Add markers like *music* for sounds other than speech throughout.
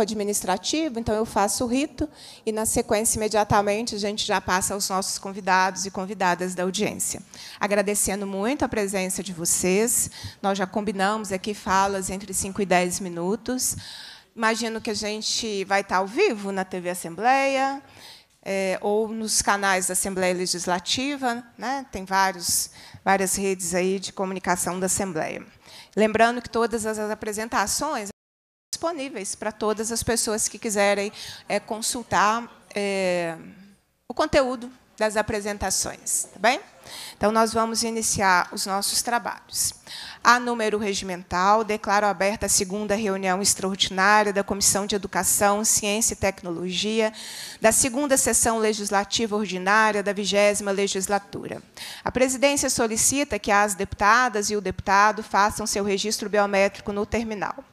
administrativo, então eu faço o rito e, na sequência, imediatamente, a gente já passa aos nossos convidados e convidadas da audiência. Agradecendo muito a presença de vocês, nós já combinamos aqui falas entre 5 e 10 minutos. Imagino que a gente vai estar ao vivo na TV Assembleia. É, ou nos canais da Assembleia Legislativa, né? tem vários, várias redes aí de comunicação da Assembleia. Lembrando que todas as apresentações disponíveis para todas as pessoas que quiserem é, consultar é, o conteúdo das apresentações, tá bem? Então, nós vamos iniciar os nossos trabalhos a número regimental, declaro aberta a segunda reunião extraordinária da Comissão de Educação, Ciência e Tecnologia, da segunda sessão legislativa ordinária da vigésima legislatura. A presidência solicita que as deputadas e o deputado façam seu registro biométrico no terminal.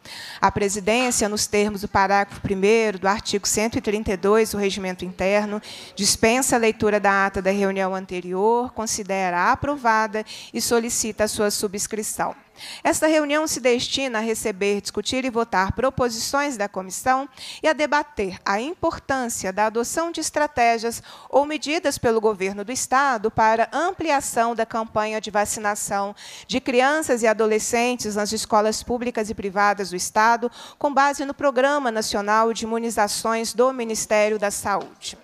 A presidência, nos termos do parágrafo 1 do artigo 132 do Regimento Interno, dispensa a leitura da ata da reunião anterior, considera aprovada e solicita a sua subscrição. Esta reunião se destina a receber, discutir e votar proposições da comissão e a debater a importância da adoção de estratégias ou medidas pelo governo do Estado para ampliação da campanha de vacinação de crianças e adolescentes nas escolas públicas e privadas do Estado, com base no Programa Nacional de Imunizações do Ministério da Saúde.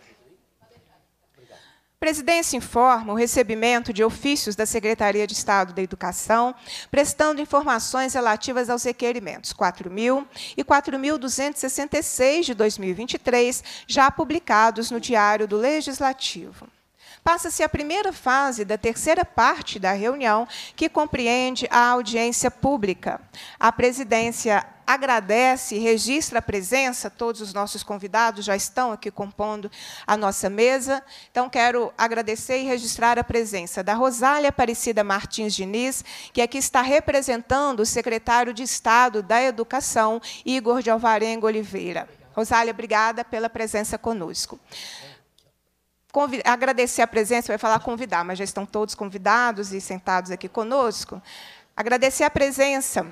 Presidência informa o recebimento de ofícios da Secretaria de Estado da Educação, prestando informações relativas aos requerimentos 4.000 e 4.266 de 2023, já publicados no Diário do Legislativo passa-se a primeira fase da terceira parte da reunião, que compreende a audiência pública. A presidência agradece, registra a presença, todos os nossos convidados já estão aqui compondo a nossa mesa. Então, quero agradecer e registrar a presença da Rosália Aparecida Martins Diniz, que aqui está representando o secretário de Estado da Educação, Igor de Alvarenga Oliveira. Rosália, obrigada pela presença conosco. Convi agradecer a presença, vai falar convidar, mas já estão todos convidados e sentados aqui conosco. Agradecer a presença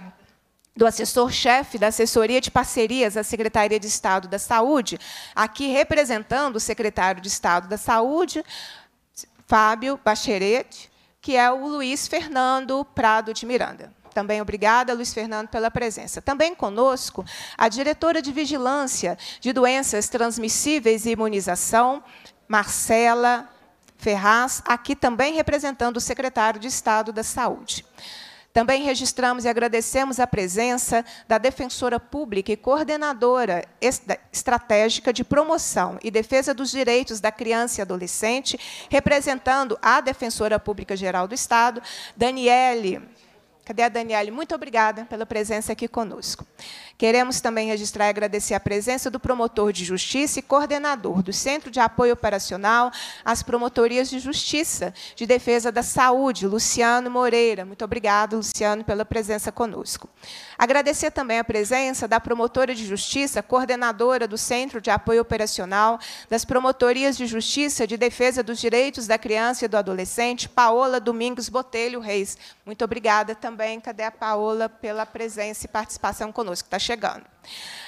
do assessor-chefe da Assessoria de Parcerias da Secretaria de Estado da Saúde, aqui representando o secretário de Estado da Saúde, Fábio Bachelet, que é o Luiz Fernando Prado de Miranda. Também obrigada, Luiz Fernando, pela presença. Também conosco a diretora de Vigilância de Doenças Transmissíveis e Imunização, Marcela Ferraz, aqui também representando o secretário de Estado da Saúde. Também registramos e agradecemos a presença da defensora pública e coordenadora estratégica de promoção e defesa dos direitos da criança e adolescente, representando a defensora pública geral do Estado, Daniele. Cadê a Daniele? Muito obrigada pela presença aqui conosco. Queremos também registrar e agradecer a presença do promotor de justiça e coordenador do Centro de Apoio Operacional às Promotorias de Justiça de Defesa da Saúde, Luciano Moreira. Muito obrigado, Luciano, pela presença conosco. Agradecer também a presença da promotora de justiça, coordenadora do Centro de Apoio Operacional das Promotorias de Justiça de Defesa dos Direitos da Criança e do Adolescente, Paola Domingos Botelho Reis. Muito obrigada também, cadê a Paola, pela presença e participação conosco. Está chegando chegando.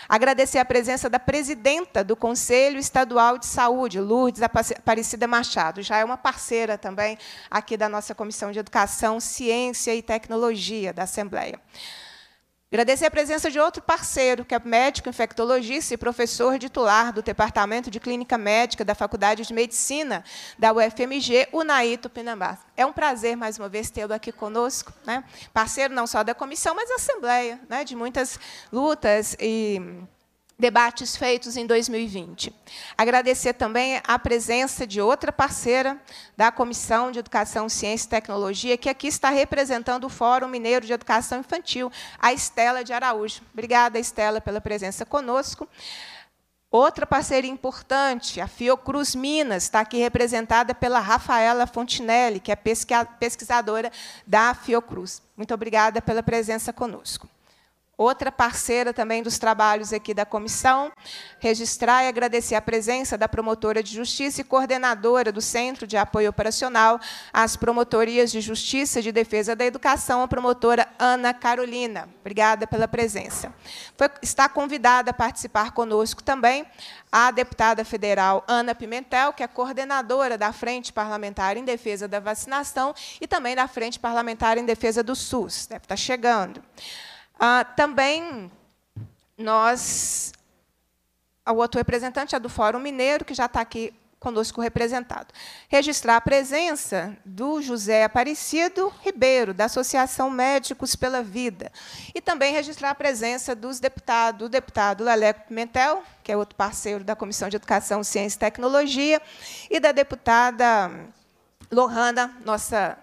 Agradecer a presença da presidenta do Conselho Estadual de Saúde, Lourdes Aparecida Machado, já é uma parceira também aqui da nossa Comissão de Educação, Ciência e Tecnologia da Assembleia. Agradecer a presença de outro parceiro, que é médico infectologista e professor titular do Departamento de Clínica Médica da Faculdade de Medicina da UFMG, o Naito Pinambá. É um prazer, mais uma vez, tê-lo aqui conosco, né? parceiro não só da comissão, mas da Assembleia, né? de muitas lutas e debates feitos em 2020. Agradecer também a presença de outra parceira da Comissão de Educação, Ciência e Tecnologia, que aqui está representando o Fórum Mineiro de Educação Infantil, a Estela de Araújo. Obrigada, Estela, pela presença conosco. Outra parceira importante, a Fiocruz Minas, está aqui representada pela Rafaela Fontinelli, que é pesquisadora da Fiocruz. Muito obrigada pela presença conosco outra parceira também dos trabalhos aqui da comissão, registrar e agradecer a presença da promotora de justiça e coordenadora do Centro de Apoio Operacional às Promotorias de Justiça e de Defesa da Educação, a promotora Ana Carolina. Obrigada pela presença. Foi, está convidada a participar conosco também a deputada federal Ana Pimentel, que é coordenadora da Frente Parlamentar em Defesa da Vacinação e também da Frente Parlamentar em Defesa do SUS. Deve né, estar tá chegando. Ah, também nós, o outro representante é do Fórum Mineiro, que já está aqui conosco representado. Registrar a presença do José Aparecido Ribeiro, da Associação Médicos pela Vida. E também registrar a presença dos deputados, do deputado Leleco Pimentel, que é outro parceiro da Comissão de Educação, Ciência e Tecnologia, e da deputada Lohana, nossa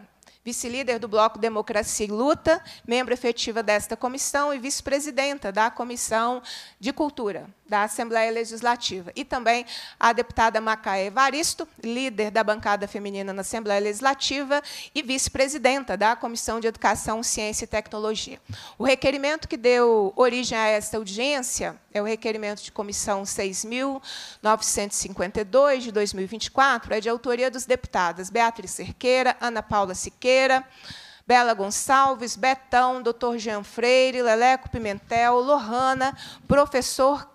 vice-líder do Bloco Democracia e Luta, membro efetiva desta comissão e vice-presidenta da Comissão de Cultura da Assembleia Legislativa. E também a deputada Macaé Evaristo, líder da bancada feminina na Assembleia Legislativa e vice-presidenta da Comissão de Educação, Ciência e Tecnologia. O requerimento que deu origem a esta audiência é o requerimento de comissão 6.952, de 2024, é de autoria dos deputadas Beatriz Cerqueira, Ana Paula Siqueira, Bela Gonçalves, Betão, Dr. Jean Freire, Leleco Pimentel, Lohana, professor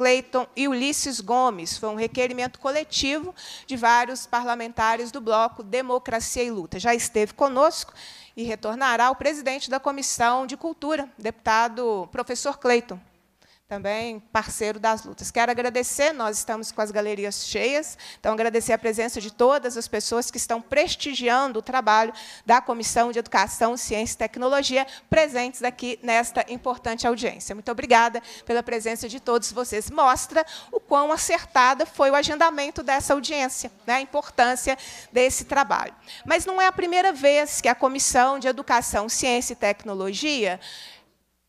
Cleiton e Ulisses Gomes. Foi um requerimento coletivo de vários parlamentares do bloco Democracia e Luta. Já esteve conosco e retornará o presidente da Comissão de Cultura, deputado professor Cleiton também parceiro das lutas. Quero agradecer, nós estamos com as galerias cheias, então agradecer a presença de todas as pessoas que estão prestigiando o trabalho da Comissão de Educação, Ciência e Tecnologia, presentes aqui nesta importante audiência. Muito obrigada pela presença de todos vocês. Mostra o quão acertada foi o agendamento dessa audiência, né, a importância desse trabalho. Mas não é a primeira vez que a Comissão de Educação, Ciência e Tecnologia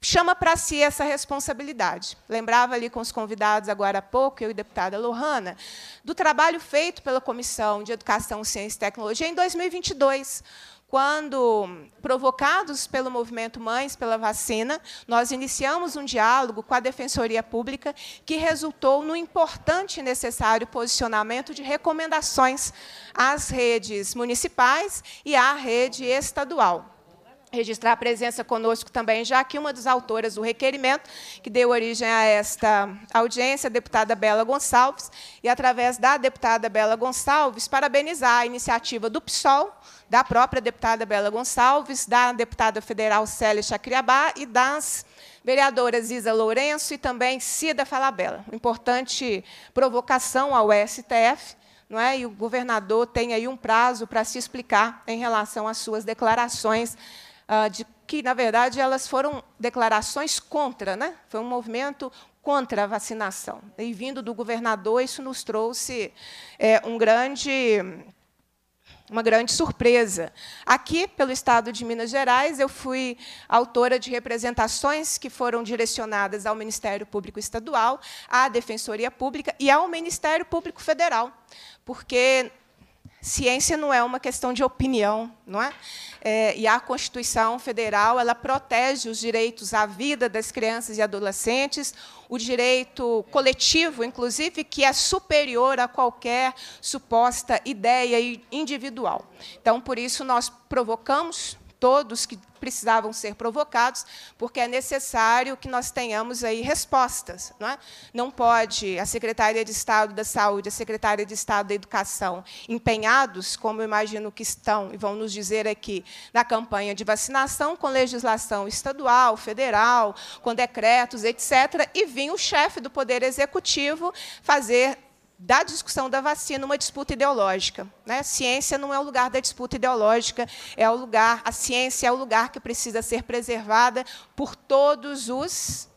chama para si essa responsabilidade. Lembrava ali com os convidados agora há pouco, eu e a deputada Lohana, do trabalho feito pela Comissão de Educação, Ciência e Tecnologia em 2022, quando, provocados pelo movimento Mães pela Vacina, nós iniciamos um diálogo com a Defensoria Pública que resultou no importante e necessário posicionamento de recomendações às redes municipais e à rede estadual registrar a presença conosco também, já que uma das autoras do requerimento que deu origem a esta audiência, a deputada Bela Gonçalves, e através da deputada Bela Gonçalves, parabenizar a iniciativa do PSOL, da própria deputada Bela Gonçalves, da deputada federal Célia Chacriabá e das vereadoras Isa Lourenço e também Cida Falabella. Importante provocação ao STF, é? e o governador tem aí um prazo para se explicar em relação às suas declarações ah, de que, na verdade, elas foram declarações contra, né? foi um movimento contra a vacinação. E vindo do governador, isso nos trouxe é, um grande, uma grande surpresa. Aqui, pelo Estado de Minas Gerais, eu fui autora de representações que foram direcionadas ao Ministério Público Estadual, à Defensoria Pública e ao Ministério Público Federal, porque ciência não é uma questão de opinião, não é? é? e a Constituição Federal ela protege os direitos à vida das crianças e adolescentes, o direito coletivo, inclusive, que é superior a qualquer suposta ideia individual. Então, por isso nós provocamos todos que precisavam ser provocados, porque é necessário que nós tenhamos aí respostas. Não, é? não pode a Secretaria de Estado da Saúde, a Secretaria de Estado da Educação, empenhados, como eu imagino que estão, e vão nos dizer aqui, na campanha de vacinação, com legislação estadual, federal, com decretos, etc., e vir o chefe do Poder Executivo fazer da discussão da vacina uma disputa ideológica. Né? A ciência não é o lugar da disputa ideológica, é o lugar, a ciência é o lugar que precisa ser preservada por todos os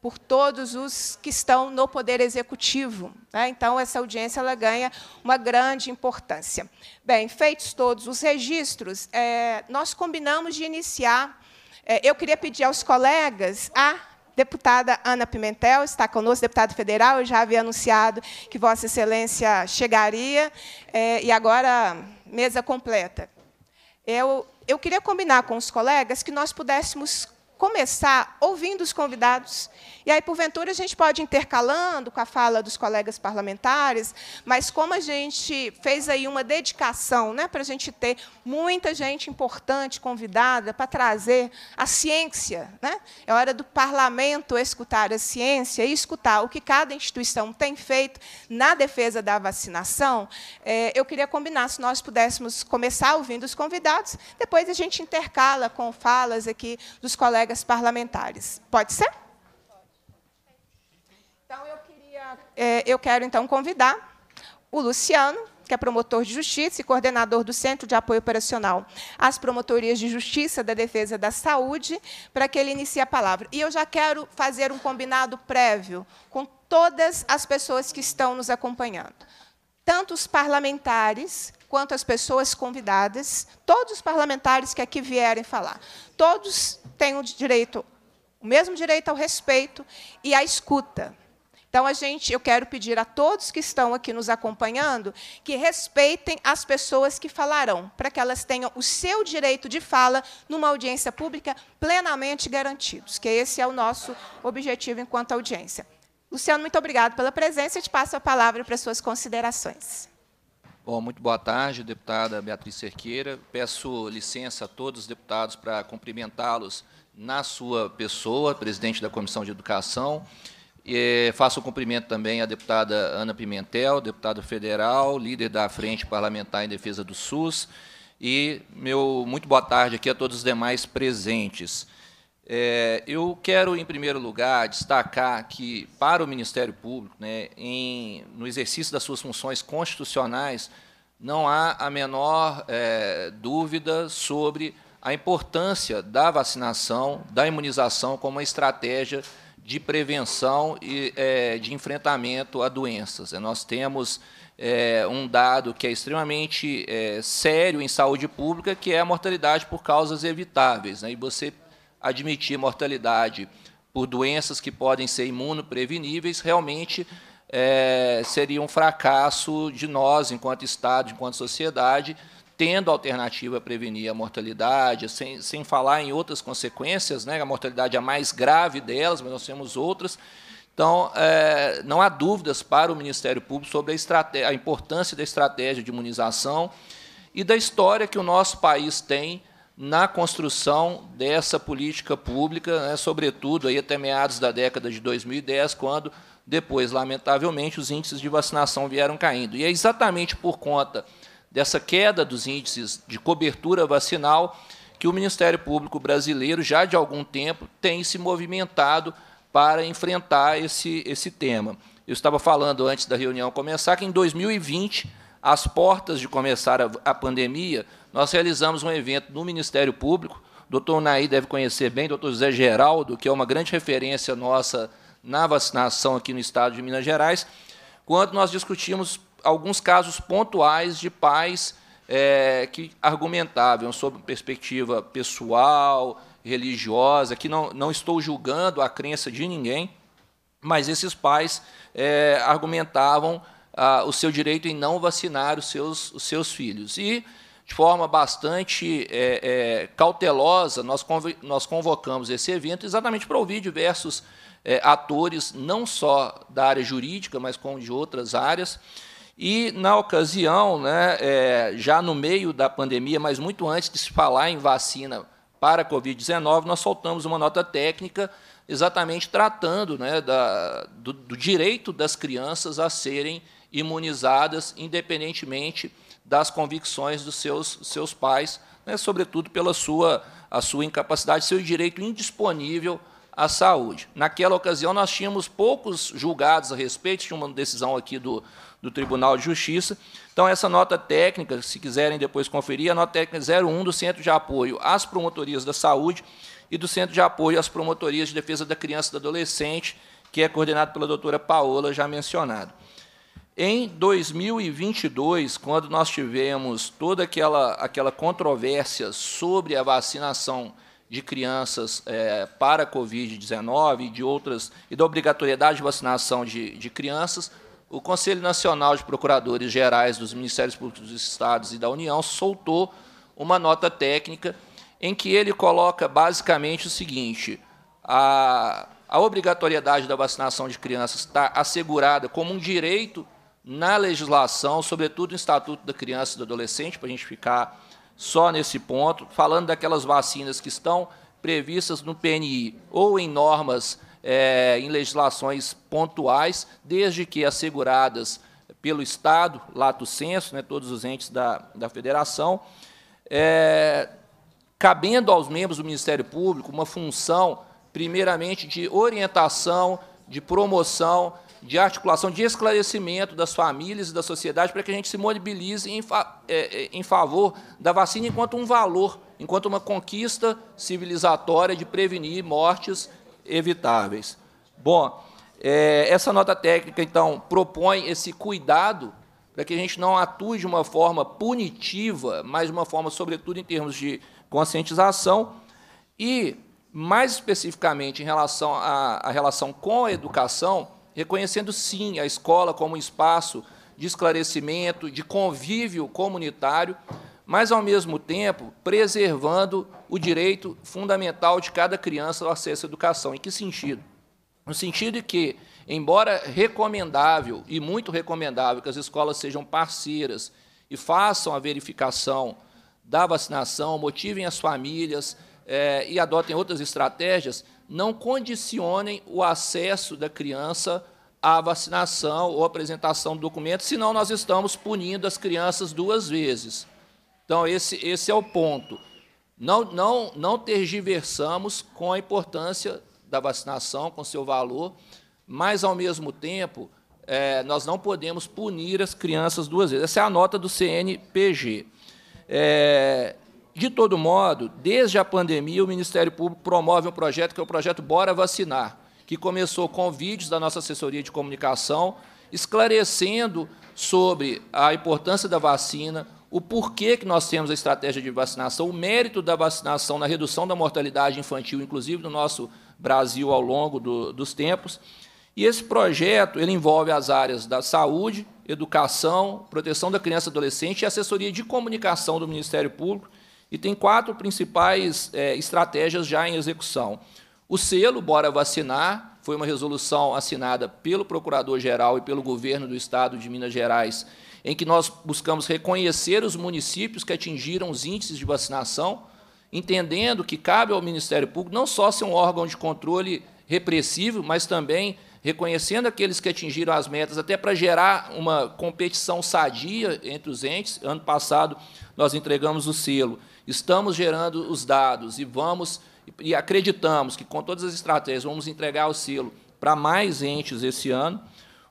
por todos os que estão no poder executivo. Né? Então, essa audiência ela ganha uma grande importância. Bem, feitos todos os registros, eh, nós combinamos de iniciar. Eh, eu queria pedir aos colegas a Deputada Ana Pimentel está conosco, deputada federal. Eu já havia anunciado que Vossa Excelência chegaria, é, e agora mesa completa. Eu, eu queria combinar com os colegas que nós pudéssemos começar ouvindo os convidados. E aí, porventura, a gente pode intercalando com a fala dos colegas parlamentares, mas como a gente fez aí uma dedicação né, para a gente ter muita gente importante convidada para trazer a ciência. Né? É hora do parlamento escutar a ciência e escutar o que cada instituição tem feito na defesa da vacinação. É, eu queria combinar se nós pudéssemos começar ouvindo os convidados, depois a gente intercala com falas aqui dos colegas colegas parlamentares. Pode ser? Então, eu, queria, é, eu quero, então, convidar o Luciano, que é promotor de justiça e coordenador do Centro de Apoio Operacional às Promotorias de Justiça da Defesa da Saúde, para que ele inicie a palavra. E eu já quero fazer um combinado prévio com todas as pessoas que estão nos acompanhando tanto os parlamentares quanto as pessoas convidadas, todos os parlamentares que aqui vierem falar, todos têm o direito, o mesmo direito ao respeito e à escuta. Então, a gente, eu quero pedir a todos que estão aqui nos acompanhando que respeitem as pessoas que falarão, para que elas tenham o seu direito de fala numa audiência pública plenamente garantidos, que esse é o nosso objetivo enquanto audiência. Luciano, muito obrigado pela presença. Eu te passo a palavra para suas considerações. Bom, muito boa tarde, deputada Beatriz Cerqueira. Peço licença a todos os deputados para cumprimentá-los na sua pessoa, presidente da Comissão de Educação. E eh, faço um cumprimento também à deputada Ana Pimentel, deputada federal, líder da Frente Parlamentar em Defesa do SUS. E meu muito boa tarde aqui a todos os demais presentes. É, eu quero, em primeiro lugar, destacar que, para o Ministério Público, né, em, no exercício das suas funções constitucionais, não há a menor é, dúvida sobre a importância da vacinação, da imunização, como uma estratégia de prevenção e é, de enfrentamento a doenças. É, nós temos é, um dado que é extremamente é, sério em saúde pública, que é a mortalidade por causas evitáveis. Né? E você admitir mortalidade por doenças que podem ser imunopreveníveis, realmente é, seria um fracasso de nós, enquanto Estado, enquanto sociedade, tendo alternativa a prevenir a mortalidade, sem, sem falar em outras consequências, né? a mortalidade é a mais grave delas, mas nós temos outras. Então, é, não há dúvidas para o Ministério Público sobre a, a importância da estratégia de imunização e da história que o nosso país tem na construção dessa política pública, né, sobretudo aí até meados da década de 2010, quando depois, lamentavelmente, os índices de vacinação vieram caindo. E é exatamente por conta dessa queda dos índices de cobertura vacinal que o Ministério Público brasileiro, já de algum tempo, tem se movimentado para enfrentar esse, esse tema. Eu estava falando antes da reunião começar que em 2020, às portas de começar a, a pandemia, nós realizamos um evento no Ministério Público. O doutor Nair deve conhecer bem, o doutor José Geraldo, que é uma grande referência nossa na vacinação aqui no estado de Minas Gerais, quando nós discutimos alguns casos pontuais de pais é, que argumentavam sobre perspectiva pessoal, religiosa, que não, não estou julgando a crença de ninguém, mas esses pais é, argumentavam ah, o seu direito em não vacinar os seus, os seus filhos. E de forma bastante é, é, cautelosa, nós, conv nós convocamos esse evento exatamente para ouvir diversos é, atores, não só da área jurídica, mas como de outras áreas. E, na ocasião, né, é, já no meio da pandemia, mas muito antes de se falar em vacina para a Covid-19, nós soltamos uma nota técnica exatamente tratando né, da, do, do direito das crianças a serem imunizadas, independentemente das convicções dos seus, seus pais, né, sobretudo pela sua, a sua incapacidade, seu direito indisponível à saúde. Naquela ocasião, nós tínhamos poucos julgados a respeito, tinha uma decisão aqui do, do Tribunal de Justiça. Então, essa nota técnica, se quiserem depois conferir, a nota técnica 01 é do Centro de Apoio às Promotorias da Saúde e do Centro de Apoio às Promotorias de Defesa da Criança e do Adolescente, que é coordenado pela doutora Paola, já mencionado. Em 2022, quando nós tivemos toda aquela, aquela controvérsia sobre a vacinação de crianças é, para a Covid-19 e de outras, e da obrigatoriedade de vacinação de, de crianças, o Conselho Nacional de Procuradores Gerais dos Ministérios Públicos dos Estados e da União soltou uma nota técnica em que ele coloca basicamente o seguinte: a, a obrigatoriedade da vacinação de crianças está assegurada como um direito na legislação, sobretudo no Estatuto da Criança e do Adolescente, para a gente ficar só nesse ponto, falando daquelas vacinas que estão previstas no PNI ou em normas, é, em legislações pontuais, desde que asseguradas pelo Estado, lato senso, né, todos os entes da, da federação, é, cabendo aos membros do Ministério Público uma função, primeiramente, de orientação, de promoção de articulação, de esclarecimento das famílias e da sociedade para que a gente se mobilize em, fa é, é, em favor da vacina enquanto um valor, enquanto uma conquista civilizatória de prevenir mortes evitáveis. Bom, é, essa nota técnica, então, propõe esse cuidado para que a gente não atue de uma forma punitiva, mas de uma forma, sobretudo, em termos de conscientização e, mais especificamente, em relação à, à relação com a educação, reconhecendo sim a escola como um espaço de esclarecimento, de convívio comunitário, mas, ao mesmo tempo, preservando o direito fundamental de cada criança ao acesso à educação. Em que sentido? No sentido de que, embora recomendável, e muito recomendável, que as escolas sejam parceiras e façam a verificação da vacinação, motivem as famílias é, e adotem outras estratégias, não condicionem o acesso da criança a vacinação ou apresentação do documento, senão nós estamos punindo as crianças duas vezes. Então, esse, esse é o ponto. Não, não, não tergiversamos com a importância da vacinação, com seu valor, mas, ao mesmo tempo, é, nós não podemos punir as crianças duas vezes. Essa é a nota do CNPG. É, de todo modo, desde a pandemia, o Ministério Público promove um projeto que é o projeto Bora Vacinar, que começou com vídeos da nossa assessoria de comunicação, esclarecendo sobre a importância da vacina, o porquê que nós temos a estratégia de vacinação, o mérito da vacinação na redução da mortalidade infantil, inclusive no nosso Brasil ao longo do, dos tempos. E esse projeto ele envolve as áreas da saúde, educação, proteção da criança e adolescente e assessoria de comunicação do Ministério Público, e tem quatro principais é, estratégias já em execução. O selo, bora vacinar, foi uma resolução assinada pelo Procurador-Geral e pelo governo do Estado de Minas Gerais, em que nós buscamos reconhecer os municípios que atingiram os índices de vacinação, entendendo que cabe ao Ministério Público não só ser um órgão de controle repressivo, mas também reconhecendo aqueles que atingiram as metas, até para gerar uma competição sadia entre os entes. Ano passado, nós entregamos o selo. Estamos gerando os dados e vamos e acreditamos que, com todas as estratégias, vamos entregar o selo para mais entes esse ano.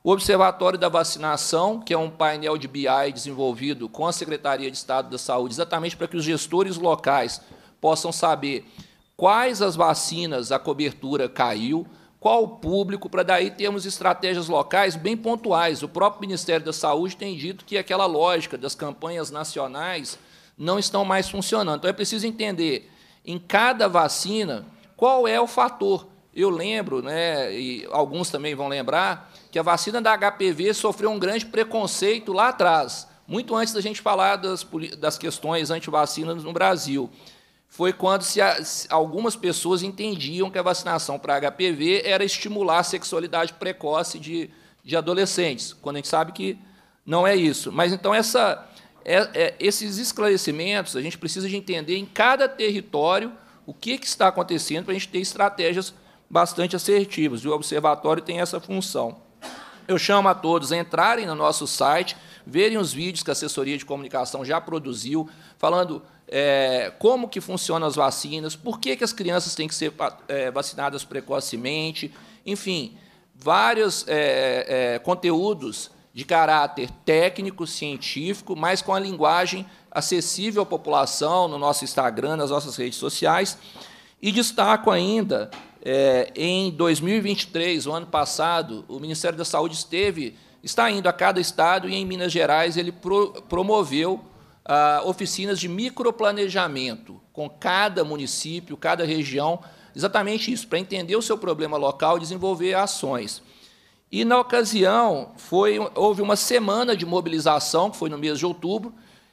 O Observatório da Vacinação, que é um painel de BI desenvolvido com a Secretaria de Estado da Saúde, exatamente para que os gestores locais possam saber quais as vacinas a cobertura caiu, qual o público, para daí termos estratégias locais bem pontuais. O próprio Ministério da Saúde tem dito que aquela lógica das campanhas nacionais não estão mais funcionando. Então é preciso entender em cada vacina qual é o fator. Eu lembro, né, e alguns também vão lembrar, que a vacina da HPV sofreu um grande preconceito lá atrás, muito antes da gente falar das, das questões antivacinas no Brasil. Foi quando se, algumas pessoas entendiam que a vacinação para HPV era estimular a sexualidade precoce de, de adolescentes, quando a gente sabe que não é isso. Mas então essa é, é, esses esclarecimentos a gente precisa de entender em cada território o que, que está acontecendo para a gente ter estratégias bastante assertivas. E o observatório tem essa função. Eu chamo a todos a entrarem no nosso site, verem os vídeos que a assessoria de comunicação já produziu, falando é, como que funcionam as vacinas, por que, que as crianças têm que ser é, vacinadas precocemente, enfim, vários é, é, conteúdos de caráter técnico, científico, mas com a linguagem acessível à população no nosso Instagram, nas nossas redes sociais. E destaco ainda, é, em 2023, o ano passado, o Ministério da Saúde esteve, está indo a cada estado e em Minas Gerais ele pro, promoveu ah, oficinas de microplanejamento com cada município, cada região, exatamente isso, para entender o seu problema local e desenvolver ações. E, na ocasião, foi, houve uma semana de mobilização, que foi no mês de outubro,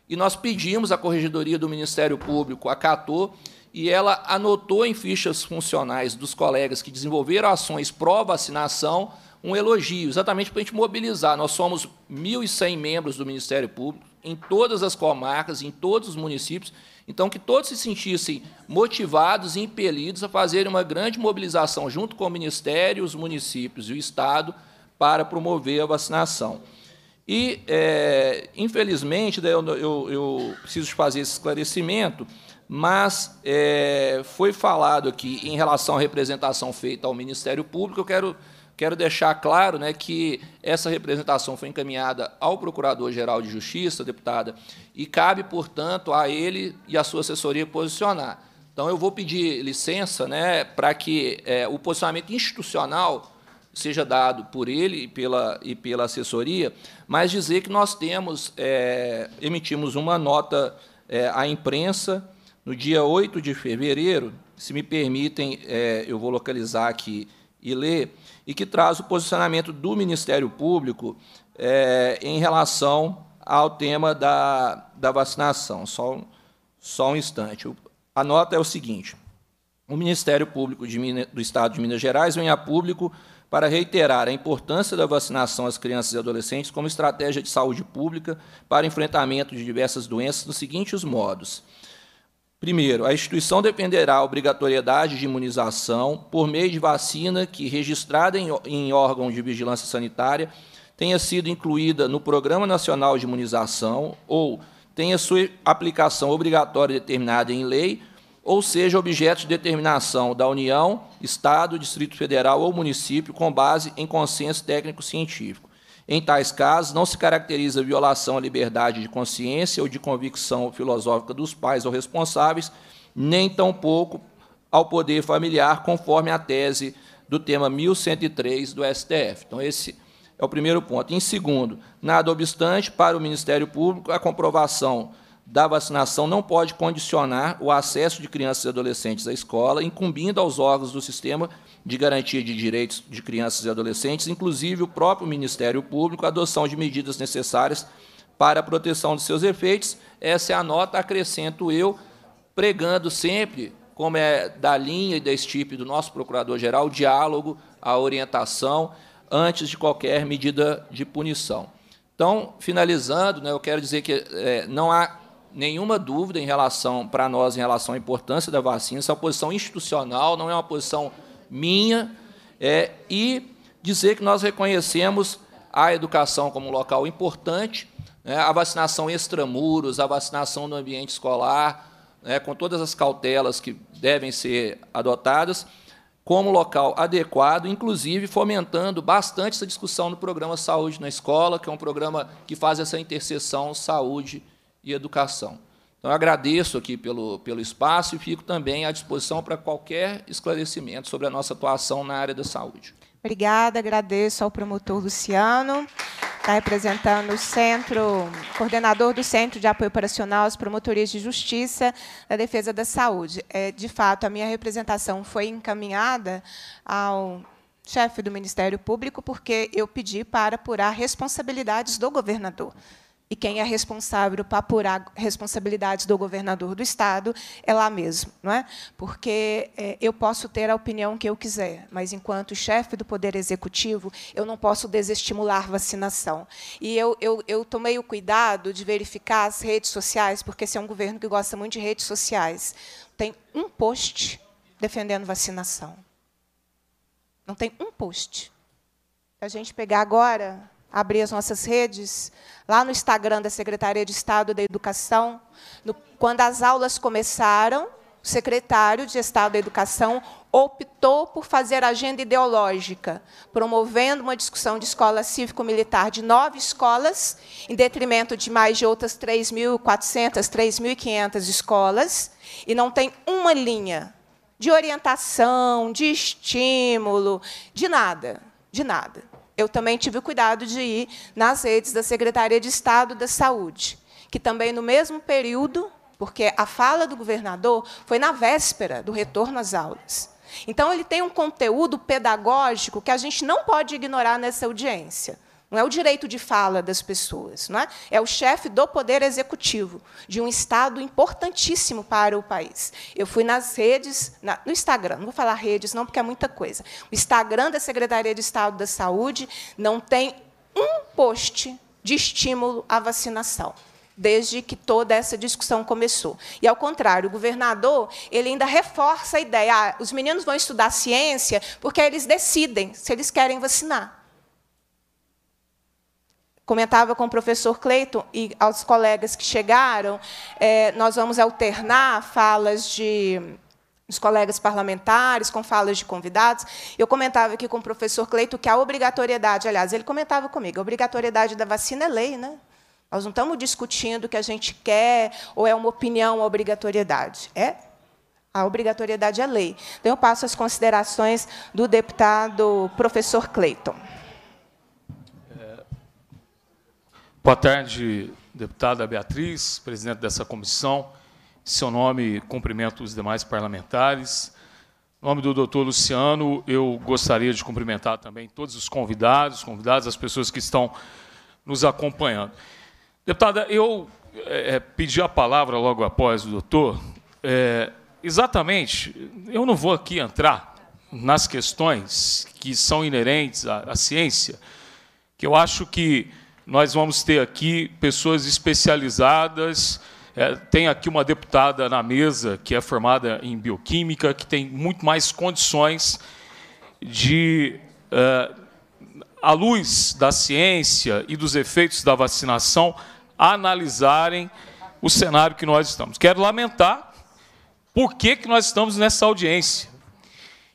e nós pedimos, à Corregedoria do Ministério Público acatou, e ela anotou em fichas funcionais dos colegas que desenvolveram ações pró-vacinação um elogio, exatamente para a gente mobilizar. Nós somos 1.100 membros do Ministério Público, em todas as comarcas, em todos os municípios, então, que todos se sentissem motivados e impelidos a fazerem uma grande mobilização junto com o Ministério, os municípios e o Estado para promover a vacinação. E, é, infelizmente, eu, eu, eu, preciso fazer esse esclarecimento, mas é, foi falado aqui em relação à representação feita ao Ministério Público, eu quero Quero deixar claro né, que essa representação foi encaminhada ao Procurador-Geral de Justiça, deputada, e cabe, portanto, a ele e a sua assessoria posicionar. Então, eu vou pedir licença né, para que é, o posicionamento institucional seja dado por ele e pela, e pela assessoria, mas dizer que nós temos, é, emitimos uma nota é, à imprensa no dia 8 de fevereiro, se me permitem, é, eu vou localizar aqui e ler, e que traz o posicionamento do Ministério Público é, em relação ao tema da, da vacinação. Só, só um instante. A nota é o seguinte: o Ministério Público de, do Estado de Minas Gerais vem a público para reiterar a importância da vacinação às crianças e adolescentes como estratégia de saúde pública para enfrentamento de diversas doenças nos seguintes modos. Primeiro, a instituição dependerá da obrigatoriedade de imunização por meio de vacina que, registrada em, em órgão de vigilância sanitária, tenha sido incluída no Programa Nacional de Imunização ou tenha sua aplicação obrigatória determinada em lei ou seja objeto de determinação da União, Estado, Distrito Federal ou município com base em consenso técnico-científico. Em tais casos, não se caracteriza violação à liberdade de consciência ou de convicção filosófica dos pais ou responsáveis, nem tampouco ao poder familiar, conforme a tese do tema 1103 do STF. Então, esse é o primeiro ponto. Em segundo, nada obstante, para o Ministério Público, a comprovação da vacinação não pode condicionar o acesso de crianças e adolescentes à escola, incumbindo aos órgãos do sistema de garantia de direitos de crianças e adolescentes, inclusive o próprio Ministério Público, a adoção de medidas necessárias para a proteção de seus efeitos. Essa é a nota, acrescento eu, pregando sempre, como é da linha e da estipe do nosso procurador-geral, o diálogo, a orientação, antes de qualquer medida de punição. Então, finalizando, né, eu quero dizer que é, não há nenhuma dúvida em relação para nós em relação à importância da vacina. Essa é uma posição institucional, não é uma posição minha. É, e dizer que nós reconhecemos a educação como um local importante, né, a vacinação extramuros, a vacinação no ambiente escolar, né, com todas as cautelas que devem ser adotadas, como local adequado, inclusive fomentando bastante essa discussão no programa Saúde na Escola, que é um programa que faz essa interseção saúde e e educação. Então, eu agradeço aqui pelo, pelo espaço e fico também à disposição para qualquer esclarecimento sobre a nossa atuação na área da saúde. Obrigada, agradeço ao promotor Luciano, está representando o centro, coordenador do Centro de Apoio Operacional às Promotorias de Justiça da Defesa da Saúde. É, de fato, a minha representação foi encaminhada ao chefe do Ministério Público, porque eu pedi para apurar responsabilidades do governador. E quem é responsável para apurar responsabilidades do governador do Estado é lá mesmo. Não é? Porque é, eu posso ter a opinião que eu quiser, mas, enquanto chefe do Poder Executivo, eu não posso desestimular vacinação. E eu, eu, eu tomei o cuidado de verificar as redes sociais, porque esse é um governo que gosta muito de redes sociais. Tem um post defendendo vacinação. Não tem um post. Se a gente pegar agora, abrir as nossas redes, lá no Instagram da Secretaria de Estado da Educação. No, quando as aulas começaram, o secretário de Estado da Educação optou por fazer agenda ideológica, promovendo uma discussão de escola cívico-militar de nove escolas, em detrimento de mais de outras 3.400, 3.500 escolas, e não tem uma linha de orientação, de estímulo, de nada, de nada eu também tive o cuidado de ir nas redes da Secretaria de Estado da Saúde, que também, no mesmo período, porque a fala do governador foi na véspera do retorno às aulas. Então, ele tem um conteúdo pedagógico que a gente não pode ignorar nessa audiência. Não é o direito de fala das pessoas, não é? É o chefe do poder executivo de um estado importantíssimo para o país. Eu fui nas redes, na, no Instagram, não vou falar redes não, porque é muita coisa. O Instagram da Secretaria de Estado da Saúde não tem um post de estímulo à vacinação desde que toda essa discussão começou. E, ao contrário, o governador ele ainda reforça a ideia: ah, os meninos vão estudar ciência porque eles decidem se eles querem vacinar comentava com o professor Cleiton e aos colegas que chegaram, é, nós vamos alternar falas de os colegas parlamentares, com falas de convidados. Eu comentava aqui com o professor Cleito que a obrigatoriedade, aliás, ele comentava comigo, a obrigatoriedade da vacina é lei, né? Nós não estamos discutindo o que a gente quer ou é uma opinião, a obrigatoriedade. É a obrigatoriedade é lei. Então, eu passo as considerações do deputado professor Cleiton. Boa tarde, deputada Beatriz, presidente dessa comissão. Em seu nome, cumprimento os demais parlamentares. Em nome do doutor Luciano, eu gostaria de cumprimentar também todos os convidados, convidadas, as pessoas que estão nos acompanhando. Deputada, eu é, pedi a palavra logo após o doutor. É, exatamente, eu não vou aqui entrar nas questões que são inerentes à, à ciência, que eu acho que nós vamos ter aqui pessoas especializadas. É, tem aqui uma deputada na mesa que é formada em bioquímica, que tem muito mais condições de, é, à luz da ciência e dos efeitos da vacinação, analisarem o cenário que nós estamos. Quero lamentar por que, que nós estamos nessa audiência.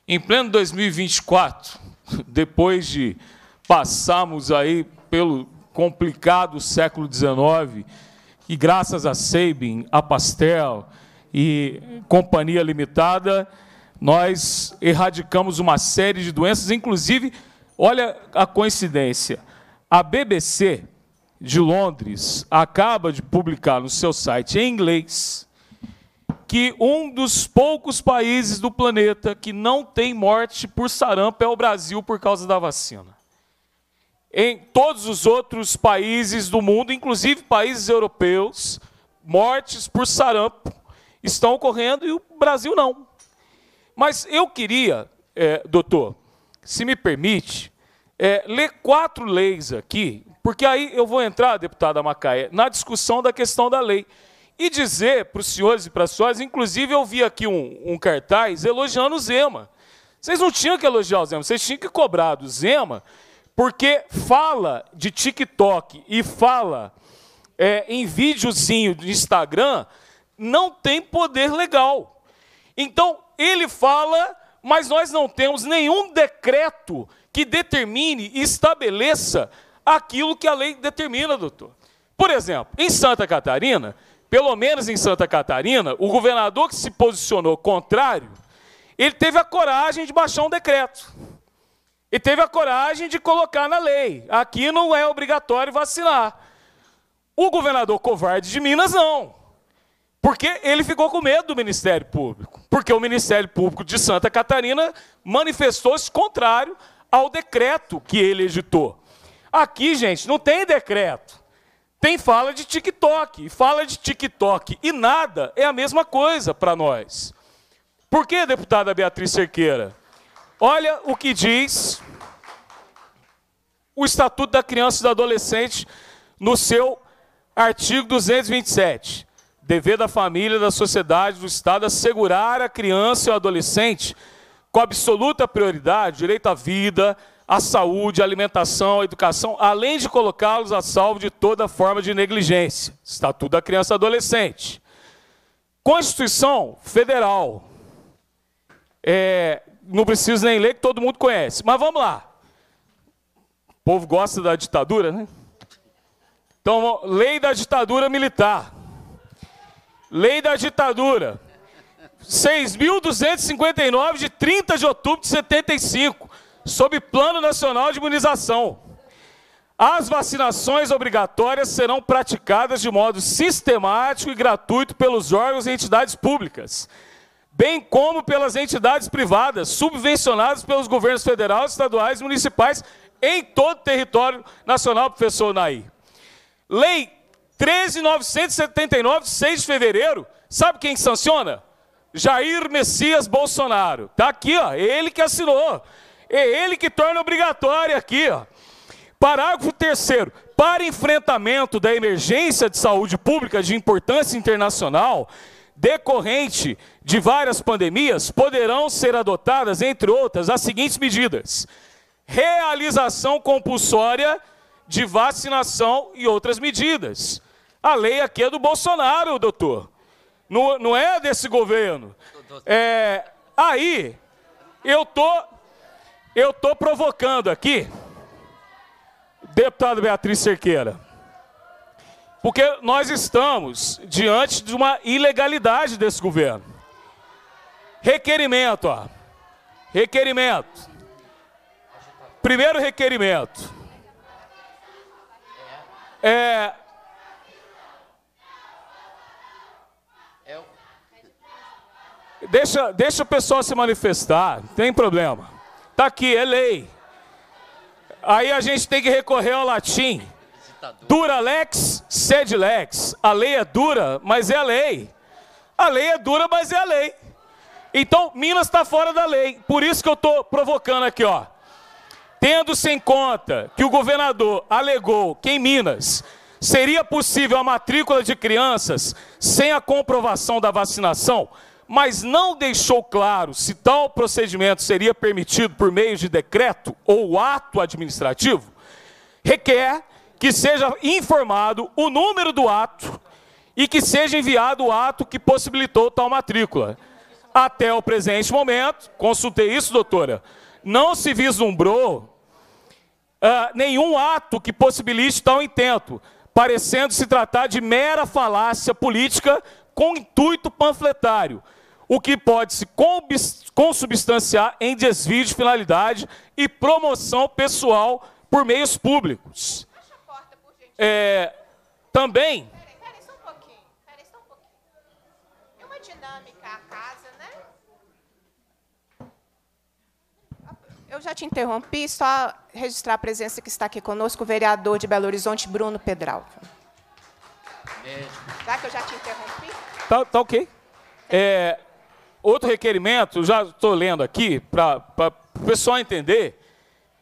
Em pleno 2024, *laughs* depois de passarmos aí pelo complicado século XIX, e graças a Sabin, a Pastel e Companhia Limitada, nós erradicamos uma série de doenças, inclusive, olha a coincidência, a BBC de Londres acaba de publicar no seu site em inglês que um dos poucos países do planeta que não tem morte por sarampo é o Brasil por causa da vacina em todos os outros países do mundo, inclusive países europeus, mortes por sarampo estão ocorrendo e o Brasil não. Mas eu queria, é, doutor, se me permite, é, ler quatro leis aqui, porque aí eu vou entrar, deputada Macaé, na discussão da questão da lei. E dizer para os senhores e para as senhoras, inclusive eu vi aqui um, um cartaz elogiando o Zema. Vocês não tinham que elogiar o Zema, vocês tinham que cobrar do Zema porque fala de TikTok e fala é, em videozinho do Instagram, não tem poder legal. Então, ele fala, mas nós não temos nenhum decreto que determine e estabeleça aquilo que a lei determina, doutor. Por exemplo, em Santa Catarina, pelo menos em Santa Catarina, o governador que se posicionou contrário, ele teve a coragem de baixar um decreto. E teve a coragem de colocar na lei: aqui não é obrigatório vacinar. O governador covarde de Minas, não. Porque ele ficou com medo do Ministério Público. Porque o Ministério Público de Santa Catarina manifestou-se contrário ao decreto que ele editou. Aqui, gente, não tem decreto. Tem fala de TikTok. E fala de TikTok e nada é a mesma coisa para nós. Por que, deputada Beatriz Cerqueira? Olha o que diz o Estatuto da Criança e do Adolescente no seu artigo 227. Dever da família, da sociedade, do Estado é assegurar a criança e o adolescente, com absoluta prioridade, direito à vida, à saúde, à alimentação, à educação, além de colocá-los a salvo de toda forma de negligência. Estatuto da Criança e Adolescente. Constituição Federal. É, não preciso nem ler, que todo mundo conhece. Mas vamos lá. O povo gosta da ditadura, né? Então, lei da ditadura militar. Lei da ditadura. 6.259 de 30 de outubro de 75, sob Plano Nacional de Imunização. As vacinações obrigatórias serão praticadas de modo sistemático e gratuito pelos órgãos e entidades públicas bem como pelas entidades privadas, subvencionadas pelos governos federais, estaduais e municipais em todo o território nacional, professor Nair. Lei 13.979, 6 de fevereiro, sabe quem sanciona? Jair Messias Bolsonaro. Está aqui, ó, ele que assinou. É ele que torna obrigatório aqui. Ó. Parágrafo 3 Para enfrentamento da emergência de saúde pública de importância internacional decorrente de várias pandemias, poderão ser adotadas, entre outras, as seguintes medidas: realização compulsória de vacinação e outras medidas. A lei aqui é do Bolsonaro, doutor. Não, não é desse governo. É, aí, eu tô, eu tô provocando aqui, deputado Beatriz Cerqueira, porque nós estamos diante de uma ilegalidade desse governo. Requerimento, ó. Requerimento. Primeiro requerimento. É. é deixa, deixa o pessoal se manifestar, não tem problema. Tá aqui, é lei. Aí a gente tem que recorrer ao latim. Dura lex, sed lex. A lei é dura, mas é a lei. A lei é dura, mas é a lei. Então, Minas está fora da lei. Por isso que eu estou provocando aqui, ó. Tendo-se em conta que o governador alegou que em Minas seria possível a matrícula de crianças sem a comprovação da vacinação, mas não deixou claro se tal procedimento seria permitido por meio de decreto ou ato administrativo, requer que seja informado o número do ato e que seja enviado o ato que possibilitou tal matrícula até o presente momento, consultei isso, doutora, não se vislumbrou uh, nenhum ato que possibilite tal intento, parecendo se tratar de mera falácia política com intuito panfletário, o que pode se consubstanciar em desvio de finalidade e promoção pessoal por meios públicos. Porta, por é, também já te interrompi, só registrar a presença que está aqui conosco, o vereador de Belo Horizonte, Bruno Pedral. Já que eu já te interrompi? Tá, tá ok. É, outro requerimento, já estou lendo aqui, para o pessoal entender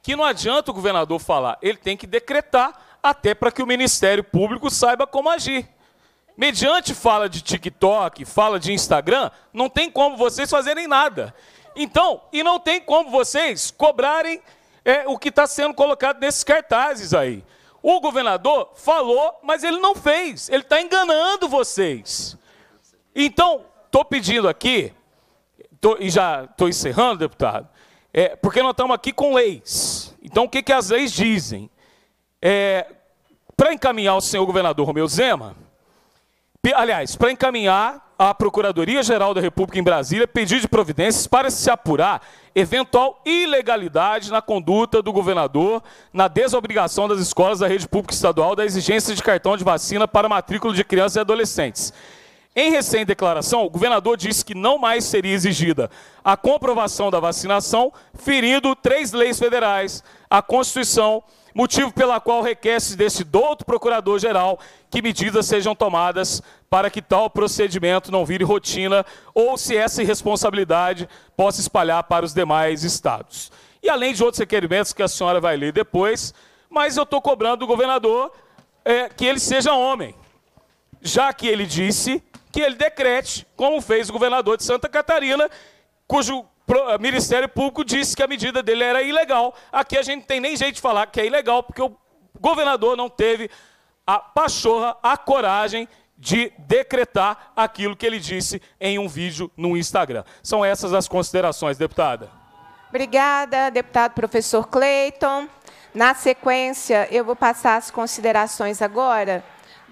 que não adianta o governador falar, ele tem que decretar até para que o Ministério Público saiba como agir. Mediante fala de TikTok, fala de Instagram, não tem como vocês fazerem nada. Então, e não tem como vocês cobrarem é, o que está sendo colocado nesses cartazes aí. O governador falou, mas ele não fez. Ele está enganando vocês. Então, estou pedindo aqui, tô, e já estou encerrando, deputado, é, porque nós estamos aqui com leis. Então, o que, que as leis dizem? É, Para encaminhar o senhor governador Romeu Zema, aliás, para encaminhar à Procuradoria-Geral da República em Brasília pedido de providências para se apurar eventual ilegalidade na conduta do governador na desobrigação das escolas da rede pública estadual da exigência de cartão de vacina para matrícula de crianças e adolescentes. Em recém declaração, o governador disse que não mais seria exigida a comprovação da vacinação, ferindo três leis federais, a Constituição, motivo pela qual requer-se desse douto procurador-geral que medidas sejam tomadas para que tal procedimento não vire rotina ou se essa irresponsabilidade possa espalhar para os demais estados. E além de outros requerimentos que a senhora vai ler depois, mas eu estou cobrando do governador é, que ele seja homem, já que ele disse que ele decrete, como fez o governador de Santa Catarina, cujo o eh, Ministério Público disse que a medida dele era ilegal. Aqui a gente não tem nem jeito de falar que é ilegal, porque o governador não teve a pachorra, a coragem de decretar aquilo que ele disse em um vídeo no Instagram. São essas as considerações, deputada. Obrigada, deputado professor Clayton Na sequência, eu vou passar as considerações agora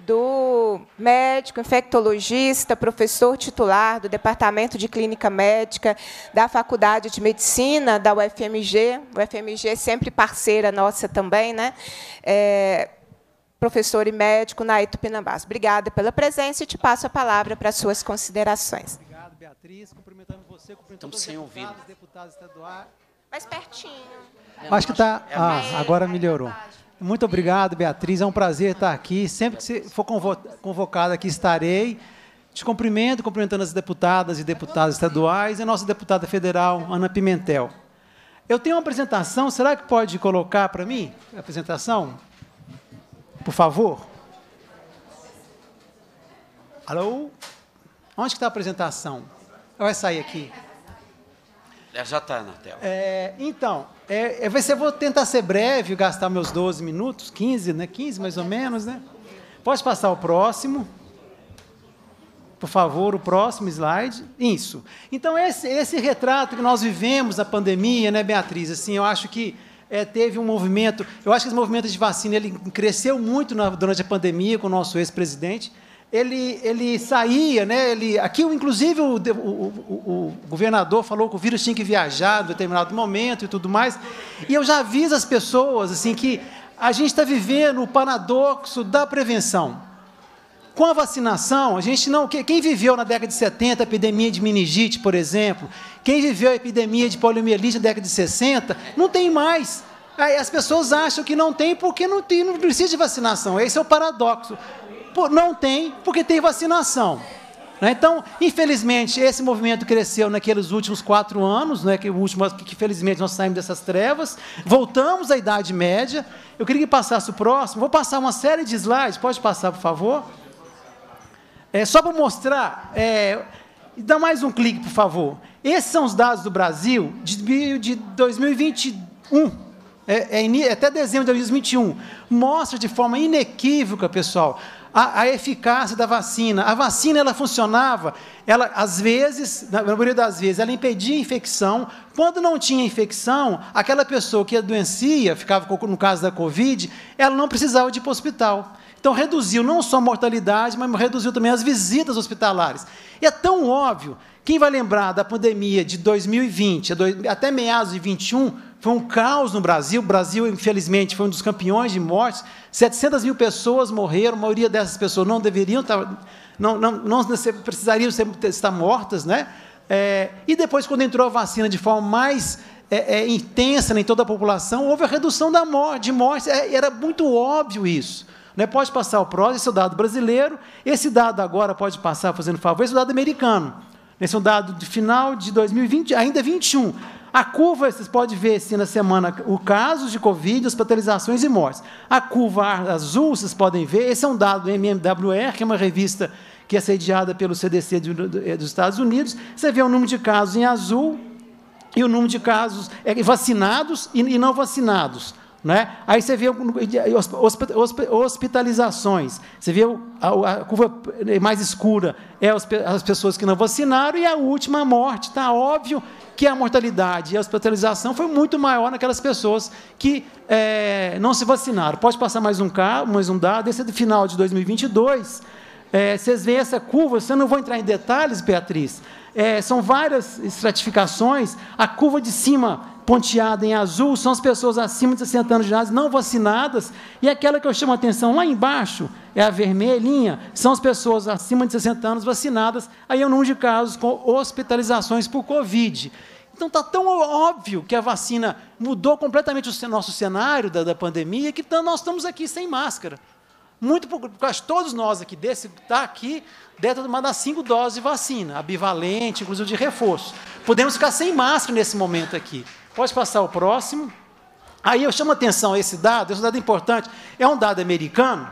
do médico infectologista, professor titular do Departamento de Clínica Médica da Faculdade de Medicina da UFMG, UFMG é sempre parceira nossa também, né? É, professor e médico na Itupinambás. Obrigada pela presença e te passo a palavra para as suas considerações. Obrigado, Beatriz. Cumprimentando você, cumprimentando os deputados, deputados estaduais. Mais pertinho. Acho que está. É ah, agora melhorou. É muito obrigado, Beatriz. É um prazer estar aqui. Sempre que você for convocada aqui, estarei. Te cumprimento, cumprimentando as deputadas e deputados estaduais e a nossa deputada federal, Ana Pimentel. Eu tenho uma apresentação, será que pode colocar para mim a apresentação? Por favor. Alô? Onde está a apresentação? Vai sair aqui. Já está na tela. É, então, é, é, vai ser, vou tentar ser breve, gastar meus 12 minutos, 15, né? 15 mais ou menos, né? Pode passar o próximo. Por favor, o próximo slide. Isso. Então, esse, esse retrato que nós vivemos da pandemia, né, Beatriz? Assim, eu acho que é, teve um movimento. Eu acho que esse movimento de vacina ele cresceu muito na, durante a pandemia com o nosso ex-presidente ele, ele saía, né? Ele, aqui, inclusive, o, o, o, o governador falou que o vírus tinha que viajar em determinado momento e tudo mais. E eu já aviso as pessoas assim que a gente está vivendo o paradoxo da prevenção. Com a vacinação, a gente não. Quem viveu na década de 70 a epidemia de meningite, por exemplo, quem viveu a epidemia de poliomielite na década de 60, não tem mais. As pessoas acham que não tem porque não, tem, não precisa de vacinação. Esse é o paradoxo não tem, porque tem vacinação. Né? Então, infelizmente, esse movimento cresceu naqueles últimos quatro anos, né, que, último, que, felizmente nós saímos dessas trevas, voltamos à Idade Média. Eu queria que passasse o próximo. Vou passar uma série de slides, pode passar, por favor? É, só para mostrar, é, dá mais um clique, por favor. Esses são os dados do Brasil de, de 2021. É, é, é, até dezembro de 2021, mostra de forma inequívoca, pessoal, a, a, eficácia da vacina. A vacina ela funcionava, ela às vezes, na maioria das vezes, ela impedia a infecção. Quando não tinha infecção, aquela pessoa que adoecia, ficava no caso da Covid, ela não precisava de ir para o hospital. Então reduziu não só a mortalidade, mas reduziu também as visitas hospitalares. E é tão óbvio, quem vai lembrar da pandemia de 2020 até meados de 2021 foi um caos no Brasil. O Brasil, infelizmente, foi um dos campeões de mortes. 700 mil pessoas morreram. A maioria dessas pessoas não deveriam estar, tá, não, não, não precisariam estar mortas, né? É, e depois, quando entrou a vacina de forma mais é, é, intensa em toda a população, houve a redução da morte, de mortes. É, era muito óbvio isso. Né? Pode passar o prós esse é o dado brasileiro. Esse dado agora pode passar, fazendo favor, esse é o dado americano. Esse é um dado de final de 2020, ainda 21. A curva, vocês podem ver assim na semana, o casos de Covid, hospitalizações e mortes. A curva azul, vocês podem ver, esse é um dado do MMWR, que é uma revista que é sediada pelo CDC eh, dos Estados Unidos. Você vê o número de casos em azul e o número de casos eh, vacinados e não vacinados. Né? Aí você vê hospitalizações, você vê a, curva mais escura é as pessoas que não vacinaram e a última a morte. Está óbvio que a mortalidade e a hospitalização foi muito maior naquelas pessoas que é, não se vacinaram. Pode passar mais um caso, mais um dado. Esse é do final de 2022. É, vocês veem essa curva, eu não vou entrar em detalhes, Beatriz, é, são várias estratificações. A curva de cima ponteada em azul são as pessoas acima de 60 anos de idade não vacinadas, e aquela que eu chamo a atenção lá embaixo, é a vermelhinha, são as pessoas acima de 60 anos vacinadas, aí eu é não de casos com hospitalizações por Covid. Então está tão óbvio que a vacina mudou completamente o nosso cenário da, da pandemia, que tá, nós estamos aqui sem máscara. Muito por, quase todos nós aqui desse está aqui dentro de das cinco doses de vacina, a bivalente, inclusive de reforço. Podemos ficar sem máscara nesse momento aqui. Pode passar o próximo. Aí eu chamo atenção a esse dado, esse dado é importante, é um dado americano.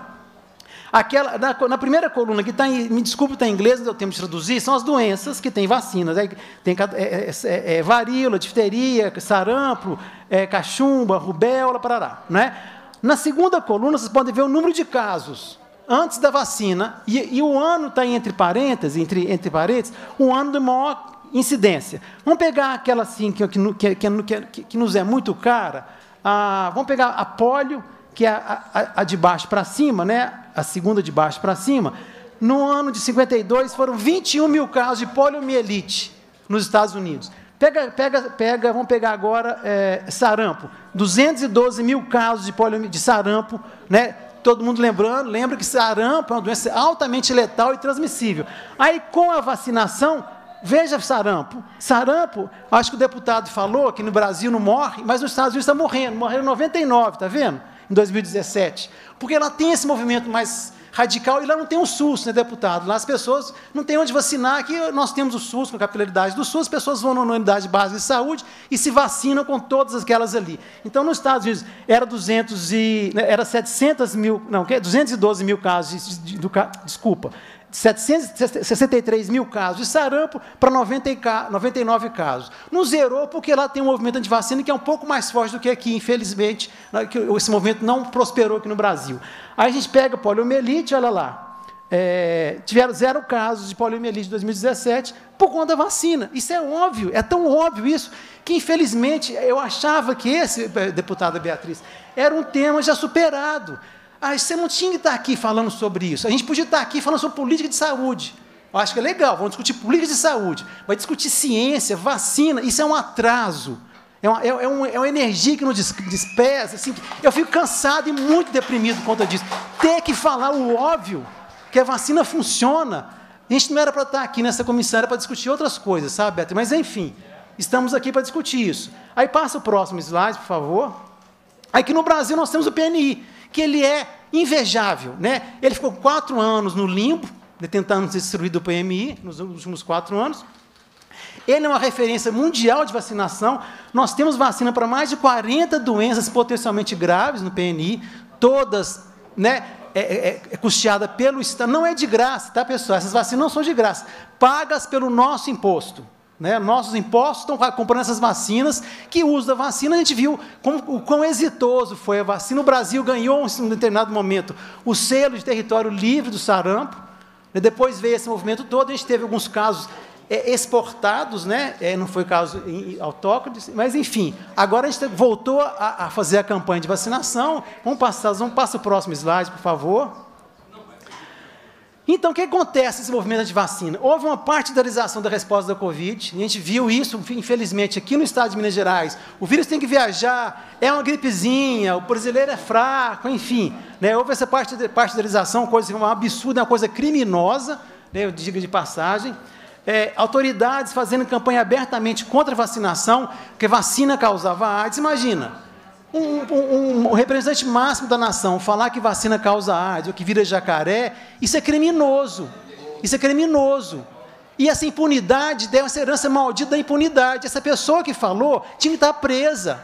Aquela, na, na primeira coluna que está em, me desculpe, está em inglês, não deu tempo de traduzir, são as doenças que têm vacinas. Né? Tem é é, é, é, é, varíola, difteria, sarampo, é, cachumba, rubéola, parará. Né? Na segunda coluna, vocês podem ver o número de casos antes da vacina, e, e o ano está entre parênteses, entre, entre parênteses, o ano de maior incidência. Vamos pegar aquela assim que, que, que, que nos é muito cara. Ah, vamos pegar a polio, que é a, a, a de baixo para cima, né? a segunda de baixo para cima. No ano de 52 foram 21 mil casos de poliomielite nos Estados Unidos. Pega, pega, pega, vamos pegar agora é, sarampo. 212 mil casos de, de sarampo, né? Todo mundo lembrando, lembra que sarampo é uma doença altamente letal e transmissível. Aí, com a vacinação, Veja sarampo. Sarampo, acho que o deputado falou que no Brasil não morre, mas nos Estados Unidos está morrendo. Morreram 99, está vendo? Em 2017. Porque lá tem esse movimento mais radical e lá não tem um SUS, né, deputado? Lá as pessoas não têm onde vacinar. Aqui nós temos o SUS, com a capilaridade do SUS, as pessoas vão na unidade básica de saúde e se vacinam com todas aquelas ali. Então, nos Estados Unidos, era, 200 e, né, era 700 mil, não, 212 mil casos de, de, de, desculpa, de 763 mil casos de sarampo para 99 casos. Não zerou porque lá tem um movimento antivacina que é um pouco mais forte do que aqui, infelizmente. Né, esse movimento não prosperou aqui no Brasil. Aí a gente pega poliomielite, olha lá. É, tiveram zero casos de poliomielite em 2017 por conta da vacina. Isso é óbvio, é tão óbvio isso, que infelizmente eu achava que esse, eh, deputada Beatriz, era um tema já superado. Ah, você não é tinha que estar tá aqui falando sobre isso. A gente podia estar tá aqui falando sobre política de saúde. Eu acho que é legal, vamos discutir política de saúde. Vai discutir ciência, vacina, isso é um atraso. É uma, é, é um é uma energia que nos despesa. Assim, eu fico cansado e muito deprimido por conta disso. Ter que falar o óbvio, que a vacina funciona. A gente não era para estar tá aqui nessa comissão, era para discutir outras coisas, sabe, Beto? Mas, enfim, estamos aqui para discutir isso. Aí passa o próximo slide, por favor. Aí que no Brasil nós temos o PNI, que ele é invejável. Né? Ele ficou quatro anos no limbo, né, tentando destruir do PMI, nos últimos quatro anos. Ele é uma referência mundial de vacinação. Nós temos vacina para mais de 40 doenças potencialmente graves no PNI, todas né, é, é, é, é custeada pelo Estado. Não é de graça, tá, pessoal? Essas vacinas não são de graça. Pagas pelo nosso imposto. Né? Nossos impostos estão comprando essas vacinas, que o uso da vacina, a gente viu como, o quão exitoso foi a vacina. O Brasil ganhou, em um determinado momento, o selo de território livre do sarampo. Né? Depois veio esse movimento todo, a gente teve alguns casos é, exportados, né? É, não foi o caso em, em mas enfim. Agora a gente voltou a, a, fazer a campanha de vacinação. Vamos passar, vamos passar o próximo slide, por favor. Então, o que acontece nesse movimento de vacina? Houve uma partidarização da resposta da Covid, a gente viu isso, infelizmente, aqui no estado de Minas Gerais. O vírus tem que viajar, é uma gripezinha, o brasileiro é fraco, enfim. Né? Houve essa partidarização, coisa uma absurda, uma coisa criminosa, né? eu digo de passagem. É, autoridades fazendo campanha abertamente contra a vacinação, porque vacina causava AIDS, imagina um, um, um, representante máximo da nação falar que vacina causa AIDS ou que vira jacaré, isso é criminoso. Isso é criminoso. E essa impunidade deu é essa herança maldita da impunidade. Essa pessoa que falou tinha que estar presa.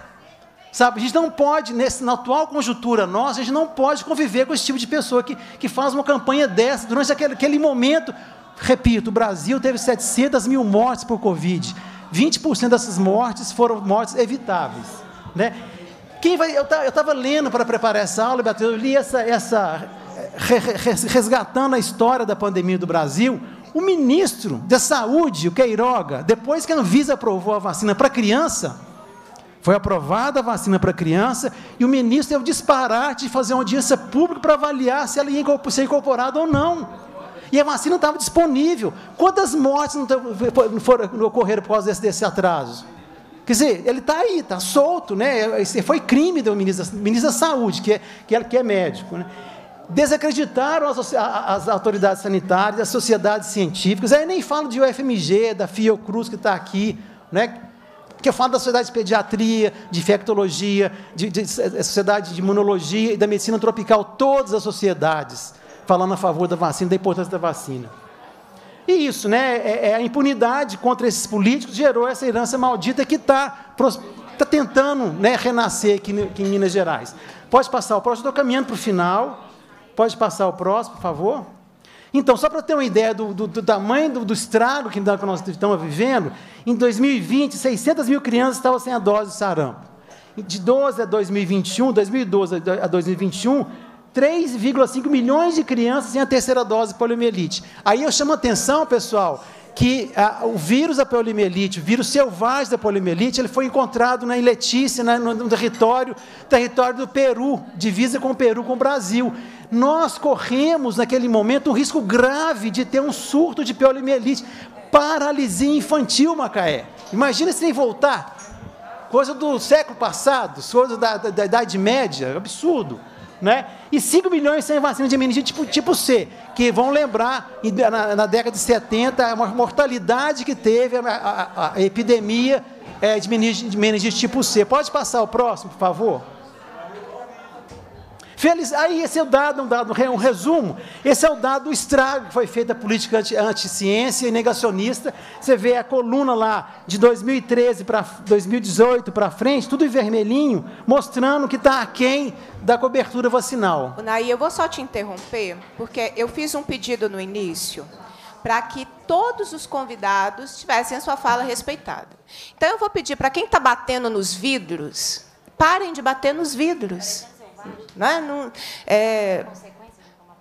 Sabe, a gente não pode, nesse, na atual conjuntura nossa, a gente não pode conviver com esse tipo de pessoa que, que faz uma campanha dessa durante aquele, aquele momento. Repito, o Brasil teve 700 mil mortes por Covid. 20% dessas mortes foram mortes evitáveis. Né? Quem vai, eu estava lendo para preparar essa aula, eu li essa, essa resgatando a história da pandemia do Brasil, o ministro da Saúde, o Queiroga, depois que a Anvisa aprovou a vacina para criança, foi aprovada a vacina para criança, e o ministro teve o disparate de fazer uma audiência pública para avaliar se ela ia ser incorporada ou não. E a vacina estava disponível. Quantas mortes não, foram, não ocorreram por causa desse, desse atraso? Quer dizer, ele está aí, está solto, né? Foi crime do ministro, ministro da Saúde, que é, que é, que é médico. Né? Desacreditaram as, as, autoridades sanitárias, as sociedades científicas. Aí nem falo de UFMG, da Fiocruz que está aqui, né? que eu falo da sociedade de pediatria, de infectologia, de, de, de, eh, sociedade de imunologia e da medicina tropical, todas as sociedades falando a favor da vacina, da importância da vacina. E isso, né? É, é a impunidade contra esses políticos gerou essa herança maldita que está tá tentando né, renascer aqui, aqui, em Minas Gerais. Pode passar o próximo, estou caminhando para o final. Pode passar o próximo, por favor? Então, só para ter uma ideia do, do, do tamanho do, do, estrago que nós estamos vivendo, em 2020, 600 mil crianças estavam sem a dose de sarampo. De 12 a 2021, 2012 a 2021, 3,5 milhões de crianças em a terceira dose de poliomielite. Aí eu chamo a atenção, pessoal, que a, ah, o vírus da poliomielite, o vírus selvagem da poliomielite, ele foi encontrado na Iletice, na, no, no território, território do Peru, divisa com o Peru, com o Brasil. Nós corremos, naquele momento, um risco grave de ter um surto de poliomielite, paralisia infantil, Macaé. Imagina se nem voltar. Coisa do século passado, coisa da, da, da Idade Média, absurdo né? E 5 milhões sem vacina de meningite tipo, tipo C, que vão lembrar, na, na década de 70, a mortalidade que teve a, a, a epidemia é, de meningite tipo C. Pode passar o próximo, por favor? Feliz, aí esse é o dado, um, dado, é um resumo, esse é o dado do estrago que foi feita a política anti, ciência, e negacionista. Você vê a coluna lá de 2013 para 2018 para frente, tudo em vermelhinho, mostrando que está aquém da cobertura vacinal. Naí, eu vou só te interromper, porque eu fiz um pedido no início para que todos os convidados tivessem a sua fala respeitada. Então, eu vou pedir para quem está batendo nos vidros, parem de bater nos vidros. Né? Não, é,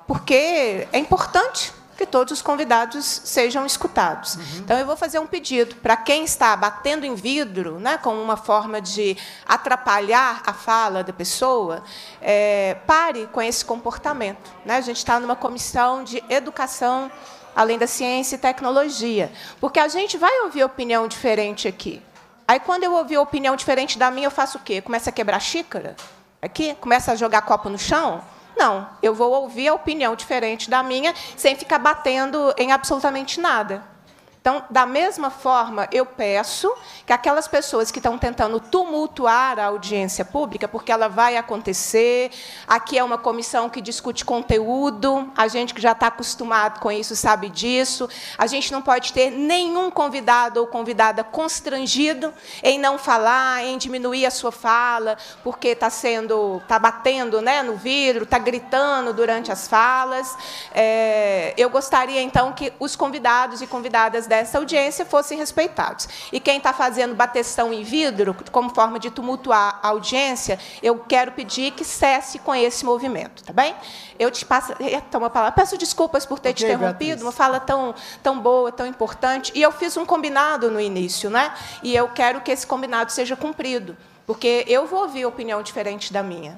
porque é importante que todos os convidados sejam escutados. Uhum. Então, eu vou fazer um pedido para quem está batendo em vidro, né, como uma forma de atrapalhar a fala da pessoa, é, pare com esse comportamento. Né? A gente está numa comissão de educação, além da ciência e tecnologia, porque a gente vai ouvir opinião diferente aqui. Aí, quando eu ouvir opinião diferente da minha, eu faço o quê? Começa a quebrar xícara? aqui, começa a jogar copo no chão, não, eu vou ouvir a opinião diferente da minha sem ficar batendo em absolutamente nada. Então, da mesma forma, eu peço que aquelas pessoas que estão tentando tumultuar a audiência pública, porque ela vai acontecer, aqui é uma comissão que discute conteúdo, a gente que já está acostumado com isso sabe disso, a gente não pode ter nenhum convidado ou convidada constrangido em não falar, em diminuir a sua fala, porque está sendo, está batendo né, no vidro, está gritando durante as falas. É, eu gostaria, então, que os convidados e convidadas dessa audiência fossem respeitados. E quem está fazendo bateção em vidro, como forma de tumultuar a audiência, eu quero pedir que cesse com esse movimento, tá bem? Eu te passo, Eita, uma palavra. Peço desculpas por ter okay, te interrompido, Beatriz. uma fala tão, tão boa, tão importante. E eu fiz um combinado no início, né? E eu quero que esse combinado seja cumprido, porque eu vou ouvir opinião diferente da minha.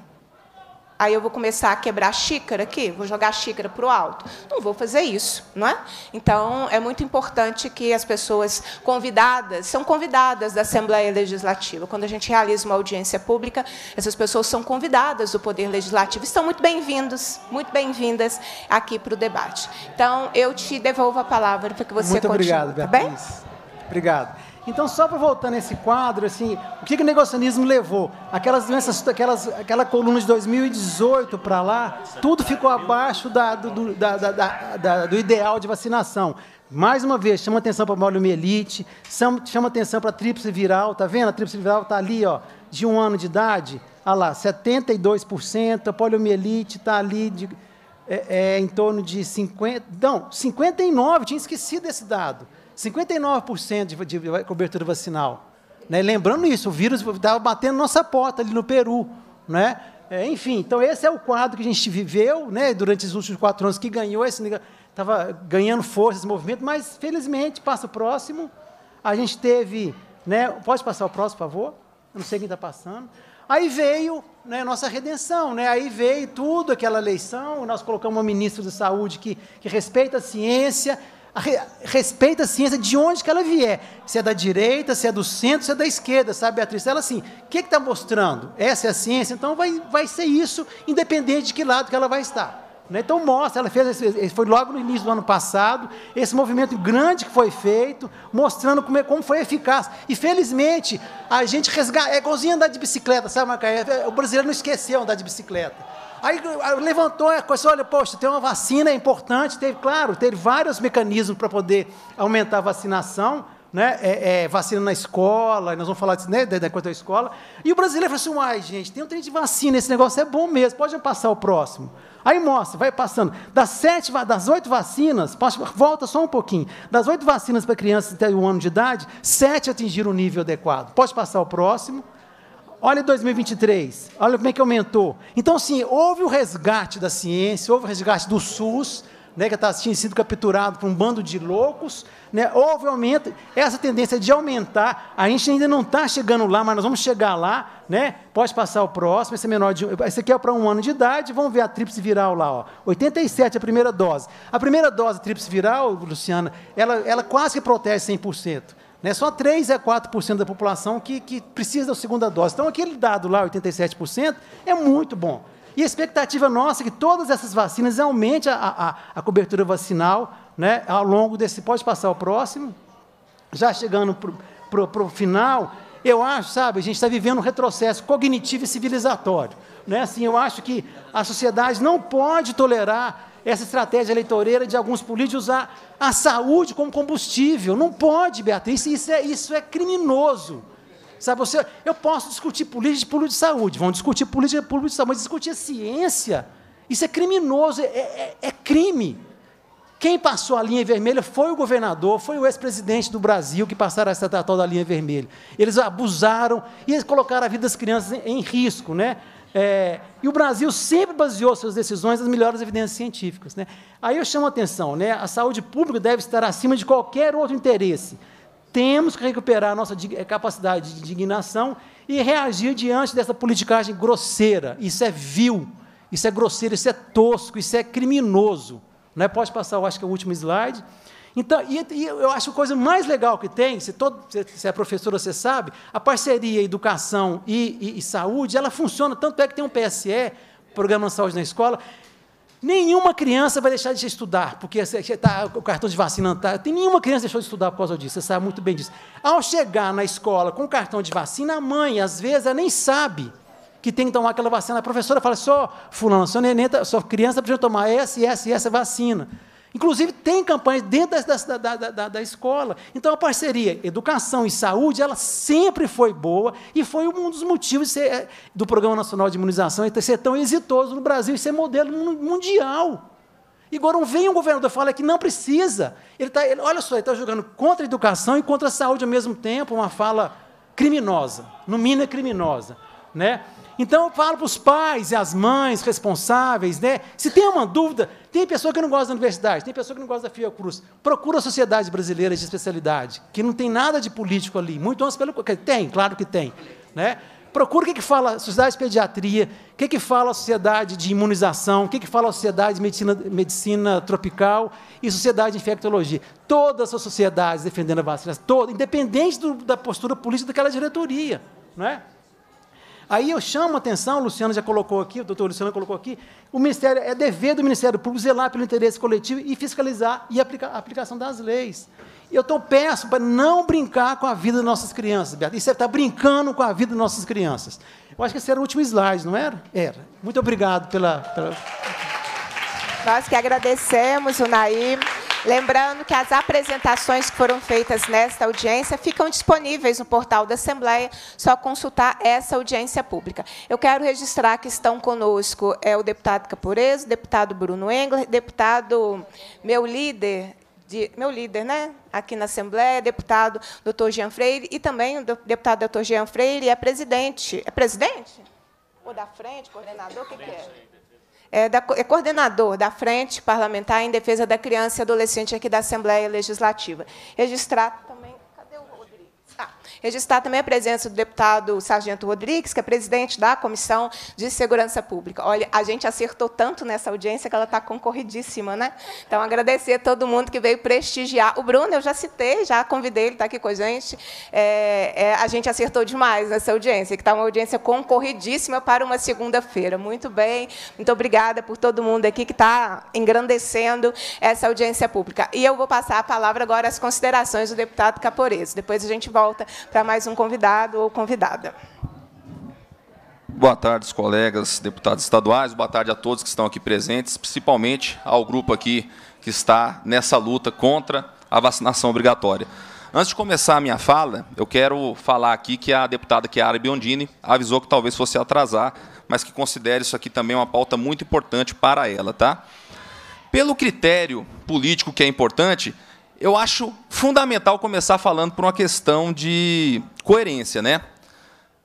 Aí eu vou começar a quebrar a xícara aqui, vou jogar a xícara para o alto. Não vou fazer isso, não é? Então, é muito importante que as pessoas convidadas, são convidadas da Assembleia Legislativa. Quando a gente realiza uma audiência pública, essas pessoas são convidadas do Poder Legislativo. Estão muito bem-vindos, muito bem-vindas aqui para o debate. Então, eu te devolvo a palavra para que você muito continue. Muito obrigado, Beatriz. Tá bem? Obrigado. Então, só para voltar nesse quadro, assim, o que, que o negacionismo levou? Aquelas doenças, aquelas, aquela coluna de 2018 para lá, tudo ficou abaixo da, do, da, da, do, ideal de vacinação. Mais uma vez, chama atenção para a poliomielite, chama atenção para a tríplice viral, tá vendo? A tríplice viral está ali, ó, de um ano de idade, ah lá, 72%, a poliomielite está ali de, é, é, em torno de 50%, não, 59%, tinha esquecido esse dado. 59% de, de cobertura vacinal. Né? Lembrando isso, o vírus estava tá batendo nossa porta ali no Peru. Né? É, enfim, então esse é o quadro que a gente viveu né, durante os últimos quatro anos, que ganhou, estava ganhando força esse movimento, mas felizmente passa o próximo. A gente teve. Né, pode passar o próximo, por favor? Eu não sei quem está passando. Aí veio né, nossa redenção, né? aí veio tudo, aquela eleição, nós colocamos um ministro de saúde que, que respeita a ciência, respeita a ciência de onde que ela vier. Se é da direita, se é do centro, se é da esquerda, sabe, Beatriz? Ela assim, o que está mostrando? Essa é a ciência, então vai, vai ser isso, independente de que lado que ela vai estar. Né? Então mostra, ela fez, foi logo no início do ano passado, esse movimento grande que foi feito, mostrando como, é, como foi eficaz. E felizmente, a gente resgata, é igualzinho andar de bicicleta, sabe, Macaé? É, o brasileiro não esqueceu andar de bicicleta. Aí ah, levantou a coisa, olha, poxa, tem uma vacina, é importante, teve, claro, teve vários mecanismos para poder aumentar a vacinação, né? É, é, vacina na escola, nós vamos falar disso, né, da coisa da escola. E o brasileiro falou assim, uai, gente, tem um trem de vacina, esse negócio é bom mesmo, pode passar o próximo. Aí mostra, vai passando. Das, sete, das oito vacinas, volta só um pouquinho. Das oito vacinas para crianças até um ano de idade, sete atingiram o nível adequado. Pode passar o próximo. Olha 2023, olha como é que aumentou. Então, sim, houve o resgate da ciência, houve o resgate do SUS, né, que está tinha sido capturado por um bando de loucos, né, houve aumento, essa tendência de aumentar, a gente ainda não está chegando lá, mas nós vamos chegar lá, né, pode passar o próximo, esse, é menor de, esse aqui é para um ano de idade, vamos ver a tríplice viral lá, ó, 87 a primeira dose. A primeira dose tríplice viral, Luciana, ela, ela quase que protege 100%. Né? Só 3 a 4% da população que, que precisa da segunda dose. Então, aquele dado lá, 87%, é muito bom. E a expectativa nossa é que todas essas vacinas aumente a, a, a cobertura vacinal né, ao longo desse. Pode passar o próximo. Já chegando para o final, eu acho, sabe, a gente está vivendo um retrocesso cognitivo e civilizatório. Né? Assim, eu acho que a sociedade não pode tolerar essa estratégia eleitoreira de alguns políticos usar a saúde como combustível. Não pode, Beatriz, isso é, isso é criminoso. Sabe, você, eu posso discutir política de de saúde, vão discutir política de de saúde, mas discutir ciência, isso é criminoso, é, é, é, é crime. Quem passou a linha vermelha foi o governador, foi o ex-presidente do Brasil que passaram essa tal da linha vermelha. Eles abusaram e eles colocaram a vida das crianças em, em risco, né? É, e o Brasil sempre baseou suas decisões nas melhores evidências científicas. Né? Aí eu chamo a atenção, né? a saúde pública deve estar acima de qualquer outro interesse. Temos que recuperar a nossa eh, capacidade de indignação e reagir diante dessa politicagem grosseira. Isso é vil, isso é grosseiro, isso é tosco, isso é criminoso. Né? Pode passar, eu acho que é o último slide. Então, e, e, eu acho a coisa mais legal que tem, se, todo, se, é professora você sabe, a parceria educação e, e, e, saúde, ela funciona, tanto é que tem um PSE, Programa de Saúde na Escola, nenhuma criança vai deixar de estudar, porque tá, o cartão de vacina está... Tem nenhuma criança deixou de estudar por causa disso, você sabe muito bem disso. Ao chegar na escola com o cartão de vacina, a mãe, às vezes, ela nem sabe que tem que tomar aquela vacina. A professora fala, só fulano, seu neném, sua criança precisa tomar essa e essa e essa vacina. Inclusive, tem campanhas dentro da, da, da, da, escola. Então, a parceria educação e saúde, ela sempre foi boa e foi um dos motivos ser, eh, do Programa Nacional de Imunização ser tão exitoso no Brasil e ser modelo mundial. E agora não vem um governador fala que não precisa. Ele tá, ele, olha só, ele está jogando contra a educação e contra a saúde ao mesmo tempo, uma fala criminosa, no mínimo é criminosa. Né? Então eu falo para os pais e as mães responsáveis, né? Se tem uma dúvida, tem pessoa que não gosta da universidade, tem pessoa que não gosta da Fiocruz. Procura a Sociedade Brasileira de Especialidade, que não tem nada de político ali, muito antes pelo tem, claro que tem, né? Procura o que, que fala a Sociedade de Pediatria, o que, que fala a Sociedade de Imunização, o que, que fala a Sociedade de Medicina, Medicina Tropical e Sociedade de Infectologia. Todas as sociedades defendendo a vacina, todas, independente do, da postura política daquela diretoria. Não é? Aí eu chamo a atenção, o Luciano já colocou aqui, o doutor Luciano colocou aqui, o Ministério, é dever do Ministério Público zelar pelo interesse coletivo e fiscalizar e a aplicação das leis. Eu tô, peço para não brincar com a vida das nossas crianças, E Você está brincando com a vida das nossas crianças. Eu acho que esse era o último slide, não era? Era. Muito obrigado pela... pela... Nós que agradecemos, Unaí. Lembrando que as apresentações que foram feitas nesta audiência ficam disponíveis no portal da Assembleia, só consultar essa audiência pública. Eu quero registrar que estão conosco é, o deputado Caporeso, deputado Bruno Engler, deputado, meu líder, de, meu líder, né? Aqui na Assembleia, deputado doutor Jean Freire, e também o deputado doutor Jean Freire é presidente. É presidente? Ou da frente, coordenador, o que, que é? é, da, é, coordenador da Frente Parlamentar em Defesa da Criança e Adolescente aqui da Assembleia Legislativa. Registrar registrar também a presença do deputado Sargento Rodrigues, que é presidente da Comissão de Segurança Pública. Olha, a gente acertou tanto nessa audiência que ela está concorridíssima, né? Então, agradecer a todo mundo que veio prestigiar. O Bruno, eu já citei, já convidei, ele está aqui com a gente. É, é, a gente acertou demais nessa audiência, que está uma audiência concorridíssima para uma segunda-feira. Muito bem, muito obrigada por todo mundo aqui que está engrandecendo essa audiência pública. E eu vou passar a palavra agora às considerações do deputado Caporeso. Depois a gente volta para mais um convidado ou convidada. Boa tarde, colegas deputados estaduais, boa tarde a todos que estão aqui presentes, principalmente ao grupo aqui que está nessa luta contra a vacinação obrigatória. Antes de começar a minha fala, eu quero falar aqui que a deputada Chiara Biondini avisou que talvez fosse atrasar, mas que considere isso aqui também uma pauta muito importante para ela, tá? Pelo critério político que é importante, eu acho fundamental começar falando por uma questão de coerência, né?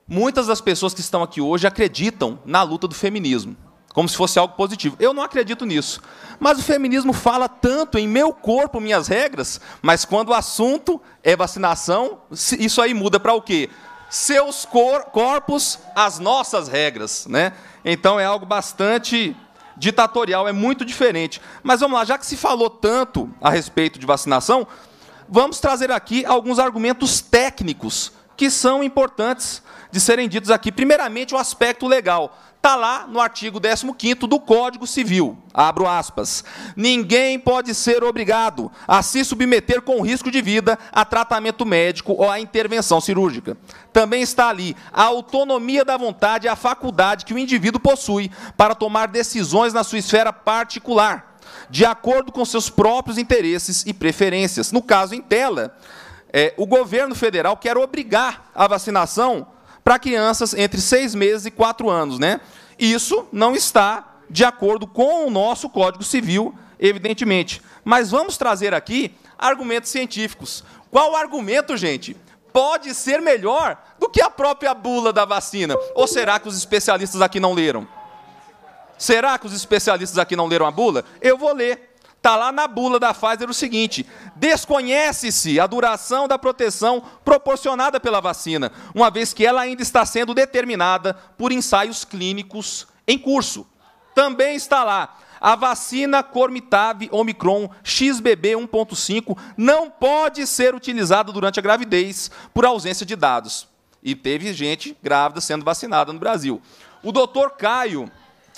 Muitas das pessoas que estão aqui hoje acreditam na luta do feminismo, como se fosse algo positivo. Eu não acredito nisso. Mas o feminismo fala tanto em meu corpo, minhas regras, mas quando o assunto é vacinação, isso aí muda para o quê? Seus cor corpos, as nossas regras, né? Então é algo bastante ditatorial é muito diferente. Mas vamos lá, já que se falou tanto a respeito de vacinação, vamos trazer aqui alguns argumentos técnicos que são importantes de serem ditos aqui. Primeiramente, o aspecto legal. Está lá no artigo 15 do Código Civil. Abro aspas. Ninguém pode ser obrigado a se submeter com risco de vida a tratamento médico ou a intervenção cirúrgica. Também está ali a autonomia da vontade e a faculdade que o indivíduo possui para tomar decisões na sua esfera particular, de acordo com seus próprios interesses e preferências. No caso em tela, é, o governo federal quer obrigar a vacinação para crianças entre seis meses e quatro anos. Né? Isso não está de acordo com o nosso Código Civil, evidentemente. Mas vamos trazer aqui argumentos científicos. Qual argumento, gente? Pode ser melhor do que a própria bula da vacina. Ou será que os especialistas aqui não leram? Será que os especialistas aqui não leram a bula? Eu vou ler. Está lá na bula da Pfizer o seguinte: desconhece-se a duração da proteção proporcionada pela vacina, uma vez que ela ainda está sendo determinada por ensaios clínicos em curso. Também está lá a vacina Cormitav Omicron XBB 1.5 não pode ser utilizada durante a gravidez por ausência de dados. E teve gente grávida sendo vacinada no Brasil. O doutor Caio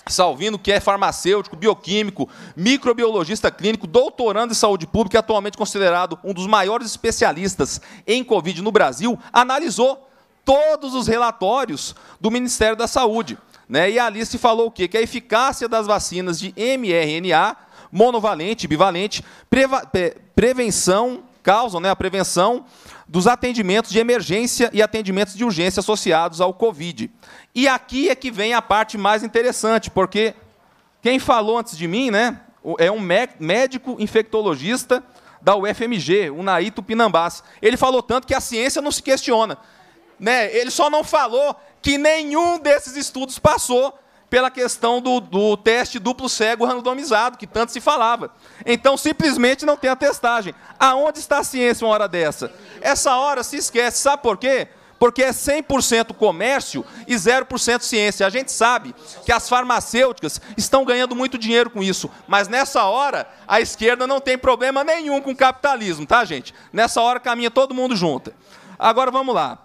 Salvino, que é farmacêutico, bioquímico, microbiologista clínico, doutorando em saúde pública e atualmente considerado um dos maiores especialistas em Covid no Brasil, analisou todos os relatórios do Ministério da Saúde. Né? E ali se falou o quê? Que a eficácia das vacinas de mRNA, monovalente e bivalente, prevenção, causam né, a prevenção dos atendimentos de emergência e atendimentos de urgência associados ao Covid. E aqui é que vem a parte mais interessante, porque quem falou antes de mim, né, é um médico infectologista da UFMG, o Naito Pinambás. Ele falou tanto que a ciência não se questiona. Né? Ele só não falou que nenhum desses estudos passou pela questão do, do teste duplo cego randomizado, que tanto se falava. Então, simplesmente não tem a testagem. Aonde está a ciência uma hora dessa? Essa hora se esquece, sabe por quê? Porque é 100% comércio e 0% ciência. A gente sabe que as farmacêuticas estão ganhando muito dinheiro com isso, mas nessa hora a esquerda não tem problema nenhum com o capitalismo, tá, gente? Nessa hora caminha todo mundo junto. Agora vamos lá.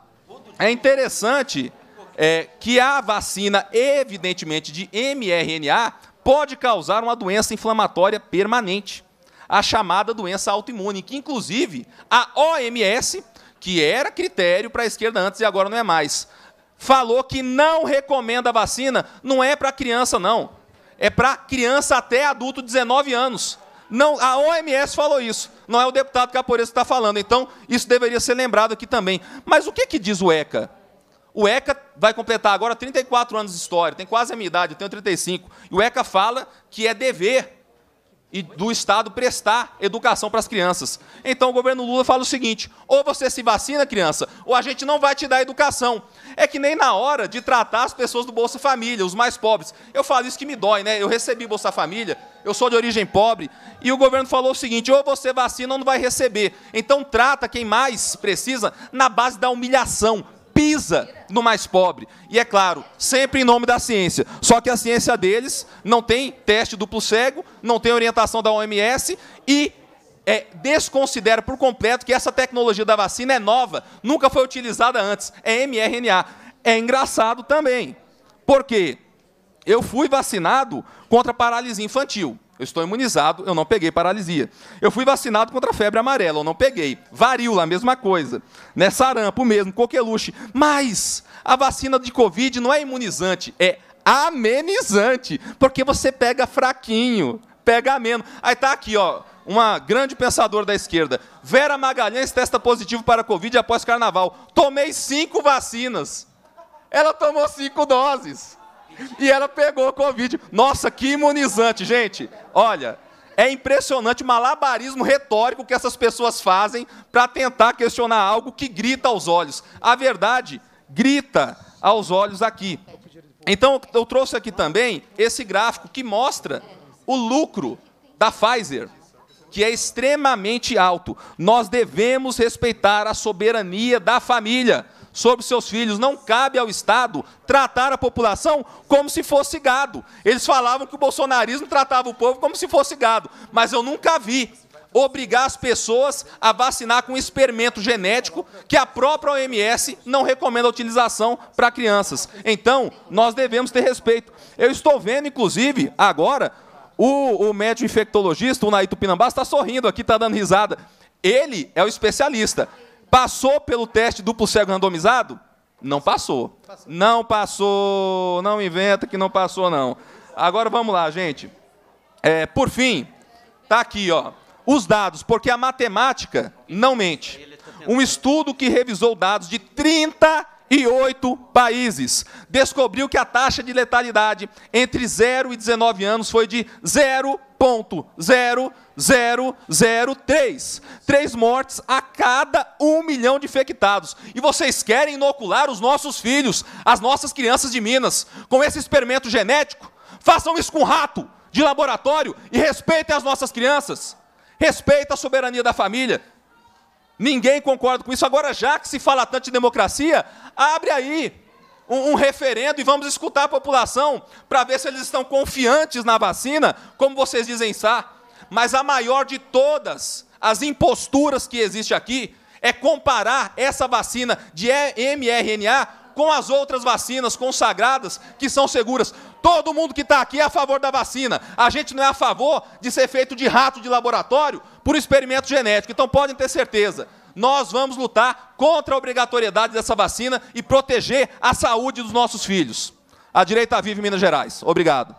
É interessante é, que a vacina, evidentemente de mRNA, pode causar uma doença inflamatória permanente, a chamada doença autoimune, que inclusive a OMS, que era critério para a esquerda antes e agora não é mais, falou que não recomenda a vacina, não é para criança não, é para criança até adulto 19 anos. Não, a OMS falou isso, não é o deputado Caporeiro que está falando. Então, isso deveria ser lembrado aqui também. Mas o que, que diz o ECA? O ECA vai completar agora 34 anos de história, tem quase a minha idade, eu tenho 35. E o ECA fala que é dever e do Estado prestar educação para as crianças. Então o governo Lula fala o seguinte: ou você se vacina, criança, ou a gente não vai te dar educação. É que nem na hora de tratar as pessoas do Bolsa Família, os mais pobres. Eu falo isso que me dói, né? Eu recebi Bolsa Família, eu sou de origem pobre, e o governo falou o seguinte: ou você vacina ou não vai receber. Então trata quem mais precisa na base da humilhação pisa no mais pobre. E é claro, sempre em nome da ciência. Só que a ciência deles não tem teste duplo cego, não tem orientação da OMS e é, desconsidera por completo que essa tecnologia da vacina é nova, nunca foi utilizada antes. É mRNA. É engraçado também. Por quê? Eu fui vacinado contra paralisia infantil eu estou imunizado, eu não peguei paralisia. Eu fui vacinado contra a febre amarela, eu não peguei. Varíola, a mesma coisa. Né? Sarampo mesmo, coqueluche. Mas a vacina de Covid não é imunizante, é amenizante, porque você pega fraquinho, pega menos. Aí está aqui, ó, uma grande pensadora da esquerda. Vera Magalhães testa positivo para Covid após carnaval. Tomei cinco vacinas. Ela tomou cinco doses. E ela pegou o Covid. Nossa, que imunizante, gente. Olha, é impressionante o malabarismo retórico que essas pessoas fazem para tentar questionar algo que grita aos olhos. A verdade grita aos olhos aqui. Então, eu trouxe aqui também esse gráfico que mostra o lucro da Pfizer, que é extremamente alto. Nós devemos respeitar a soberania da família sobre seus filhos. Não cabe ao Estado tratar a população como se fosse gado. Eles falavam que o bolsonarismo tratava o povo como se fosse gado, mas eu nunca vi obrigar as pessoas a vacinar com experimento genético que a própria OMS não recomenda a utilização para crianças. Então, nós devemos ter respeito. Eu estou vendo, inclusive, agora, o, o médico infectologista, o Naito Pinambás, está sorrindo aqui, está dando risada. Ele é o especialista. Passou pelo teste duplo cego randomizado? Não passou. passou. Não passou. Não inventa que não passou, não. Agora vamos lá, gente. É, por fim, tá aqui, ó. Os dados, porque a matemática não mente. Um estudo que revisou dados de 38 países descobriu que a taxa de letalidade entre 0 e 19 anos foi de 0,0 0,03, Três mortes a cada um milhão de infectados. E vocês querem inocular os nossos filhos, as nossas crianças de Minas, com esse experimento genético? Façam isso com um rato de laboratório e respeitem as nossas crianças. Respeitem a soberania da família. Ninguém concorda com isso. Agora, já que se fala tanto de democracia, abre aí um, um, referendo e vamos escutar a população para ver se eles estão confiantes na vacina, como vocês dizem estar mas a maior de todas as imposturas que existe aqui é comparar essa vacina de mRNA com as outras vacinas consagradas que são seguras. Todo mundo que está aqui é a favor da vacina. A gente não é a favor de ser feito de rato de laboratório por experimento genético. Então podem ter certeza. Nós vamos lutar contra a obrigatoriedade dessa vacina e proteger a saúde dos nossos filhos. A direita vive Minas Gerais. Obrigado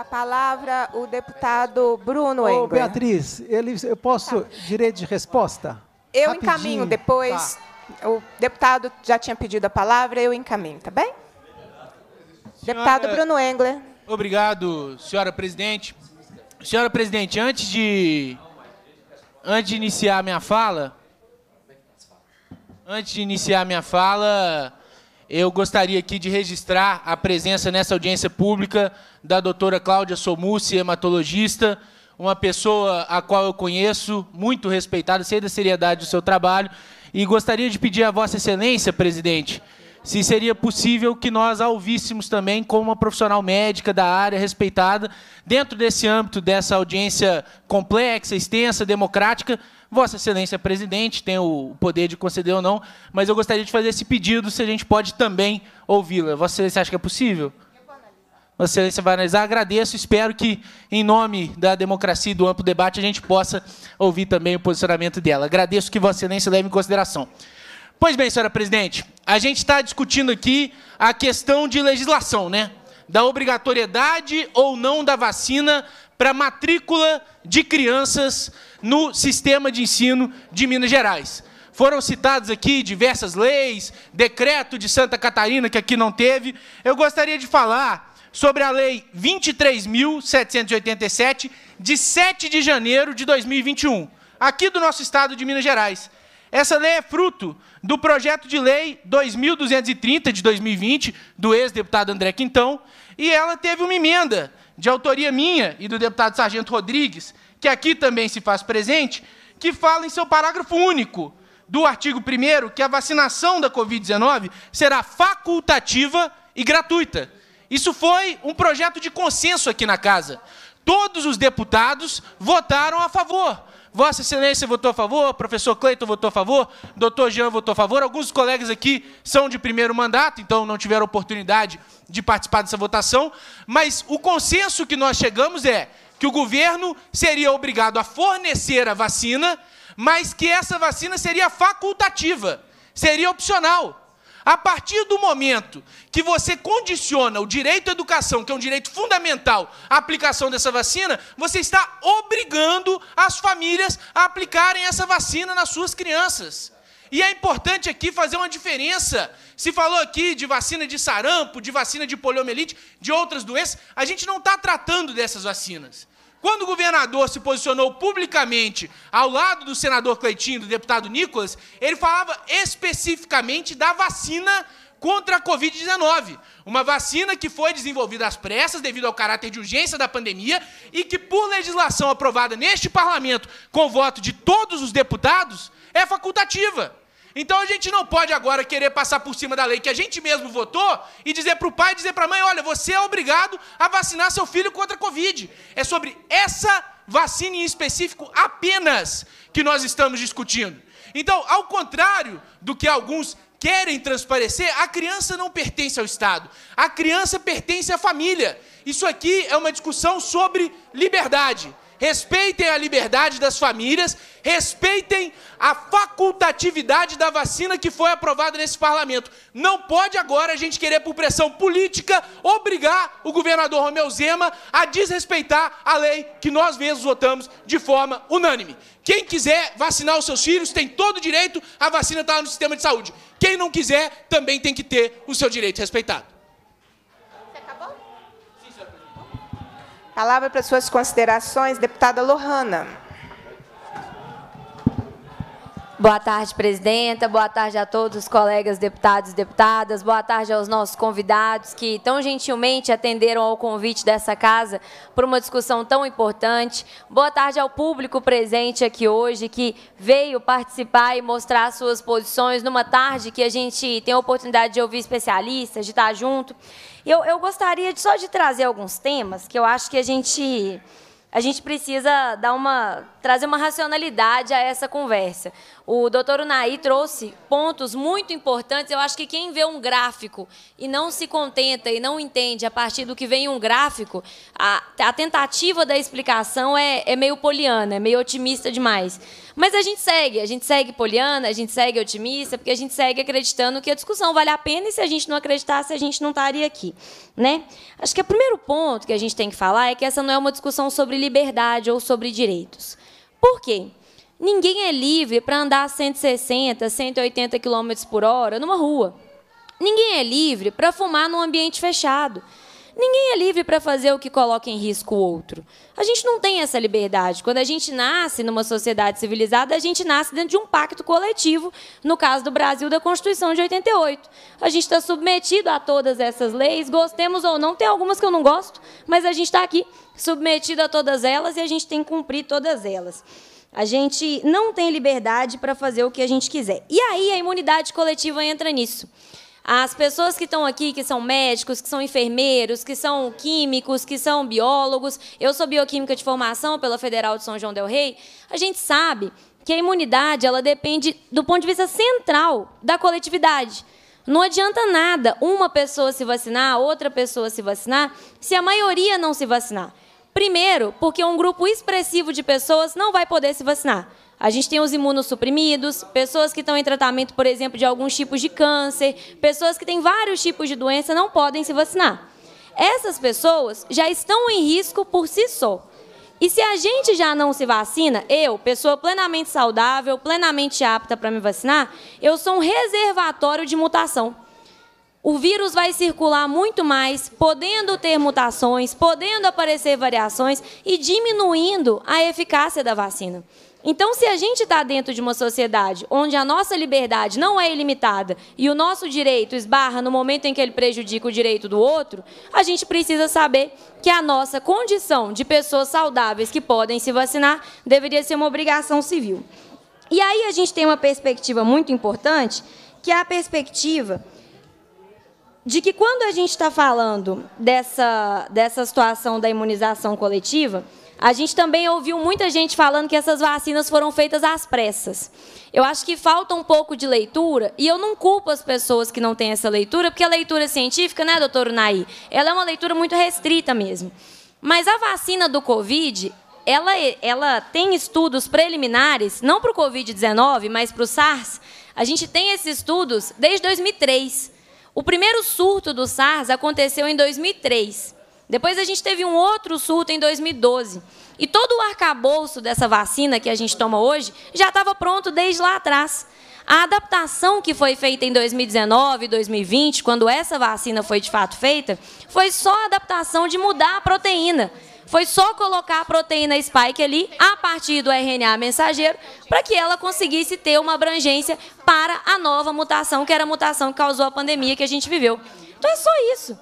a palavra o deputado Bruno Engler. Ô, Beatriz, ele, eu posso tá. direito de resposta? Eu Rapidinho. encaminho depois. Tá. O deputado já tinha pedido a palavra, eu encaminho, tá bem? Senhora, deputado Bruno Engler. Obrigado, senhora presidente. Senhora presidente, antes de antes de iniciar minha fala, antes de iniciar minha fala, eu gostaria aqui de registrar a presença nessa audiência pública da doutora Cláudia Somussi, hematologista, uma pessoa a qual eu conheço, muito respeitada, sei da seriedade do seu trabalho, e gostaria de pedir a Vossa Excelência, presidente, se seria possível que nós a ouvíssemos também como uma profissional médica da área respeitada, dentro desse âmbito dessa audiência complexa, extensa, democrática, Vossa Excelência é presidente tem o poder de conceder ou não, mas eu gostaria de fazer esse pedido se a gente pode também ouvi-la. Vossa Excelência acha que é possível? Vossa Excelência vai analisar. Agradeço, espero que, em nome da democracia e do amplo debate, a gente possa ouvir também o posicionamento dela. Agradeço que Vossa Excelência leve em consideração. Pois bem, senhora presidente, a gente está discutindo aqui a questão de legislação, né? Da obrigatoriedade ou não da vacina para matrícula de crianças no sistema de ensino de Minas Gerais. Foram citados aqui diversas leis, decreto de Santa Catarina, que aqui não teve. Eu gostaria de falar sobre a Lei 23.787, de 7 de janeiro de 2021, aqui do nosso estado de Minas Gerais. Essa lei é fruto do projeto de lei 2230 de 2020, do ex-deputado André Quintão, e ela teve uma emenda de autoria minha e do deputado Sargento Rodrigues, que aqui também se faz presente, que fala em seu parágrafo único do artigo 1 que a vacinação da Covid-19 será facultativa e gratuita. Isso foi um projeto de consenso aqui na casa. Todos os deputados votaram a favor. Vossa Excelência votou a favor, professor Cleiton votou a favor, doutor Jean votou a favor. Alguns colegas aqui são de primeiro mandato, então não tiveram oportunidade de participar dessa votação. Mas o consenso que nós chegamos é que o governo seria obrigado a fornecer a vacina, mas que essa vacina seria facultativa, seria opcional. A partir do momento que você condiciona o direito à educação, que é um direito fundamental, à aplicação dessa vacina, você está obrigando as famílias a aplicarem essa vacina nas suas crianças. E é importante aqui fazer uma diferença. Se falou aqui de vacina de sarampo, de vacina de poliomielite, de outras doenças, a gente não está tratando dessas vacinas. Quando o governador se posicionou publicamente ao lado do senador Cleitinho, do deputado Nicolas, ele falava especificamente da vacina contra a Covid-19. Uma vacina que foi desenvolvida às pressas devido ao caráter de urgência da pandemia e que, por legislação aprovada neste parlamento com voto de todos os deputados, é facultativa. Então a gente não pode agora querer passar por cima da lei que a gente mesmo votou e dizer para o pai, dizer para a mãe, olha, você é obrigado a vacinar seu filho contra a Covid. É sobre essa vacina em específico apenas que nós estamos discutindo. Então, ao contrário do que alguns querem transparecer, a criança não pertence ao Estado. A criança pertence à família. Isso aqui é uma discussão sobre liberdade respeitem a liberdade das famílias, respeitem a facultatividade da vacina que foi aprovada nesse parlamento. Não pode agora a gente querer, por pressão política, obrigar o governador Romeu Zema a desrespeitar a lei que nós mesmos votamos de forma unânime. Quem quiser vacinar os seus filhos tem todo o direito, a vacina está no sistema de saúde. Quem não quiser também tem que ter o seu direito respeitado. Palavra para suas considerações, deputada Lohana. Boa tarde, presidenta. Boa tarde a todos os colegas deputados e deputadas. Boa tarde aos nossos convidados que tão gentilmente atenderam ao convite dessa casa para uma discussão tão importante. Boa tarde ao público presente aqui hoje que veio participar e mostrar suas posições numa tarde que a gente tem a oportunidade de ouvir especialistas, de estar junto. Eu, eu gostaria de, só de trazer alguns temas que eu acho que a gente a gente precisa dar uma, trazer uma racionalidade a essa conversa. O doutor Unai trouxe pontos muito importantes. Eu acho que quem vê um gráfico e não se contenta e não entende a partir do que vem um gráfico, a, a tentativa da explicação é, é meio poliana, é meio otimista demais. Mas a gente segue, a gente segue poliana, a gente segue otimista, porque a gente segue acreditando que a discussão vale a pena e se a gente não acreditasse, a gente não estaria aqui. Né? Acho que o primeiro ponto que a gente tem que falar é que essa não é uma discussão sobre liberdade ou sobre direitos. Por quê? Ninguém é livre para andar 160, 180 km por hora numa rua. Ninguém é livre para fumar num ambiente fechado. Ninguém é livre para fazer o que coloca em risco o outro. A gente não tem essa liberdade. Quando a gente nasce numa sociedade civilizada, a gente nasce dentro de um pacto coletivo, no caso do Brasil, da Constituição de 88. A gente está submetido a todas essas leis, gostemos ou não, tem algumas que eu não gosto, mas a gente está aqui submetido a todas elas e a gente tem que cumprir todas elas. A gente não tem liberdade para fazer o que a gente quiser. E aí a imunidade coletiva entra nisso. As pessoas que estão aqui, que são médicos, que são enfermeiros, que são químicos, que são biólogos, eu sou bioquímica de formação pela Federal de São João del Rei, a gente sabe que a imunidade ela depende do ponto de vista central da coletividade. Não adianta nada uma pessoa se vacinar, outra pessoa se vacinar, se a maioria não se vacinar. Primeiro, porque um grupo expressivo de pessoas não vai poder se vacinar. A gente tem os imunossuprimidos, pessoas que estão em tratamento, por exemplo, de alguns tipos de câncer, pessoas que têm vários tipos de doença não podem se vacinar. Essas pessoas já estão em risco por si só. E se a gente já não se vacina, eu, pessoa plenamente saudável, plenamente apta para me vacinar, eu sou um reservatório de mutação. O vírus vai circular muito mais, podendo ter mutações, podendo aparecer variações e diminuindo a eficácia da vacina. Então, se a gente está dentro de uma sociedade onde a nossa liberdade não é ilimitada e o nosso direito esbarra no momento em que ele prejudica o direito do outro, a gente precisa saber que a nossa condição de pessoas saudáveis que podem se vacinar deveria ser uma obrigação civil. E aí a gente tem uma perspectiva muito importante, que é a perspectiva de que quando a gente está falando dessa, dessa situação da imunização coletiva, a gente também ouviu muita gente falando que essas vacinas foram feitas às pressas. Eu acho que falta um pouco de leitura, e eu não culpo as pessoas que não têm essa leitura, porque a leitura científica, né, doutor Nai, Ela é uma leitura muito restrita mesmo. Mas a vacina do Covid, ela, ela tem estudos preliminares, não para o Covid-19, mas para o SARS. A gente tem esses estudos desde 2003. O primeiro surto do SARS aconteceu em 2003. Depois a gente teve um outro surto em 2012. E todo o arcabouço dessa vacina que a gente toma hoje já estava pronto desde lá atrás. A adaptação que foi feita em 2019 2020, quando essa vacina foi de fato feita, foi só a adaptação de mudar a proteína. Foi só colocar a proteína spike ali, a partir do RNA mensageiro, para que ela conseguisse ter uma abrangência para a nova mutação, que era a mutação que causou a pandemia que a gente viveu. Então é só isso.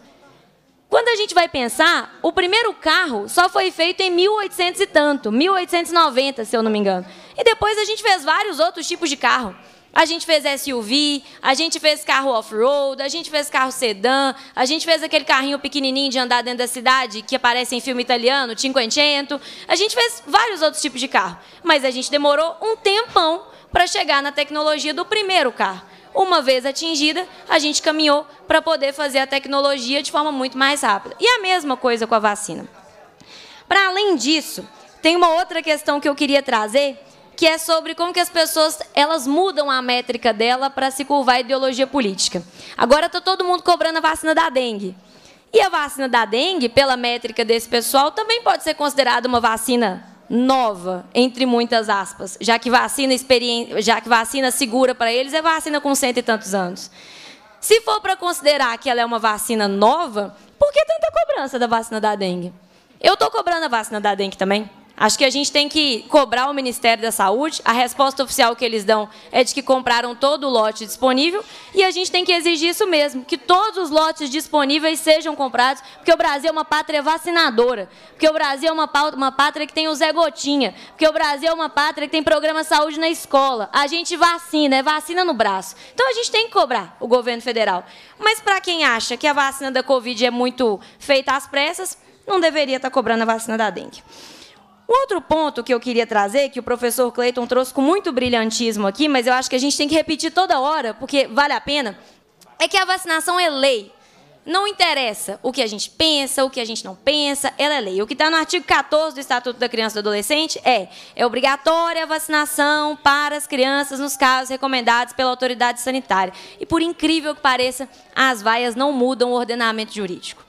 Quando a gente vai pensar, o primeiro carro só foi feito em 1800 e tanto, 1890, se eu não me engano. E depois a gente fez vários outros tipos de carro. A gente fez SUV, a gente fez carro off-road, a gente fez carro sedã, a gente fez aquele carrinho pequenininho de andar dentro da cidade que aparece em filme italiano, Cinquecento. A gente fez vários outros tipos de carro, mas a gente demorou um tempão para chegar na tecnologia do primeiro carro. Uma vez atingida, a gente caminhou para poder fazer a tecnologia de forma muito mais rápida. E a mesma coisa com a vacina. Para além disso, tem uma outra questão que eu queria trazer, que é sobre como que as pessoas elas mudam a métrica dela para se curvar a ideologia política. Agora está todo mundo cobrando a vacina da dengue. E a vacina da dengue, pela métrica desse pessoal, também pode ser considerada uma vacina nova, entre muitas aspas, já que vacina, já que vacina segura para eles é vacina com cento e tantos anos. Se for para considerar que ela é uma vacina nova, por que tanta cobrança da vacina da dengue? Eu estou cobrando a vacina da dengue também. Acho que a gente tem que cobrar o Ministério da Saúde. A resposta oficial que eles dão é de que compraram todo o lote disponível e a gente tem que exigir isso mesmo, que todos os lotes disponíveis sejam comprados, porque o Brasil é uma pátria vacinadora, porque o Brasil é uma, pátria que tem o Zé Gotinha, porque o Brasil é uma pátria que tem programa de saúde na escola. A gente vacina, é vacina no braço. Então a gente tem que cobrar o governo federal. Mas para quem acha que a vacina da Covid é muito feita às pressas, não deveria estar tá cobrando a vacina da dengue. Outro ponto que eu queria trazer, que o professor Clayton trouxe com muito brilhantismo aqui, mas eu acho que a gente tem que repetir toda hora, porque vale a pena, é que a vacinação é lei. Não interessa o que a gente pensa, o que a gente não pensa, ela é lei. O que está no artigo 14 do Estatuto da Criança e do Adolescente é: é obrigatória a vacinação para as crianças nos casos recomendados pela autoridade sanitária. E por incrível que pareça, as vaias não mudam o ordenamento jurídico.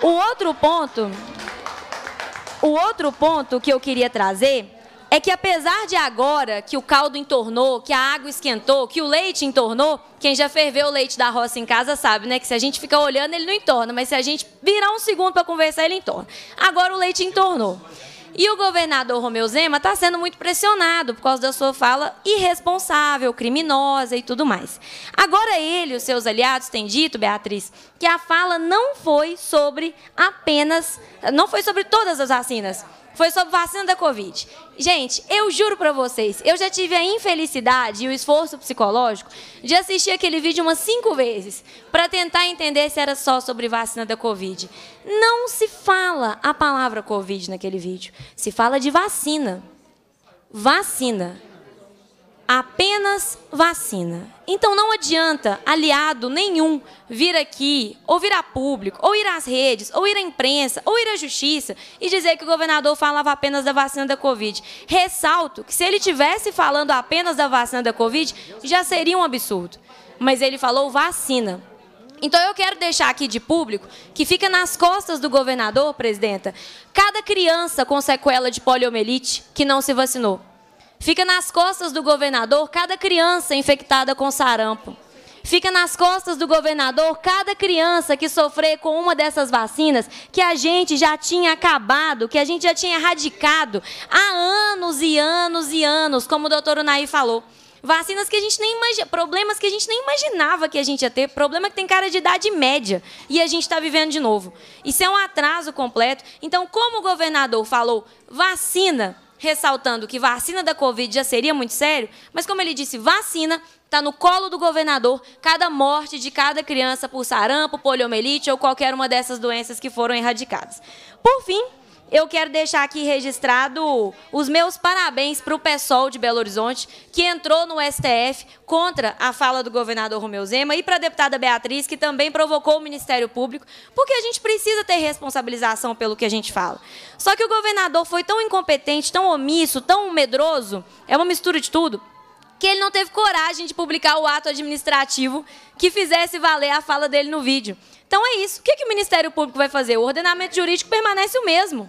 O outro ponto o outro ponto que eu queria trazer é que apesar de agora que o caldo entornou, que a água esquentou, que o leite entornou, quem já ferveu o leite da roça em casa sabe, né? Que se a gente ficar olhando, ele não entorna, mas se a gente virar um segundo para conversar, ele entorna. Agora o leite entornou. E o governador Romeu Zema está sendo muito pressionado por causa da sua fala irresponsável, criminosa e tudo mais. Agora ele e os seus aliados têm dito, Beatriz, que a fala não foi sobre apenas, não foi sobre todas as vacinas, foi sobre vacina da Covid. Gente, eu juro para vocês, eu já tive a infelicidade e o esforço psicológico de assistir aquele vídeo umas cinco vezes para tentar entender se era só sobre vacina da Covid. Não se fala a palavra Covid naquele vídeo, se fala de vacina. Vacina apenas vacina. Então não adianta aliado nenhum vir aqui, ou vir a público, ou ir às redes, ou ir à imprensa, ou ir à justiça e dizer que o governador falava apenas da vacina da Covid. Ressalto que se ele tivesse falando apenas da vacina da Covid, já seria um absurdo. Mas ele falou vacina. Então eu quero deixar aqui de público que fica nas costas do governador, presidenta, cada criança com sequela de poliomielite que não se vacinou. Fica nas costas do governador cada criança infectada com sarampo. Fica nas costas do governador cada criança que sofrer com uma dessas vacinas que a gente já tinha acabado, que a gente já tinha erradicado há anos e anos e anos, como o doutor Unai falou. Vacinas que a gente nem imagina, problemas que a gente nem imaginava que a gente ia ter, problema que tem cara de idade média e a gente está vivendo de novo. Isso é um atraso completo. Então, como o governador falou, vacina ressaltando que vacina da Covid já seria muito sério, mas como ele disse, vacina está no colo do governador cada morte de cada criança por sarampo, poliomielite ou qualquer uma dessas doenças que foram erradicadas. Por fim, eu quero deixar aqui registrado os meus parabéns para o pessoal de Belo Horizonte, que entrou no STF contra a fala do governador Romeu Zema, e para a deputada Beatriz, que também provocou o Ministério Público, porque a gente precisa ter responsabilização pelo que a gente fala. Só que o governador foi tão incompetente, tão omisso, tão medroso, é uma mistura de tudo, que ele não teve coragem de publicar o ato administrativo que fizesse valer a fala dele no vídeo. Então é isso. O que, que o Ministério Público vai fazer? O ordenamento jurídico permanece o mesmo.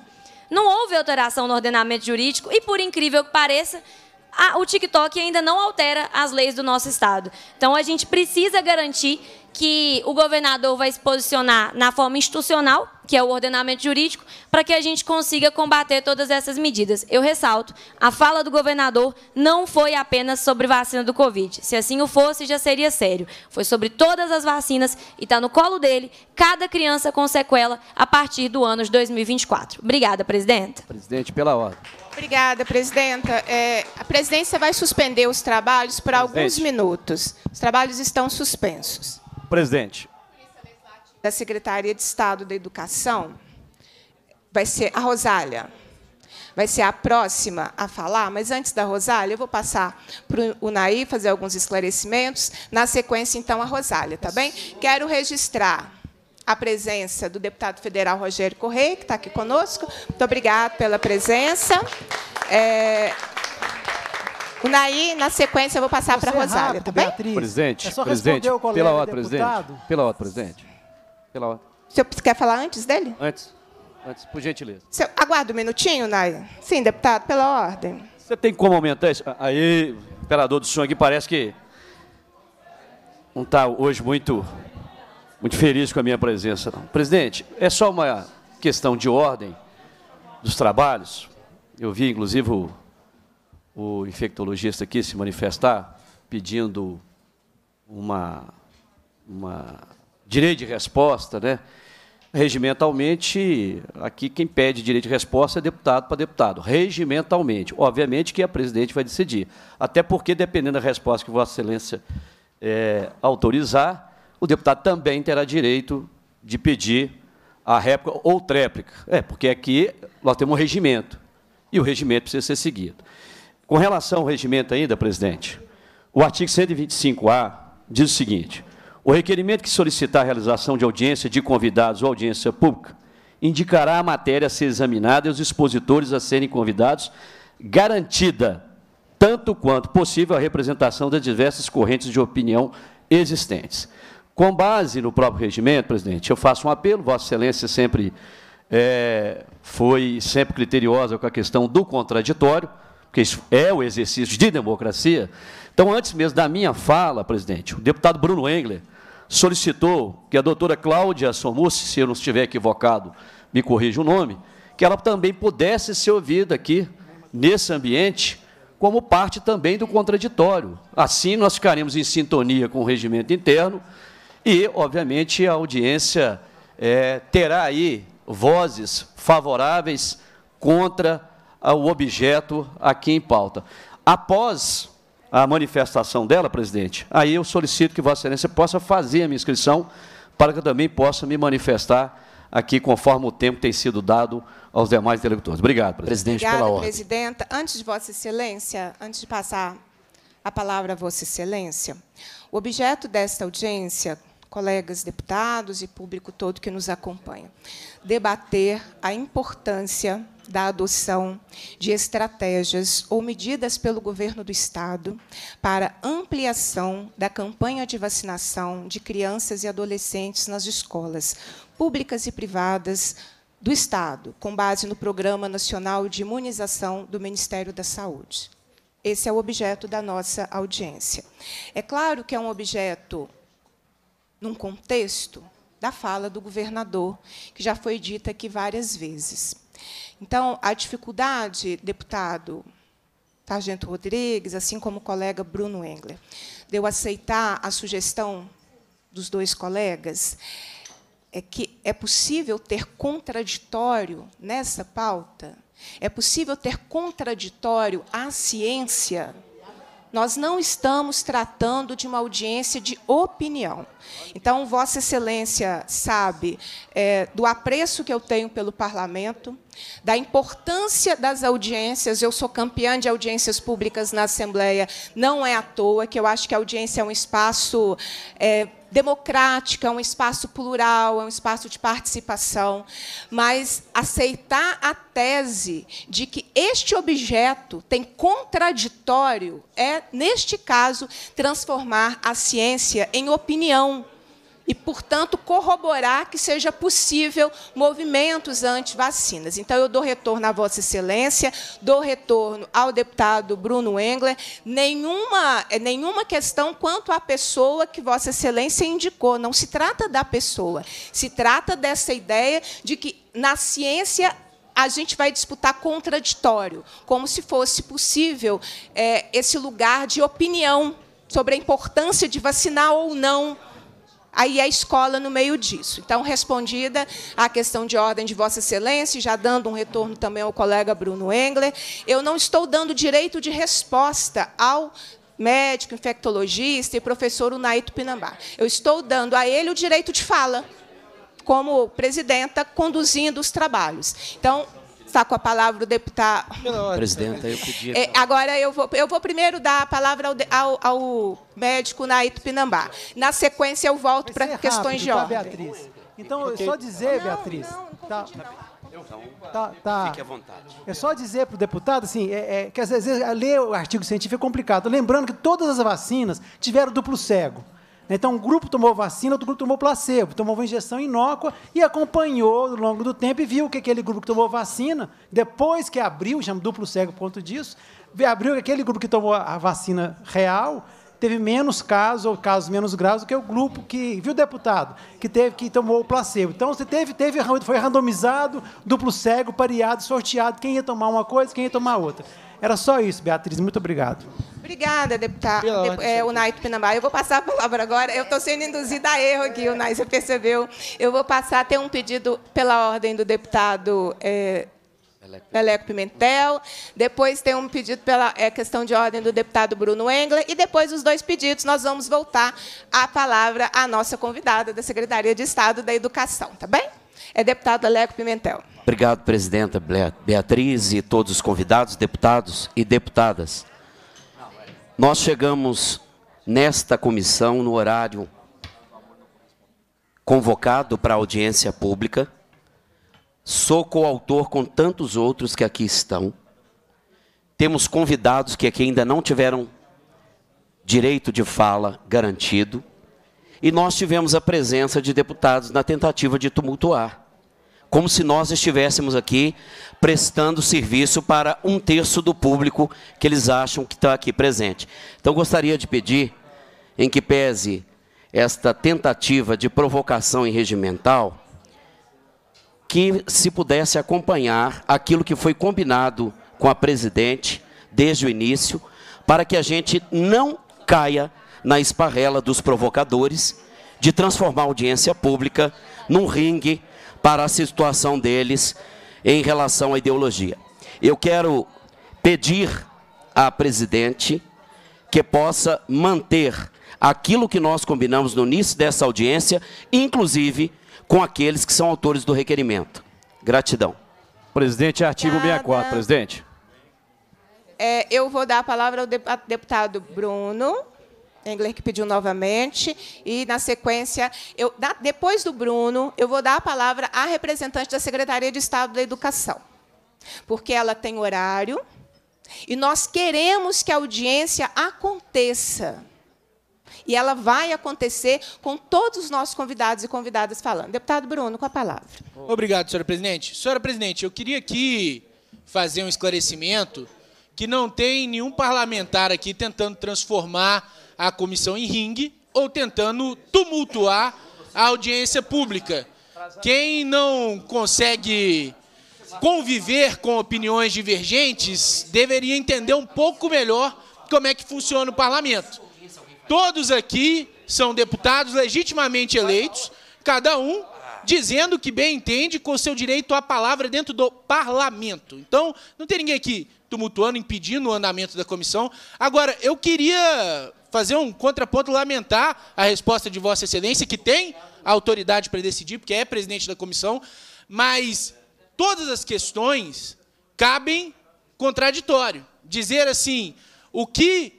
Não houve alteração no ordenamento jurídico e, por incrível que pareça, a, o TikTok ainda não altera as leis do nosso Estado. Então, a gente precisa garantir que o governador vai se posicionar na forma institucional, que é o ordenamento jurídico, para que a gente consiga combater todas essas medidas. Eu ressalto, a fala do governador não foi apenas sobre vacina do Covid. Se assim o fosse, já seria sério. Foi sobre todas as vacinas e está no colo dele cada criança com sequela a partir do ano de 2024. Obrigada, presidenta. Presidente, pela ordem. Obrigada, presidenta. É, a presidência vai suspender os trabalhos por alguns minutos. Os trabalhos estão suspensos. Presidente. Da Secretaria de Estado da Educação vai ser a Rosália. Vai ser a próxima a falar, mas antes da Rosália, eu vou passar para o Naí fazer alguns esclarecimentos. Na sequência, então, a Rosália, tá bem? Quero registrar a presença do deputado federal Rogério Correia, que está aqui conosco. Muito obrigado pela presença. É... O Nair, na sequência, eu vou passar para a é Rosália, rápido, tá bem? Beatriz, presidente, é presidente, colega, pela ordem, presidente. Pela ordem, presidente. Pela ordem. O senhor quer falar antes dele? Antes. Antes, por gentileza. Senhor, aguarda um minutinho, Nair. Sim, deputado, pela ordem. Você tem como aumentar isso? Aí, imperador do senhor aqui parece que não está hoje muito, muito feliz com a minha presença. Não. Presidente, é só uma questão de ordem dos trabalhos. Eu vi, inclusive, o o infectologista aqui se manifestar pedindo uma, uma direito de resposta, né? Regimentalmente, aqui quem pede direito de resposta é deputado para deputado. Regimentalmente. Obviamente que a presidente vai decidir. Até porque, dependendo da resposta que Vossa Excelência é, autorizar, o deputado também terá direito de pedir a réplica ou tréplica. É, porque aqui nós temos um regimento. E o regimento precisa ser seguido. Com relação ao regimento ainda, presidente, o artigo 125A diz o seguinte: o requerimento que solicitar a realização de audiência de convidados ou audiência pública indicará a matéria a ser examinada e os expositores a serem convidados, garantida, tanto quanto possível, a representação das diversas correntes de opinião existentes. Com base no próprio regimento, presidente, eu faço um apelo, Vossa Excelência sempre é, foi sempre criteriosa com a questão do contraditório porque isso é o exercício de democracia. Então, antes mesmo da minha fala, presidente, o deputado Bruno Engler solicitou que a doutora Cláudia Somussi, se eu não estiver equivocado, me corrija o nome, que ela também pudesse ser ouvida aqui, nesse ambiente, como parte também do contraditório. Assim, nós ficaremos em sintonia com o regimento interno e, obviamente, a audiência é, terá aí vozes favoráveis contra o objeto aqui em pauta. Após a manifestação dela, presidente, aí eu solicito que Vossa Excelência possa fazer a minha inscrição para que eu também possa me manifestar aqui conforme o tempo tem sido dado aos demais eleitores. Obrigado, presidente, Obrigada, pela ordem. presidenta. Antes de Vossa Excelência, antes de passar a palavra a Vossa Excelência, o objeto desta audiência, colegas deputados e público todo que nos acompanha, debater a importância da adoção de estratégias ou medidas pelo governo do Estado para ampliação da campanha de vacinação de crianças e adolescentes nas escolas públicas e privadas do Estado, com base no Programa Nacional de Imunização do Ministério da Saúde. Esse é o objeto da nossa audiência. É claro que é um objeto num contexto da fala do governador, que já foi dita aqui várias vezes. Então, a dificuldade, deputado Sargento Rodrigues, assim como o colega Bruno Engler, de eu aceitar a sugestão dos dois colegas, é que é possível ter contraditório nessa pauta? É possível ter contraditório à ciência? Nós não estamos tratando de uma audiência de opinião. Então, Vossa Excelência sabe é, do apreço que eu tenho pelo parlamento, da importância das audiências. Eu sou campeã de audiências públicas na Assembleia, não é à toa, que eu acho que a audiência é um espaço é, democrática, é um espaço plural, é um espaço de participação, mas aceitar a tese de que este objeto tem contraditório é, neste caso, transformar a ciência em opinião, e, portanto, corroborar que seja possível movimentos anti-vacinas. Então, eu dou retorno à Vossa Excelência, dou retorno ao deputado Bruno Engler, nenhuma, é, nenhuma questão quanto à pessoa que Vossa Excelência indicou. Não se trata da pessoa, se trata dessa ideia de que, na ciência, a gente vai disputar contraditório, como se fosse possível é, esse lugar de opinião sobre a importância de vacinar ou não aí é a escola no meio disso. Então, respondida a questão de ordem de Vossa Excelência, já dando um retorno também ao colega Bruno Engler, eu não estou dando direito de resposta ao médico, infectologista e professor Unaito Pinambá. Eu estou dando a ele o direito de fala, como presidenta, conduzindo os trabalhos. Então, Está com a palavra o deputado. Presidenta, é, eu É, então. agora eu vou, eu vou primeiro dar a palavra ao, ao, ao médico Naito Pinambá. Na sequência, eu volto para é questões rápido, de tá, ordem. Tá, Beatriz. Então, é só dizer, não, Beatriz. Não, não tá. Tá, tá. Fique à vontade. É só dizer para o deputado, assim, é, é, que às vezes ler o artigo científico é complicado. Lembrando que todas as vacinas tiveram duplo cego. Né? Então, um grupo tomou vacina, outro grupo tomou placebo, tomou uma injeção inócua e acompanhou ao longo do tempo e viu que aquele grupo que tomou vacina, depois que abriu, chama duplo cego por conta disso, abriu que aquele grupo que tomou a vacina real teve menos casos ou casos menos graves do que o grupo que, viu, deputado, que teve que tomou o placebo. Então, você teve, teve, foi randomizado, duplo cego, pareado, sorteado, quem ia tomar uma coisa, quem ia tomar outra. Era só isso, Beatriz. Muito obrigado. Obrigada, deputada. De, é, o Naito Eu vou passar a palavra agora. Eu estou sendo induzida a erro aqui, o Naito, você percebeu. Eu vou passar até um pedido pela ordem do deputado. É, Pimentel, depois tem um pedido pela é, questão de ordem do deputado Bruno Engler, e depois os dois pedidos nós vamos voltar a palavra à nossa convidada da Secretaria de Estado da Educação, tá bem? É deputado Aleco Pimentel. Obrigado, presidenta Beatriz e todos os convidados, deputados e deputadas. Nós chegamos nesta comissão no horário convocado para audiência pública. Sou coautor com tantos outros que aqui estão. Temos convidados que aqui ainda não tiveram direito de fala garantido. E nós tivemos a presença de deputados na tentativa de tumultuar, como se nós estivéssemos aqui prestando serviço para um terço do público que eles acham que está aqui presente. Então, gostaria de pedir, em que pese esta tentativa de provocação em regimental, que se pudesse acompanhar aquilo que foi combinado com a presidente desde o início, para que a gente não caia na esparrela dos provocadores de transformar a audiência pública num ringue para a situação deles em relação à ideologia. Eu quero pedir à presidente que possa manter aquilo que nós combinamos no início dessa audiência, inclusive com aqueles que são autores do requerimento. Gratidão. Presidente, artigo Nada. 64, presidente. É, eu vou dar a palavra ao deputado Bruno. Engler que pediu novamente. E, na sequência, eu, depois do Bruno, eu vou dar a palavra à representante da Secretaria de Estado da Educação, porque ela tem horário e nós queremos que a audiência aconteça. E ela vai acontecer com todos os nossos convidados e convidadas falando. Deputado Bruno, com a palavra. Obrigado, senhora presidente. Senhora presidente, eu queria aqui fazer um esclarecimento que não tem nenhum parlamentar aqui tentando transformar a comissão em ringue ou tentando tumultuar a audiência pública. Quem não consegue conviver com opiniões divergentes deveria entender um pouco melhor como é que funciona o parlamento. Todos aqui são deputados legitimamente eleitos, cada um dizendo que bem entende com seu direito à palavra dentro do parlamento. Então, não tem ninguém aqui tumultuando, impedindo o andamento da comissão. Agora, eu queria fazer um contraponto, lamentar a resposta de Vossa Excelência, que tem autoridade para decidir, porque é presidente da comissão, mas todas as questões cabem contraditório. Dizer assim, o que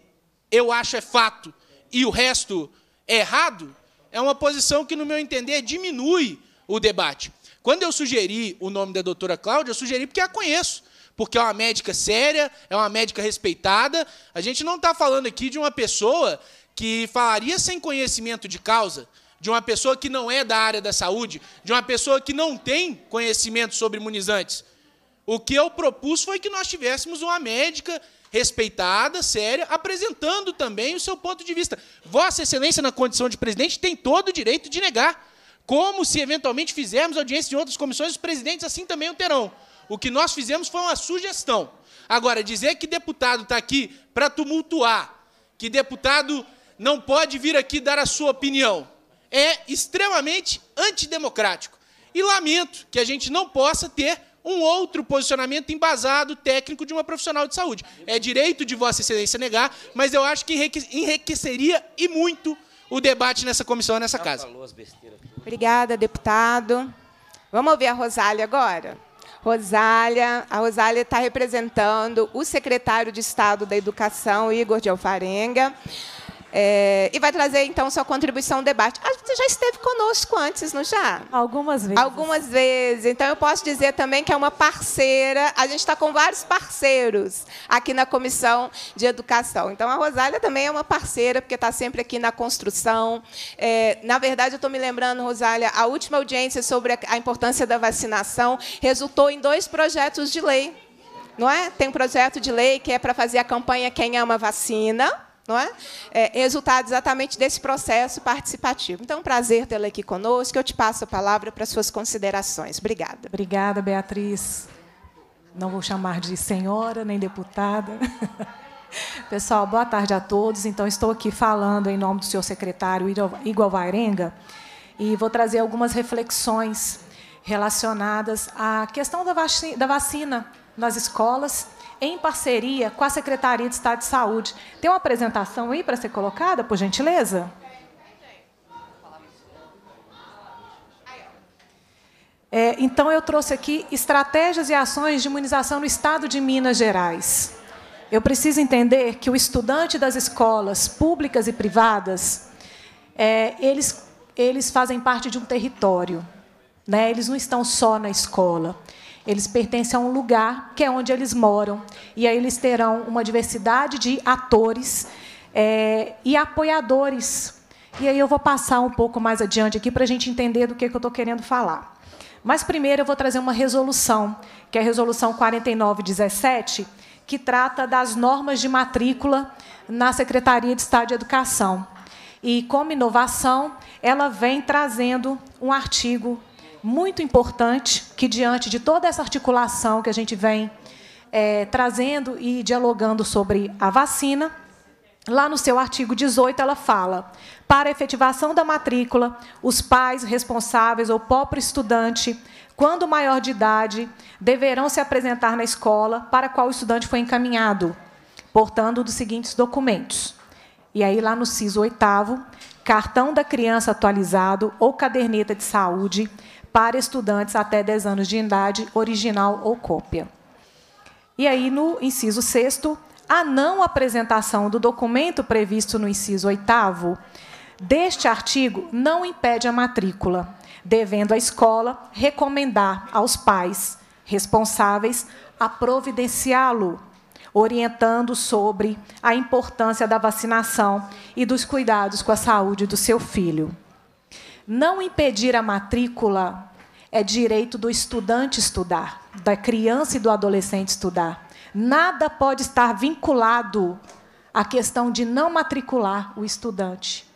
eu acho é fato e o resto é errado, é uma posição que, no meu entender, diminui o debate. Quando eu sugeri o nome da doutora Cláudia, eu sugeri porque a conheço porque é uma médica séria, é uma médica respeitada. A gente não está falando aqui de uma pessoa que falaria sem conhecimento de causa, de uma pessoa que não é da área da saúde, de uma pessoa que não tem conhecimento sobre imunizantes. O que eu propus foi que nós tivéssemos uma médica respeitada, séria, apresentando também o seu ponto de vista. Vossa Excelência, na condição de presidente, tem todo o direito de negar. Como se eventualmente fizermos audiência de outras comissões, os presidentes assim também o terão. O que nós fizemos foi uma sugestão. Agora, dizer que deputado está aqui para tumultuar, que deputado não pode vir aqui dar a sua opinião, é extremamente antidemocrático. E lamento que a gente não possa ter um outro posicionamento embasado técnico de uma profissional de saúde. É direito de Vossa Excelência negar, mas eu acho que enriqueceria e muito o debate nessa comissão e nessa casa. Obrigada, deputado. Vamos ouvir a Rosália agora? Rosália. A Rosália está representando o secretário de Estado da Educação, Igor de Alfarenga. É, e vai trazer, então, sua contribuição ao debate. Ah, você já esteve conosco antes, não já? Algumas vezes. Algumas vezes. Então, eu posso dizer também que é uma parceira. A gente está com vários parceiros aqui na Comissão de Educação. Então, a Rosália também é uma parceira, porque está sempre aqui na construção. É, na verdade, eu estou me lembrando, Rosália, a última audiência sobre a importância da vacinação resultou em dois projetos de lei. Não é? Tem um projeto de lei que é para fazer a campanha Quem Ama Vacina não é? é? Resultado exatamente desse processo participativo. Então, é um prazer tê-la aqui conosco. Eu te passo a palavra para suas considerações. Obrigada. Obrigada, Beatriz. Não vou chamar de senhora nem deputada. *laughs* Pessoal, boa tarde a todos. Então, estou aqui falando em nome do senhor secretário Igor e vou trazer algumas reflexões relacionadas à questão da vacina nas escolas em parceria com a Secretaria de Estado de Saúde. Tem uma apresentação aí para ser colocada, por gentileza? É, então, eu trouxe aqui estratégias e ações de imunização no estado de Minas Gerais. Eu preciso entender que o estudante das escolas públicas e privadas, é, eles, eles fazem parte de um território. Né? Eles não estão só na escola. Eles pertencem a um lugar que é onde eles moram. E aí eles terão uma diversidade de atores é, e apoiadores. E aí eu vou passar um pouco mais adiante aqui para a gente entender do que, que eu estou querendo falar. Mas primeiro eu vou trazer uma resolução, que é a resolução 4917, que trata das normas de matrícula na Secretaria de Estado de Educação. E como inovação, ela vem trazendo um artigo muito importante que, diante de toda essa articulação que a gente vem é, trazendo e dialogando sobre a vacina, lá no seu artigo 18 ela fala: para efetivação da matrícula, os pais responsáveis ou próprio estudante, quando maior de idade, deverão se apresentar na escola para qual o estudante foi encaminhado, portando dos seguintes documentos. E aí, lá no CIS 8, cartão da criança atualizado ou caderneta de saúde, para estudantes até 10 anos de idade, original ou cópia. E aí, no inciso 6, a não apresentação do documento previsto no inciso 8 deste artigo não impede a matrícula, devendo a escola recomendar aos pais responsáveis a providenciá-lo, orientando sobre a importância da vacinação e dos cuidados com a saúde do seu filho. Não impedir a matrícula é direito do estudante estudar, da criança e do adolescente estudar. Nada pode estar vinculado à questão de não matricular o estudante.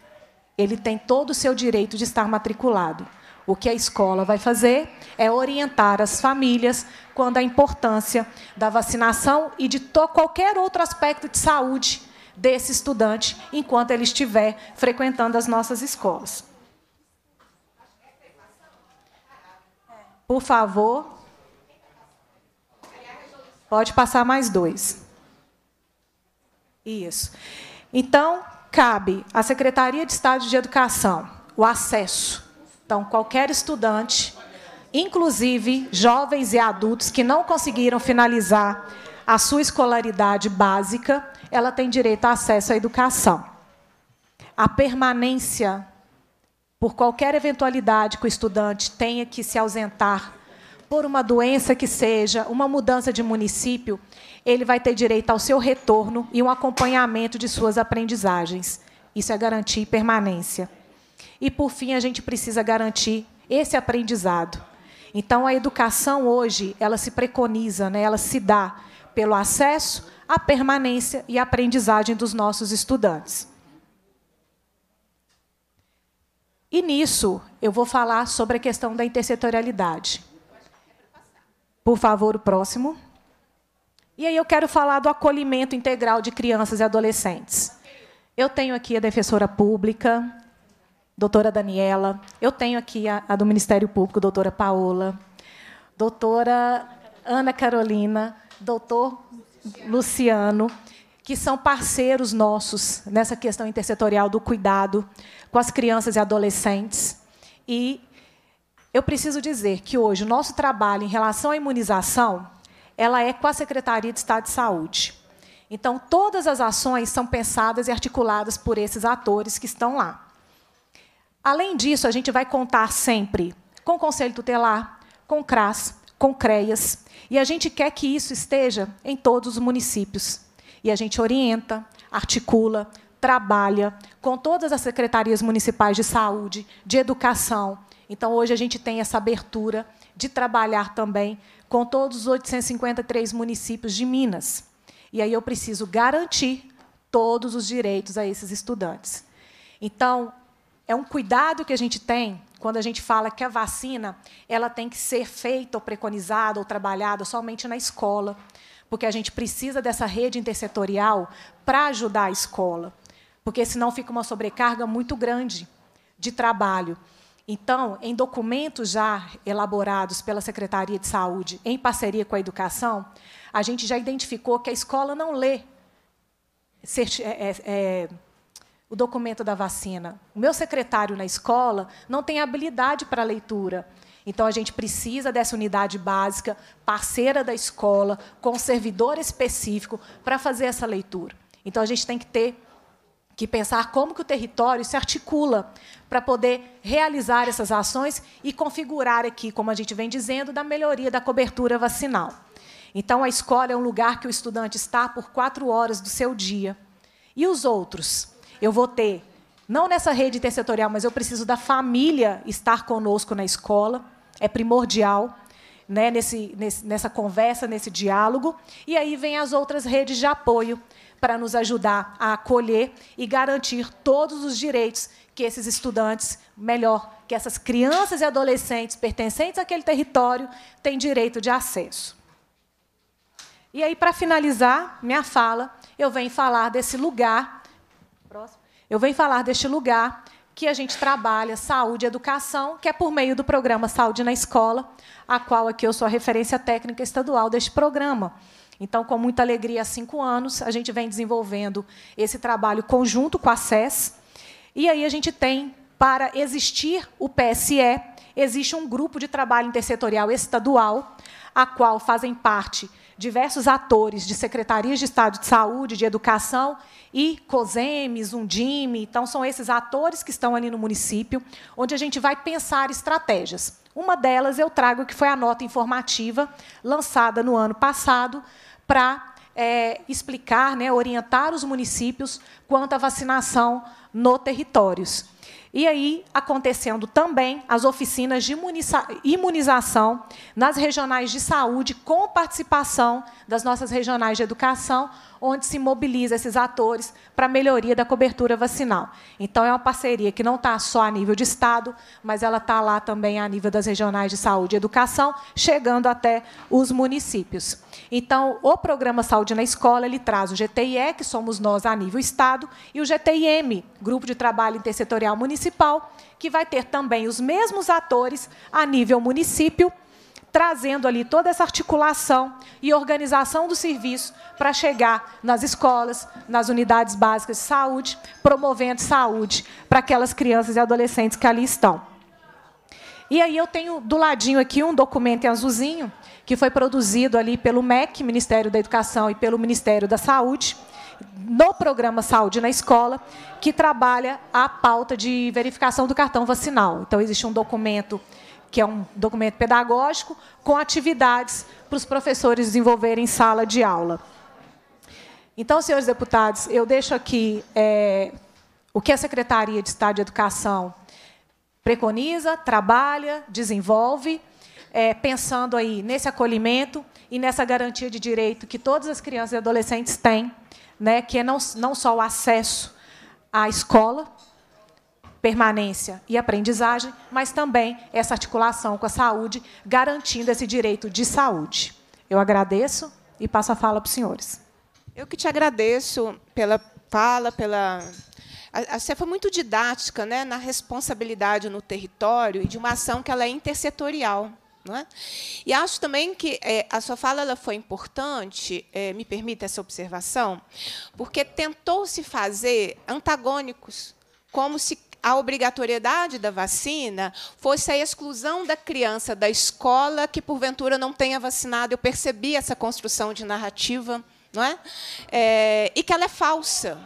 Ele tem todo o seu direito de estar matriculado. O que a escola vai fazer é orientar as famílias quanto à importância da vacinação e de qualquer outro aspecto de saúde desse estudante enquanto ele estiver frequentando as nossas escolas. Por favor. Pode passar mais dois. Isso. Então, cabe à Secretaria de Estado de Educação o acesso. Então, qualquer estudante, inclusive jovens e adultos que não conseguiram finalizar a sua escolaridade básica, ela tem direito a acesso à educação. A permanência por qualquer eventualidade que o estudante tenha que se ausentar, por uma doença que seja, uma mudança de município, ele vai ter direito ao seu retorno e um acompanhamento de suas aprendizagens. Isso é garantir permanência. E, por fim, a gente precisa garantir esse aprendizado. Então, a educação hoje, ela se preconiza, né? ela se dá pelo acesso, à permanência e à aprendizagem dos nossos estudantes. E nisso eu vou falar sobre a questão da intersetorialidade. Por favor, o próximo. E aí eu quero falar do acolhimento integral de crianças e adolescentes. Eu tenho aqui a defensora pública, doutora Daniela. Eu tenho aqui a, a do Ministério Público, doutora Paola. Doutora Ana Carolina, doutor Luciano, que são parceiros nossos nessa questão intersetorial do cuidado com as crianças e adolescentes. E eu preciso dizer que hoje o nosso trabalho em relação à imunização, ela é com a Secretaria de Estado de Saúde. Então, todas as ações são pensadas e articuladas por esses atores que estão lá. Além disso, a gente vai contar sempre com o Conselho Tutelar, com o CRAS, com o CREAS, e a gente quer que isso esteja em todos os municípios. E a gente orienta, articula, trabalha com todas as secretarias municipais de saúde, de educação. Então, hoje a gente tem essa abertura de trabalhar também com todos os 853 municípios de Minas. E aí eu preciso garantir todos os direitos a esses estudantes. Então, é um cuidado que a gente tem quando a gente fala que a vacina ela tem que ser feita ou preconizada ou trabalhada somente na escola, porque a gente precisa dessa rede intersetorial para ajudar a escola porque senão fica uma sobrecarga muito grande de trabalho. Então, em documentos já elaborados pela Secretaria de Saúde, em parceria com a educação, a gente já identificou que a escola não lê é, é, é, o documento da vacina. O meu secretário na escola não tem habilidade para leitura. Então, a gente precisa dessa unidade básica, parceira da escola, com um servidor específico, para fazer essa leitura. Então, a gente tem que ter que pensar como que o território se articula para poder realizar essas ações e configurar aqui, como a gente vem dizendo, da melhoria da cobertura vacinal. Então, a escola é um lugar que o estudante está por quatro horas do seu dia. E os outros? Eu vou ter, não nessa rede intersetorial, mas eu preciso da família estar conosco na escola, é primordial. Né, nesse, nesse, nessa conversa, nesse diálogo. E aí vem as outras redes de apoio, para nos ajudar a acolher e garantir todos os direitos que esses estudantes, melhor, que essas crianças e adolescentes pertencentes àquele território têm direito de acesso. E aí, para finalizar minha fala, eu venho falar desse lugar. Eu venho falar deste lugar que a gente trabalha saúde e educação, que é por meio do programa Saúde na Escola, a qual aqui eu sou a referência técnica estadual deste programa. Então, com muita alegria, há cinco anos, a gente vem desenvolvendo esse trabalho conjunto com a SES. E aí a gente tem, para existir o PSE, existe um grupo de trabalho intersetorial estadual, a qual fazem parte diversos atores de secretarias de Estado de Saúde, de Educação e COSEMES, Undime. Então, são esses atores que estão ali no município, onde a gente vai pensar estratégias. Uma delas eu trago que foi a nota informativa lançada no ano passado para é, explicar, né, orientar os municípios quanto à vacinação no territórios. E aí, acontecendo também as oficinas de imunização nas regionais de saúde, com participação das nossas regionais de educação, onde se mobiliza esses atores para a melhoria da cobertura vacinal. Então, é uma parceria que não está só a nível de Estado, mas ela está lá também a nível das regionais de saúde e educação, chegando até os municípios. Então, o programa Saúde na Escola ele traz o GTIE, que somos nós a nível Estado, e o GTIM, Grupo de Trabalho Intersetorial Municipal, que vai ter também os mesmos atores a nível município trazendo ali toda essa articulação e organização do serviço para chegar nas escolas, nas unidades básicas de saúde, promovendo saúde para aquelas crianças e adolescentes que ali estão. E aí eu tenho do ladinho aqui um documento em azulzinho que foi produzido ali pelo MEC, Ministério da Educação e pelo Ministério da Saúde, no programa Saúde na Escola, que trabalha a pauta de verificação do cartão vacinal. Então existe um documento que é um documento pedagógico, com atividades para os professores desenvolverem em sala de aula. Então, senhores deputados, eu deixo aqui é, o que a Secretaria de Estado de Educação preconiza, trabalha, desenvolve, é, pensando aí nesse acolhimento e nessa garantia de direito que todas as crianças e adolescentes têm, né, que é não, não só o acesso à escola, permanência e aprendizagem, mas também essa articulação com a saúde, garantindo esse direito de saúde. Eu agradeço e passo a fala para os senhores. Eu que te agradeço pela fala, pela você foi muito didática né, na responsabilidade no território e de uma ação que ela é intersetorial. Não é? E acho também que é, a sua fala ela foi importante, é, me permita essa observação, porque tentou-se fazer antagônicos, como se a obrigatoriedade da vacina fosse a exclusão da criança da escola que, porventura, não tenha vacinado. Eu percebi essa construção de narrativa, não é? é e que ela é falsa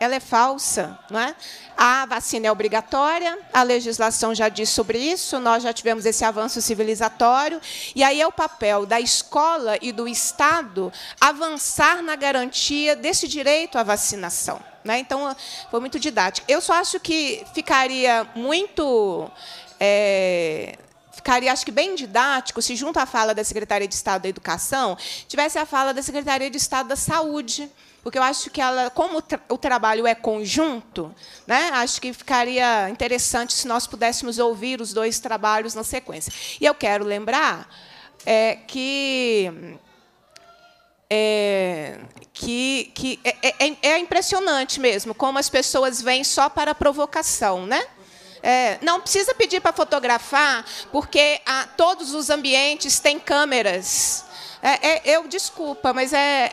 ela é falsa, não é? A vacina é obrigatória, a legislação já diz sobre isso, nós já tivemos esse avanço civilizatório, e aí é o papel da escola e do Estado avançar na garantia desse direito à vacinação. Né? Então, foi muito didático. Eu só acho que ficaria muito. É, ficaria, acho que, bem didático se, junto à fala da Secretaria de Estado da Educação, tivesse a fala da Secretaria de Estado da Saúde porque eu acho que ela, como o trabalho é conjunto, né, acho que ficaria interessante se nós pudéssemos ouvir os dois trabalhos na sequência. E eu quero lembrar é, que é, que, que é, é, é, é, impressionante mesmo como as pessoas vêm só para provocação, né? É, não precisa pedir para fotografar, porque a, ah, todos os ambientes têm câmeras. É, é, eu desculpa, mas é,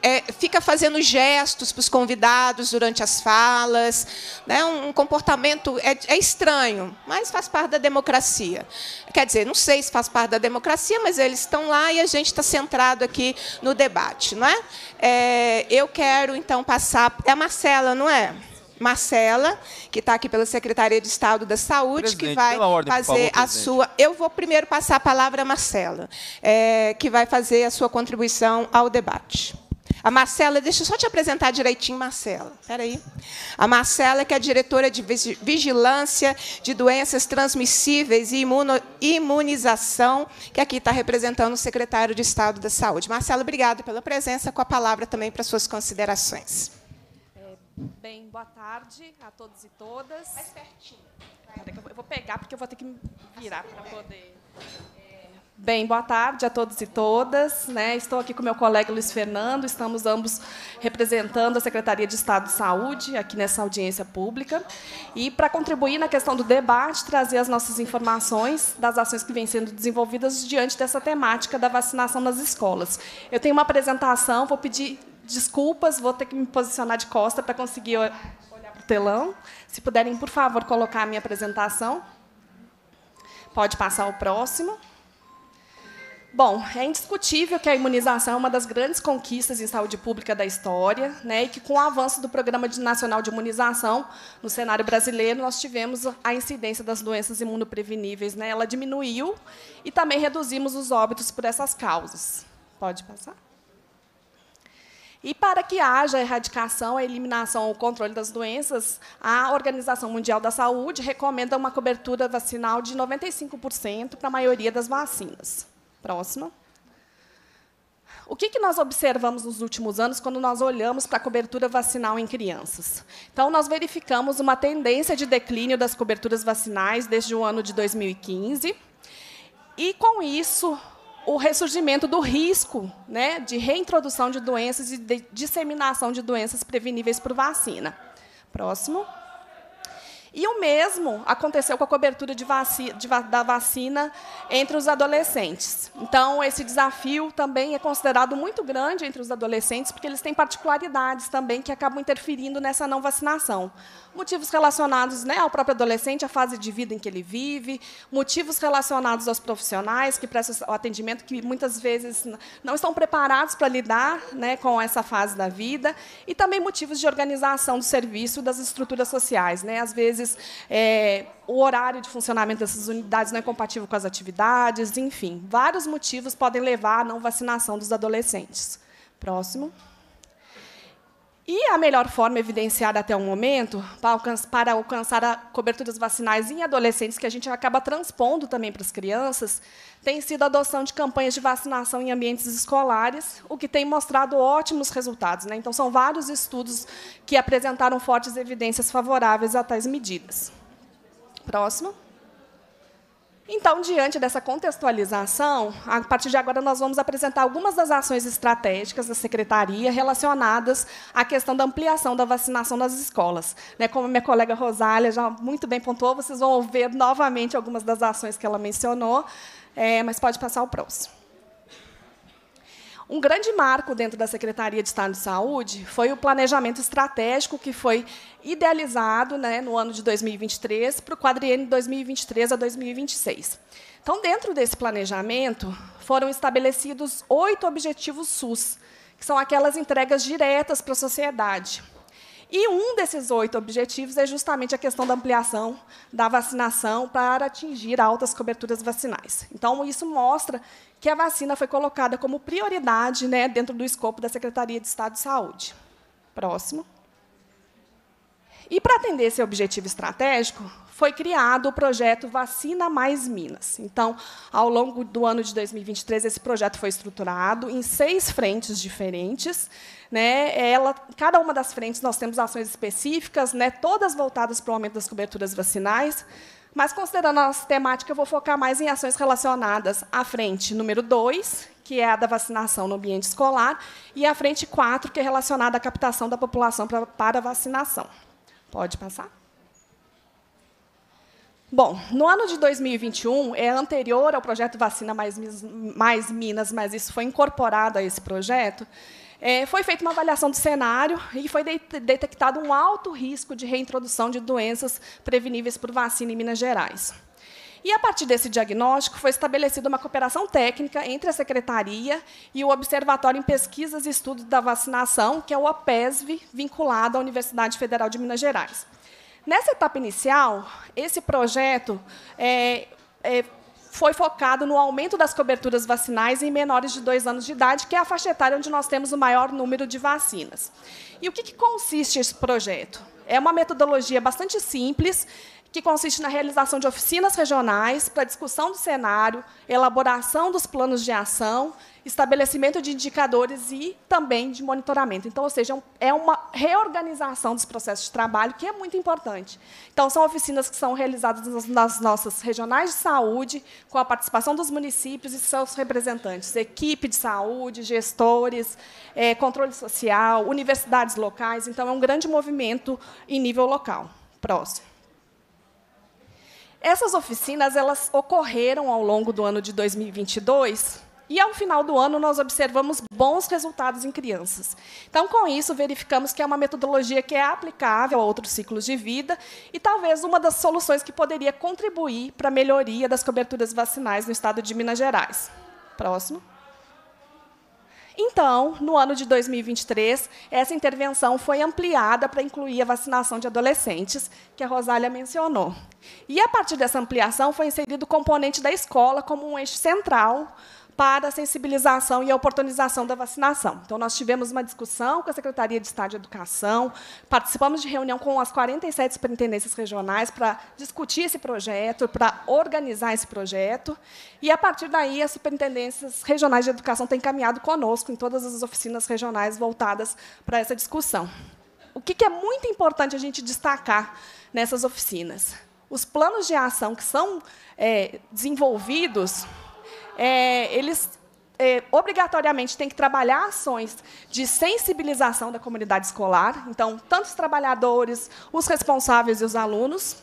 é fica fazendo gestos para os convidados durante as falas, né? Um, um comportamento é, é, estranho, mas faz parte da democracia. Quer dizer, não sei se faz parte da democracia, mas eles estão lá e a gente está centrado aqui no debate, não é? é? eu quero então passar é a Marcela, não é? Marcela, que está aqui pela Secretaria de Estado da Saúde, presidente, que vai ordem, fazer favor, a sua. Eu vou primeiro passar a palavra à Marcela, é, que vai fazer a sua contribuição ao debate. A Marcela, deixa eu só te apresentar direitinho, Marcela. Espera aí. A Marcela, que é diretora de Vigilância de Doenças Transmissíveis e Imunização, que aqui está representando o secretário de Estado da Saúde. Marcela, obrigada pela presença, com a palavra também para suas considerações. Bem, boa tarde a todos e todas. Mais pertinho. Eu vou pegar, porque eu vou ter que me virar para poder... É. Bem, boa tarde a todos e todas. Né? Estou aqui com meu colega Luiz Fernando, estamos ambos representando a Secretaria de Estado de Saúde aqui nessa audiência pública. E, para contribuir na questão do debate, trazer as nossas informações das ações que vêm sendo desenvolvidas diante dessa temática da vacinação nas escolas. Eu tenho uma apresentação, vou pedir desculpas, vou ter que me posicionar de costa para conseguir olhar para o telão. Se puderem, por favor, colocar a minha apresentação. Pode passar o próximo. Bom, é indiscutível que a imunização é uma das grandes conquistas em saúde pública da história, né, e que com o avanço do Programa Nacional de Imunização no cenário brasileiro, nós tivemos a incidência das doenças imunopreveníveis, né, ela diminuiu e também reduzimos os óbitos por essas causas. Pode passar? E para que haja a erradicação, a eliminação, o controle das doenças, a Organização Mundial da Saúde recomenda uma cobertura vacinal de 95% para a maioria das vacinas. Próxima. O que, que, nós observamos nos últimos anos quando nós olhamos para a cobertura vacinal em crianças? Então, nós verificamos uma tendência de declínio das coberturas vacinais desde o ano de 2015. E, com isso, o ressurgimento do risco né, de reintrodução de doenças e de disseminação de doenças preveníveis por vacina. Próximo. E o mesmo aconteceu com a cobertura de vaci de va da vacina entre os adolescentes. Então, esse desafio também é considerado muito grande entre os adolescentes, porque eles têm particularidades também que acabam interferindo nessa não vacinação motivos relacionados né, ao próprio adolescente, à fase de vida em que ele vive, motivos relacionados aos profissionais que prestam o atendimento, que muitas vezes não estão preparados para lidar né, com essa fase da vida, e também motivos de organização do serviço das estruturas sociais. Né? Às vezes, é, o horário de funcionamento dessas unidades não é compatível com as atividades, enfim, vários motivos podem levar à não vacinação dos adolescentes. Próximo. E a melhor forma evidenciada até o momento para alcançar a coberturas vacinais em adolescentes, que a gente acaba transpondo também para as crianças, tem sido a adoção de campanhas de vacinação em ambientes escolares, o que tem mostrado ótimos resultados. Né? Então, são vários estudos que apresentaram fortes evidências favoráveis a tais medidas. Próximo. Então, diante dessa contextualização, a partir de agora nós vamos apresentar algumas das ações estratégicas da secretaria relacionadas à questão da ampliação da vacinação nas escolas. Né, como minha colega Rosália já muito bem pontuou, vocês vão ver novamente algumas das ações que ela mencionou, é, mas pode passar ao próximo. Um grande marco dentro da Secretaria de Estado de Saúde foi o planejamento estratégico que foi idealizado né, no ano de 2023 para o quadriênio 2023 a 2026. Então, dentro desse planejamento, foram estabelecidos oito objetivos SUS, que são aquelas entregas diretas para a sociedade, e um desses oito objetivos é justamente a questão da ampliação da vacinação para atingir altas coberturas vacinais. Então, isso mostra que a vacina foi colocada como prioridade né, dentro do escopo da Secretaria de Estado de Saúde. Próximo. E para atender esse objetivo estratégico, foi criado o projeto Vacina Mais Minas. Então, ao longo do ano de 2023, esse projeto foi estruturado em seis frentes diferentes, né? Ela, cada uma das frentes nós temos ações específicas, né, todas voltadas para o aumento das coberturas vacinais. Mas, considerando a nossa temática, eu vou focar mais em ações relacionadas à frente número 2, que é a da vacinação no ambiente escolar, e à frente 4, que é relacionada à captação da população para, a vacinação. Pode passar. Bom, no ano de 2021, é anterior ao projeto Vacina Mais, Mais Minas, mas isso foi incorporado a esse projeto, é, foi feita uma avaliação do cenário e foi de detectado um alto risco de reintrodução de doenças preveníveis por vacina em Minas Gerais. E, a partir desse diagnóstico, foi estabelecida uma cooperação técnica entre a Secretaria e o Observatório em Pesquisas e Estudos da Vacinação, que é o OPESV, vinculado à Universidade Federal de Minas Gerais. Nessa etapa inicial, esse projeto é, é, foi focado no aumento das coberturas vacinais em menores de dois anos de idade, que é a faixa etária onde nós temos o maior número de vacinas. E o que, que consiste esse projeto? É uma metodologia bastante simples, que consiste na realização de oficinas regionais para discussão do cenário, elaboração dos planos de ação estabelecimento de indicadores e também de monitoramento. Então, ou seja, é, é uma reorganização dos processos de trabalho que é muito importante. Então, são oficinas que são realizadas nas nossas regionais de saúde, com a participação dos municípios e seus representantes, equipe de saúde, gestores, é, controle social, universidades locais. Então, é um grande movimento em nível local. Próximo. Essas oficinas elas ocorreram ao longo do ano de 2022 e ao final do ano nós observamos bons resultados em crianças. Então, com isso, verificamos que é uma metodologia que é aplicável a outros ciclos de vida e talvez uma das soluções que poderia contribuir para a melhoria das coberturas vacinais no estado de Minas Gerais. Próximo. Então, no ano de 2023, essa intervenção foi ampliada para incluir a vacinação de adolescentes, que a Rosália mencionou. E, a partir dessa ampliação, foi inserido o componente da escola como um eixo central para a sensibilização e a oportunização da vacinação. Então, nós tivemos uma discussão com a Secretaria de Estado de Educação, participamos de reunião com as 47 superintendências regionais para discutir esse projeto, para organizar esse projeto, e, a partir daí, as superintendências regionais de educação têm caminhado conosco em todas as oficinas regionais voltadas para essa discussão. O que é muito importante a gente destacar nessas oficinas? Os planos de ação que são é, desenvolvidos é, eles é, obrigatoriamente têm que trabalhar ações de sensibilização da comunidade escolar, então, tanto os trabalhadores, os responsáveis e os alunos,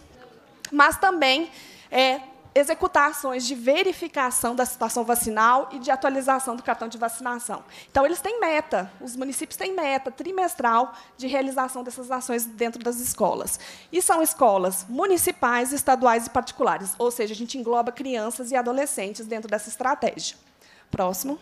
mas também é, executar ações de verificação da situação vacinal e de atualização do cartão de vacinação. Então, eles têm meta, os municípios têm meta trimestral de realização dessas ações dentro das escolas. E são escolas municipais, estaduais e particulares, ou seja, a gente engloba crianças e adolescentes dentro dessa estratégia. Próximo.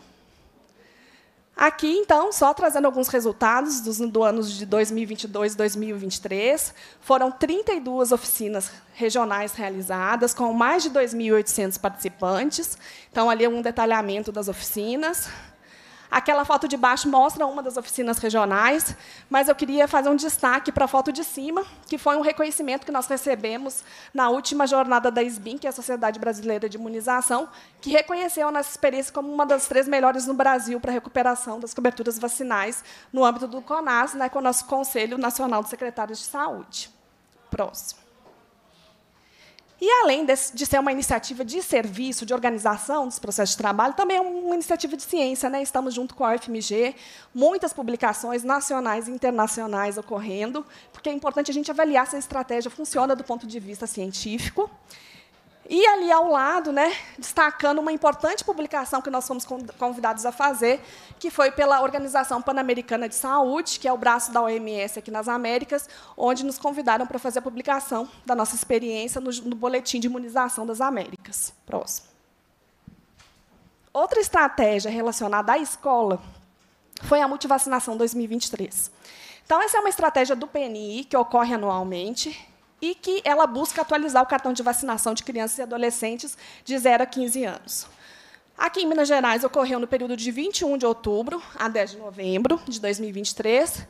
Aqui, então, só trazendo alguns resultados dos, do ano de 2022 e 2023, foram 32 oficinas regionais realizadas, com mais de 2.800 participantes. Então, ali é um detalhamento das oficinas. Aquela foto de baixo mostra uma das oficinas regionais, mas eu queria fazer um destaque para a foto de cima, que foi um reconhecimento que nós recebemos na última jornada da SBIM, que é a Sociedade Brasileira de Imunização, que reconheceu a nossa experiência como uma das três melhores no Brasil para a recuperação das coberturas vacinais no âmbito do CONAS, né, com o nosso Conselho Nacional de Secretários de Saúde. Próximo. E além de ser uma iniciativa de serviço, de organização dos processos de trabalho, também é uma iniciativa de ciência. Né? Estamos junto com a UFMG, muitas publicações nacionais e internacionais ocorrendo, porque é importante a gente avaliar se a estratégia funciona do ponto de vista científico. E ali ao lado, né, destacando uma importante publicação que nós fomos convidados a fazer, que foi pela Organização Pan-Americana de Saúde, que é o braço da OMS aqui nas Américas, onde nos convidaram para fazer a publicação da nossa experiência no, no Boletim de Imunização das Américas. Próximo. Outra estratégia relacionada à escola foi a multivacinação 2023. Então, essa é uma estratégia do PNI, que ocorre anualmente, e que ela busca atualizar o cartão de vacinação de crianças e adolescentes de 0 a 15 anos. Aqui em Minas Gerais ocorreu no período de 21 de outubro a 10 de novembro de 2023.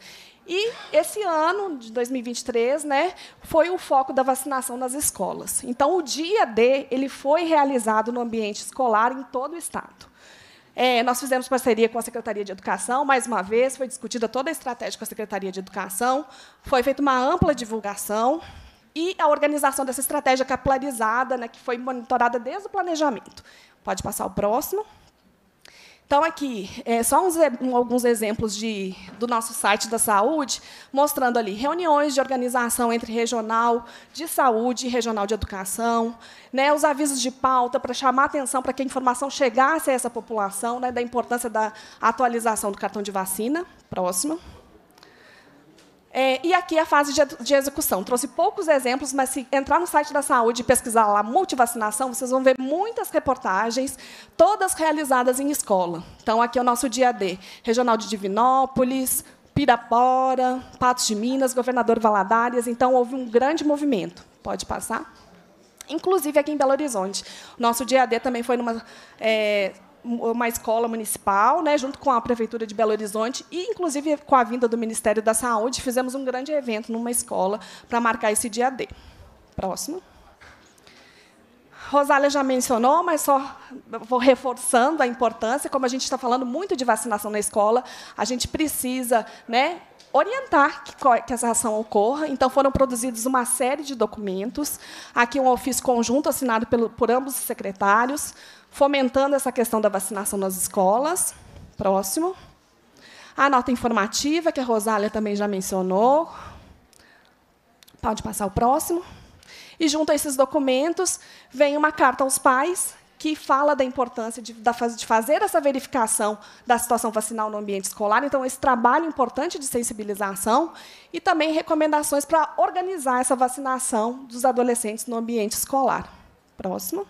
E esse ano de 2023, né, foi o foco da vacinação nas escolas. Então, o dia D ele foi realizado no ambiente escolar em todo o estado. É, nós fizemos parceria com a Secretaria de Educação, mais uma vez, foi discutida toda a estratégia com a Secretaria de Educação, foi feita uma ampla divulgação, e a organização dessa estratégia capilarizada, é né, que foi monitorada desde o planejamento. Pode passar o próximo. Então, aqui, é, só uns, um, alguns exemplos de, do nosso site da saúde, mostrando ali reuniões de organização entre regional de saúde e regional de educação, né, os avisos de pauta para chamar atenção para que a informação chegasse a essa população, né, da importância da atualização do cartão de vacina. Próximo. Próximo. É, e aqui a fase de, de, execução. Trouxe poucos exemplos, mas se entrar no site da saúde e pesquisar lá multivacinação, vocês vão ver muitas reportagens, todas realizadas em escola. Então, aqui é o nosso dia D. Regional de Divinópolis, Pirapora, Patos de Minas, Governador Valadares. Então, houve um grande movimento. Pode passar? Inclusive aqui em Belo Horizonte. Nosso dia D também foi numa. É, uma escola municipal, né, junto com a Prefeitura de Belo Horizonte e, inclusive, com a vinda do Ministério da Saúde, fizemos um grande evento numa escola para marcar esse dia D. Próximo. Rosália já mencionou, mas só vou reforçando a importância, como a gente está falando muito de vacinação na escola, a gente precisa né, orientar que, essa ação ocorra. Então, foram produzidos uma série de documentos. Aqui, um ofício conjunto assinado pelo, por ambos os secretários, fomentando essa questão da vacinação nas escolas. Próximo. A nota informativa, que a Rosália também já mencionou. Pode passar o próximo. E junto a esses documentos vem uma carta aos pais que fala da importância de, de fazer essa verificação da situação vacinal no ambiente escolar. Então, esse trabalho importante de sensibilização e também recomendações para organizar essa vacinação dos adolescentes no ambiente escolar. Próximo.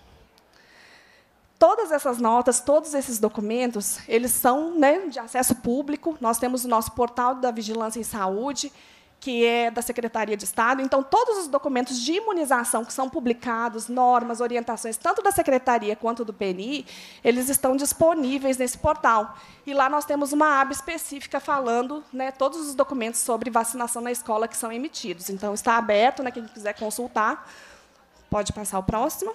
Todas essas notas, todos esses documentos, eles são né, de acesso público. Nós temos o nosso portal da Vigilância em Saúde, que é da Secretaria de Estado. Então, todos os documentos de imunização que são publicados, normas, orientações, tanto da Secretaria quanto do PNI, eles estão disponíveis nesse portal. E lá nós temos uma aba específica falando né, todos os documentos sobre vacinação na escola que são emitidos. Então, está aberto, né, quem quiser consultar. Pode passar o próximo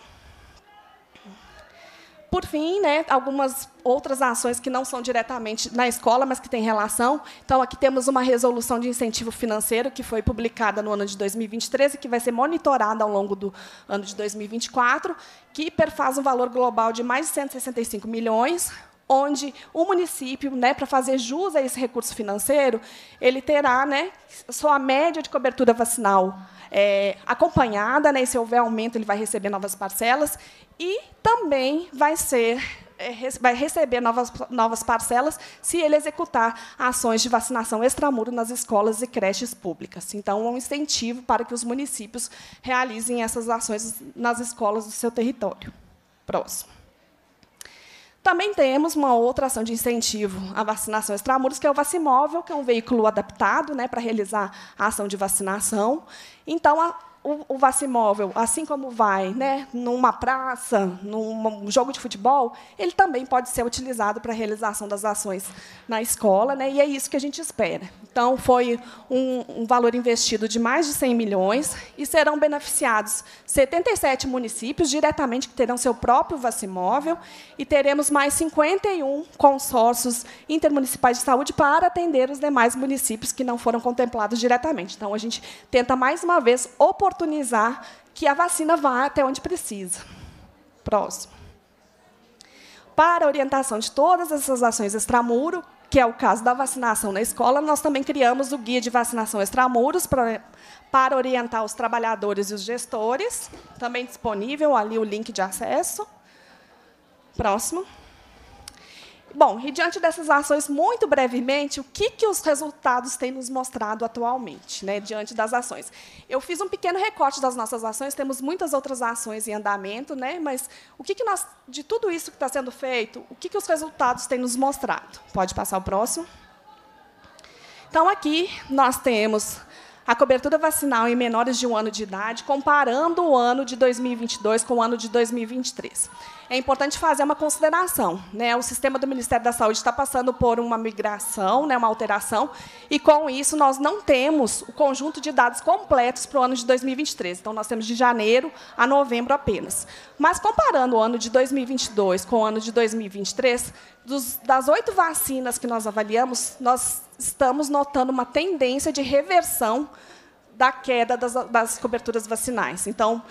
por fim, né, algumas outras ações que não são diretamente na escola, mas que têm relação. Então, aqui temos uma resolução de incentivo financeiro que foi publicada no ano de 2023 e que vai ser monitorada ao longo do ano de 2024, que perfaz um valor global de mais de 165 milhões, onde o município, né, para fazer jus a esse recurso financeiro, ele terá né, sua média de cobertura vacinal é, acompanhada, né, e se houver aumento, ele vai receber novas parcelas, e também vai ser é, vai receber novas, novas parcelas se ele executar ações de vacinação extramuro nas escolas e creches públicas. Então, é um incentivo para que os municípios realizem essas ações nas escolas do seu território. Próximo. Também temos uma outra ação de incentivo à vacinação extramuros, que é o Vacimóvel, que é um veículo adaptado né, para realizar a ação de vacinação. Então, a, o, o vacimóvel, assim como vai né, numa praça, num jogo de futebol, ele também pode ser utilizado para a realização das ações na escola, né, e é isso que a gente espera. Então, foi um, um valor investido de mais de 100 milhões e serão beneficiados 77 municípios diretamente que terão seu próprio vacimóvel e teremos mais 51 consórcios intermunicipais de saúde para atender os demais municípios que não foram contemplados diretamente. Então, a gente tenta, mais uma vez, oportunizar oportunizar que a vacina vá até onde precisa. Próximo. Para a orientação de todas essas ações extramuro, que é o caso da vacinação na escola, nós também criamos o guia de vacinação extramuros para, para orientar os trabalhadores e os gestores. Também disponível ali o link de acesso. Próximo. Bom, e diante dessas ações, muito brevemente, o que, que os resultados têm nos mostrado atualmente, né, diante das ações? Eu fiz um pequeno recorte das nossas ações, temos muitas outras ações em andamento, né, mas o que, que nós, de tudo isso que está sendo feito, o que, que os resultados têm nos mostrado? Pode passar o próximo. Então, aqui nós temos a cobertura vacinal em menores de um ano de idade, comparando o ano de 2022 com o ano de 2023 é importante fazer uma consideração. Né? O sistema do Ministério da Saúde está passando por uma migração, né, uma alteração, e com isso nós não temos o conjunto de dados completos para o ano de 2023. Então, nós temos de janeiro a novembro apenas. Mas, comparando o ano de 2022 com o ano de 2023, dos, das oito vacinas que nós avaliamos, nós estamos notando uma tendência de reversão da queda das, das, coberturas vacinais. Então,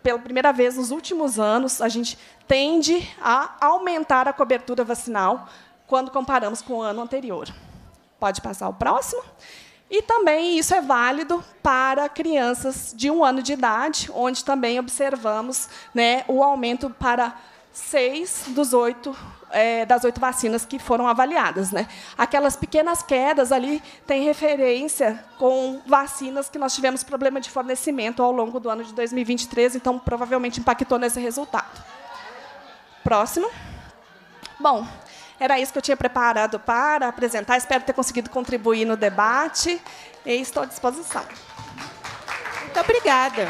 pela primeira vez nos últimos anos, a gente tende a aumentar a cobertura vacinal quando comparamos com o ano anterior. Pode passar o próximo. E também isso é válido para crianças de um ano de idade, onde também observamos né, o aumento para seis dos oito, é, das oito vacinas que foram avaliadas. Né? Aquelas pequenas quedas ali têm referência com vacinas que nós tivemos problema de fornecimento ao longo do ano de 2023, então provavelmente impactou nesse resultado próximo. Bom, era isso que eu tinha preparado para apresentar. Espero ter conseguido contribuir no debate e estou à disposição. Muito obrigada.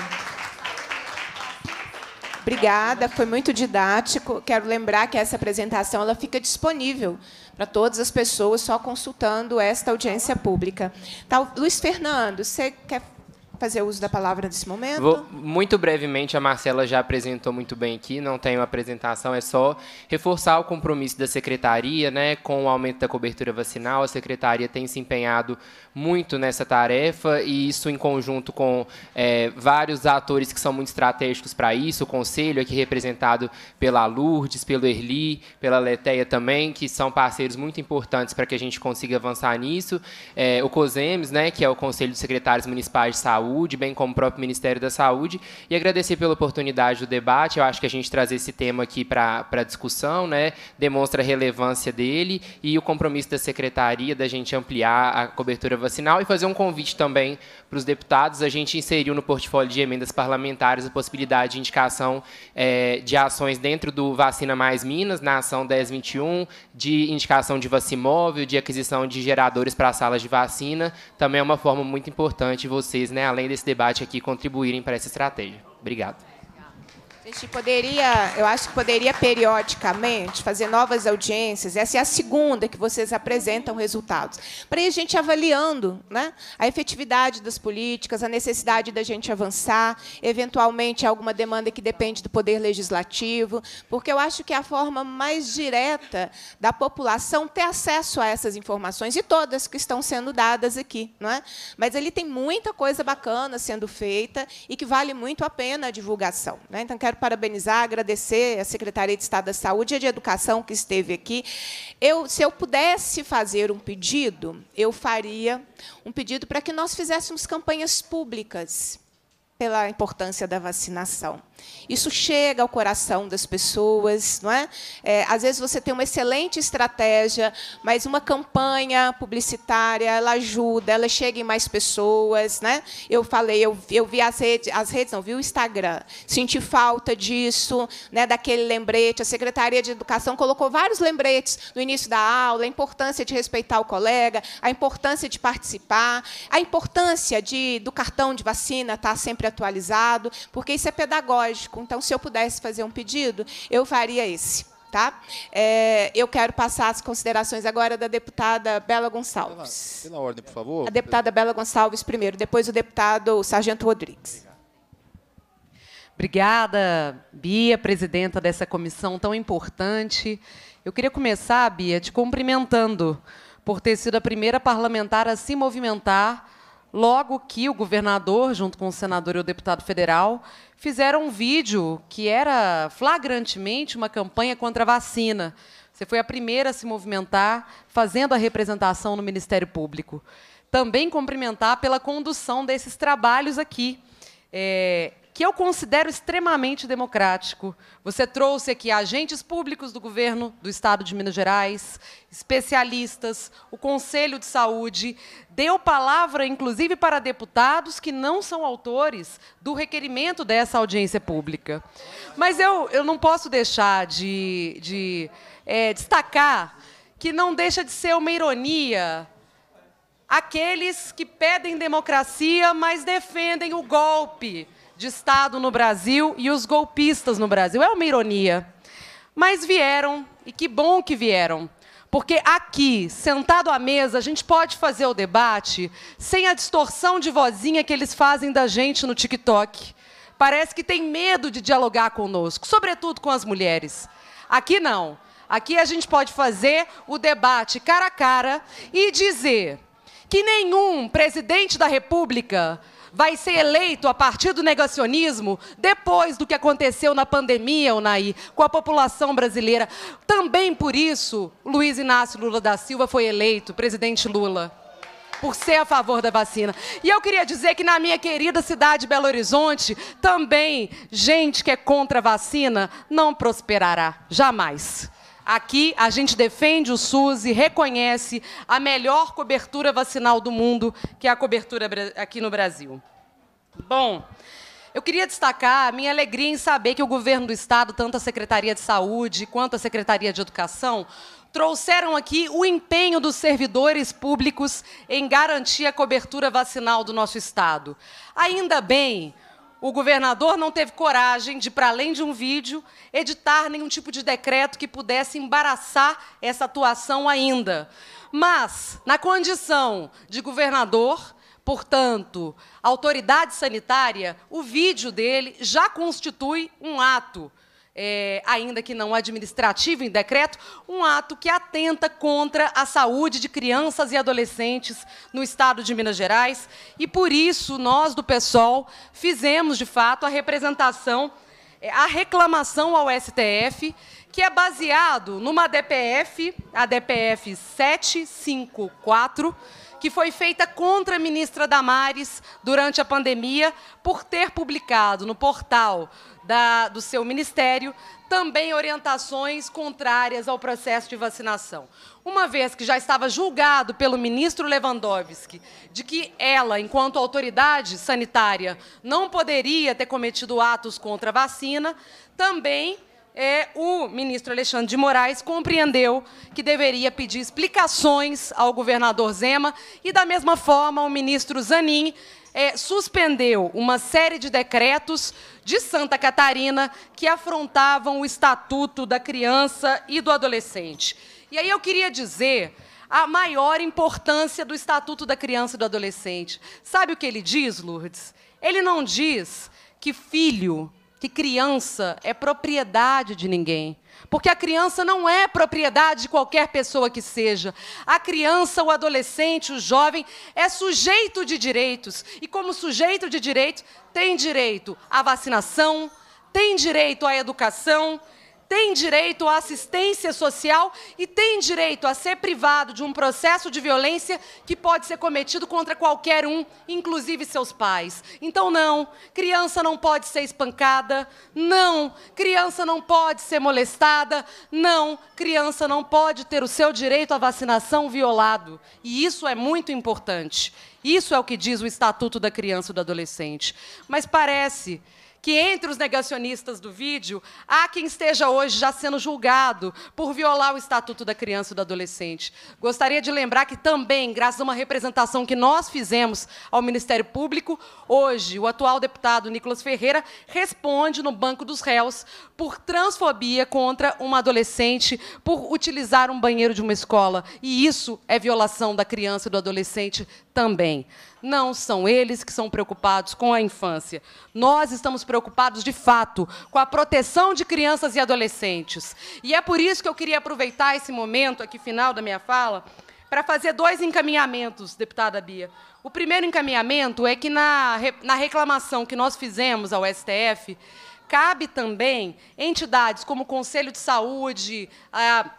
Obrigada, foi muito didático. Quero lembrar que essa apresentação ela fica disponível para todas as pessoas só consultando esta audiência pública. Tá, Luiz Fernando, você quer fazer uso da palavra nesse momento? Vou, muito brevemente, a Marcela já apresentou muito bem aqui, não tenho apresentação, é só reforçar o compromisso da secretaria né, com o aumento da cobertura vacinal. A secretaria tem se empenhado muito nessa tarefa e isso em conjunto com é, vários atores que são muito estratégicos para isso. O conselho, aqui representado pela Lourdes, pelo Erli, pela Leteia também, que são parceiros muito importantes para que a gente consiga avançar nisso. É, o COSEMES, né, que é o Conselho de Secretários Municipais de Saúde Saúde, bem como o próprio Ministério da Saúde, e agradecer pela oportunidade do debate. Eu acho que a gente trazer esse tema aqui para a discussão né, demonstra a relevância dele e o compromisso da Secretaria da gente ampliar a cobertura vacinal e fazer um convite também para os deputados, a gente inseriu no portfólio de emendas parlamentares a possibilidade de indicação é, de ações dentro do Vacina Mais Minas, na ação 1021, de indicação de vacimóvel, de aquisição de geradores para salas de vacina. Também é uma forma muito importante vocês, né, além desse debate aqui, contribuírem para essa estratégia. Obrigado. A gente poderia, eu acho que poderia periodicamente fazer novas audiências. Essa é a segunda que vocês apresentam resultados. Para a gente avaliando né, a efetividade das políticas, a necessidade da gente avançar, eventualmente alguma demanda que depende do poder legislativo, porque eu acho que é a forma mais direta da população ter acesso a essas informações e todas que estão sendo dadas aqui, não é? Mas ali tem muita coisa bacana sendo feita e que vale muito a pena a divulgação, né? Então quero parabenizar, agradecer a Secretaria de Estado da Saúde e de Educação que esteve aqui. Eu, se eu pudesse fazer um pedido, eu faria um pedido para que nós fizéssemos campanhas públicas pela importância da vacinação. Isso chega ao coração das pessoas, não é? é? Às vezes você tem uma excelente estratégia, mas uma campanha publicitária ela ajuda, ela chega em mais pessoas, né? Eu falei, eu, eu vi as redes, as redes não, vi o Instagram, senti falta disso, né? Daquele lembrete. A Secretaria de Educação colocou vários lembretes no início da aula, a importância de respeitar o colega, a importância de participar, a importância de do cartão de vacina estar tá sempre atualizado, porque isso é pedagógico. Então, se eu pudesse fazer um pedido, eu faria esse. Tá? É, eu quero passar as considerações agora da deputada Bela Gonçalves. Pela, pela ordem, por favor. A deputada Bela Gonçalves primeiro, depois o deputado Sargento Rodrigues. Obrigada, Bia, presidenta dessa comissão tão importante. Eu queria começar, Bia, te cumprimentando por ter sido a primeira parlamentar a se movimentar Logo que o governador, junto com o senador e o deputado federal, fizeram um vídeo que era flagrantemente uma campanha contra a vacina. Você foi a primeira a se movimentar, fazendo a representação no Ministério Público. Também cumprimentar pela condução desses trabalhos aqui. É, que eu considero extremamente democrático. Você trouxe aqui agentes públicos do governo do estado de Minas Gerais, especialistas, o Conselho de Saúde, deu palavra, inclusive, para deputados que não são autores do requerimento dessa audiência pública. Mas eu, eu não posso deixar de, de é, destacar que não deixa de ser uma ironia aqueles que pedem democracia, mas defendem o golpe de Estado no Brasil e os golpistas no Brasil. É uma ironia. Mas vieram, e que bom que vieram. Porque aqui, sentado à mesa, a gente pode fazer o debate sem a distorção de vozinha que eles fazem da gente no TikTok. Parece que tem medo de dialogar conosco, sobretudo com as mulheres. Aqui não. Aqui a gente pode fazer o debate cara a cara e dizer que nenhum presidente da República vai ser eleito a partir do negacionismo, depois do que aconteceu na pandemia, Unaí, com a população brasileira. Também por isso, Luiz Inácio Lula da Silva foi eleito presidente Lula. Por ser a favor da vacina. E eu queria dizer que na minha querida cidade Belo Horizonte, também gente que é contra a vacina não prosperará. Jamais. Aqui a gente defende o SUS e reconhece a melhor cobertura vacinal do mundo, que é a cobertura aqui no Brasil. Bom, eu queria destacar a minha alegria em saber que o governo do Estado, tanto a Secretaria de Saúde quanto a Secretaria de Educação, trouxeram aqui o empenho dos servidores públicos em garantir a cobertura vacinal do nosso Estado. Ainda bem, o governador não teve coragem de, para além de um vídeo, editar nenhum tipo de decreto que pudesse embaraçar essa atuação ainda. Mas, na condição de governador, portanto, autoridade sanitária, o vídeo dele já constitui um ato é, ainda que não administrativo em decreto, um ato que atenta contra a saúde de crianças e adolescentes no estado de Minas Gerais. E por isso nós do PSOL fizemos, de fato, a representação, é, a reclamação ao STF, que é baseado numa DPF, a DPF 754 que foi feita contra a ministra Damares durante a pandemia por ter publicado no portal da, do seu ministério também orientações contrárias ao processo de vacinação. Uma vez que já estava julgado pelo ministro Lewandowski de que ela, enquanto autoridade sanitária, não poderia ter cometido atos contra a vacina, também é, o ministro Alexandre de Moraes compreendeu que deveria pedir explicações ao governador Zema e, da mesma forma, o ministro Zanin é, suspendeu uma série de decretos de Santa Catarina que afrontavam o Estatuto da Criança e do Adolescente. E aí eu queria dizer a maior importância do Estatuto da Criança e do Adolescente. Sabe o que ele diz, Lourdes? Ele não diz que filho, que criança é propriedade de ninguém. Porque a criança não é propriedade de qualquer pessoa que seja. A criança, o adolescente, o jovem é sujeito de direitos. E como sujeito de direito, tem direito à vacinação, tem direito à educação tem direito à assistência social e tem direito a ser privado de um processo de violência que pode ser cometido contra qualquer um, inclusive seus pais. Então, não, criança não pode ser espancada, não, criança não pode ser molestada, não, criança não pode ter o seu direito à vacinação violado. E isso é muito importante. Isso é o que diz o Estatuto da Criança e do Adolescente. Mas parece que entre os negacionistas do vídeo há quem esteja hoje já sendo julgado por violar o Estatuto da Criança e do Adolescente. Gostaria de lembrar que também, graças a uma representação que nós fizemos ao Ministério Público, hoje o atual deputado Nicolas Ferreira responde no Banco dos Réus por transfobia contra uma adolescente, por utilizar um banheiro de uma escola. E isso é violação da criança e do adolescente também. Não são eles que são preocupados com a infância. Nós estamos preocupados, de fato, com a proteção de crianças e adolescentes. E é por isso que eu queria aproveitar esse momento, aqui final da minha fala, para fazer dois encaminhamentos, deputada Bia. O primeiro encaminhamento é que, na, na reclamação que nós fizemos ao STF, cabe também entidades como o Conselho de Saúde, a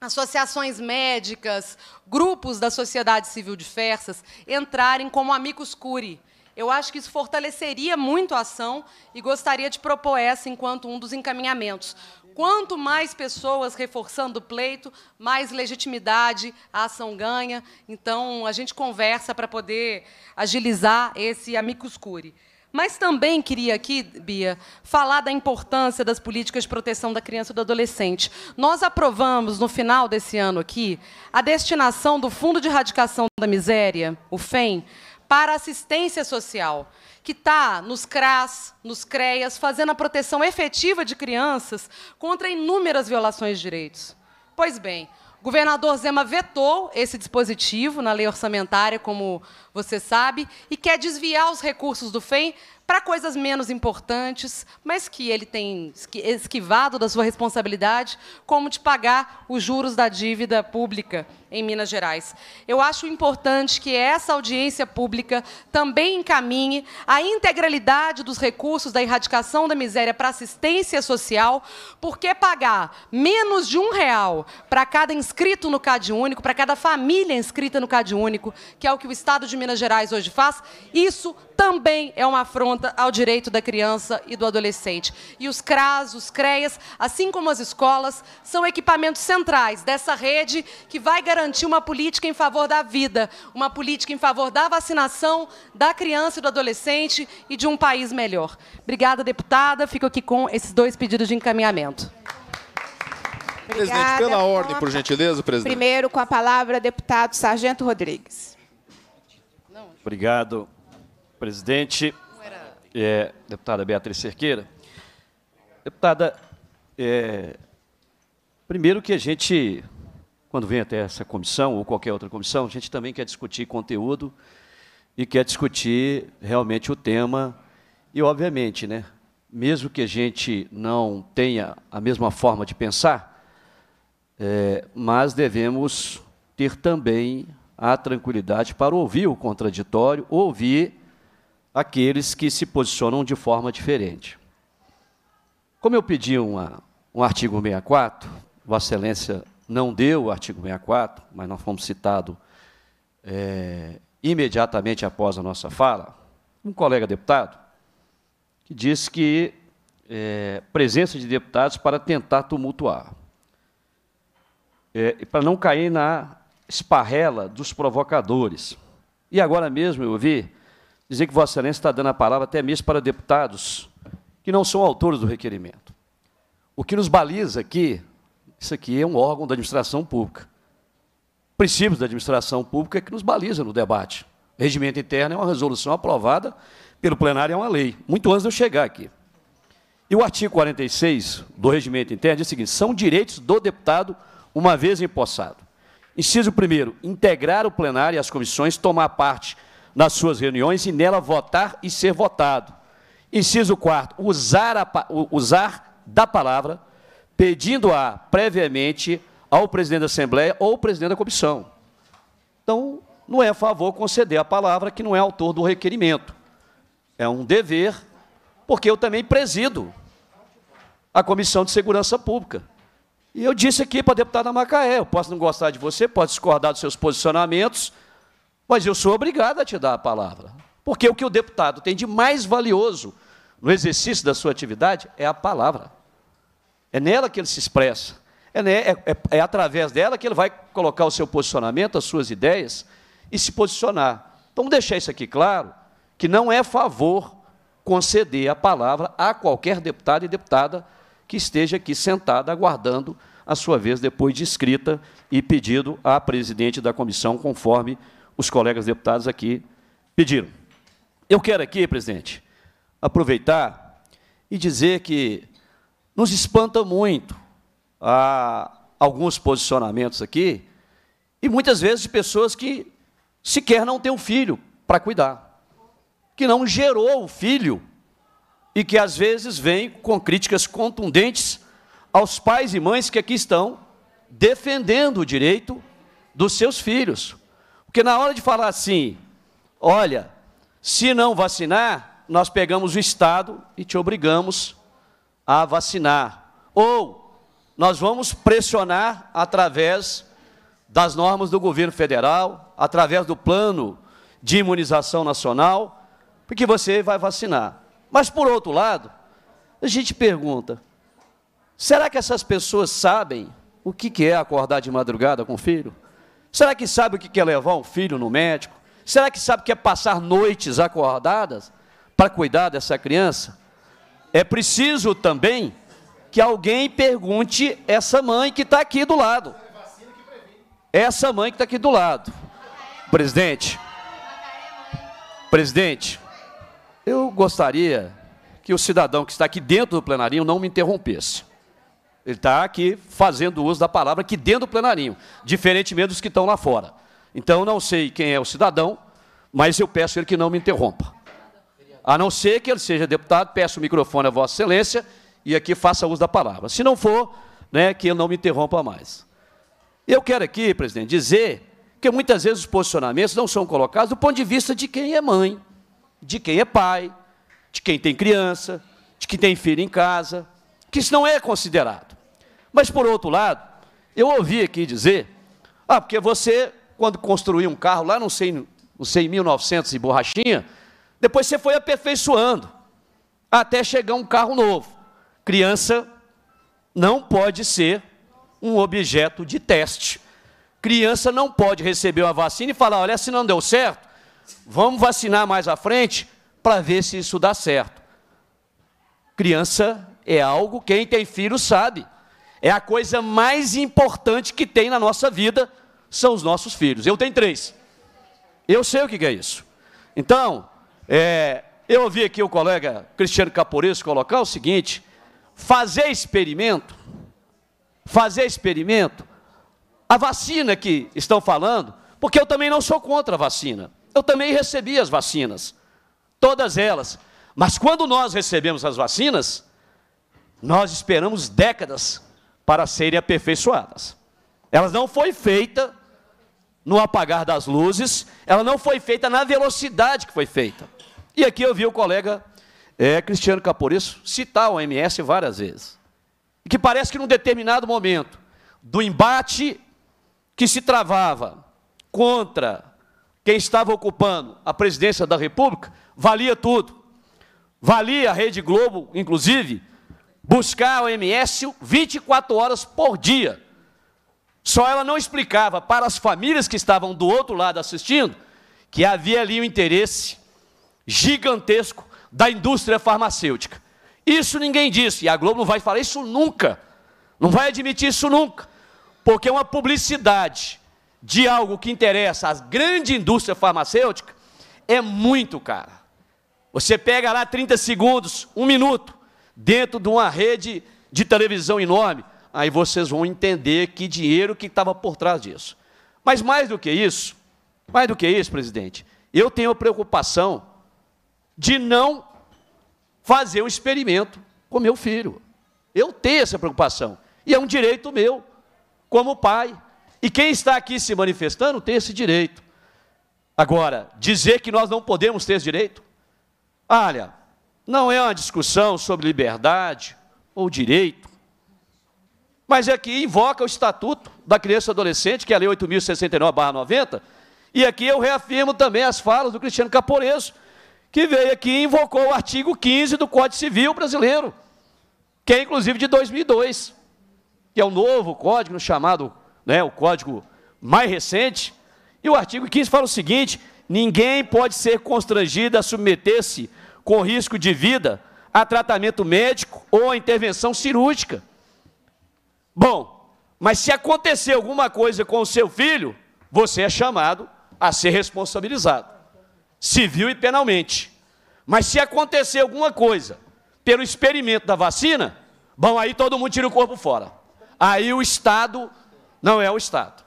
associações médicas, grupos da sociedade civil diversas entrarem como amigos curi. Eu acho que isso fortaleceria muito a ação e gostaria de propor essa enquanto um dos encaminhamentos. Quanto mais pessoas reforçando o pleito, mais legitimidade a ação ganha. Então, a gente conversa para poder agilizar esse amicus curi. Mas também queria aqui, Bia, falar da importância das políticas de proteção da criança e do adolescente. Nós aprovamos, no final desse ano aqui, a destinação do Fundo de Erradicação da Miséria, o FEM, para assistência social, que está nos CRAS, nos CREAS, fazendo a proteção efetiva de crianças contra inúmeras violações de direitos. Pois bem, governador Zema vetou esse dispositivo na lei orçamentária, como você sabe, e quer desviar os recursos do FEM para coisas menos importantes, mas que ele tem esquivado da sua responsabilidade, como de pagar os juros da dívida pública em Minas Gerais. Eu acho importante que essa audiência pública também encaminhe a integralidade dos recursos da erradicação da miséria para assistência social, porque pagar menos de um real para cada inscrito no Cade único, para cada família inscrita no Cade único, que é o que o Estado de Minas Gerais hoje faz, isso também é uma afronta ao direito da criança e do adolescente. E os CRAS, os CREAS, assim como as escolas, são equipamentos centrais dessa rede que vai garantir uma política em favor da vida, uma política em favor da vacinação da criança e do adolescente e de um país melhor. Obrigada, deputada. Fico aqui com esses dois pedidos de encaminhamento. Presidente, pela ordem, por gentileza, presidente. Primeiro, com a palavra, deputado Sargento Rodrigues. Obrigado, presidente. É, deputada Beatriz Cerqueira. Deputada, é, primeiro que a gente, quando vem até essa comissão ou qualquer outra comissão, a gente também quer discutir conteúdo e quer discutir realmente o tema. E, obviamente, né, mesmo que a gente não tenha a mesma forma de pensar, é, mas devemos ter também a tranquilidade para ouvir o contraditório, ouvir aqueles que se posicionam de forma diferente. Como eu pedi uma, um artigo 64, Vossa Excelência não deu o artigo 64, mas nós fomos citados é, imediatamente após a nossa fala, um colega deputado que disse que é, presença de deputados para tentar tumultuar. É, para não cair na esparrela dos provocadores. E agora mesmo eu vi dizer que Vossa Excelência está dando a palavra até mesmo para deputados que não são autores do requerimento. O que nos baliza aqui, isso aqui é um órgão da administração pública. Princípios da administração pública é que nos baliza no debate. O regimento interno é uma resolução aprovada pelo plenário, é uma lei, muito antes de eu chegar aqui. E o artigo 46 do regimento interno diz o seguinte: são direitos do deputado uma vez empossado. Inciso primeiro, integrar o plenário e as comissões, tomar parte nas suas reuniões e nela votar e ser votado. Inciso 4. Usar, usar da palavra, pedindo-a previamente ao presidente da Assembleia ou presidente da comissão. Então, não é a favor conceder a palavra que não é autor do requerimento. É um dever, porque eu também presido a Comissão de Segurança Pública. E eu disse aqui para a deputada Macaé, eu posso não gostar de você, posso discordar dos seus posicionamentos, mas eu sou obrigado a te dar a palavra. Porque o que o deputado tem de mais valioso no exercício da sua atividade é a palavra. É nela que ele se expressa. É, é, é, é através dela que ele vai colocar o seu posicionamento, as suas ideias e se posicionar. Então, deixar isso aqui claro: que não é favor conceder a palavra a qualquer deputado e deputada que esteja aqui sentada aguardando a sua vez depois de escrita e pedido à presidente da comissão, conforme os colegas deputados aqui pediram. Eu quero aqui, presidente, aproveitar e dizer que nos espanta muito alguns posicionamentos aqui, e muitas vezes de pessoas que sequer não têm um filho para cuidar, que não gerou o filho, e que às vezes vem com críticas contundentes aos pais e mães que aqui estão defendendo o direito dos seus filhos. Porque na hora de falar assim, olha, se não vacinar, nós pegamos o Estado e te obrigamos a vacinar. Ou nós vamos pressionar através das normas do governo federal, através do plano de imunização nacional, porque você vai vacinar. Mas, por outro lado, a gente pergunta: será que essas pessoas sabem o que é acordar de madrugada com o filho? Será que sabe o que é levar um filho no médico? Será que sabe o que é passar noites acordadas para cuidar dessa criança? É preciso também que alguém pergunte essa mãe que está aqui do lado. Essa mãe que está aqui do lado. Presidente, presidente, eu gostaria que o cidadão que está aqui dentro do plenarinho não me interrompesse. Ele está aqui fazendo uso da palavra aqui dentro do plenarinho, diferentemente dos que estão lá fora. Então, não sei quem é o cidadão, mas eu peço ele que não me interrompa. A não ser que ele seja deputado, peço o microfone a Vossa Excelência e aqui faça uso da palavra. Se não for, né, que ele não me interrompa mais. Eu quero aqui, presidente, dizer que muitas vezes os posicionamentos não são colocados do ponto de vista de quem é mãe, de quem é pai, de quem tem criança, de quem tem filho em casa que isso não é considerado. Mas, por outro lado, eu ouvi aqui dizer, ah, porque você, quando construiu um carro lá, não sei, não sei, 1900 e borrachinha, depois você foi aperfeiçoando, até chegar um carro novo. Criança não pode ser um objeto de teste. Criança não pode receber uma vacina e falar, olha, se não deu certo, vamos vacinar mais à frente para ver se isso dá certo. Criança é algo quem tem filho sabe. É a coisa mais importante que tem na nossa vida são os nossos filhos. Eu tenho três. Eu sei o que é isso. Então, é, eu ouvi aqui o colega Cristiano Caporesso colocar o seguinte: fazer experimento, fazer experimento, a vacina que estão falando, porque eu também não sou contra a vacina. Eu também recebi as vacinas, todas elas. Mas quando nós recebemos as vacinas, nós esperamos décadas para serem aperfeiçoadas. Ela não foi feita no apagar das luzes, ela não foi feita na velocidade que foi feita. E aqui eu vi o colega é, Cristiano Caporesso citar o OMS várias vezes. Que parece que num determinado momento do embate que se travava contra quem estava ocupando a presidência da República, valia tudo. Valia a Rede Globo, inclusive, buscar a OMS 24 horas por dia. Só ela não explicava para as famílias que estavam do outro lado assistindo que havia ali um interesse gigantesco da indústria farmacêutica. Isso ninguém disse, e a Globo não vai falar isso nunca, não vai admitir isso nunca, porque uma publicidade de algo que interessa à grande indústria farmacêutica é muito cara. Você pega lá 30 segundos, um minuto, dentro de uma rede de televisão enorme, aí vocês vão entender que dinheiro que estava por trás disso. Mas mais do que isso, mais do que isso, presidente, eu tenho a preocupação de não fazer um experimento com meu filho. Eu tenho essa preocupação. E é um direito meu, como pai. E quem está aqui se manifestando tem esse direito. Agora, dizer que nós não podemos ter esse direito? Olha, não é uma discussão sobre liberdade ou direito, mas é que invoca o Estatuto da Criança e Adolescente, que é a Lei 8.069-90, e aqui eu reafirmo também as falas do Cristiano Caporeso, que veio aqui e invocou o artigo 15 do Código Civil brasileiro, que é inclusive de 2002, que é o novo código chamado, né, o código mais recente, e o artigo 15 fala o seguinte: ninguém pode ser constrangido a submeter-se com risco de vida a tratamento médico ou a intervenção cirúrgica. Bom, mas se acontecer alguma coisa com o seu filho, você é chamado a ser responsabilizado, civil e penalmente. Mas se acontecer alguma coisa pelo experimento da vacina, bom, aí todo mundo tira o corpo fora. Aí o Estado não é o Estado.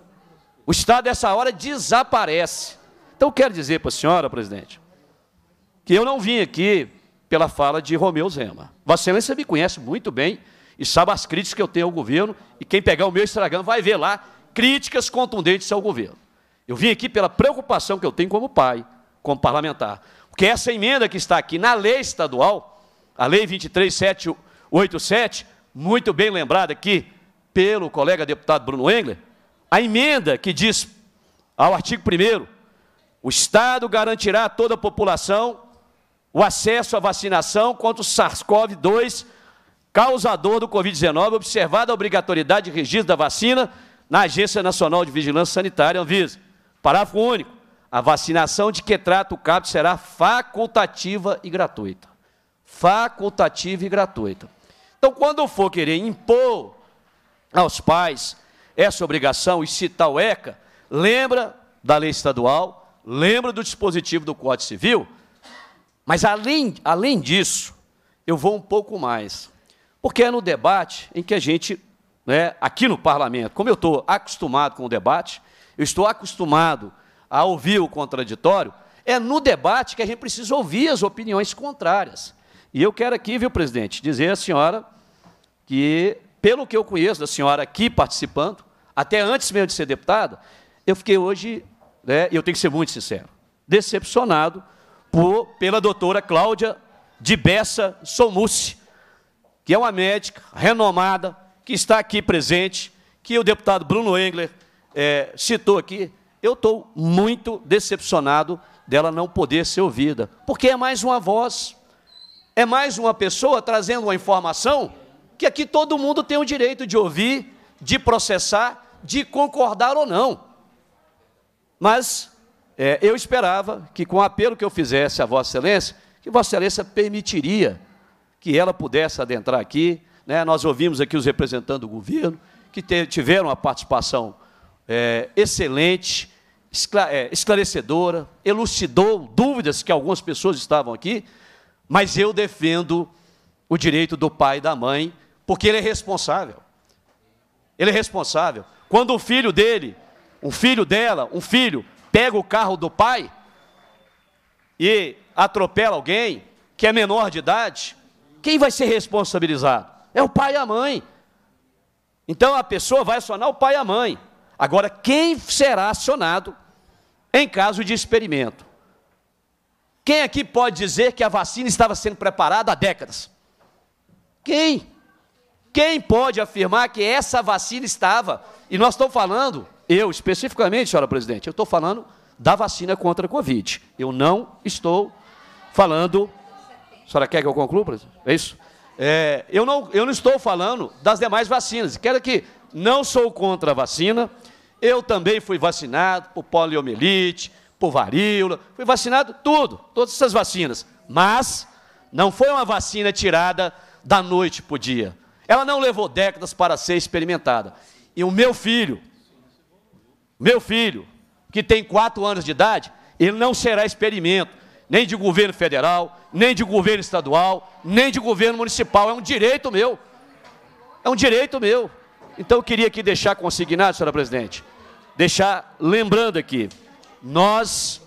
O Estado, nessa hora, desaparece. Então, quero dizer para a senhora, presidente, que eu não vim aqui pela fala de Romeu Zema. Vossa Excelência me conhece muito bem e sabe as críticas que eu tenho ao governo, e quem pegar o meu estragão vai ver lá críticas contundentes ao governo. Eu vim aqui pela preocupação que eu tenho como pai, como parlamentar. Porque essa emenda que está aqui na lei estadual, a lei 23787, muito bem lembrada aqui pelo colega deputado Bruno Engler, a emenda que diz ao artigo 1 o Estado garantirá a toda a população o acesso à vacinação contra o SARS-CoV-2, causador do Covid-19, observada a obrigatoriedade de registro da vacina na Agência Nacional de Vigilância Sanitária, Anvisa. Parágrafo único. A vacinação de que trata o CAP será facultativa e gratuita. Facultativa e gratuita. Então, quando for querer impor aos pais essa obrigação e citar o ECA, lembra da lei estadual, lembra do dispositivo do Código Civil, mas além, além disso, eu vou um pouco mais. Porque é no debate em que a gente, né, aqui no parlamento, como eu estou acostumado com o debate, eu estou acostumado a ouvir o contraditório, é no debate que a gente precisa ouvir as opiniões contrárias. E eu quero aqui, viu, presidente, dizer à senhora que, pelo que eu conheço da senhora aqui participando, até antes mesmo de ser deputada, eu fiquei hoje, né, eu tenho que ser muito sincero, decepcionado por, pela doutora Cláudia de Bessa Somucci, que é uma médica renomada, que está aqui presente, que o deputado Bruno Engler é, citou aqui. Eu estou muito decepcionado dela não poder ser ouvida, porque é mais uma voz, é mais uma pessoa trazendo uma informação que aqui todo mundo tem o direito de ouvir, de processar, de concordar ou não. Mas é, eu esperava que, com o apelo que eu fizesse a Vossa Excelência, que Vossa Excelência permitiria que ela pudesse adentrar aqui. Né? Nós ouvimos aqui os representantes do governo, que tiveram uma participação é, excelente, é, esclarecedora, elucidou dúvidas que algumas pessoas estavam aqui, mas eu defendo o direito do pai e da mãe, porque ele é responsável. Ele é responsável. Quando o filho dele, um filho dela, um filho pega o carro do pai e atropela alguém que é menor de idade, quem vai ser responsabilizado? É o pai e a mãe. Então a pessoa vai acionar o pai e a mãe. Agora, quem será acionado em caso de experimento? Quem aqui pode dizer que a vacina estava sendo preparada há décadas? Quem? Quem pode afirmar que essa vacina estava? E nós estamos falando eu, especificamente, senhora presidente, eu estou falando da vacina contra a Covid. Eu não estou falando. A senhora quer que eu conclua, presidente? É isso? É, eu, não, eu não estou falando das demais vacinas. Quero que não sou contra a vacina. Eu também fui vacinado por poliomielite, por varíola, fui vacinado tudo, todas essas vacinas. Mas não foi uma vacina tirada da noite para o dia. Ela não levou décadas para ser experimentada. E o meu filho, meu filho, que tem quatro anos de idade, ele não será experimento, nem de governo federal, nem de governo estadual, nem de governo municipal. É um direito meu. É um direito meu. Então eu queria aqui deixar consignado, senhora presidente, deixar lembrando aqui, nós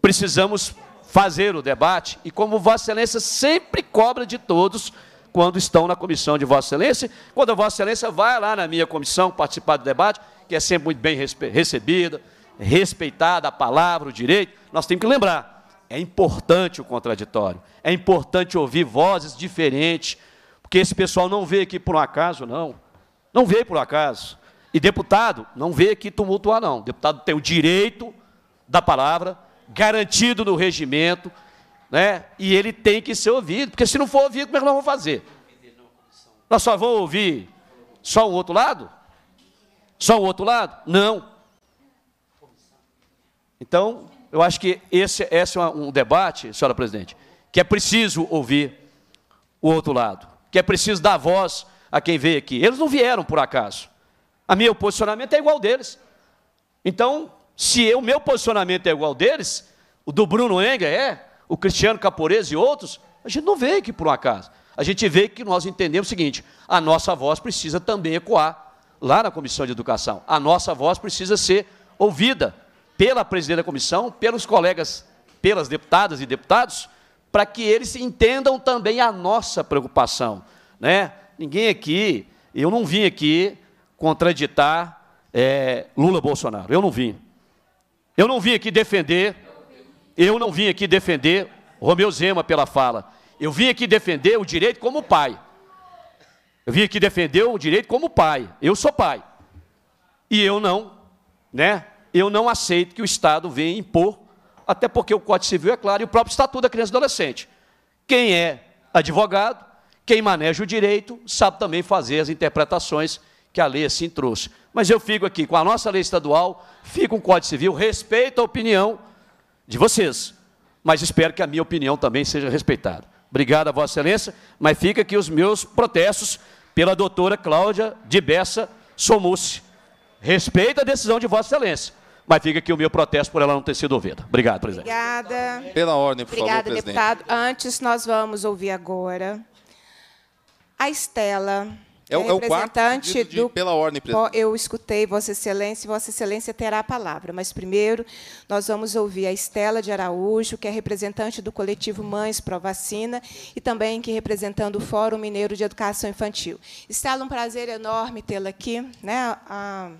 precisamos fazer o debate e como Vossa Excelência sempre cobra de todos quando estão na comissão de Vossa Excelência, quando a Vossa Excelência vai lá na minha comissão participar do debate, que é sempre muito bem recebida, respeitada a palavra, o direito, nós temos que lembrar. É importante o contraditório, é importante ouvir vozes diferentes, porque esse pessoal não veio aqui por um acaso, não. Não veio por um acaso. E deputado, não veio aqui tumultuar, não. Deputado tem o direito da palavra, garantido no regimento, né? e ele tem que ser ouvido, porque se não for ouvido, como é que nós vamos fazer? Nós só vamos ouvir só o outro lado? Só o outro lado? Não. Então, eu acho que esse, esse é um debate, senhora presidente, que é preciso ouvir o outro lado, que é preciso dar voz a quem veio aqui. Eles não vieram por acaso. A meu posicionamento é igual deles. Então, se o meu posicionamento é igual deles, o do Bruno Enga é, o Cristiano Caporez e outros, a gente não veio aqui por um acaso. A gente vê que nós entendemos o seguinte: a nossa voz precisa também ecoar lá na Comissão de Educação. A nossa voz precisa ser ouvida pela presidente da comissão, pelos colegas, pelas deputadas e deputados, para que eles entendam também a nossa preocupação. Né? Ninguém aqui, eu não vim aqui contraditar é, Lula Bolsonaro, eu não vim. Eu não vim aqui defender, eu não vim aqui defender Romeu Zema pela fala. Eu vim aqui defender o direito como pai. Eu vim aqui defender o direito como pai. Eu sou pai. E eu não, né? Eu não aceito que o Estado venha impor, até porque o Código Civil é claro e o próprio Estatuto da Criança e Adolescente. Quem é advogado, quem maneja o direito, sabe também fazer as interpretações que a lei assim trouxe. Mas eu fico aqui com a nossa lei estadual, fico com o Código Civil, respeito a opinião de vocês, mas espero que a minha opinião também seja respeitada. Obrigado Vossa Excelência, mas fica aqui os meus protestos pela doutora Cláudia de Bessa Somucci. Respeita a decisão de Vossa Excelência. Mas fica aqui o meu protesto por ela não ter sido ouvida. Obrigado, presidente. Obrigada. Pela ordem, por Obrigada, favor, presidente. Obrigada, deputado. Antes, nós vamos ouvir agora a Estela é, o, é o representante quarto de, do, pela ordem, presidente. Eu escutei Vossa Excelência, e Vossa Excelência terá a palavra. Mas primeiro nós vamos ouvir a Estela de Araújo, que é representante do coletivo Mães Pro Vacina e também que representando o Fórum Mineiro de Educação Infantil. Estela, um prazer enorme tê-la aqui, né? A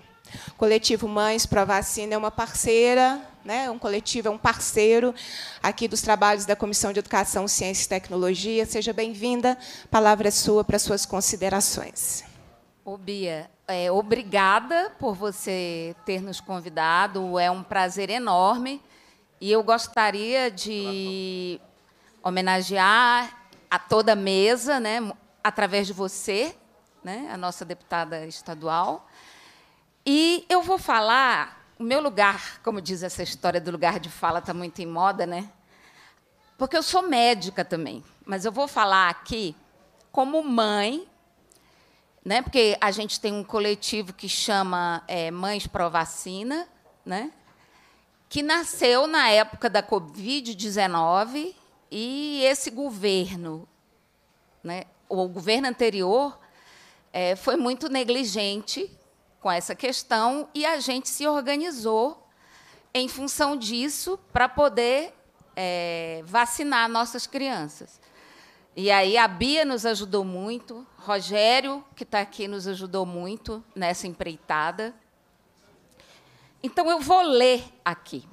coletivo Mães Pro Vacina é uma parceira né? um coletivo, é um parceiro aqui dos trabalhos da Comissão de Educação, Ciência e Tecnologia. Seja bem-vinda. A palavra é sua para suas considerações. Ô, Bia, é, obrigada por você ter nos convidado. É um prazer enorme. E eu gostaria de homenagear a toda a mesa, né, através de você, né, a nossa deputada estadual. E eu vou falar o meu lugar, como diz essa história do lugar de fala, está muito em moda, né? Porque eu sou médica também, mas eu vou falar aqui como mãe, né? Porque a gente tem um coletivo que chama é, Mães Pro Vacina, né? Que nasceu na época da Covid-19 e esse governo, né? O governo anterior é, foi muito negligente com essa questão e a gente se organizou em função disso para poder é, vacinar nossas crianças. E aí a Bia nos ajudou muito, Rogério, que está aqui, nos ajudou muito nessa empreitada. Então eu vou ler aqui.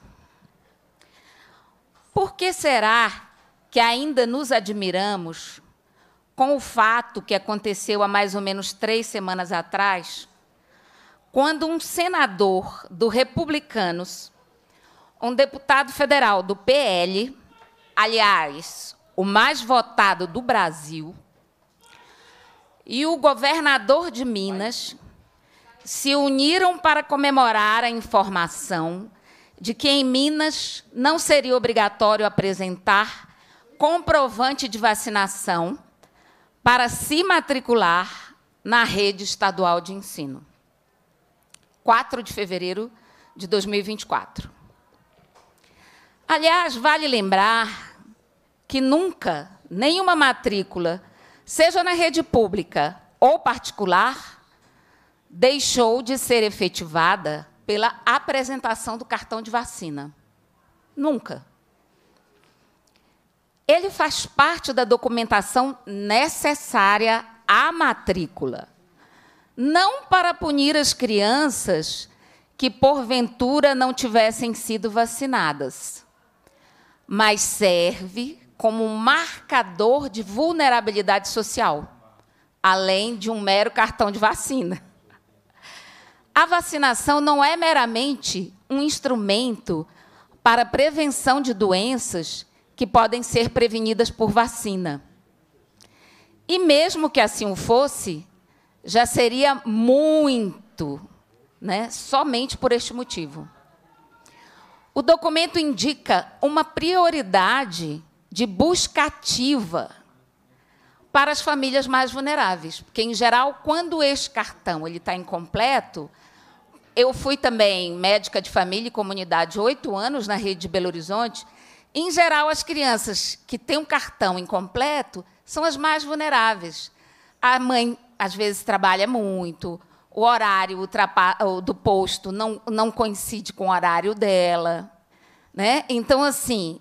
Por que será que ainda nos admiramos com o fato que aconteceu há mais ou menos três semanas atrás quando um senador do Republicanos, um deputado federal do PL, aliás, o mais votado do Brasil, e o governador de Minas se uniram para comemorar a informação de que em Minas não seria obrigatório apresentar comprovante de vacinação para se matricular na rede estadual de ensino. 4 de fevereiro de 2024. Aliás, vale lembrar que nunca nenhuma matrícula, seja na rede pública ou particular, deixou de ser efetivada pela apresentação do cartão de vacina. Nunca. Ele faz parte da documentação necessária à matrícula não para punir as crianças que porventura não tivessem sido vacinadas, mas serve como um marcador de vulnerabilidade social, além de um mero cartão de vacina. A vacinação não é meramente um instrumento para prevenção de doenças que podem ser prevenidas por vacina. E mesmo que assim o fosse, já seria muito, né, somente por este motivo. O documento indica uma prioridade de busca ativa para as famílias mais vulneráveis, porque em geral, quando este cartão ele está incompleto, eu fui também médica de família e comunidade oito anos na rede de Belo Horizonte. Em geral, as crianças que têm um cartão incompleto são as mais vulneráveis. A mãe às vezes trabalha muito, o horário do posto não, não coincide com o horário dela. Né? Então, assim,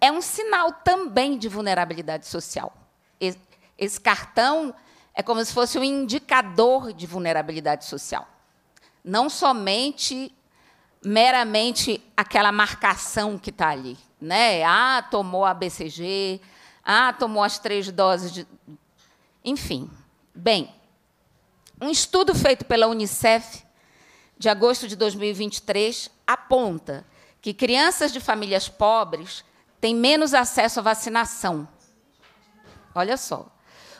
é um sinal também de vulnerabilidade social. Esse cartão é como se fosse um indicador de vulnerabilidade social. Não somente meramente aquela marcação que está ali. Né? Ah, tomou a BCG, ah, tomou as três doses. De... Enfim, Bem, um estudo feito pela Unicef, de agosto de 2023, aponta que crianças de famílias pobres têm menos acesso à vacinação. Olha só.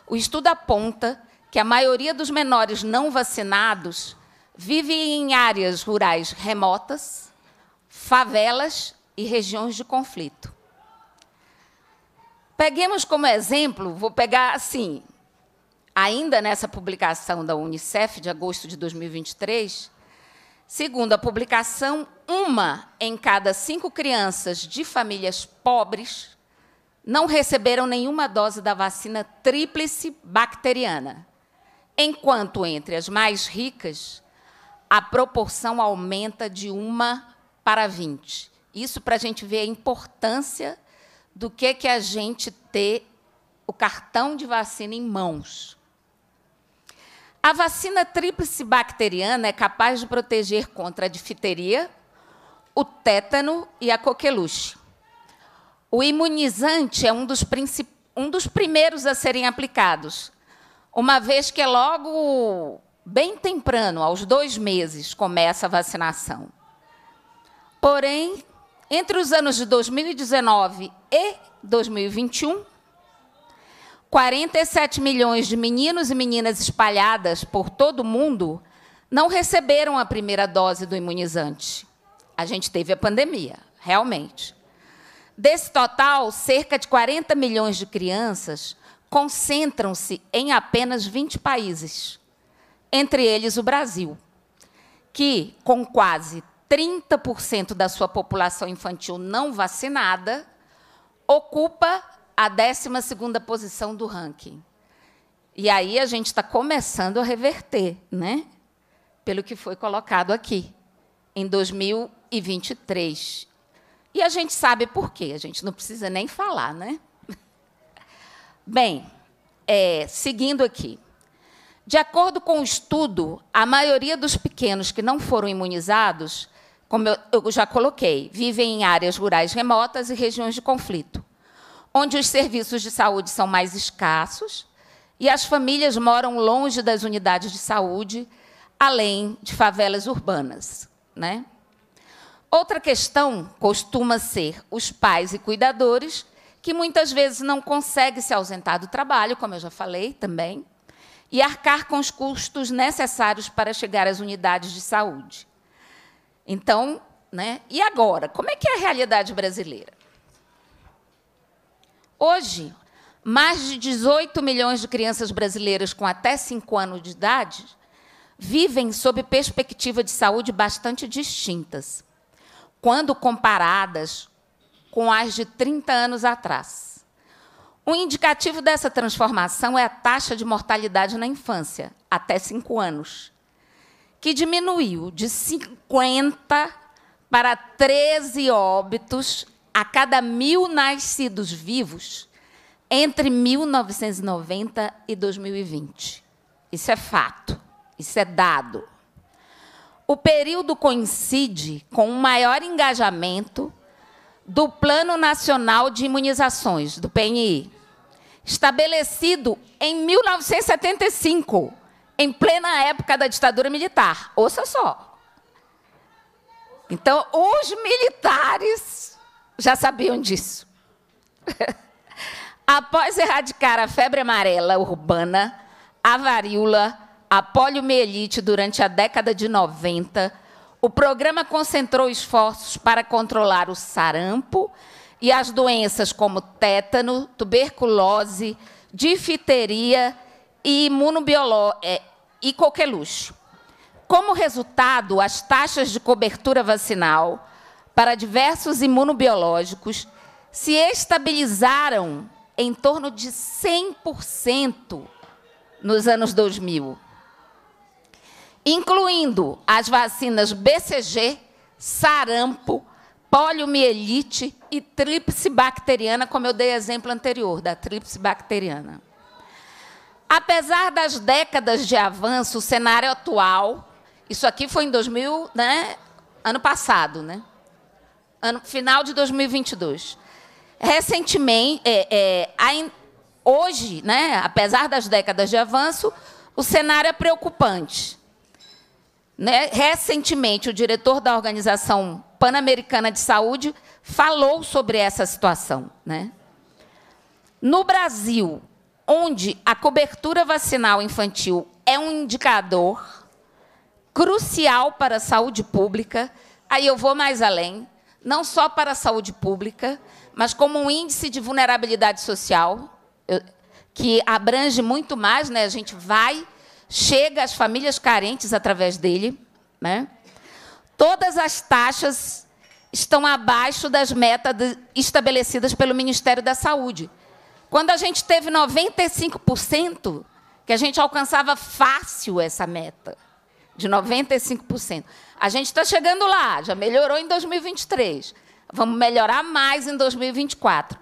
O estudo aponta que a maioria dos menores não vacinados vive em áreas rurais remotas, favelas e regiões de conflito. Peguemos como exemplo, vou pegar assim, Ainda nessa publicação da Unicef, de agosto de 2023, segundo a publicação, uma em cada cinco crianças de famílias pobres não receberam nenhuma dose da vacina tríplice bacteriana, enquanto entre as mais ricas, a proporção aumenta de uma para 20. Isso para a gente ver a importância do que, que a gente ter o cartão de vacina em mãos. A vacina tríplice bacteriana é capaz de proteger contra a difteria, o tétano e a coqueluche. O imunizante é um dos, um dos primeiros a serem aplicados, uma vez que é logo bem temprano, aos dois meses, começa a vacinação. Porém, entre os anos de 2019 e 2021, 47 milhões de meninos e meninas espalhadas por todo o mundo não receberam a primeira dose do imunizante. A gente teve a pandemia, realmente. Desse total, cerca de 40 milhões de crianças concentram-se em apenas 20 países, entre eles o Brasil, que, com quase 30% da sua população infantil não vacinada, ocupa a 12 posição do ranking. E aí a gente está começando a reverter, né? Pelo que foi colocado aqui em 2023. E a gente sabe por quê, a gente não precisa nem falar, né? *laughs* Bem, é, seguindo aqui. De acordo com o estudo, a maioria dos pequenos que não foram imunizados, como eu, eu já coloquei, vivem em áreas rurais remotas e regiões de conflito onde os serviços de saúde são mais escassos e as famílias moram longe das unidades de saúde, além de favelas urbanas. Né? Outra questão costuma ser os pais e cuidadores, que muitas vezes não conseguem se ausentar do trabalho, como eu já falei também, e arcar com os custos necessários para chegar às unidades de saúde. Então, né? e agora? Como é que é a realidade brasileira? Hoje, mais de 18 milhões de crianças brasileiras com até 5 anos de idade vivem sob perspectiva de saúde bastante distintas, quando comparadas com as de 30 anos atrás. Um indicativo dessa transformação é a taxa de mortalidade na infância, até 5 anos, que diminuiu de 50 para 13 óbitos a cada mil nascidos vivos entre 1990 e 2020. Isso é fato, isso é dado. O período coincide com o maior engajamento do Plano Nacional de Imunizações, do PNI, estabelecido em 1975, em plena época da ditadura militar. Ouça só. Então, os militares já sabiam disso. *laughs* Após erradicar a febre amarela urbana, a varíola, a poliomielite durante a década de 90, o programa concentrou esforços para controlar o sarampo e as doenças como tétano, tuberculose, difteria e imunobioló é, e coqueluche. Como resultado, as taxas de cobertura vacinal, para diversos imunobiológicos se estabilizaram em torno de 100% nos anos 2000, incluindo as vacinas BCG, sarampo, poliomielite e tríplice bacteriana, como eu dei exemplo anterior da tríplice bacteriana. Apesar das décadas de avanço, o cenário atual, isso aqui foi em 2000, né? Ano passado, né? ano, final de 2022. Recentemente, é, é, in, hoje, né, apesar das décadas de avanço, o cenário é preocupante. Né? Recentemente, o diretor da Organização Pan-Americana de Saúde falou sobre essa situação. Né? No Brasil, onde a cobertura vacinal infantil é um indicador crucial para a saúde pública, aí eu vou mais além não só para a saúde pública, mas como um índice de vulnerabilidade social, que abrange muito mais, né? a gente vai, chega às famílias carentes através dele. Né? Todas as taxas estão abaixo das metas estabelecidas pelo Ministério da Saúde. Quando a gente teve 95%, que a gente alcançava fácil essa meta de 95%. A gente está chegando lá, já melhorou em 2023. Vamos melhorar mais em 2024.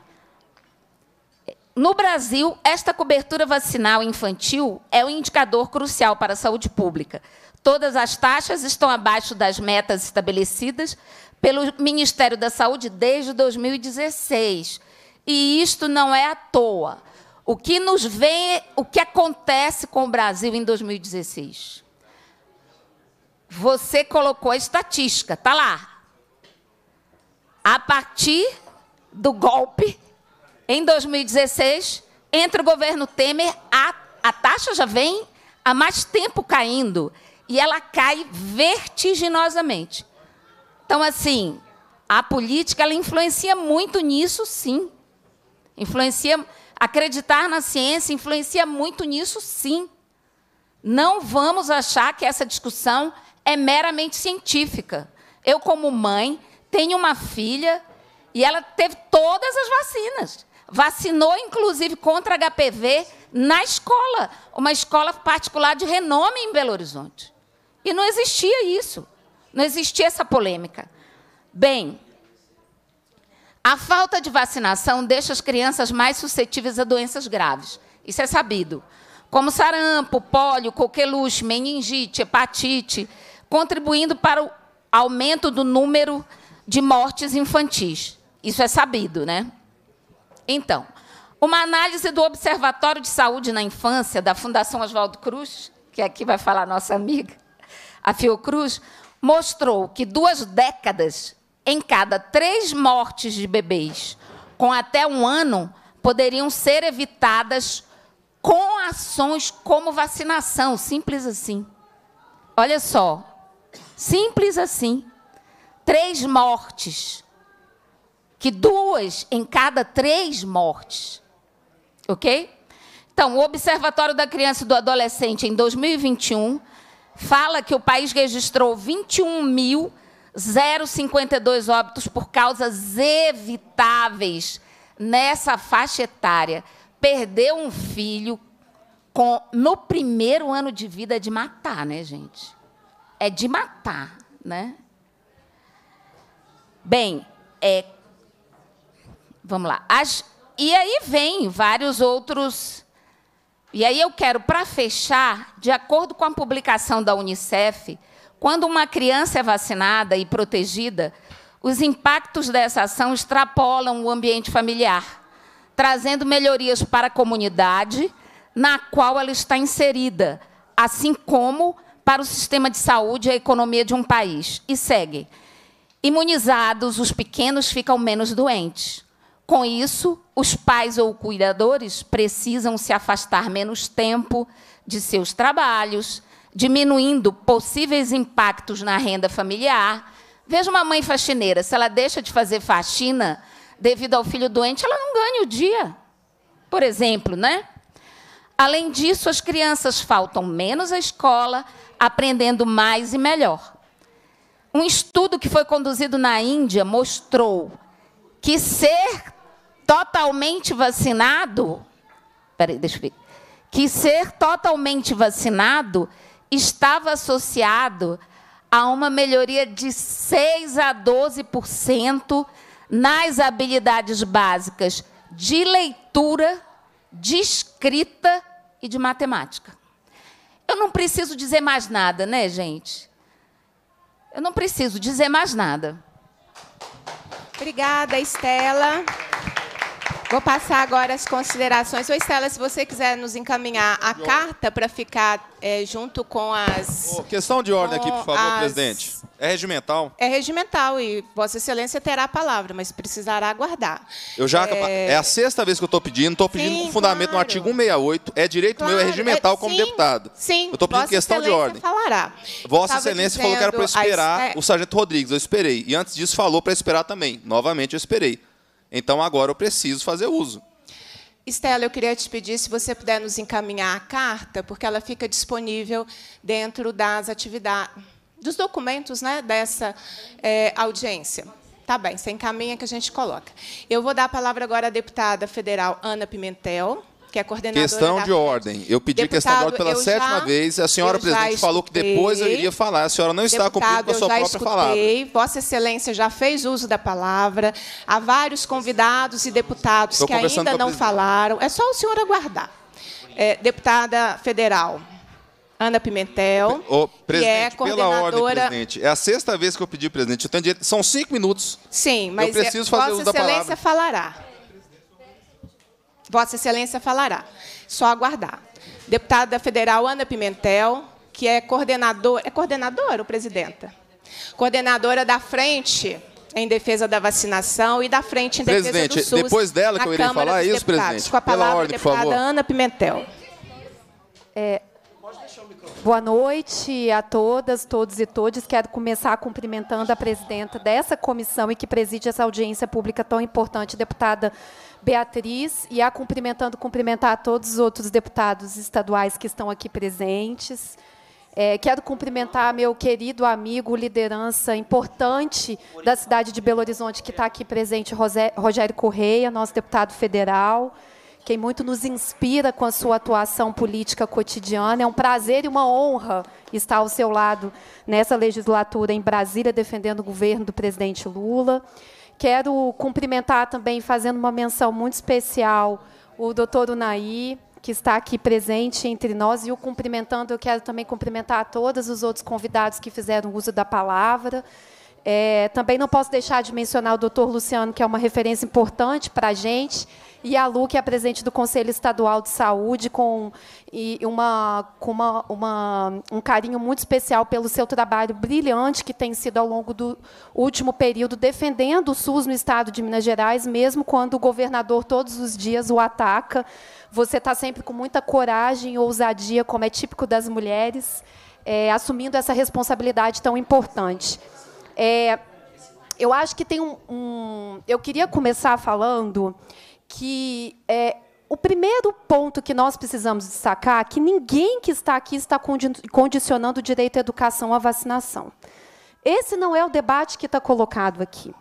No Brasil, esta cobertura vacinal infantil é um indicador crucial para a saúde pública. Todas as taxas estão abaixo das metas estabelecidas pelo Ministério da Saúde desde 2016. E isto não é à toa. O que nos vem, o que acontece com o Brasil em 2016? Você colocou a estatística, tá lá. A partir do golpe, em 2016, entre o governo Temer, a, a taxa já vem há mais tempo caindo. E ela cai vertiginosamente. Então, assim, a política ela influencia muito nisso, sim. Influencia. Acreditar na ciência influencia muito nisso, sim. Não vamos achar que essa discussão é meramente científica. Eu, como mãe, tenho uma filha e ela teve todas as vacinas. Vacinou, inclusive, contra HPV na escola, uma escola particular de renome em Belo Horizonte. E não existia isso, não existia essa polêmica. Bem, a falta de vacinação deixa as crianças mais suscetíveis a doenças graves. Isso é sabido. Como sarampo, pólio, coqueluche, meningite, hepatite, contribuindo para o aumento do número de mortes infantis. Isso é sabido, né? Então, uma análise do Observatório de Saúde na Infância, da Fundação Oswaldo Cruz, que aqui vai falar nossa amiga, a Fiocruz, mostrou que duas décadas em cada três mortes de bebês com até um ano poderiam ser evitadas com ações como vacinação, simples assim. Olha só, Simples assim. Três mortes. Que duas em cada três mortes. Ok? Então, o Observatório da Criança e do Adolescente, em 2021, fala que o país registrou 21.052 óbitos por causas evitáveis nessa faixa etária. Perdeu um filho com, no primeiro ano de vida de matar, né, gente? é de matar, né? Bem, é, vamos lá. As, e aí vem vários outros. E aí eu quero, para fechar, de acordo com a publicação da Unicef, quando uma criança é vacinada e protegida, os impactos dessa ação extrapolam o ambiente familiar, trazendo melhorias para a comunidade na qual ela está inserida, assim como para o sistema de saúde e a economia de um país. E segue. Imunizados, os pequenos ficam menos doentes. Com isso, os pais ou cuidadores precisam se afastar menos tempo de seus trabalhos, diminuindo possíveis impactos na renda familiar. Veja uma mãe faxineira, se ela deixa de fazer faxina devido ao filho doente, ela não ganha o dia, por exemplo, né? Além disso, as crianças faltam menos à escola, aprendendo mais e melhor. Um estudo que foi conduzido na Índia mostrou que ser totalmente vacinado, peraí, deixa eu ver, que ser totalmente vacinado estava associado a uma melhoria de 6 a 12% nas habilidades básicas de leitura, de escrita e de matemática. Eu não preciso dizer mais nada, né, gente? Eu não preciso dizer mais nada. Obrigada, Estela. Vou passar agora as considerações. Ô, Estela, se você quiser nos encaminhar a carta para ficar é, junto com as. Oh, questão de ordem aqui, por favor, as... presidente. É regimental? É regimental e Vossa Excelência terá a palavra, mas precisará aguardar. Eu já é, é a sexta vez que eu estou pedindo, estou pedindo sim, com fundamento claro. no artigo 168. É direito claro. meu, é, é regimental é, como sim, deputado. Sim. Eu estou pedindo Vossa questão Excelência de ordem. Falará. Vossa Excelência falou que era para esperar é o sargento Rodrigues, eu esperei. E antes disso falou para esperar também. Novamente eu esperei. Então agora eu preciso fazer uso. Estela, eu queria te pedir se você puder nos encaminhar a carta, porque ela fica disponível dentro das atividades, dos documentos né, dessa é, audiência. Tá bem, você encaminha que a gente coloca. Eu vou dar a palavra agora à deputada federal Ana Pimentel que é coordenadora Questão de ordem. Eu pedi deputado, questão de ordem pela sétima já, vez. A senhora presidente escutei, falou que depois eu iria falar. A senhora não está cumprindo com a sua própria escutei, palavra. Vossa Excelência já fez uso da palavra. Há vários convidados e deputados Estou que ainda não falaram. É só o senhor aguardar. É, deputada federal, Ana Pimentel, Ô, que é coordenadora... Pela ordem, presidente. É a sexta vez que eu pedi, presidente. Eu tenho direito... São cinco minutos. Sim, mas eu preciso é, fazer Vossa Excelência falará. Vossa Excelência falará. Só aguardar. Deputada federal Ana Pimentel, que é coordenadora, é coordenadora presidenta? Coordenadora da Frente em Defesa da Vacinação e da Frente em Defesa presidente, do SUS. Presidente, depois dela que eu irei Câmara falar, é isso, deputados. presidente? Com a palavra, Pela ordem, deputada por favor. Ana Pimentel. É, Boa noite a todas, todos e todes. Quero começar cumprimentando a presidenta dessa comissão e que preside essa audiência pública tão importante, deputada Beatriz, e a cumprimentando, cumprimentar a todos os outros deputados estaduais que estão aqui presentes. É, quero cumprimentar meu querido amigo, liderança importante da cidade de Belo Horizonte, que está aqui presente, Rogério Correia, nosso deputado federal quem muito nos inspira com a sua atuação política cotidiana. É um prazer e uma honra estar ao seu lado nessa legislatura em Brasília, defendendo o governo do presidente Lula. Quero cumprimentar também, fazendo uma menção muito especial, o doutor Unaí, que está aqui presente entre nós, e o cumprimentando, eu quero também cumprimentar a todos os outros convidados que fizeram uso da palavra. É, também não posso deixar de mencionar o doutor Luciano, que é uma referência importante para a gente, e a Lu, que é presidente do Conselho Estadual de Saúde, com, e uma, com uma, uma, um carinho muito especial pelo seu trabalho brilhante que tem sido ao longo do último período, defendendo o SUS no estado de Minas Gerais, mesmo quando o governador todos os dias o ataca. Você está sempre com muita coragem e ousadia, como é típico das mulheres, é, assumindo essa responsabilidade tão importante. É, eu acho que tem um, um. Eu queria começar falando que é, o primeiro ponto que nós precisamos destacar é que ninguém que está aqui está condicionando o direito à educação à vacinação. Esse não é o debate que está colocado aqui.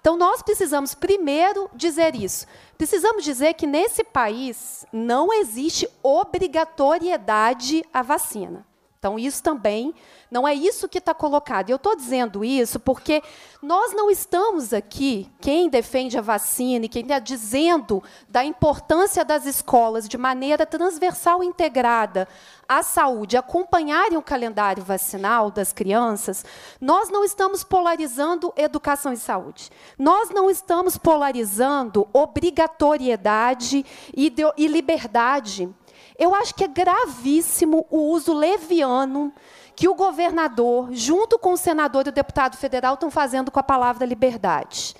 Então, nós precisamos primeiro dizer isso. Precisamos dizer que nesse país não existe obrigatoriedade à vacina. Então, isso também não é isso que está colocado. Eu estou dizendo isso porque nós não estamos aqui, quem defende a vacina e quem está dizendo da importância das escolas de maneira transversal e integrada à saúde, acompanharem o calendário vacinal das crianças, nós não estamos polarizando educação e saúde. Nós não estamos polarizando obrigatoriedade e liberdade eu acho que é gravíssimo o uso leviano que o governador, junto com o senador e o deputado federal, estão fazendo com a palavra liberdade.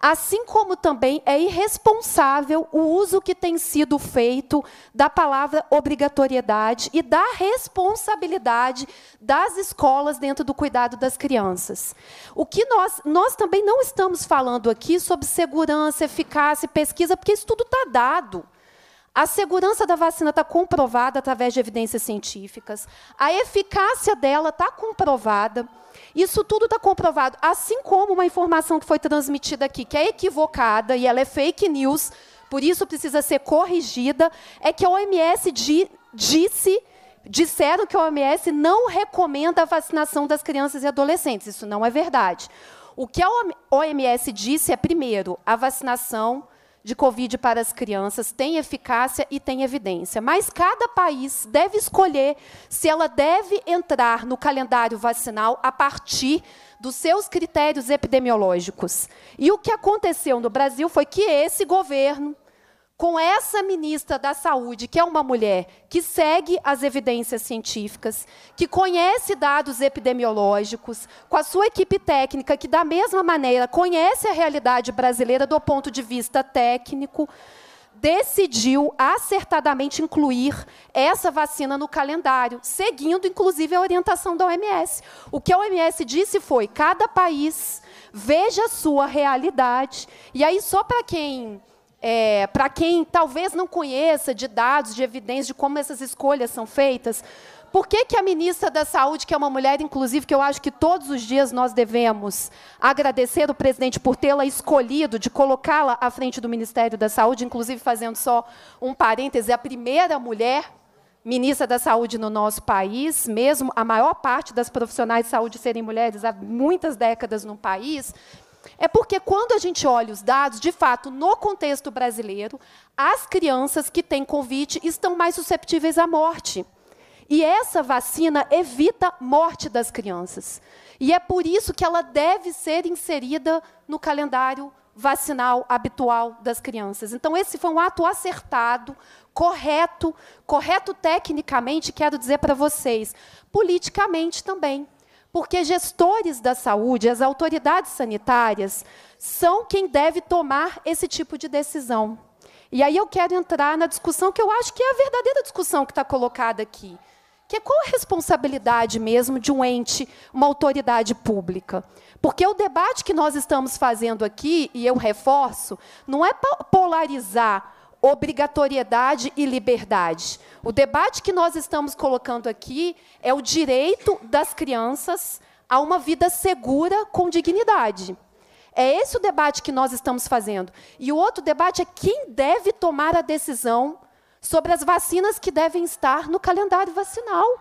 Assim como também é irresponsável o uso que tem sido feito da palavra obrigatoriedade e da responsabilidade das escolas dentro do cuidado das crianças. O que nós, nós também não estamos falando aqui sobre segurança, eficácia e pesquisa, porque isso tudo está dado. A segurança da vacina está comprovada através de evidências científicas. A eficácia dela está comprovada. Isso tudo está comprovado. Assim como uma informação que foi transmitida aqui, que é equivocada e ela é fake news, por isso precisa ser corrigida, é que a OMS di disse disseram que a OMS não recomenda a vacinação das crianças e adolescentes. Isso não é verdade. O que a OMS disse é, primeiro, a vacinação de Covid para as crianças tem eficácia e tem evidência, mas cada país deve escolher se ela deve entrar no calendário vacinal a partir dos seus critérios epidemiológicos. E o que aconteceu no Brasil foi que esse governo, com essa ministra da Saúde, que é uma mulher que segue as evidências científicas, que conhece dados epidemiológicos, com a sua equipe técnica, que, da mesma maneira, conhece a realidade brasileira do ponto de vista técnico, decidiu acertadamente incluir essa vacina no calendário, seguindo, inclusive, a orientação da OMS. O que a OMS disse foi: cada país veja a sua realidade. E aí, só para quem é, para quem talvez não conheça de dados, de evidências, de como essas escolhas são feitas, por que, que a ministra da Saúde, que é uma mulher, inclusive, que eu acho que todos os dias nós devemos agradecer o presidente por tê-la escolhido, de colocá-la à frente do Ministério da Saúde, inclusive fazendo só um parêntese, é a primeira mulher ministra da Saúde no nosso país, mesmo a maior parte das profissionais de saúde serem mulheres há muitas décadas no país, é porque quando a gente olha os dados, de fato, no contexto brasileiro, as crianças que têm Covid estão mais susceptíveis à morte. E essa vacina evita morte das crianças. E é por isso que ela deve ser inserida no calendário vacinal habitual das crianças. Então, esse foi um ato acertado, correto, correto tecnicamente, quero dizer para vocês, politicamente também porque gestores da saúde, as autoridades sanitárias, são quem deve tomar esse tipo de decisão. E aí eu quero entrar na discussão que eu acho que é a verdadeira discussão que está colocada aqui, que é qual a responsabilidade mesmo de um ente, uma autoridade pública. Porque o debate que nós estamos fazendo aqui, e eu reforço, não é polarizar obrigatoriedade e liberdade. O debate que nós estamos colocando aqui é o direito das crianças a uma vida segura com dignidade. É esse o debate que nós estamos fazendo. E o outro debate é quem deve tomar a decisão sobre as vacinas que devem estar no calendário vacinal.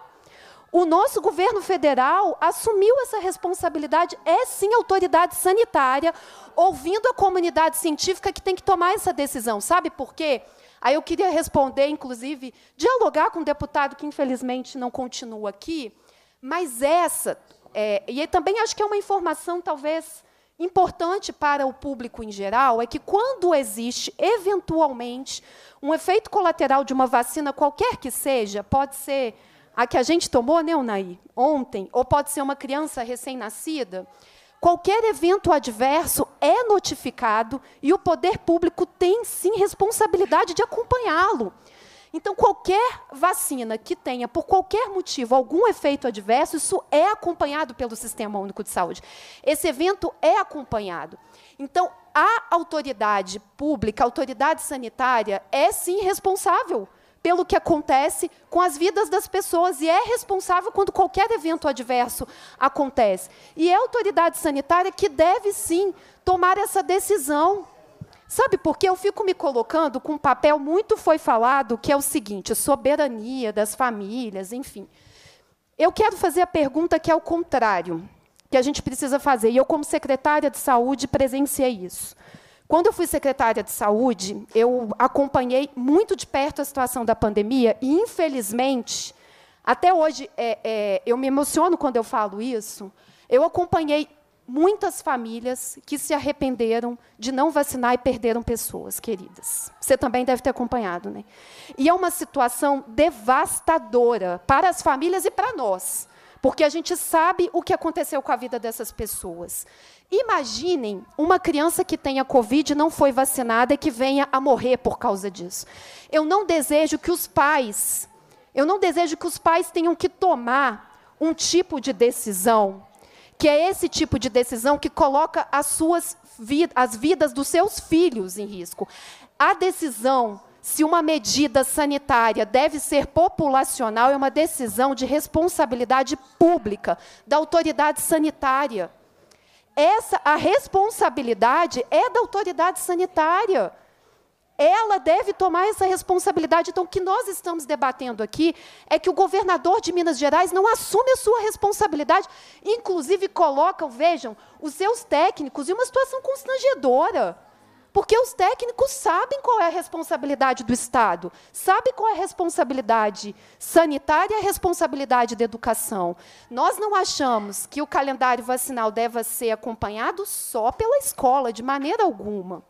O nosso governo federal assumiu essa responsabilidade, é sim autoridade sanitária, ouvindo a comunidade científica que tem que tomar essa decisão. Sabe por quê? Aí eu queria responder, inclusive, dialogar com um deputado que infelizmente não continua aqui, mas essa, é, e também acho que é uma informação talvez importante para o público em geral, é que quando existe, eventualmente, um efeito colateral de uma vacina, qualquer que seja, pode ser a que a gente tomou, né, Unaí? Ontem, ou pode ser uma criança recém-nascida. Qualquer evento adverso é notificado e o poder público tem sim responsabilidade de acompanhá-lo. Então, qualquer vacina que tenha, por qualquer motivo, algum efeito adverso, isso é acompanhado pelo Sistema Único de Saúde. Esse evento é acompanhado. Então, a autoridade pública, a autoridade sanitária, é sim responsável pelo que acontece com as vidas das pessoas e é responsável quando qualquer evento adverso acontece. E é a autoridade sanitária que deve sim tomar essa decisão. Sabe por que eu fico me colocando com um papel muito foi falado, que é o seguinte, soberania das famílias, enfim. Eu quero fazer a pergunta que é o contrário, que a gente precisa fazer. E eu, como secretária de saúde, presenciei isso. Quando eu fui secretária de saúde, eu acompanhei muito de perto a situação da pandemia e, infelizmente, até hoje é, é, eu me emociono quando eu falo isso. Eu acompanhei muitas famílias que se arrependeram de não vacinar e perderam pessoas queridas. Você também deve ter acompanhado, né? E é uma situação devastadora para as famílias e para nós, porque a gente sabe o que aconteceu com a vida dessas pessoas. Imaginem uma criança que tenha Covid, e não foi vacinada e que venha a morrer por causa disso. Eu não desejo que os pais, eu não desejo que os pais tenham que tomar um tipo de decisão, que é esse tipo de decisão que coloca as suas vidas, as vidas dos seus filhos em risco. A decisão se uma medida sanitária deve ser populacional é uma decisão de responsabilidade pública da autoridade sanitária essa a responsabilidade é da autoridade sanitária. Ela deve tomar essa responsabilidade. Então, o que nós estamos debatendo aqui é que o governador de Minas Gerais não assume a sua responsabilidade, inclusive colocam, vejam, os seus técnicos em uma situação constrangedora. Porque os técnicos sabem qual é a responsabilidade do Estado, sabem qual é a responsabilidade sanitária e a responsabilidade da educação. Nós não achamos que o calendário vacinal deva ser acompanhado só pela escola, de maneira alguma.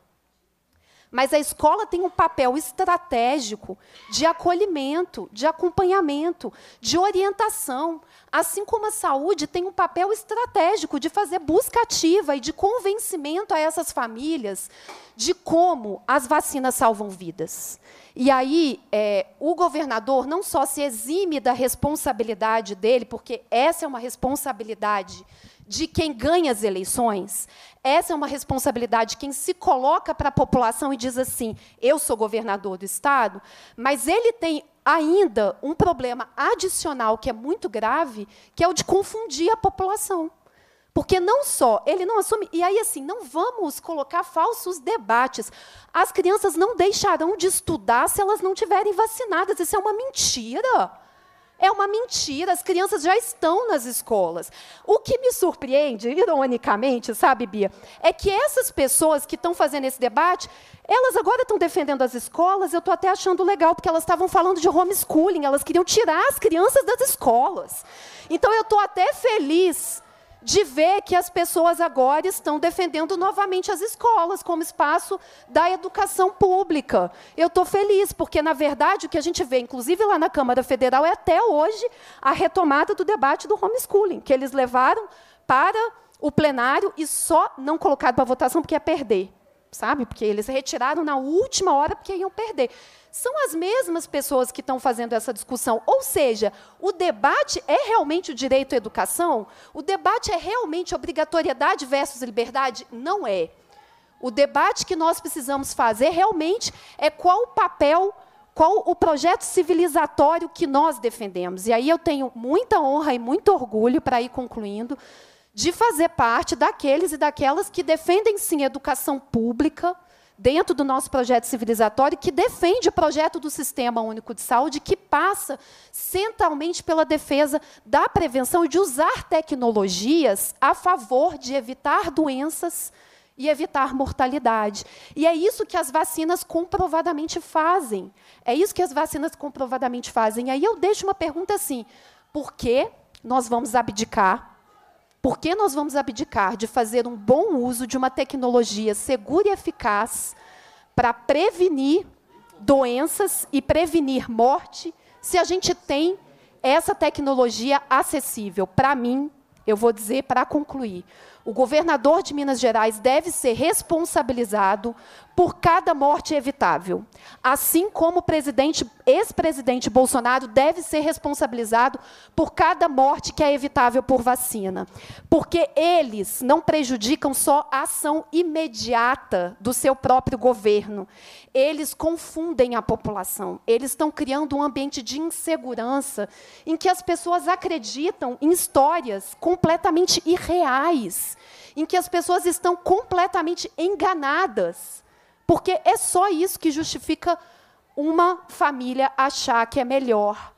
Mas a escola tem um papel estratégico de acolhimento, de acompanhamento, de orientação. Assim como a saúde tem um papel estratégico de fazer busca ativa e de convencimento a essas famílias de como as vacinas salvam vidas. E aí, é, o governador não só se exime da responsabilidade dele, porque essa é uma responsabilidade de quem ganha as eleições. Essa é uma responsabilidade quem se coloca para a população e diz assim: eu sou governador do estado, mas ele tem ainda um problema adicional que é muito grave, que é o de confundir a população. Porque não só ele não assume. E aí, assim, não vamos colocar falsos debates. As crianças não deixarão de estudar se elas não tiverem vacinadas. Isso é uma mentira. É uma mentira, as crianças já estão nas escolas. O que me surpreende, ironicamente, sabe, Bia, é que essas pessoas que estão fazendo esse debate, elas agora estão defendendo as escolas, eu estou até achando legal, porque elas estavam falando de homeschooling, elas queriam tirar as crianças das escolas. Então eu estou até feliz de ver que as pessoas agora estão defendendo novamente as escolas como espaço da educação pública. Eu estou feliz, porque, na verdade, o que a gente vê, inclusive lá na Câmara Federal, é até hoje a retomada do debate do homeschooling, que eles levaram para o plenário e só não colocaram para votação porque ia perder. Sabe? Porque eles retiraram na última hora porque iam perder são as mesmas pessoas que estão fazendo essa discussão. Ou seja, o debate é realmente o direito à educação? O debate é realmente obrigatoriedade versus liberdade? Não é. O debate que nós precisamos fazer realmente é qual o papel qual o projeto civilizatório que nós defendemos. E aí eu tenho muita honra e muito orgulho para ir concluindo de fazer parte daqueles e daquelas que defendem sim educação pública, dentro do nosso projeto civilizatório que defende o projeto do Sistema Único de Saúde, que passa centralmente pela defesa da prevenção e de usar tecnologias a favor de evitar doenças e evitar mortalidade. E é isso que as vacinas comprovadamente fazem. É isso que as vacinas comprovadamente fazem. E aí eu deixo uma pergunta assim: por que nós vamos abdicar por que nós vamos abdicar de fazer um bom uso de uma tecnologia segura e eficaz para prevenir doenças e prevenir morte se a gente tem essa tecnologia acessível? Para mim, eu vou dizer para concluir: o governador de Minas Gerais deve ser responsabilizado por cada morte evitável. Assim como o ex-presidente Bolsonaro deve ser responsabilizado por cada morte que é evitável por vacina. Porque eles não prejudicam só a ação imediata do seu próprio governo. Eles confundem a população. Eles estão criando um ambiente de insegurança em que as pessoas acreditam em histórias completamente irreais, em que as pessoas estão completamente enganadas porque é só isso que justifica uma família achar que é melhor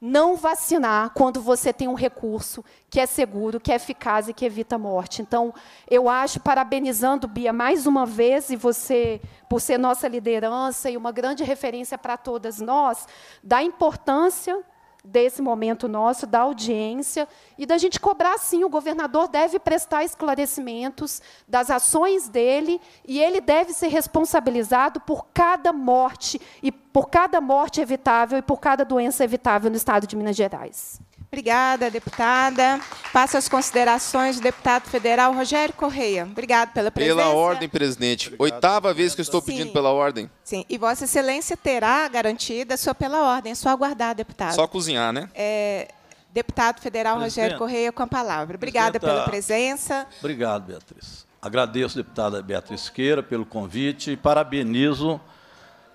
não vacinar quando você tem um recurso que é seguro, que é eficaz e que evita a morte. Então, eu acho, parabenizando Bia mais uma vez e você por ser nossa liderança e uma grande referência para todas nós, da importância desse momento nosso, da audiência, e da gente cobrar, sim, o governador deve prestar esclarecimentos das ações dele, e ele deve ser responsabilizado por cada morte, e por cada morte evitável e por cada doença evitável no estado de Minas Gerais. Obrigada, deputada. Passo as considerações do deputado federal Rogério Correia. Obrigado pela presença. Pela ordem, presidente. Obrigado, Oitava vez que estou pedindo sim, pela ordem. Sim, e Vossa Excelência terá garantida só pela ordem. É só aguardar, deputado. Só cozinhar, né? É, deputado federal Presidente, Rogério Correia, com a palavra. Obrigada pela presença. Obrigado, Beatriz. Agradeço, deputada Beatriz Queira, pelo convite e parabenizo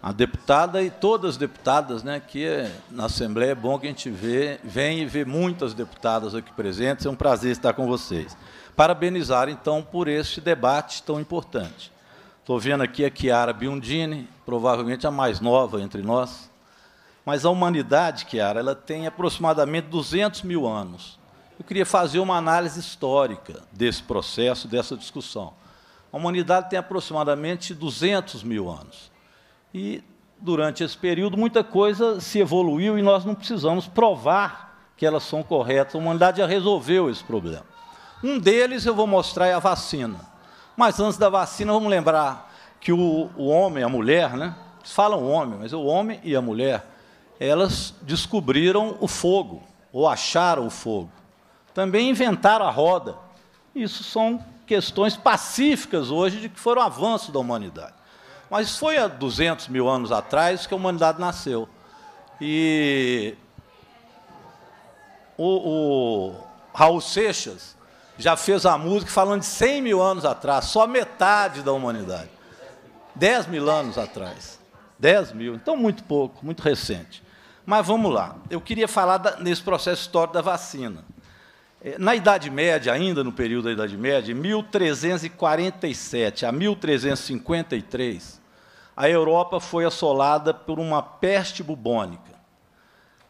a deputada e todas as deputadas, né, que é, na Assembleia é bom que a gente vê, vem e vê muitas deputadas aqui presentes, é um prazer estar com vocês. Parabenizar, então, por este debate tão importante. Estou vendo aqui a Chiara Biondini, provavelmente a mais nova entre nós, mas a humanidade, Chiara, ela tem aproximadamente 200 mil anos. Eu queria fazer uma análise histórica desse processo, dessa discussão. A humanidade tem aproximadamente 200 mil anos. E durante esse período muita coisa se evoluiu e nós não precisamos provar que elas são corretas. A humanidade já resolveu esse problema. Um deles eu vou mostrar é a vacina. Mas antes da vacina, vamos lembrar que o, o homem, a mulher, né? falam homem, mas o homem e a mulher, elas descobriram o fogo, ou acharam o fogo. Também inventaram a roda. Isso são questões pacíficas hoje de que foram avanços da humanidade. Mas foi há 200 mil anos atrás que a humanidade nasceu. E o, o Raul Seixas já fez a música falando de 100 mil anos atrás, só metade da humanidade. 10 mil anos atrás. 10 mil, então muito pouco, muito recente. Mas vamos lá, eu queria falar da, nesse processo histórico da vacina. É, na Idade Média, ainda no período da Idade Média, 1347 a 1353, a Europa foi assolada por uma peste bubônica.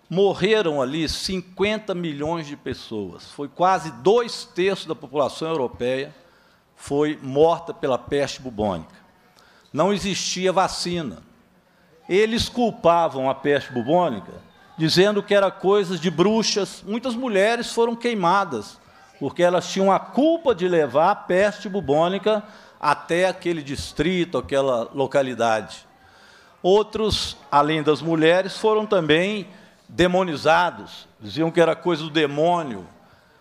Morreram ali 50 milhões de pessoas. Foi quase dois terços da população europeia foi morta pela peste bubônica. Não existia vacina. Eles culpavam a peste bubônica, dizendo que era coisa de bruxas. Muitas mulheres foram queimadas, porque elas tinham a culpa de levar a peste bubônica até aquele distrito, aquela localidade. Outros, além das mulheres, foram também demonizados, diziam que era coisa do demônio,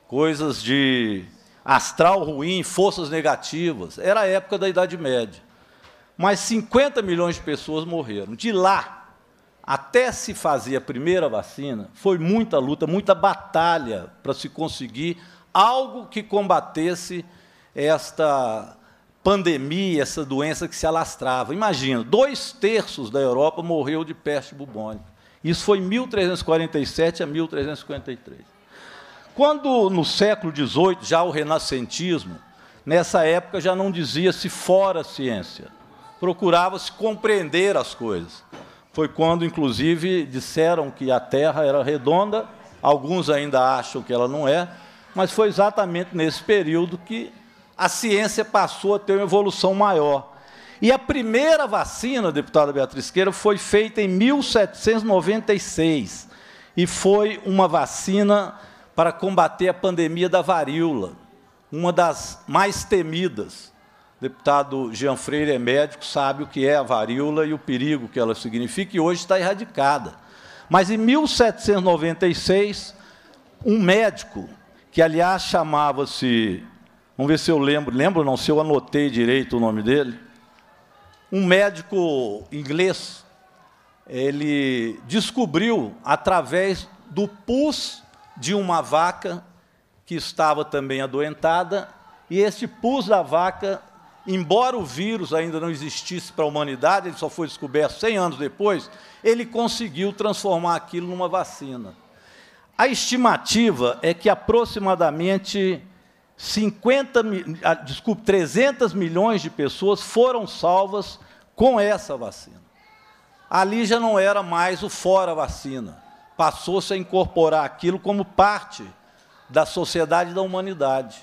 coisas de astral ruim, forças negativas. Era a época da Idade Média. Mas 50 milhões de pessoas morreram. De lá até se fazer a primeira vacina, foi muita luta, muita batalha para se conseguir algo que combatesse esta pandemia, essa doença que se alastrava. Imagina, dois terços da Europa morreu de peste bubônica. Isso foi 1347 a 1353. Quando no século XVIII, já o renascentismo, nessa época já não dizia-se fora ciência, procurava-se compreender as coisas. Foi quando, inclusive, disseram que a Terra era redonda, alguns ainda acham que ela não é, mas foi exatamente nesse período que a ciência passou a ter uma evolução maior. E a primeira vacina, deputada Beatriz Queira, foi feita em 1796 e foi uma vacina para combater a pandemia da varíola, uma das mais temidas. O deputado Jean Freire é médico, sabe o que é a varíola e o perigo que ela significa, e hoje está erradicada. Mas em 1796, um médico, que aliás chamava-se Vamos ver se eu lembro, lembro não, se eu anotei direito o nome dele. Um médico inglês, ele descobriu através do pus de uma vaca que estava também adoentada, e esse pus da vaca, embora o vírus ainda não existisse para a humanidade, ele só foi descoberto 100 anos depois, ele conseguiu transformar aquilo numa vacina. A estimativa é que aproximadamente 50, ah, desculpe, 300 milhões de pessoas foram salvas com essa vacina. Ali já não era mais o fora vacina, passou-se a incorporar aquilo como parte da sociedade da humanidade.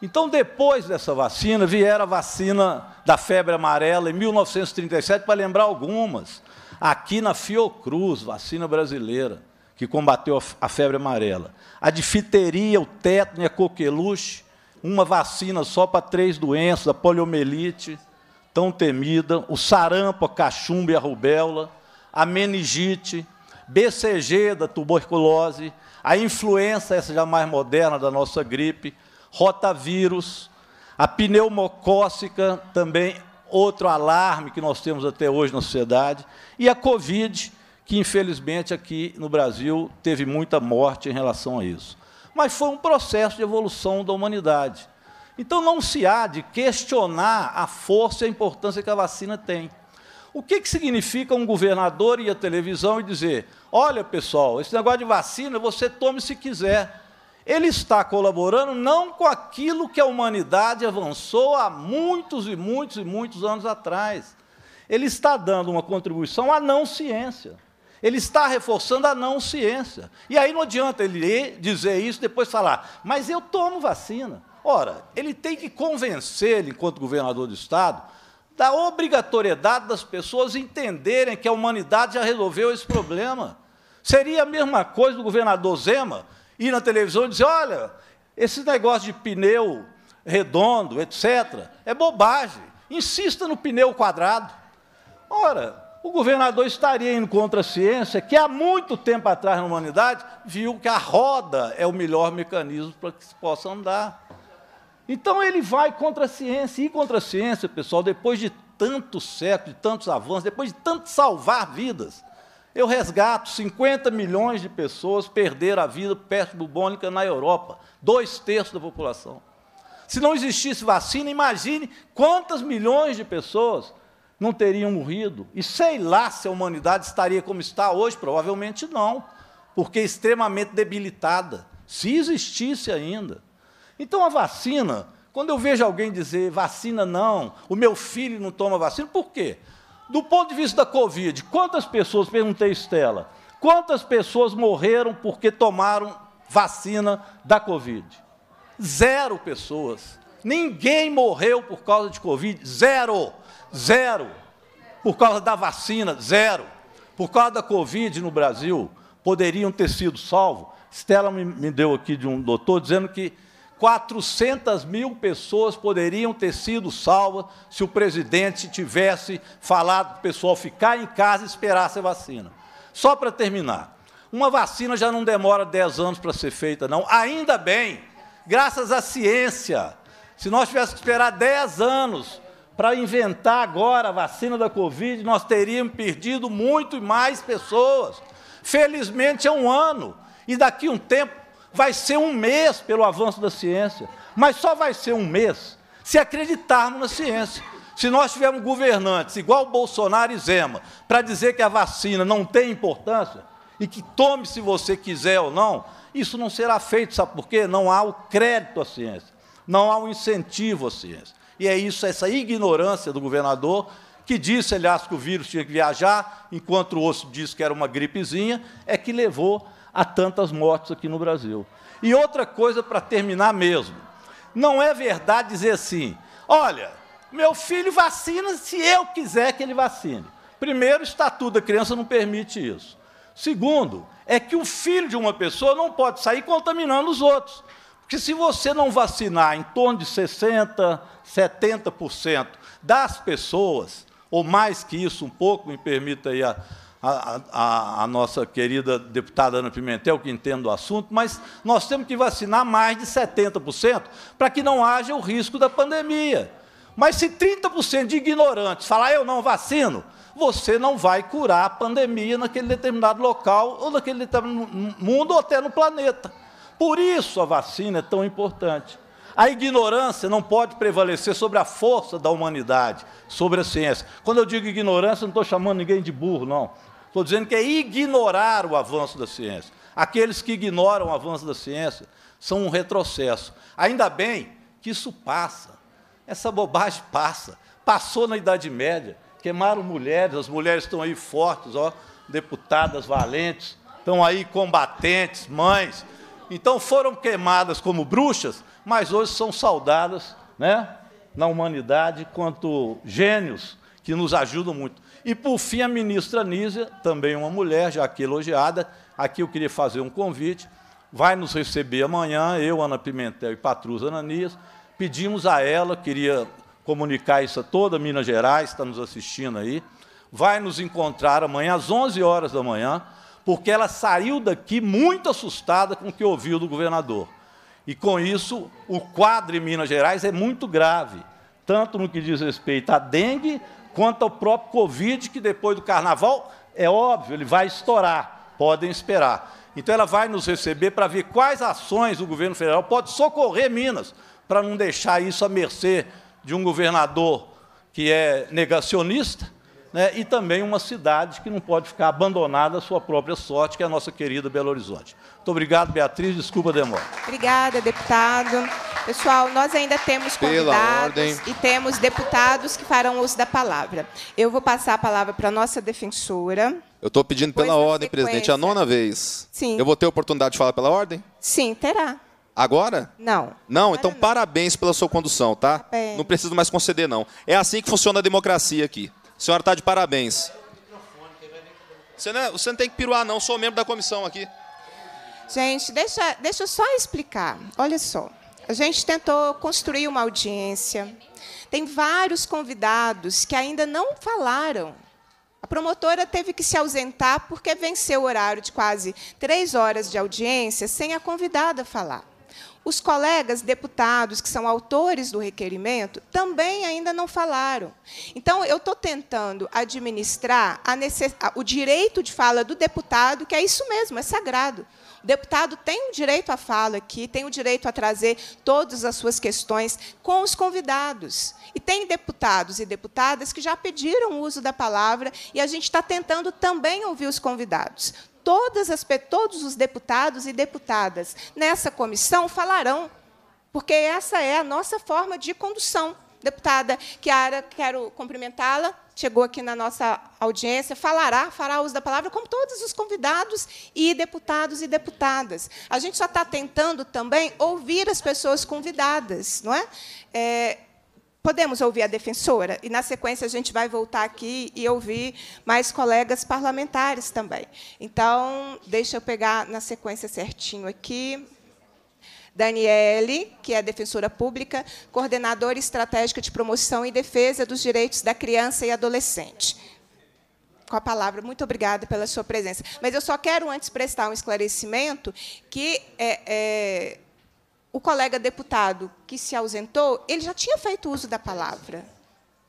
Então, depois dessa vacina, viera a vacina da febre amarela em 1937, para lembrar algumas, aqui na Fiocruz, vacina brasileira que combateu a febre amarela. A difteria, o tétano e né, a coqueluche, uma vacina só para três doenças, a poliomielite, tão temida, o sarampo, a cachumba e a rubéola, a meningite, BCG da tuberculose, a influenza, essa já mais moderna da nossa gripe, rotavírus, a pneumocócica, também outro alarme que nós temos até hoje na sociedade, e a Covid, que infelizmente aqui no Brasil teve muita morte em relação a isso. Mas foi um processo de evolução da humanidade. Então não se há de questionar a força e a importância que a vacina tem. O que, que significa um governador ir à televisão e dizer: olha, pessoal, esse negócio de vacina você tome se quiser. Ele está colaborando não com aquilo que a humanidade avançou há muitos e muitos e muitos anos atrás. Ele está dando uma contribuição à não ciência. Ele está reforçando a não ciência. E aí não adianta ele dizer isso, depois falar, mas eu tomo vacina. Ora, ele tem que convencer, enquanto governador do Estado, da obrigatoriedade das pessoas entenderem que a humanidade já resolveu esse problema. Seria a mesma coisa do governador Zema ir na televisão e dizer: olha, esse negócio de pneu redondo, etc., é bobagem. Insista no pneu quadrado. Ora, o governador estaria indo contra a ciência, que há muito tempo atrás na humanidade viu que a roda é o melhor mecanismo para que se possa andar. Então ele vai contra a ciência, e contra a ciência, pessoal, depois de tantos séculos, de tantos avanços, depois de tanto salvar vidas, eu resgato 50 milhões de pessoas perderam a vida por peste bubônica na Europa, dois terços da população. Se não existisse vacina, imagine quantas milhões de pessoas não teriam morrido. E sei lá se a humanidade estaria como está hoje, provavelmente não, porque é extremamente debilitada, se existisse ainda. Então a vacina, quando eu vejo alguém dizer vacina não, o meu filho não toma vacina, por quê? Do ponto de vista da Covid, quantas pessoas, perguntei Estela, quantas pessoas morreram porque tomaram vacina da Covid? Zero pessoas. Ninguém morreu por causa de Covid, zero. Zero. Por causa da vacina, zero. Por causa da Covid no Brasil, poderiam ter sido salvos. Stella me, deu aqui de um doutor dizendo que 400 mil pessoas poderiam ter sido salvas se o presidente tivesse falado para o pessoal ficar em casa e esperar a vacina. Só para terminar, uma vacina já não demora 10 anos para ser feita, não. Ainda bem, graças à ciência. Se nós tivéssemos que esperar 10 anos para inventar agora a vacina da Covid, nós teríamos perdido muito mais pessoas. Felizmente é um ano, e daqui um tempo vai ser um mês pelo avanço da ciência, mas só vai ser um mês se acreditarmos na ciência. Se nós tivermos governantes igual Bolsonaro e Zema para dizer que a vacina não tem importância e que tome se você quiser ou não, isso não será feito, sabe por quê? Não há o crédito à ciência, não há o incentivo à ciência e é isso, essa ignorância do governador, que disse, aliás, que o vírus tinha que viajar, enquanto o osso disse que era uma gripezinha, é que levou a tantas mortes aqui no Brasil. E outra coisa para terminar mesmo: não é verdade dizer assim, olha, meu filho vacina se eu quiser que ele vacine. Primeiro, o estatuto da criança não permite isso. Segundo, é que o filho de uma pessoa não pode sair contaminando os outros. Porque se você não vacinar em torno de 60%, 70% das pessoas, ou mais que isso, um pouco, me permita aí a, a, a, a, nossa querida deputada Ana Pimentel, que entende o assunto, mas nós temos que vacinar mais de 70% para que não haja o risco da pandemia. Mas se 30% de ignorantes falar eu não vacino, você não vai curar a pandemia naquele determinado local, ou naquele determinado mundo, ou até no planeta. Por isso a vacina é tão importante. A ignorância não pode prevalecer sobre a força da humanidade, sobre a ciência. Quando eu digo ignorância, não estou chamando ninguém de burro, não. Estou dizendo que é ignorar o avanço da ciência. Aqueles que ignoram o avanço da ciência são um retrocesso. Ainda bem que isso passa. Essa bobagem passa. Passou na Idade Média. Queimaram mulheres, as mulheres estão aí fortes, ó, deputadas valentes, estão aí combatentes, mães. Então foram queimadas como bruxas, mas hoje são saudadas né, na humanidade quanto gênios que nos ajudam muito. E por fim, a ministra Nízia, também uma mulher, já aqui elogiada, aqui eu queria fazer um convite, vai nos receber amanhã, eu, Ana Pimentel e Patrus Ananias. Pedimos a ela, queria comunicar isso a toda Minas Gerais, está nos assistindo aí, vai nos encontrar amanhã às 11 horas da manhã, porque ela saiu daqui muito assustada com o que ouviu do governador. E com isso, o quadro em Minas Gerais é muito grave, tanto no que diz respeito à dengue, quanto ao próprio Covid, que depois do carnaval, é óbvio, ele vai estourar, podem esperar. Então, ela vai nos receber para ver quais ações o governo federal pode socorrer Minas, para não deixar isso à mercê de um governador que é negacionista né, e também uma cidade que não pode ficar abandonada à sua própria sorte, que é a nossa querida Belo Horizonte. Muito obrigado, Beatriz, desculpa a demora. Obrigada, deputado. Pessoal, nós ainda temos convidados e temos deputados que farão uso da palavra. Eu vou passar a palavra para a nossa defensora. Eu estou pedindo pela ordem, é sequência. presidente, a nona vez. Sim. Eu vou ter a oportunidade de falar pela ordem? Sim, terá. Agora? Não. Não, então parabéns pela sua condução, tá? Parabéns. Não preciso mais conceder, não. É assim que funciona a democracia aqui. A senhora está de parabéns. Você não, é, você não tem que piruar, não. Sou membro da comissão aqui. Gente, deixa, deixa eu só explicar. Olha só. A gente tentou construir uma audiência. Tem vários convidados que ainda não falaram. A promotora teve que se ausentar porque venceu o horário de quase três horas de audiência sem a convidada falar. Os colegas deputados que são autores do requerimento também ainda não falaram. Então, eu estou tentando administrar necess... o direito de fala do deputado, que é isso mesmo, é sagrado. O deputado tem o direito à fala aqui, tem o direito a trazer todas as suas questões com os convidados. E tem deputados e deputadas que já pediram o uso da palavra e a gente está tentando também ouvir os convidados todas as, todos os deputados e deputadas nessa comissão falarão, porque essa é a nossa forma de condução. Deputada Kiara, quero cumprimentá-la, chegou aqui na nossa audiência, falará, fará uso da palavra, como todos os convidados e deputados e deputadas. A gente só está tentando também ouvir as pessoas convidadas, não é? é Podemos ouvir a defensora? E, na sequência, a gente vai voltar aqui e ouvir mais colegas parlamentares também. Então, deixa eu pegar na sequência certinho aqui. Daniele, que é defensora pública, coordenadora estratégica de promoção e defesa dos direitos da criança e adolescente. Com a palavra, muito obrigada pela sua presença. Mas eu só quero antes prestar um esclarecimento que é, é o colega deputado que se ausentou, ele já tinha feito uso da palavra,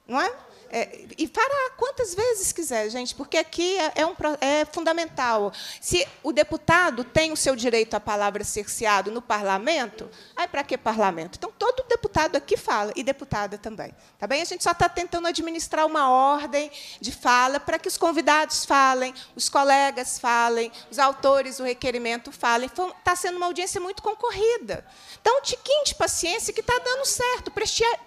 não é? É, e fará quantas vezes quiser, gente, porque aqui é, é, um, é fundamental. Se o deputado tem o seu direito à palavra cerceado no parlamento, aí para que parlamento? Então, todo deputado aqui fala, e deputada também. Tá bem? A gente só está tentando administrar uma ordem de fala para que os convidados falem, os colegas falem, os autores do requerimento falem. Está sendo uma audiência muito concorrida. Então, um tiquinho de paciência que está dando certo,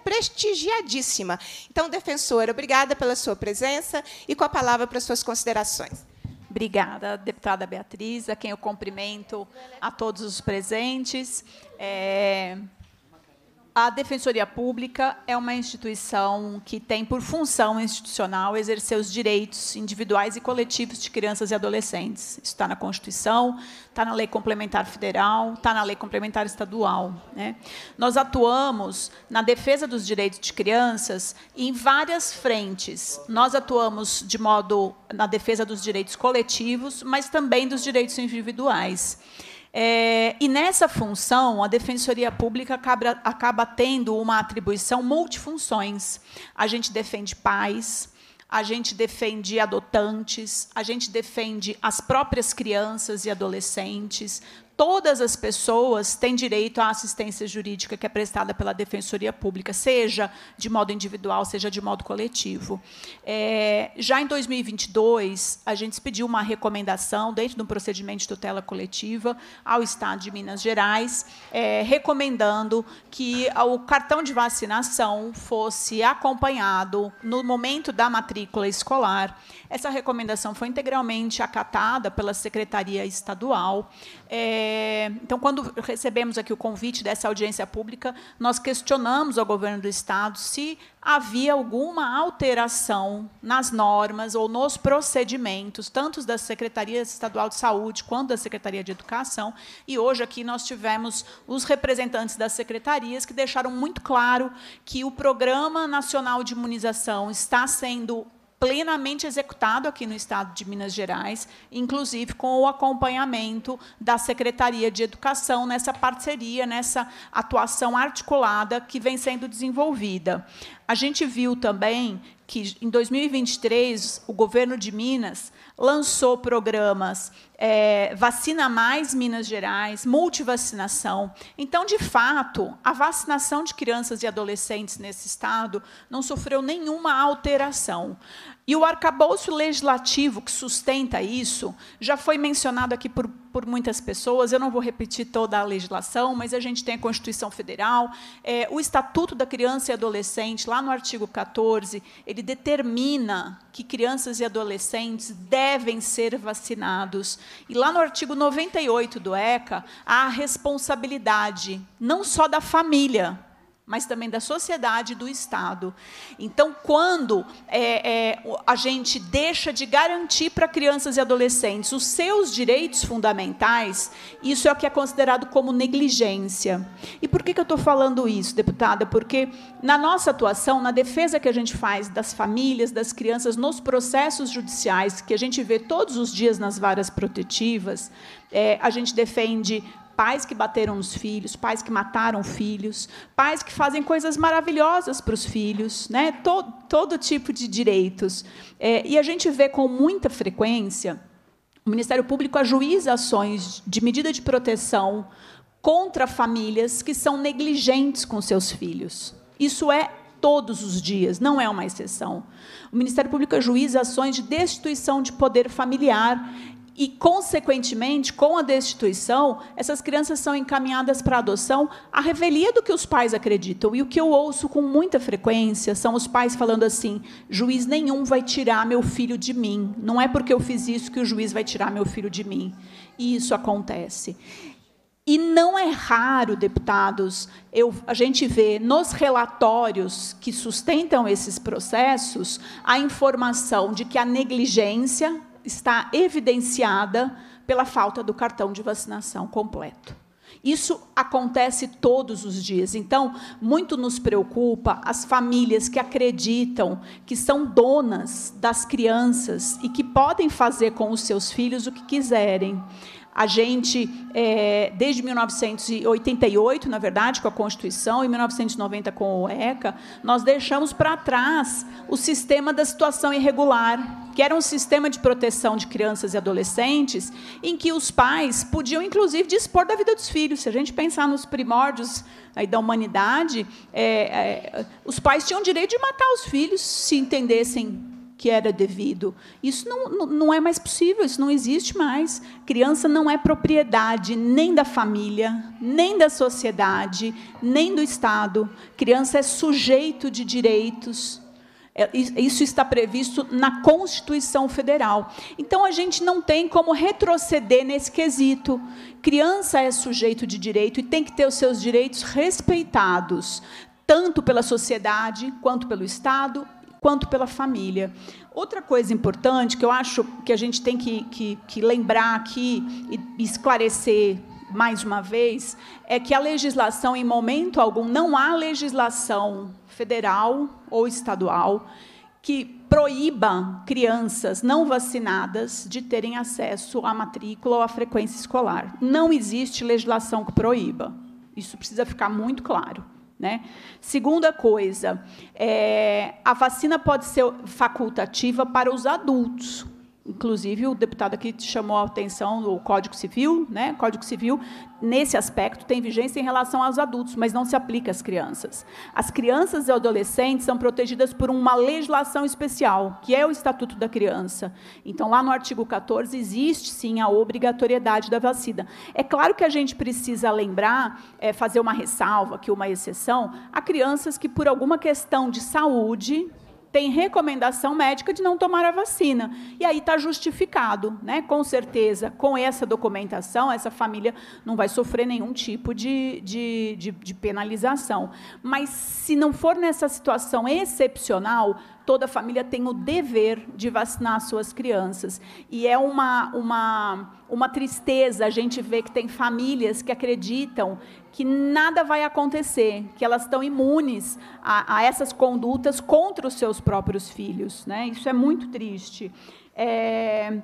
prestigiadíssima. Então, defensora, obrigada pela sua presença e com a palavra para suas considerações. Obrigada, deputada Beatriz, a quem eu cumprimento a todos os presentes. É... A Defensoria Pública é uma instituição que tem por função institucional exercer os direitos individuais e coletivos de crianças e adolescentes. Isso está na Constituição, está na Lei Complementar Federal, está na Lei Complementar Estadual. Né? Nós atuamos na defesa dos direitos de crianças em várias frentes. Nós atuamos de modo na defesa dos direitos coletivos, mas também dos direitos individuais. É, e nessa função, a Defensoria Pública acaba, acaba tendo uma atribuição multifunções. A gente defende pais, a gente defende adotantes, a gente defende as próprias crianças e adolescentes, todas as pessoas têm direito à assistência jurídica que é prestada pela Defensoria Pública, seja de modo individual, seja de modo coletivo. É, já em 2022, a gente pediu uma recomendação, dentro do procedimento de tutela coletiva, ao Estado de Minas Gerais, é, recomendando que o cartão de vacinação fosse acompanhado no momento da matrícula escolar. Essa recomendação foi integralmente acatada pela Secretaria Estadual. É, é, então, quando recebemos aqui o convite dessa audiência pública, nós questionamos ao governo do Estado se havia alguma alteração nas normas ou nos procedimentos, tanto da Secretaria Estadual de Saúde quanto da Secretaria de Educação. E hoje aqui nós tivemos os representantes das secretarias que deixaram muito claro que o Programa Nacional de Imunização está sendo plenamente executado aqui no estado de Minas Gerais, inclusive com o acompanhamento da Secretaria de Educação nessa parceria, nessa atuação articulada que vem sendo desenvolvida. A gente viu também que em 2023 o governo de Minas lançou programas é, Vacina Mais Minas Gerais, multivacinação. Então, de fato, a vacinação de crianças e adolescentes nesse estado não sofreu nenhuma alteração. E o arcabouço legislativo que sustenta isso já foi mencionado aqui por, por muitas pessoas. Eu não vou repetir toda a legislação, mas a gente tem a Constituição Federal, é, o Estatuto da Criança e Adolescente, lá no artigo 14, ele determina que crianças e adolescentes devem ser vacinados. E lá no artigo 98 do ECA, há a responsabilidade não só da família, mas também da sociedade e do Estado. Então, quando é, é, a gente deixa de garantir para crianças e adolescentes os seus direitos fundamentais, isso é o que é considerado como negligência. E por que, que eu estou falando isso, deputada? Porque na nossa atuação, na defesa que a gente faz das famílias, das crianças, nos processos judiciais que a gente vê todos os dias nas varas protetivas, é, a gente defende pais que bateram nos filhos, pais que mataram filhos, pais que fazem coisas maravilhosas para os filhos, né? todo, todo tipo de direitos. É, e a gente vê com muita frequência o Ministério Público ajuiza ações de medida de proteção contra famílias que são negligentes com seus filhos. Isso é todos os dias, não é uma exceção. O Ministério Público ajuiza ações de destituição de poder familiar e, consequentemente, com a destituição, essas crianças são encaminhadas para adoção à revelia do que os pais acreditam. E o que eu ouço com muita frequência são os pais falando assim: juiz nenhum vai tirar meu filho de mim. Não é porque eu fiz isso que o juiz vai tirar meu filho de mim. E isso acontece. E não é raro, deputados, eu, a gente vê nos relatórios que sustentam esses processos a informação de que a negligência está evidenciada pela falta do cartão de vacinação completo. Isso acontece todos os dias. Então, muito nos preocupa as famílias que acreditam que são donas das crianças e que podem fazer com os seus filhos o que quiserem a gente, é, desde 1988, na verdade, com a Constituição, e 1990 com o ECA, nós deixamos para trás o sistema da situação irregular, que era um sistema de proteção de crianças e adolescentes, em que os pais podiam, inclusive, dispor da vida dos filhos. Se a gente pensar nos primórdios aí, da humanidade, é, é, os pais tinham direito de matar os filhos se entendessem que era devido. Isso não, não é mais possível, isso não existe mais. Criança não é propriedade nem da família, nem da sociedade, nem do Estado. Criança é sujeito de direitos. É, isso está previsto na Constituição Federal. Então, a gente não tem como retroceder nesse quesito. Criança é sujeito de direito e tem que ter os seus direitos respeitados, tanto pela sociedade, quanto pelo Estado, quanto pela família. Outra coisa importante que eu acho que a gente tem que, que, que lembrar aqui e esclarecer mais uma vez, é que a legislação, em momento algum, não há legislação federal ou estadual que proíba crianças não vacinadas de terem acesso à matrícula ou à frequência escolar. Não existe legislação que proíba. Isso precisa ficar muito claro. Né? Segunda coisa, é, a vacina pode ser facultativa para os adultos, Inclusive, o deputado aqui chamou a atenção do Código Civil. Né? Código Civil, nesse aspecto, tem vigência em relação aos adultos, mas não se aplica às crianças. As crianças e adolescentes são protegidas por uma legislação especial, que é o Estatuto da Criança. Então, lá no artigo 14, existe, sim, a obrigatoriedade da vacina. É claro que a gente precisa lembrar, é, fazer uma ressalva, que uma exceção, a crianças que, por alguma questão de saúde, tem recomendação médica de não tomar a vacina. E aí está justificado, né? Com certeza, com essa documentação, essa família não vai sofrer nenhum tipo de, de, de, de penalização. Mas se não for nessa situação excepcional, toda família tem o dever de vacinar suas crianças. E é uma, uma, uma tristeza a gente ver que tem famílias que acreditam que nada vai acontecer, que elas estão imunes a, a essas condutas contra os seus próprios filhos. Né? Isso é muito triste. É...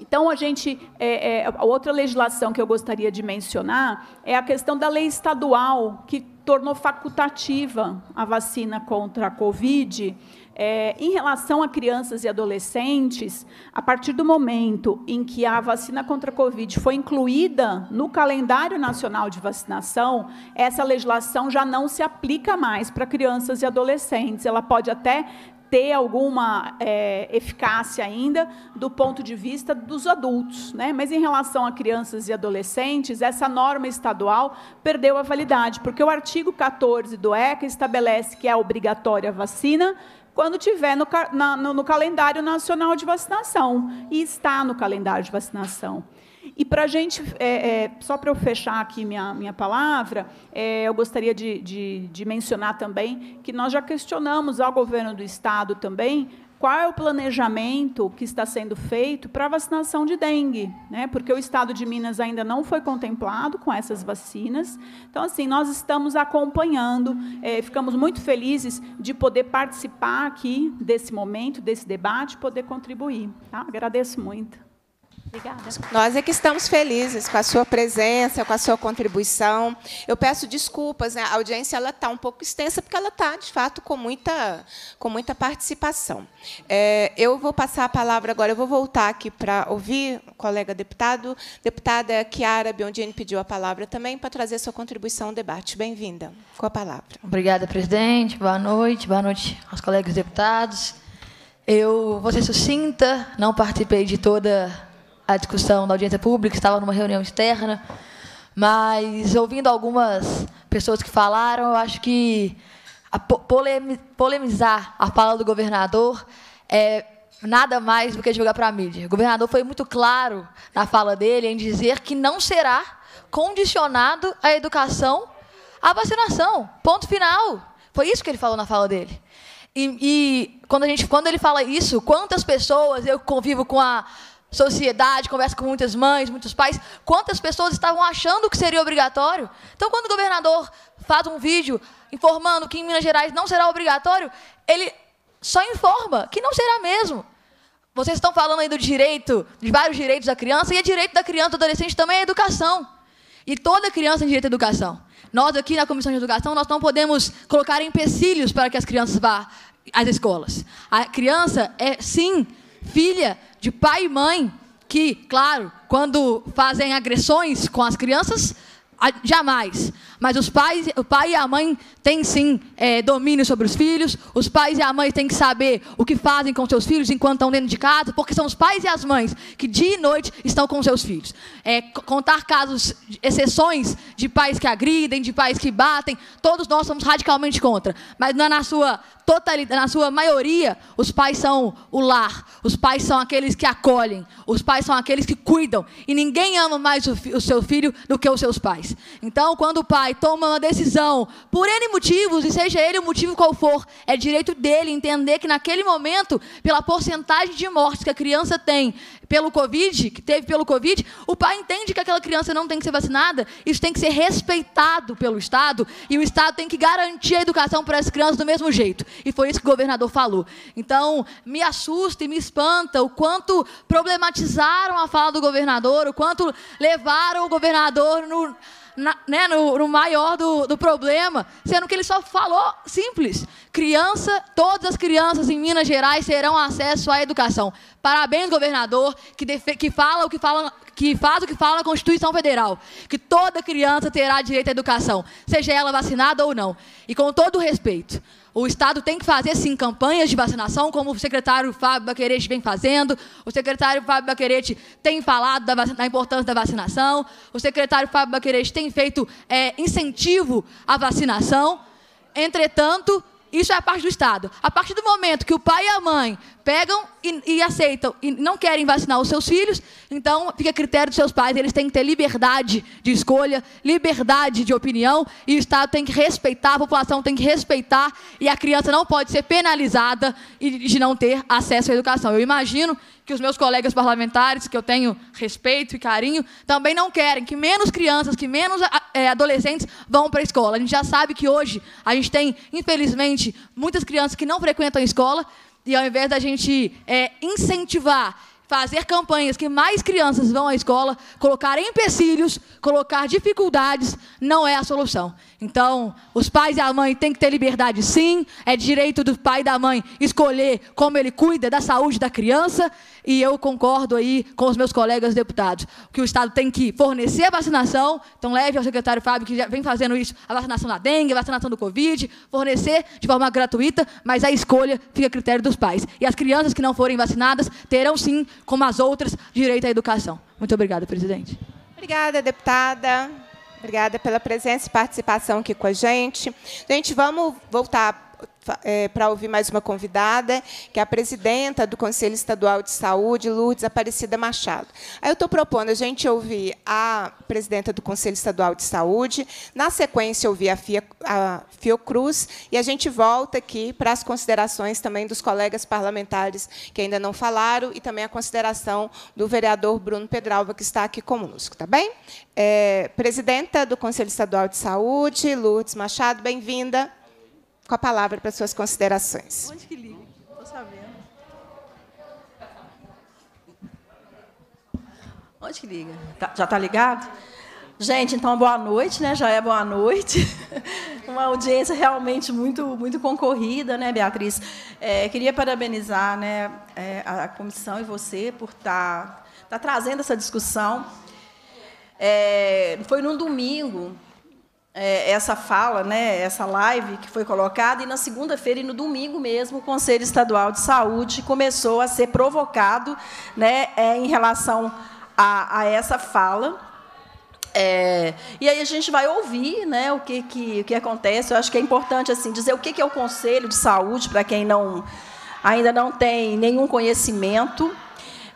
Então, a gente. É, é, outra legislação que eu gostaria de mencionar é a questão da lei estadual, que tornou facultativa a vacina contra a Covid é, em relação a crianças e adolescentes, a partir do momento em que a vacina contra a Covid foi incluída no calendário nacional de vacinação, essa legislação já não se aplica mais para crianças e adolescentes. Ela pode até ter alguma é, eficácia ainda do ponto de vista dos adultos. Né? Mas em relação a crianças e adolescentes, essa norma estadual perdeu a validade, porque o artigo 14 do ECA estabelece que é obrigatória a vacina quando tiver no, na, no, no calendário nacional de vacinação. E está no calendário de vacinação. E para a gente, é, é, só para eu fechar aqui minha, minha palavra, é, eu gostaria de, de, de, mencionar também que nós já questionamos ao governo do Estado também qual é o planejamento que está sendo feito para a vacinação de dengue, né? Porque o estado de Minas ainda não foi contemplado com essas vacinas. Então, assim, nós estamos acompanhando, é, ficamos muito felizes de poder participar aqui desse momento, desse debate, poder contribuir. Tá? Agradeço muito. Obrigada. Nós é que estamos felizes com a sua presença, com a sua contribuição. Eu peço desculpas, né? a audiência ela está um pouco extensa, porque ela está, de fato, com muita, com muita participação. É, eu vou passar a palavra agora, eu vou voltar aqui para ouvir o colega deputado. Deputada Chiara Biondini pediu a palavra também para trazer sua contribuição ao debate. Bem-vinda. Com a palavra. Obrigada, presidente. Boa noite. Boa noite aos colegas deputados. Eu vou ser sucinta, não participei de toda a discussão da audiência pública, estava numa reunião externa, mas ouvindo algumas pessoas que falaram, eu acho que a polemizar a fala do governador é nada mais do que divulgar para a mídia. O governador foi muito claro na fala dele em dizer que não será condicionado a educação à vacinação. Ponto final. Foi isso que ele falou na fala dele. E, e quando, a gente, quando ele fala isso, quantas pessoas eu convivo com a sociedade, conversa com muitas mães, muitos pais, quantas pessoas estavam achando que seria obrigatório. Então, quando o governador faz um vídeo informando que em Minas Gerais não será obrigatório, ele só informa que não será mesmo. Vocês estão falando aí do direito, de vários direitos da criança, e é direito da criança e do adolescente também é educação. E toda criança tem direito à educação. Nós aqui na Comissão de Educação, nós não podemos colocar empecilhos para que as crianças vá às escolas. A criança é, sim, filha de pai e mãe que, claro, quando fazem agressões com as crianças, jamais. Mas os pais, o pai e a mãe têm sim é, domínio sobre os filhos. Os pais e a mãe têm que saber o que fazem com seus filhos enquanto estão dentro de casa, porque são os pais e as mães que dia e noite estão com seus filhos. É, contar casos, exceções de pais que agridem, de pais que batem, todos nós somos radicalmente contra. Mas na, na sua totalidade, na sua maioria, os pais são o lar, os pais são aqueles que acolhem, os pais são aqueles que cuidam. E ninguém ama mais o, o seu filho do que os seus pais. Então, quando o pai Pai toma uma decisão, por N motivos, e seja ele o motivo qual for, é direito dele entender que naquele momento, pela porcentagem de mortes que a criança tem pelo Covid, que teve pelo Covid, o pai entende que aquela criança não tem que ser vacinada, isso tem que ser respeitado pelo Estado, e o Estado tem que garantir a educação para as crianças do mesmo jeito. E foi isso que o governador falou. Então, me assusta e me espanta o quanto problematizaram a fala do governador, o quanto levaram o governador no na, né, no, no, maior do, do problema, sendo que ele só falou simples. Criança, todas as crianças em Minas Gerais terão acesso à educação. Parabéns, governador, que, defe, que fala o que fala, que faz o que fala a Constituição Federal, que toda criança terá direito à educação, seja ela vacinada ou não. E com todo respeito, o Estado tem que fazer, sim, campanhas de vacinação, como o secretário Fábio Baquerete vem fazendo. O secretário Fábio Baquerete tem falado da, da, importância da vacinação. O secretário Fábio Baquerete tem feito é, incentivo à vacinação. Entretanto, isso é a parte do Estado. A partir do momento que o pai e a mãe pegam e, e, aceitam e não querem vacinar os seus filhos, então fica a critério dos seus pais, eles têm que ter liberdade de escolha, liberdade de opinião, e o Estado tem que respeitar, a população tem que respeitar, e a criança não pode ser penalizada de não ter acesso à educação. Eu imagino que os meus colegas parlamentares, que eu tenho respeito e carinho, também não querem que menos crianças, que menos é, adolescentes vão para a escola. A gente já sabe que hoje a gente tem, infelizmente, muitas crianças que não frequentam a escola e ao invés da gente é, incentivar, fazer campanhas que mais crianças vão à escola, colocar empecilhos, colocar dificuldades, não é a solução. Então, os pais e a mãe têm que ter liberdade, sim. É direito do pai e da mãe escolher como ele cuida da saúde da criança. E eu concordo aí com os meus colegas deputados que o Estado tem que fornecer a vacinação. Então, leve ao secretário Fábio, que já vem fazendo isso, a vacinação da dengue, a vacinação do Covid, fornecer de forma gratuita, mas a escolha fica a critério dos pais. E as crianças que não forem vacinadas terão, sim, como as outras, direito à educação. Muito obrigada, presidente. Obrigada, deputada. Obrigada pela presença e participação aqui com a gente. Gente, vamos voltar é, para ouvir mais uma convidada, que é a presidenta do Conselho Estadual de Saúde, Lourdes Aparecida Machado. Aí eu estou propondo a gente ouvir a presidenta do Conselho Estadual de Saúde, na sequência ouvir a, Fia, a Fiocruz, e a gente volta aqui para as considerações também dos colegas parlamentares que ainda não falaram e também a consideração do vereador Bruno Pedralva, que está aqui conosco, tá bem? É, presidenta do Conselho Estadual de Saúde, Lourdes Machado, bem-vinda com a palavra para suas considerações. Onde que liga? Estou sabendo. Onde que liga? Tá, já está ligado? Gente, então boa noite, né? Já é boa noite. *laughs* Uma audiência realmente muito, muito concorrida, né, Beatriz? É, queria parabenizar, né, é, a comissão e você por estar tá, tá trazendo essa discussão. É, foi num domingo é, essa fala, né, essa live que foi colocada, e na segunda-feira e no domingo mesmo, o Conselho Estadual de Saúde começou a ser provocado né, é, em relação a, a essa fala. É, e aí a gente vai ouvir né, o que, que, o que acontece. Eu acho que é importante assim dizer o que, que é o Conselho de Saúde, para quem não, ainda não tem nenhum conhecimento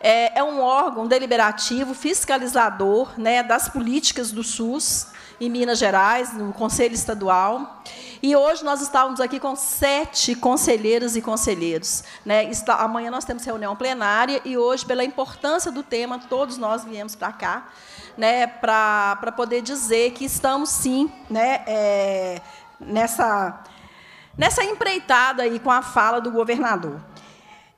é, é um órgão deliberativo, fiscalizador né, das políticas do SUS em Minas Gerais, no Conselho Estadual. E hoje nós estávamos aqui com sete conselheiras e conselheiros. Né? Está, amanhã nós temos reunião plenária e hoje, pela importância do tema, todos nós viemos para cá né, para poder dizer que estamos, sim, né, é, nessa, nessa empreitada aí com a fala do governador.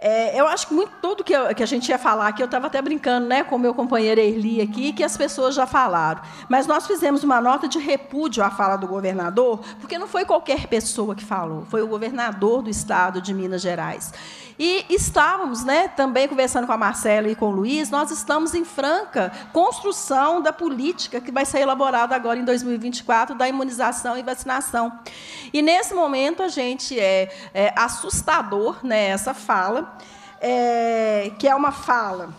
É, eu acho que muito tudo que, eu, que, a gente ia falar aqui, eu estava até brincando né, com o meu companheiro Erli aqui, que as pessoas já falaram. Mas nós fizemos uma nota de repúdio à fala do governador, porque não foi qualquer pessoa que falou, foi o governador do estado de Minas Gerais. E estávamos né, também conversando com a Marcela e com o Luiz, nós estamos em franca construção da política que vai ser elaborada agora em 2024 da imunização e vacinação. E nesse momento a gente é, é assustador né, essa fala é, que é uma fala.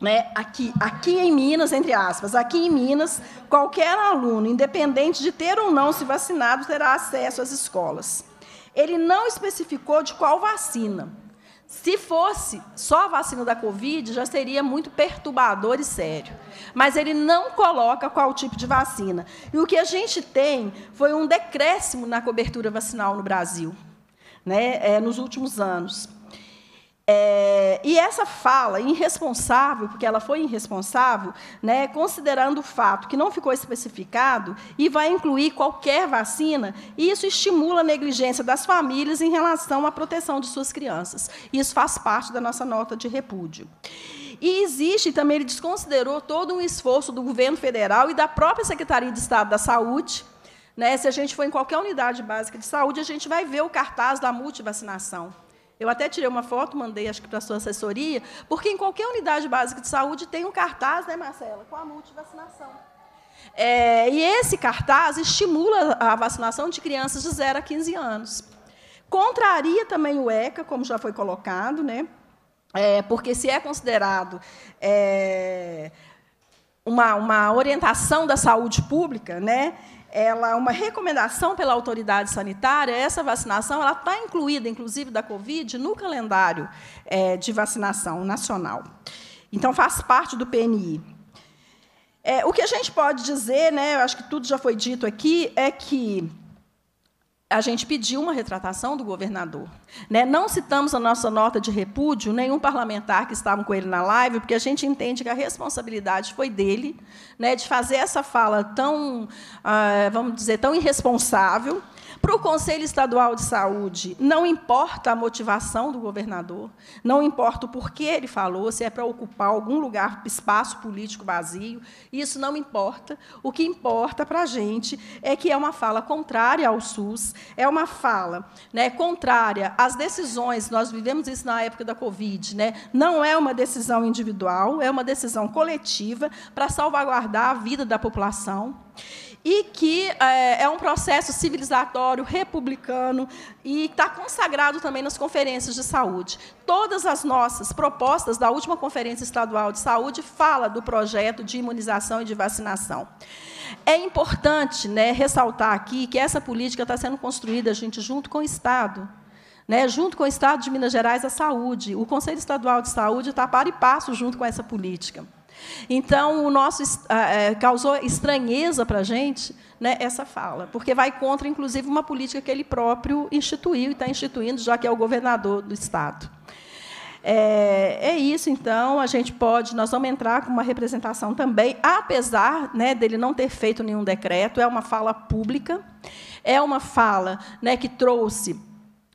Né, aqui, aqui em Minas, entre aspas, aqui em Minas, qualquer aluno, independente de ter ou não se vacinado, terá acesso às escolas. Ele não especificou de qual vacina. Se fosse só a vacina da Covid, já seria muito perturbador e sério. Mas ele não coloca qual tipo de vacina. E o que a gente tem foi um decréscimo na cobertura vacinal no Brasil, né, é, nos últimos anos. É, e essa fala irresponsável, porque ela foi irresponsável, né, considerando o fato que não ficou especificado e vai incluir qualquer vacina, isso estimula a negligência das famílias em relação à proteção de suas crianças. Isso faz parte da nossa nota de repúdio. E existe também, ele desconsiderou todo um esforço do governo federal e da própria Secretaria de Estado da Saúde, né, se a gente for em qualquer unidade básica de saúde, a gente vai ver o cartaz da multivacinação. Eu até tirei uma foto, mandei acho que para a sua assessoria, porque em qualquer unidade básica de saúde tem um cartaz, né, Marcela, com a multivacinação. É, e esse cartaz estimula a vacinação de crianças de 0 a 15 anos. Contraria também o ECA, como já foi colocado, né? É, porque se é considerado é, uma, uma orientação da saúde pública, né? ela uma recomendação pela autoridade sanitária, essa vacinação ela está incluída, inclusive, da Covid, no calendário é, de vacinação nacional. Então, faz parte do PNI. É, o que a gente pode dizer, né, eu acho que tudo já foi dito aqui, é que a gente pediu uma retratação do governador. Né? Não citamos a nossa nota de repúdio, nenhum parlamentar que estava com ele na live, porque a gente entende que a responsabilidade foi dele né, de fazer essa fala tão, ah, vamos dizer, tão irresponsável, para o Conselho Estadual de Saúde, não importa a motivação do governador, não importa o porquê ele falou, se é para ocupar algum lugar, espaço político vazio, isso não importa. O que importa para a gente é que é uma fala contrária ao SUS, é uma fala né, contrária às decisões, nós vivemos isso na época da Covid, né, não é uma decisão individual, é uma decisão coletiva para salvaguardar a vida da população e que é, é um processo civilizatório, republicano, e está consagrado também nas conferências de saúde. Todas as nossas propostas da última Conferência Estadual de Saúde fala do projeto de imunização e de vacinação. É importante né, ressaltar aqui que essa política está sendo construída, gente, junto com o Estado. Né, junto com o Estado de Minas Gerais, a saúde. O Conselho Estadual de Saúde está para e passo junto com essa política. Então, o nosso ah, é, causou estranheza para a gente né, essa fala, porque vai contra, inclusive, uma política que ele próprio instituiu e está instituindo, já que é o governador do Estado. É, é, isso, então, a gente pode, nós vamos entrar com uma representação também, apesar né, dele não ter feito nenhum decreto, é uma fala pública, é uma fala né, que trouxe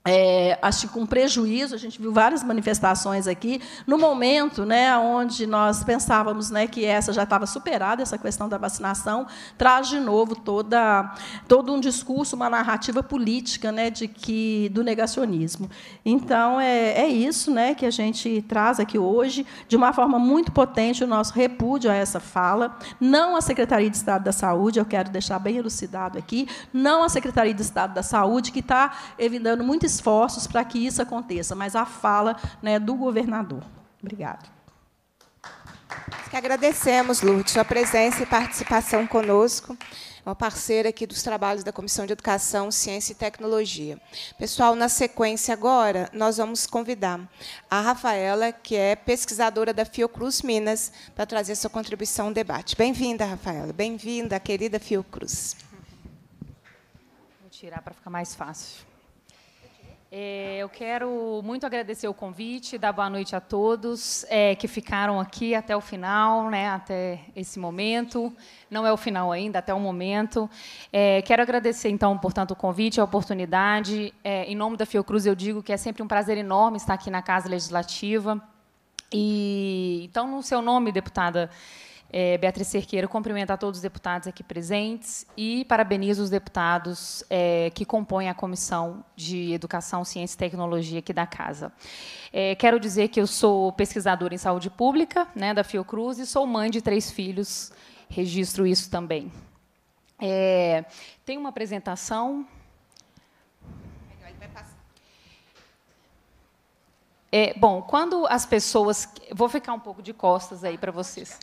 é, acho que com prejuízo, a gente viu várias manifestações aqui, no momento né, onde nós pensávamos né, que essa já estava superada, essa questão da vacinação, traz de novo toda, todo um discurso, uma narrativa política né, de que, do negacionismo. Então, é, é isso né, que a gente traz aqui hoje, de uma forma muito potente, o nosso repúdio a essa fala. Não a Secretaria de Estado da Saúde, eu quero deixar bem elucidado aqui, não a Secretaria de Estado da Saúde, que está evitando muito esforços para que isso aconteça, mas a fala né, do governador. Obrigado. que agradecemos, Lourdes, sua presença e participação conosco uma parceira aqui dos trabalhos da Comissão de Educação, Ciência e Tecnologia. Pessoal, na sequência agora, nós vamos convidar a Rafaela, que é pesquisadora da Fiocruz Minas, para trazer sua contribuição ao debate. Bem-vinda, Rafaela. Bem-vinda, querida Fiocruz. Vou tirar para ficar mais fácil. É, eu quero muito agradecer o convite, dar boa noite a todos é, que ficaram aqui até o final, né, até esse momento. Não é o final ainda, até o momento. É, quero agradecer, então, portanto, o convite, a oportunidade. É, em nome da Fiocruz, eu digo que é sempre um prazer enorme estar aqui na Casa Legislativa. E, então, no seu nome, deputada é, Beatriz Cerqueira cumprimentar todos os deputados aqui presentes e parabenizo os deputados é, que compõem a Comissão de Educação, Ciência e Tecnologia aqui da Casa. É, quero dizer que eu sou pesquisadora em saúde pública né, da Fiocruz e sou mãe de três filhos, registro isso também. É, tem uma apresentação É, bom, quando as pessoas. Vou ficar um pouco de costas aí para vocês.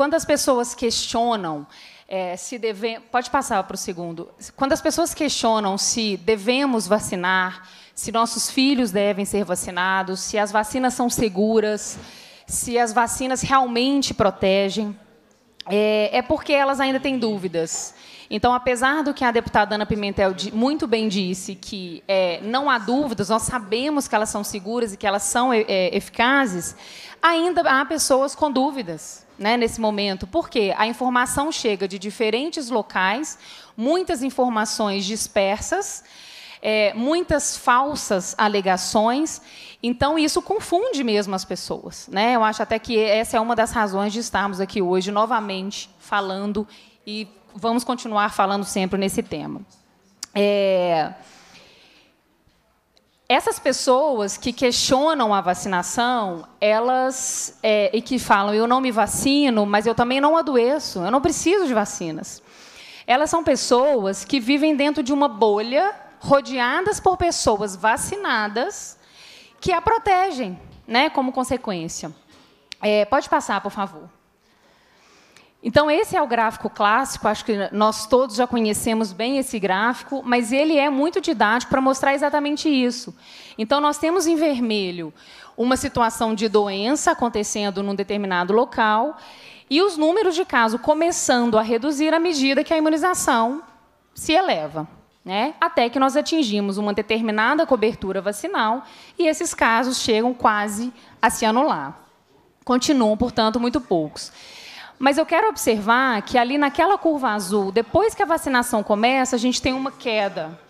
Quando as pessoas questionam é, se devemos. Pode passar para o segundo. Quando as pessoas questionam se devemos vacinar, se nossos filhos devem ser vacinados, se as vacinas são seguras, se as vacinas realmente protegem, é, é porque elas ainda têm dúvidas. Então, apesar do que a deputada Ana Pimentel muito bem disse, que é, não há dúvidas, nós sabemos que elas são seguras e que elas são é, é, eficazes, ainda há pessoas com dúvidas né, nesse momento, porque a informação chega de diferentes locais, muitas informações dispersas, é, muitas falsas alegações. Então, isso confunde mesmo as pessoas. Né? Eu acho até que essa é uma das razões de estarmos aqui hoje, novamente, falando, e vamos continuar falando sempre nesse tema. É essas pessoas que questionam a vacinação, elas é, e que falam eu não me vacino, mas eu também não adoeço, eu não preciso de vacinas. Elas são pessoas que vivem dentro de uma bolha, rodeadas por pessoas vacinadas, que a protegem, né, como consequência. É, pode passar, por favor. Então, esse é o gráfico clássico, acho que nós todos já conhecemos bem esse gráfico, mas ele é muito didático para mostrar exatamente isso. Então, nós temos em vermelho uma situação de doença acontecendo num determinado local e os números de caso começando a reduzir à medida que a imunização se eleva, né? até que nós atingimos uma determinada cobertura vacinal e esses casos chegam quase a se anular. Continuam, portanto, muito poucos. Mas eu quero observar que ali naquela curva azul, depois que a vacinação começa, a gente tem uma queda.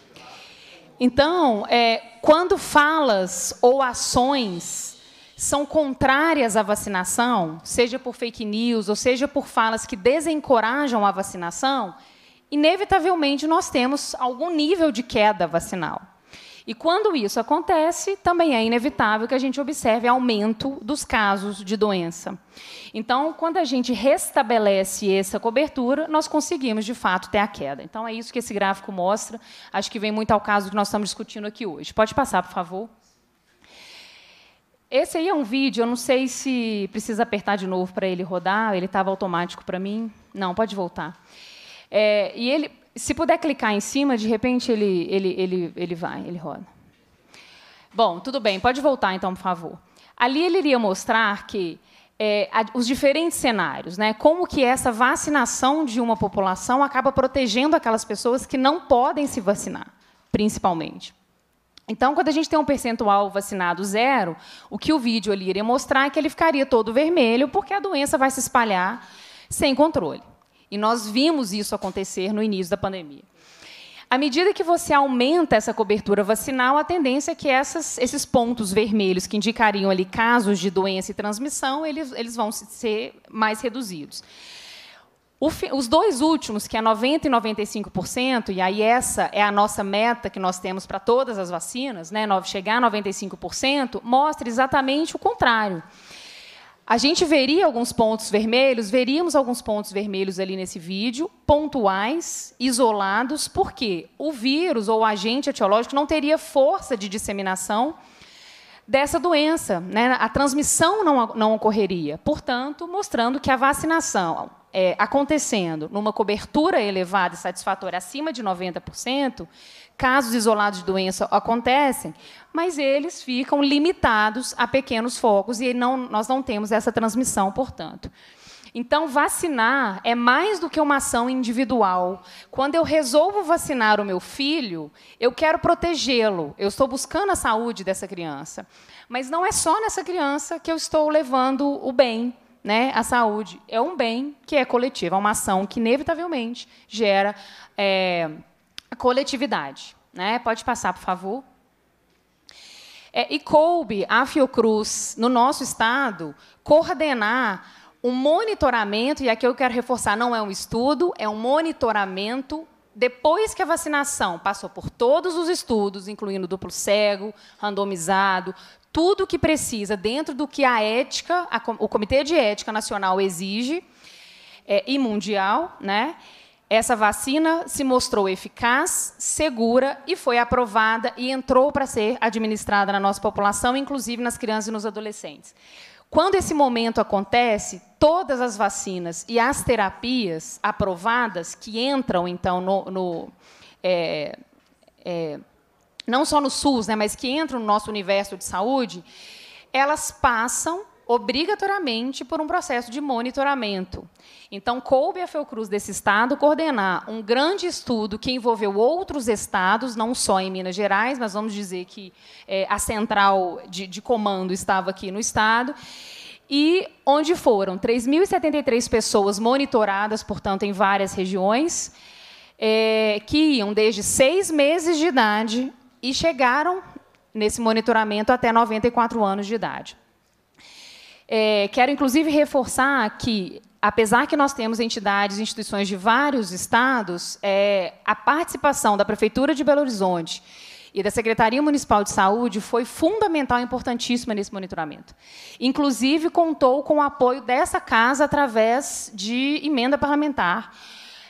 Então, é, quando falas ou ações são contrárias à vacinação, seja por fake news ou seja por falas que desencorajam a vacinação, inevitavelmente nós temos algum nível de queda vacinal. E quando isso acontece, também é inevitável que a gente observe aumento dos casos de doença. Então, quando a gente restabelece essa cobertura, nós conseguimos, de fato, ter a queda. Então, é isso que esse gráfico mostra. Acho que vem muito ao caso que nós estamos discutindo aqui hoje. Pode passar, por favor. Esse aí é um vídeo, eu não sei se precisa apertar de novo para ele rodar, ele estava automático para mim. Não, pode voltar. É, e ele, se puder clicar em cima, de repente ele, ele, ele, ele vai, ele roda. Bom, tudo bem, pode voltar então, por favor. Ali ele iria mostrar que é, os diferentes cenários, né? Como que essa vacinação de uma população acaba protegendo aquelas pessoas que não podem se vacinar, principalmente. Então, quando a gente tem um percentual vacinado zero, o que o vídeo ali iria mostrar é que ele ficaria todo vermelho, porque a doença vai se espalhar sem controle. E nós vimos isso acontecer no início da pandemia. À medida que você aumenta essa cobertura vacinal, a tendência é que essas, esses pontos vermelhos que indicariam ali casos de doença e transmissão, eles, eles vão ser mais reduzidos. os dois últimos, que é 90% e 95%, e aí essa é a nossa meta que nós temos para todas as vacinas, né, chegar a 95%, mostra exatamente o contrário a gente veria alguns pontos vermelhos, veríamos alguns pontos vermelhos ali nesse vídeo, pontuais, isolados, porque o vírus ou o agente etiológico não teria força de disseminação dessa doença, né? a transmissão não, não ocorreria. Portanto, mostrando que a vacinação é, acontecendo numa cobertura elevada e satisfatória acima de 90%, Casos isolados de doença acontecem, mas eles ficam limitados a pequenos focos e não, nós não temos essa transmissão, portanto. Então, vacinar é mais do que uma ação individual. Quando eu resolvo vacinar o meu filho, eu quero protegê-lo, eu estou buscando a saúde dessa criança. Mas não é só nessa criança que eu estou levando o bem, né, a saúde. É um bem que é coletivo, é uma ação que, inevitavelmente, gera. É, a coletividade. Né? Pode passar, por favor. É, e coube à Fiocruz, no nosso estado, coordenar um monitoramento, e aqui eu quero reforçar, não é um estudo, é um monitoramento depois que a vacinação passou por todos os estudos, incluindo duplo cego, randomizado, tudo que precisa dentro do que a ética, a, o Comitê de Ética Nacional exige é, e mundial, né? Essa vacina se mostrou eficaz, segura e foi aprovada e entrou para ser administrada na nossa população, inclusive nas crianças e nos adolescentes. Quando esse momento acontece, todas as vacinas e as terapias aprovadas que entram, então, no. no é, é, não só no SUS, né, mas que entram no nosso universo de saúde, elas passam obrigatoriamente por um processo de monitoramento. Então, coube a Fiocruz desse Estado coordenar um grande estudo que envolveu outros estados, não só em Minas Gerais, mas vamos dizer que é, a central de, de comando estava aqui no Estado e onde foram 3.073 pessoas monitoradas, portanto, em várias regiões, é, que iam desde seis meses de idade e chegaram nesse monitoramento até 94 anos de idade. É, quero, inclusive, reforçar que, apesar que nós temos entidades e instituições de vários estados, é, a participação da Prefeitura de Belo Horizonte e da Secretaria Municipal de Saúde foi fundamental e importantíssima nesse monitoramento. Inclusive, contou com o apoio dessa casa através de emenda parlamentar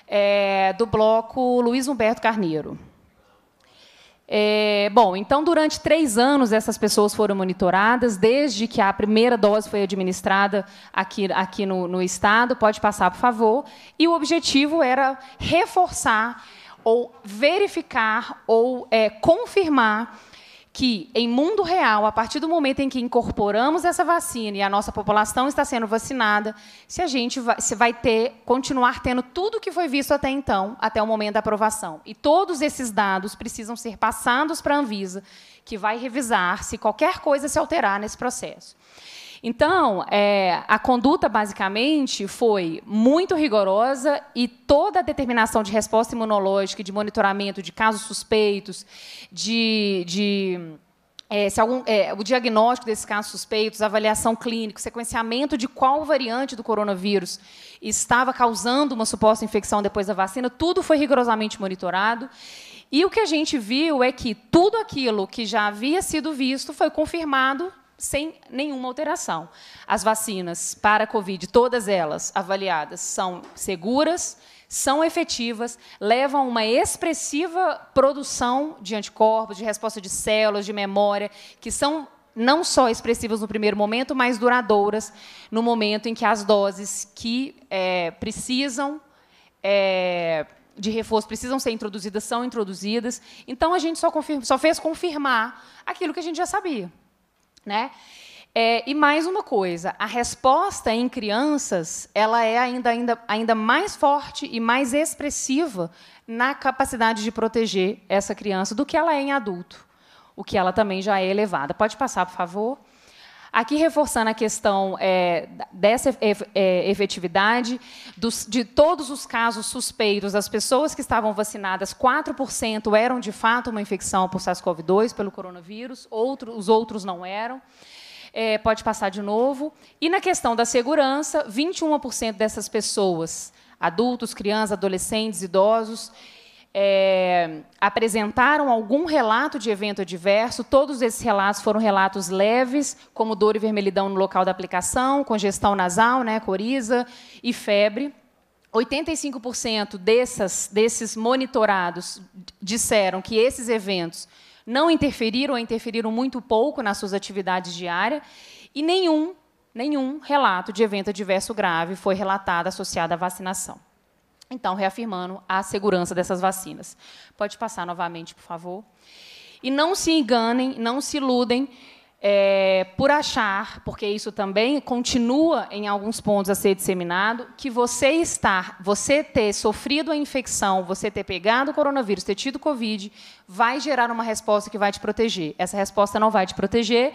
é, do bloco Luiz Humberto Carneiro. É, bom, então durante três anos essas pessoas foram monitoradas, desde que a primeira dose foi administrada aqui, aqui no, no estado. Pode passar, por favor. E o objetivo era reforçar ou verificar ou é, confirmar que, em mundo real, a partir do momento em que incorporamos essa vacina e a nossa população está sendo vacinada, se a gente vai, se vai ter, continuar tendo tudo o que foi visto até então, até o momento da aprovação. E todos esses dados precisam ser passados para a Anvisa, que vai revisar se qualquer coisa se alterar nesse processo. Então, é, a conduta basicamente foi muito rigorosa e toda a determinação de resposta imunológica, de monitoramento de casos suspeitos, de, de é, se algum, é, o diagnóstico desses casos suspeitos, avaliação clínica, sequenciamento de qual variante do coronavírus estava causando uma suposta infecção depois da vacina, tudo foi rigorosamente monitorado. E o que a gente viu é que tudo aquilo que já havia sido visto foi confirmado sem nenhuma alteração. As vacinas para a Covid, todas elas avaliadas, são seguras, são efetivas, levam uma expressiva produção de anticorpos, de resposta de células, de memória, que são não só expressivas no primeiro momento, mas duradouras no momento em que as doses que é, precisam. É, de reforço precisam ser introduzidas, são introduzidas. Então, a gente só, confirma, só fez confirmar aquilo que a gente já sabia. Né? É, e mais uma coisa, a resposta em crianças ela é ainda, ainda, ainda mais forte e mais expressiva na capacidade de proteger essa criança do que ela é em adulto, o que ela também já é elevada. Pode passar, por favor? Aqui reforçando a questão é, dessa é, é, efetividade, dos, de todos os casos suspeitos, das pessoas que estavam vacinadas, 4% eram de fato uma infecção por SARS-CoV-2, pelo coronavírus, outro, os outros não eram. É, pode passar de novo. E na questão da segurança, 21% dessas pessoas, adultos, crianças, adolescentes, idosos, é, apresentaram algum relato de evento adverso. Todos esses relatos foram relatos leves, como dor e vermelhidão no local da aplicação, congestão nasal, né, coriza e febre. 85% dessas, desses monitorados disseram que esses eventos não interferiram ou interferiram muito pouco nas suas atividades diárias e nenhum, nenhum relato de evento adverso grave foi relatado associado à vacinação. Então, reafirmando a segurança dessas vacinas. Pode passar novamente, por favor. E não se enganem, não se iludem é, por achar, porque isso também continua em alguns pontos a ser disseminado, que você estar, você ter sofrido a infecção, você ter pegado o coronavírus, ter tido Covid, vai gerar uma resposta que vai te proteger. Essa resposta não vai te proteger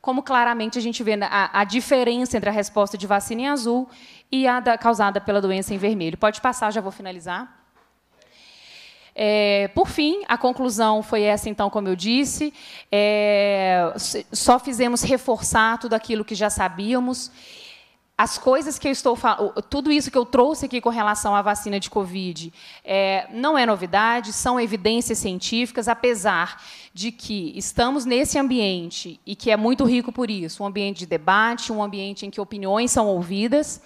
como claramente a gente vê a, a, diferença entre a resposta de vacina em azul e a da, causada pela doença em vermelho. Pode passar, já vou finalizar. É, por fim, a conclusão foi essa, então, como eu disse. É, só fizemos reforçar tudo aquilo que já sabíamos. As coisas que eu estou falando, tudo isso que eu trouxe aqui com relação à vacina de Covid, é, não é novidade, são evidências científicas, apesar de que estamos nesse ambiente, e que é muito rico por isso um ambiente de debate, um ambiente em que opiniões são ouvidas.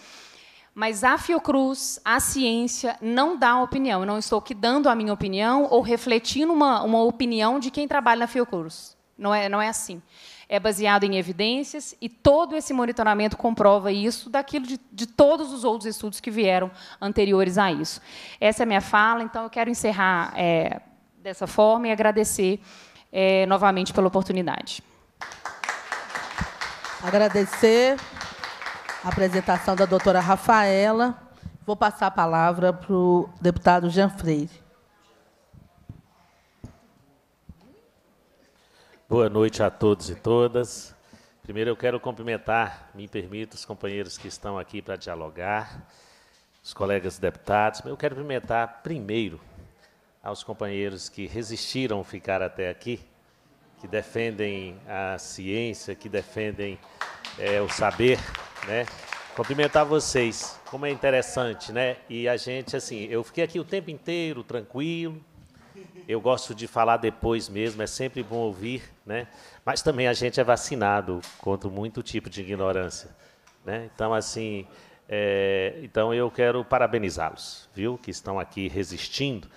Mas a Fiocruz, a ciência, não dá opinião. Eu não estou aqui dando a minha opinião ou refletindo uma, uma opinião de quem trabalha na Fiocruz. Não é, não é assim. É baseado em evidências e todo esse monitoramento comprova isso daquilo de, de todos os outros estudos que vieram anteriores a isso. Essa é a minha fala, então eu quero encerrar é, dessa forma e agradecer é, novamente pela oportunidade. Agradecer apresentação da doutora Rafaela. Vou passar a palavra para o deputado Jean Freire. Boa noite a todos e todas. Primeiro eu quero cumprimentar, me permito, os companheiros que estão aqui para dialogar, os colegas deputados. Eu quero cumprimentar primeiro aos companheiros que resistiram ficar até aqui que defendem a ciência, que defendem é, o saber, né? Cumprimentar vocês, como é interessante, né? E a gente, assim, eu fiquei aqui o tempo inteiro tranquilo, eu gosto de falar depois mesmo, é sempre bom ouvir, né? Mas também a gente é vacinado contra muito tipo de ignorância, né? Então assim, é, então eu quero parabenizá-los, viu, que estão aqui resistindo.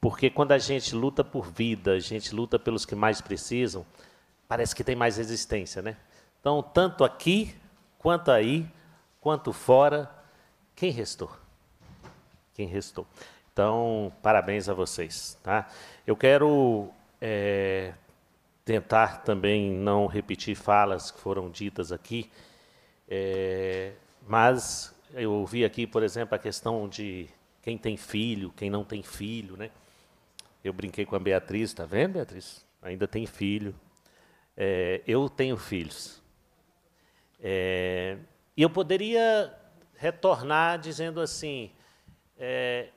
Porque quando a gente luta por vida, a gente luta pelos que mais precisam, parece que tem mais resistência, né? Então, tanto aqui, quanto aí, quanto fora, quem restou? Quem restou? Então, parabéns a vocês, tá? Eu quero é, tentar também não repetir falas que foram ditas aqui, é, mas eu ouvi aqui, por exemplo, a questão de quem tem filho, quem não tem filho, né? Eu brinquei com a Beatriz, tá vendo, Beatriz? Ainda tem filho. É, eu tenho filhos. É, e eu poderia retornar dizendo assim: é,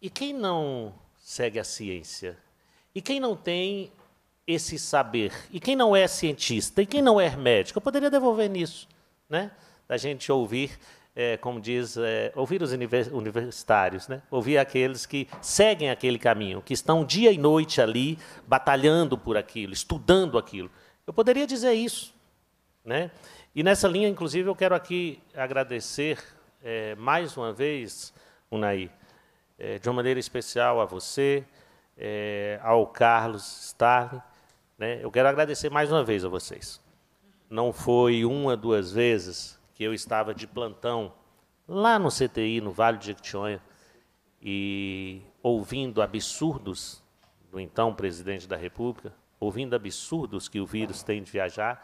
e quem não segue a ciência? E quem não tem esse saber? E quem não é cientista? E quem não é médico? Eu poderia devolver nisso, né? Da gente ouvir é, como diz, é, ouvir os universitários, né? ouvir aqueles que seguem aquele caminho, que estão dia e noite ali batalhando por aquilo, estudando aquilo. Eu poderia dizer isso. Né? E nessa linha, inclusive, eu quero aqui agradecer é, mais uma vez, Unai, é, de uma maneira especial a você, é, ao Carlos Starling. Né? Eu quero agradecer mais uma vez a vocês. Não foi uma, duas vezes que eu estava de plantão lá no CTI, no Vale de Jequitinhonha, e ouvindo absurdos do então presidente da República, ouvindo absurdos que o vírus tem de viajar,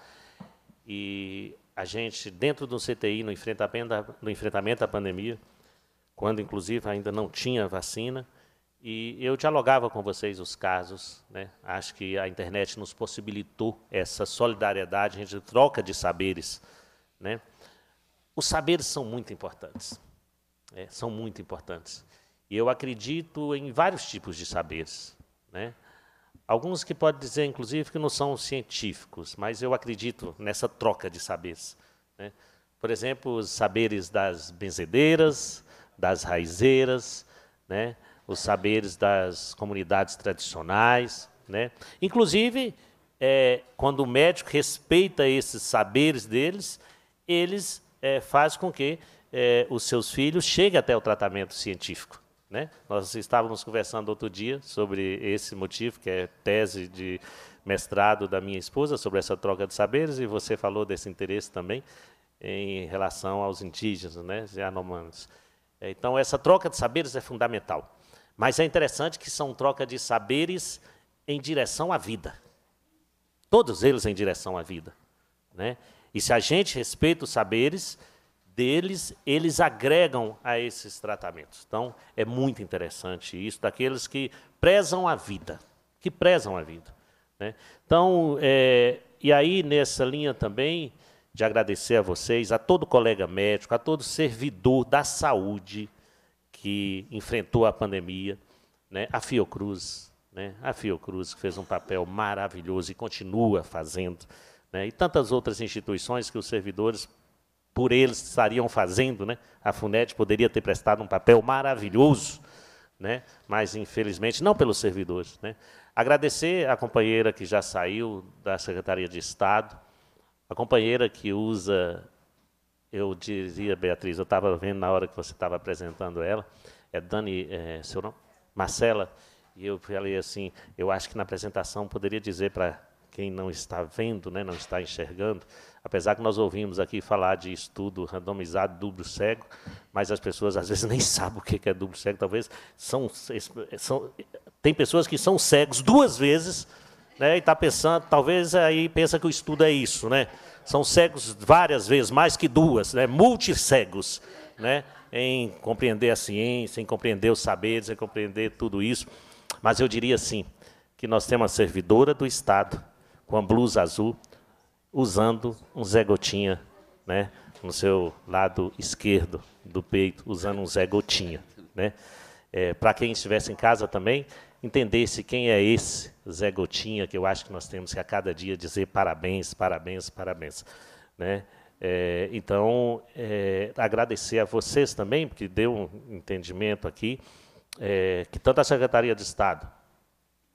e a gente, dentro do CTI, no enfrentamento, no enfrentamento à pandemia, quando inclusive ainda não tinha vacina, e eu dialogava com vocês os casos. Né? Acho que a internet nos possibilitou essa solidariedade, a gente troca de saberes. Né? Os saberes são muito importantes. É, são muito importantes. E eu acredito em vários tipos de saberes. Né? Alguns que pode dizer, inclusive, que não são científicos, mas eu acredito nessa troca de saberes. Né? Por exemplo, os saberes das benzedeiras, das raizeiras, né? os saberes das comunidades tradicionais. Né? Inclusive, é, quando o médico respeita esses saberes deles, eles é, faz com que é, os seus filhos cheguem até o tratamento científico. Né? Nós estávamos conversando outro dia sobre esse motivo, que é tese de mestrado da minha esposa, sobre essa troca de saberes, e você falou desse interesse também em relação aos indígenas, né, anomanos. É, então, essa troca de saberes é fundamental. Mas é interessante que são troca de saberes em direção à vida. Todos eles em direção à vida. Né? E se a gente respeita os saberes deles, eles agregam a esses tratamentos. Então, é muito interessante isso daqueles que prezam a vida, que prezam a vida. Né? Então, é, e aí nessa linha também de agradecer a vocês, a todo colega médico, a todo servidor da saúde que enfrentou a pandemia, né? a Fiocruz, né? a Fiocruz que fez um papel maravilhoso e continua fazendo né, e tantas outras instituições que os servidores, por eles, estariam fazendo. Né, a FUNED poderia ter prestado um papel maravilhoso, né, mas, infelizmente, não pelos servidores. Né. Agradecer à companheira que já saiu da Secretaria de Estado, a companheira que usa, eu dizia, Beatriz, eu estava vendo na hora que você estava apresentando ela, é Dani, é, seu nome? Marcela, e eu falei assim, eu acho que na apresentação poderia dizer para quem não está vendo, né, não está enxergando, apesar que nós ouvimos aqui falar de estudo randomizado, duplo cego, mas as pessoas às vezes *laughs* nem sabem o que é duplo cego, talvez são, são tem pessoas que são cegos duas vezes, né, e está pensando, talvez aí pensa que o estudo é isso, né? São cegos várias vezes, mais que duas, né? Multicegos, né? Em compreender a ciência, em compreender os saberes, em compreender tudo isso. Mas eu diria assim, que nós temos a servidora do Estado, com a blusa azul, usando um Zé Gotinha, né? No seu lado esquerdo do peito, usando um Zé Gotinha, né? É, Para quem estivesse em casa também, entendesse quem é esse Zé Gotinha, que eu acho que nós temos que a cada dia dizer parabéns, parabéns, parabéns, né? É, então, é, agradecer a vocês também, porque deu um entendimento aqui, é, que tanto a Secretaria de Estado,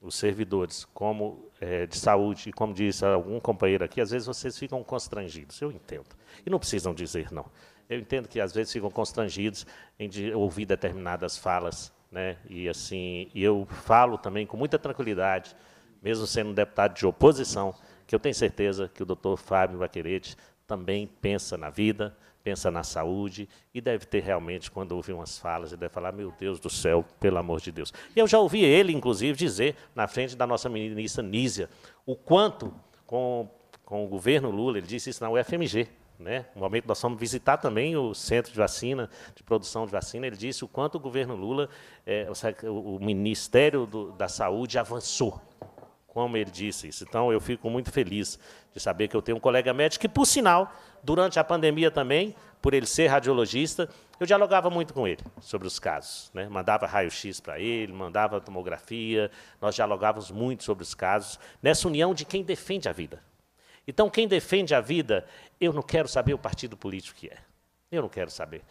os servidores, como é, de saúde, e como disse algum companheiro aqui, às vezes vocês ficam constrangidos, eu entendo. E não precisam dizer não. Eu entendo que às vezes ficam constrangidos em de ouvir determinadas falas, né? E assim, eu falo também com muita tranquilidade, mesmo sendo um deputado de oposição, que eu tenho certeza que o doutor Fábio Vaquerete também pensa na vida, pensa na saúde e deve ter realmente, quando ouve umas falas, ele deve falar: Meu Deus do céu, pelo amor de Deus. E eu já ouvi ele, inclusive, dizer na frente da nossa ministra Nízia o quanto, com, com o governo Lula, ele disse isso na UFMG. Né? No momento nós fomos visitar também o centro de vacina, de produção de vacina, ele disse o quanto o governo Lula, é, o, o, Ministério do, da Saúde avançou como ele disse isso. Então, eu fico muito feliz de saber que eu tenho um colega médico que, por sinal, Durante a pandemia também, por ele ser radiologista, eu dialogava muito com ele sobre os casos. Né? Mandava raio-x para ele, mandava tomografia, nós dialogávamos muito sobre os casos, nessa união de quem defende a vida. Então, quem defende a vida, eu não quero saber o partido político que é. Eu não quero saber.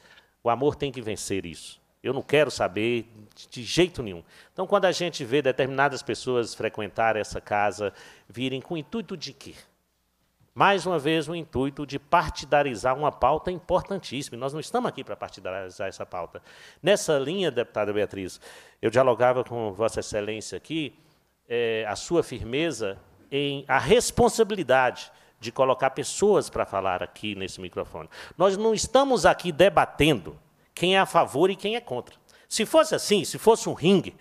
O amor tem que vencer isso. Eu não quero saber de jeito nenhum. Então, quando a gente vê determinadas pessoas frequentar essa casa, virem com o intuito de quê? Mais uma vez, o intuito de partidarizar uma pauta importantíssima. Nós não estamos aqui para partidarizar essa pauta. Nessa linha, deputada Beatriz, eu dialogava com Vossa Excelência aqui é, a sua firmeza em a responsabilidade de colocar pessoas para falar aqui nesse microfone. Nós não estamos aqui debatendo quem é a favor e quem é contra. Se fosse assim, se fosse um ringue,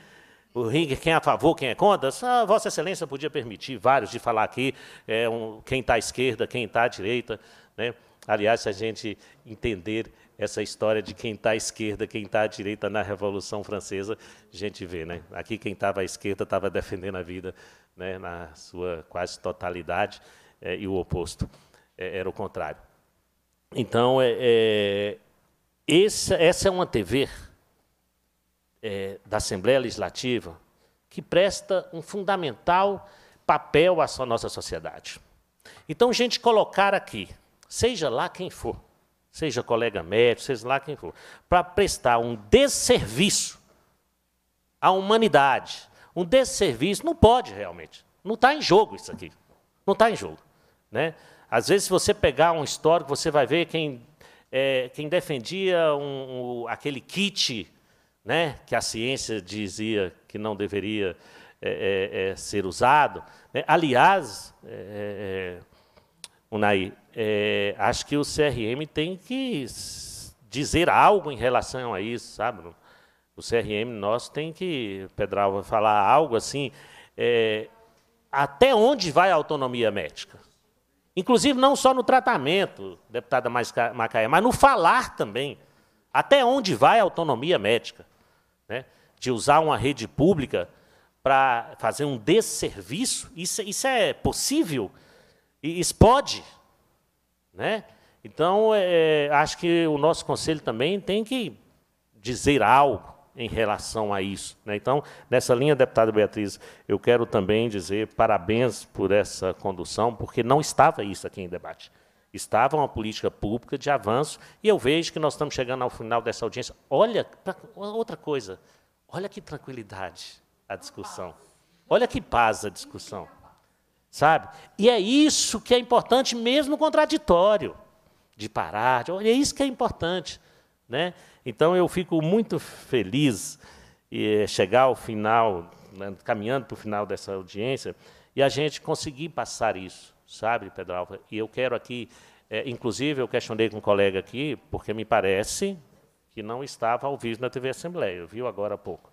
o ringue, quem é a favor, quem é contra. Ah, Vossa Excelência podia permitir vários de falar aqui é, um, quem está à esquerda, quem está à direita. Né? Aliás, se a gente entender essa história de quem está à esquerda, quem está à direita na Revolução Francesa, a gente vê, né? Aqui quem estava à esquerda estava defendendo a vida né, na sua quase totalidade é, e o oposto é, era o contrário. Então, é, é essa é uma TV é, da Assembleia Legislativa, que presta um fundamental papel à nossa sociedade. Então, gente, colocar aqui, seja lá quem for, seja colega médico, seja lá quem for, para prestar um desserviço à humanidade, um desserviço, não pode realmente. Não está em jogo isso aqui. Não está em jogo. Né? Às vezes, se você pegar um histórico, você vai ver quem, é, quem defendia um, um, aquele kit né, que a ciência dizia que não deveria é, é, é ser usado. Né? Aliás, é, é, é Unai, acho que o CRM tem que dizer algo em relação a isso, sabe? O CRM nosso tem que, Pedral, falar algo assim, até onde vai a autonomia médica? Inclusive, não só no tratamento, deputada Macaé, mas no falar também. Até onde vai a autonomia médica? Né? De usar uma rede pública para fazer um desserviço? Isso, é, isso é possível? E isso pode? Né? Então, é, é, acho que o nosso conselho também tem que dizer algo em relação a isso. Né? Então, nessa linha, deputada Beatriz, eu quero também dizer parabéns por essa condução, porque não estava isso aqui em debate. Estava uma política pública de avanço e eu vejo que nós estamos chegando ao final dessa audiência. Olha, outra coisa, olha que tranquilidade a discussão. Olha que paz a discussão. Sabe? E é isso que é importante, mesmo contraditório, de parar. De, olha, é isso que é importante. Né? Então, eu fico muito feliz e eh, chegar ao final, né, caminhando para o final dessa audiência, e a gente conseguir passar isso sabe, Pedro E eu quero aqui, é, inclusive, eu questionei com um colega aqui, porque me parece que não estava ao vivo na TV Assembleia, viu agora há pouco.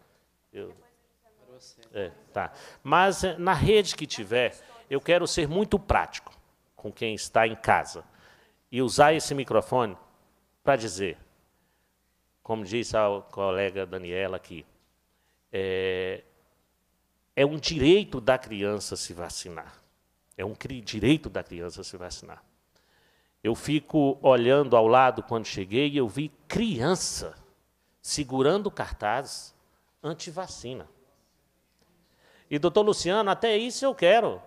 Eu, é, tá. Mas é, na rede que tiver, eu quero ser muito prático com quem está em casa e usar esse microfone para dizer, como disse a colega Daniela aqui, é, é um direito da criança se vacinar. É um direito da criança se vacinar. Eu fico olhando ao lado quando cheguei e eu vi criança segurando cartaz anti-vacina. E, doutor Luciano, até isso eu quero.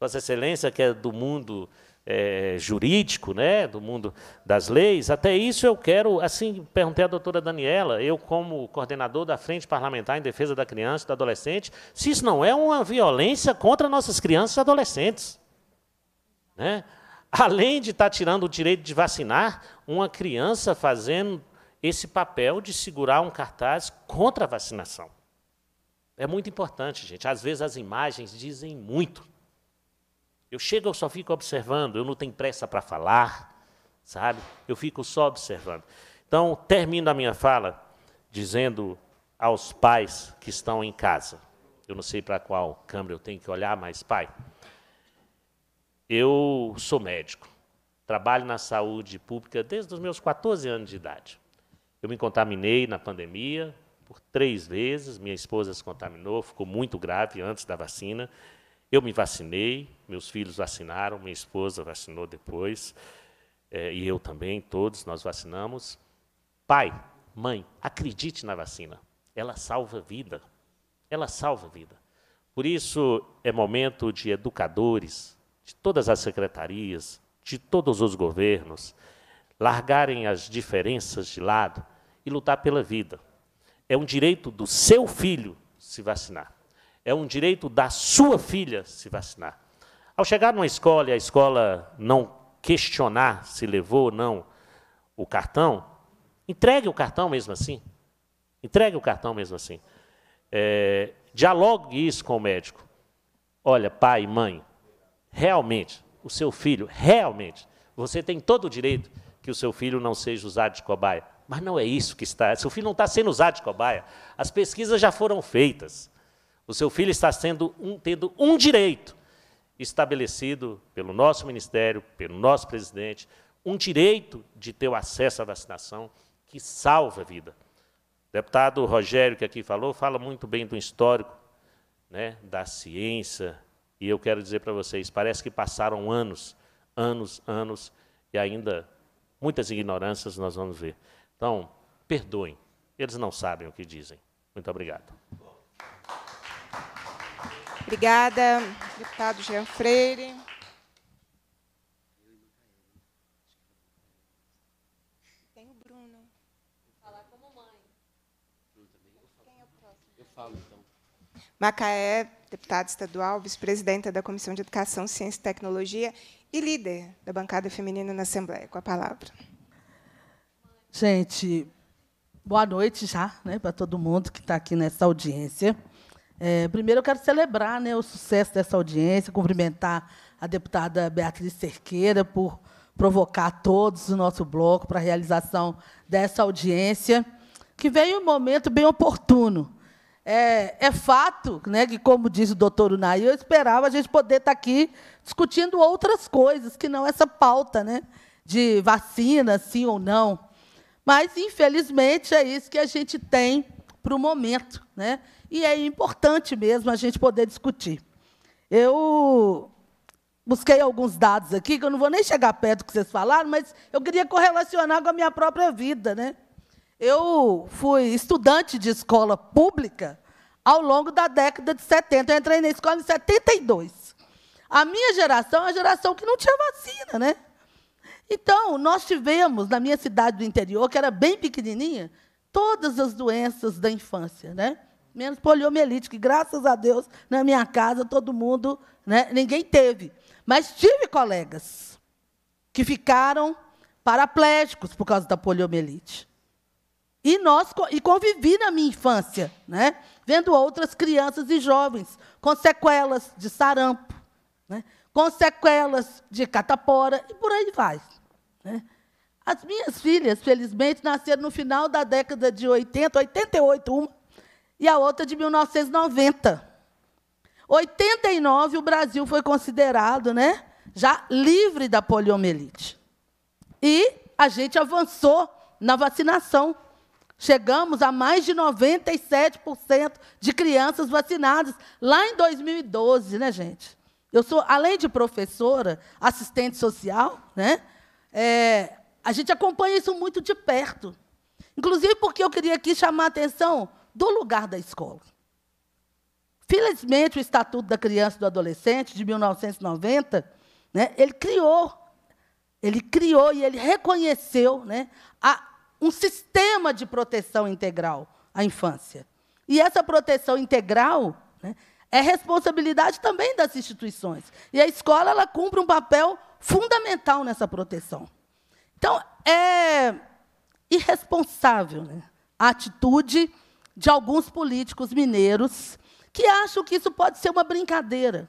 Vossa Excelência, que é do mundo é, jurídico, né, do mundo das leis. Até isso eu quero, assim, perguntei à doutora Daniela, eu como coordenador da Frente Parlamentar em Defesa da Criança e do Adolescente, se isso não é uma violência contra nossas crianças e adolescentes. Né? Além de estar tá tirando o direito de vacinar, uma criança fazendo esse papel de segurar um cartaz contra a vacinação. É muito importante, gente. Às vezes as imagens dizem muito. Eu chego, eu só fico observando, eu não tenho pressa para falar, sabe? Eu fico só observando. Então, termino a minha fala dizendo aos pais que estão em casa. Eu não sei para qual câmera eu tenho que olhar, mas, pai, eu sou médico. Trabalho na saúde pública desde os meus 14 anos de idade. Eu me contaminei na pandemia por três vezes. Minha esposa se contaminou, ficou muito grave antes da vacina. Eu me vacinei, meus filhos vacinaram, minha esposa vacinou depois, é, e eu também, todos nós vacinamos. Pai, mãe, acredite na vacina. Ela salva vida. Ela salva vida. Por isso é momento de educadores, de todas as secretarias, de todos os governos, largarem as diferenças de lado e lutar pela vida. É um direito do seu filho se vacinar é um direito da sua filha se vacinar. Ao chegar numa escola e a escola não questionar se levou ou não o cartão, entregue o cartão mesmo assim. Entregue o cartão mesmo assim. É, dialogue isso com o médico. Olha, pai, mãe, realmente, o seu filho, realmente, você tem todo o direito que o seu filho não seja usado de cobaia. Mas não é isso que está. Seu filho não está sendo usado de cobaia. As pesquisas já foram feitas. O seu filho está sendo um, tendo um direito estabelecido pelo nosso ministério, pelo nosso presidente, um direito de ter o acesso à vacinação que salva a vida. O deputado Rogério, que aqui falou, fala muito bem do histórico né, da ciência, e eu quero dizer para vocês, parece que passaram anos, anos, anos, e ainda muitas ignorâncias nós vamos ver. Então, perdoem, eles não sabem o que dizem. Muito obrigado. Obrigada, deputado Jean Freire. Tem o Bruno. Falar como mãe. Quem é o próximo? Eu falo, então. Macaé, deputada estadual, vice-presidenta da Comissão de Educação, Ciência e Tecnologia e líder da bancada feminina na Assembleia. Com a palavra. Gente, boa noite já né, para todo mundo que está aqui nessa audiência. É, primeiro, eu quero celebrar né, o sucesso dessa audiência, cumprimentar a deputada Beatriz Cerqueira por provocar todos o nosso bloco para a realização dessa audiência, que veio em um momento bem oportuno. É, é, fato né, que, como diz o doutor Unai, eu esperava a gente poder estar aqui discutindo outras coisas, que não essa pauta né, de vacina, sim ou não. Mas, infelizmente, é isso que a gente tem para o momento. Né? e é importante mesmo a gente poder discutir. Eu busquei alguns dados aqui, que eu não vou nem chegar perto do que vocês falaram, mas eu queria correlacionar com a minha própria vida. Né? Eu fui estudante de escola pública ao longo da década de 70. Eu entrei na escola em 72. A minha geração é a geração que não tinha vacina, né? Então, nós tivemos, na minha cidade do interior, que era bem pequenininha, todas as doenças da infância, né? menos poliomielite, que graças a Deus, na minha casa, todo mundo, né, ninguém teve. Mas tive colegas que ficaram paraplégicos por causa da poliomielite. E nós e convivi na minha infância, né, vendo outras crianças e jovens com sequelas de sarampo, né, com sequelas de catapora e por aí vai. Né. As minhas filhas, felizmente, nasceram no final da década de 80, 88, uma, e a outra de 1990. 89 o Brasil foi considerado, né, já livre da poliomielite. E a gente avançou na vacinação. Chegamos a mais de 97% de crianças vacinadas lá em 2012, né, gente? Eu sou, além de professora, assistente social, né? É, a gente acompanha isso muito de perto. Inclusive porque eu queria aqui chamar a atenção do lugar da escola. Felizmente, o Estatuto da Criança e do Adolescente, de 1990, né, ele criou, ele criou e ele reconheceu né, a, um sistema de proteção integral à infância. E essa proteção integral né, é responsabilidade também das instituições. E a escola ela cumpre um papel fundamental nessa proteção. Então, é irresponsável né, a atitude de alguns políticos mineiros que acham que isso pode ser uma brincadeira,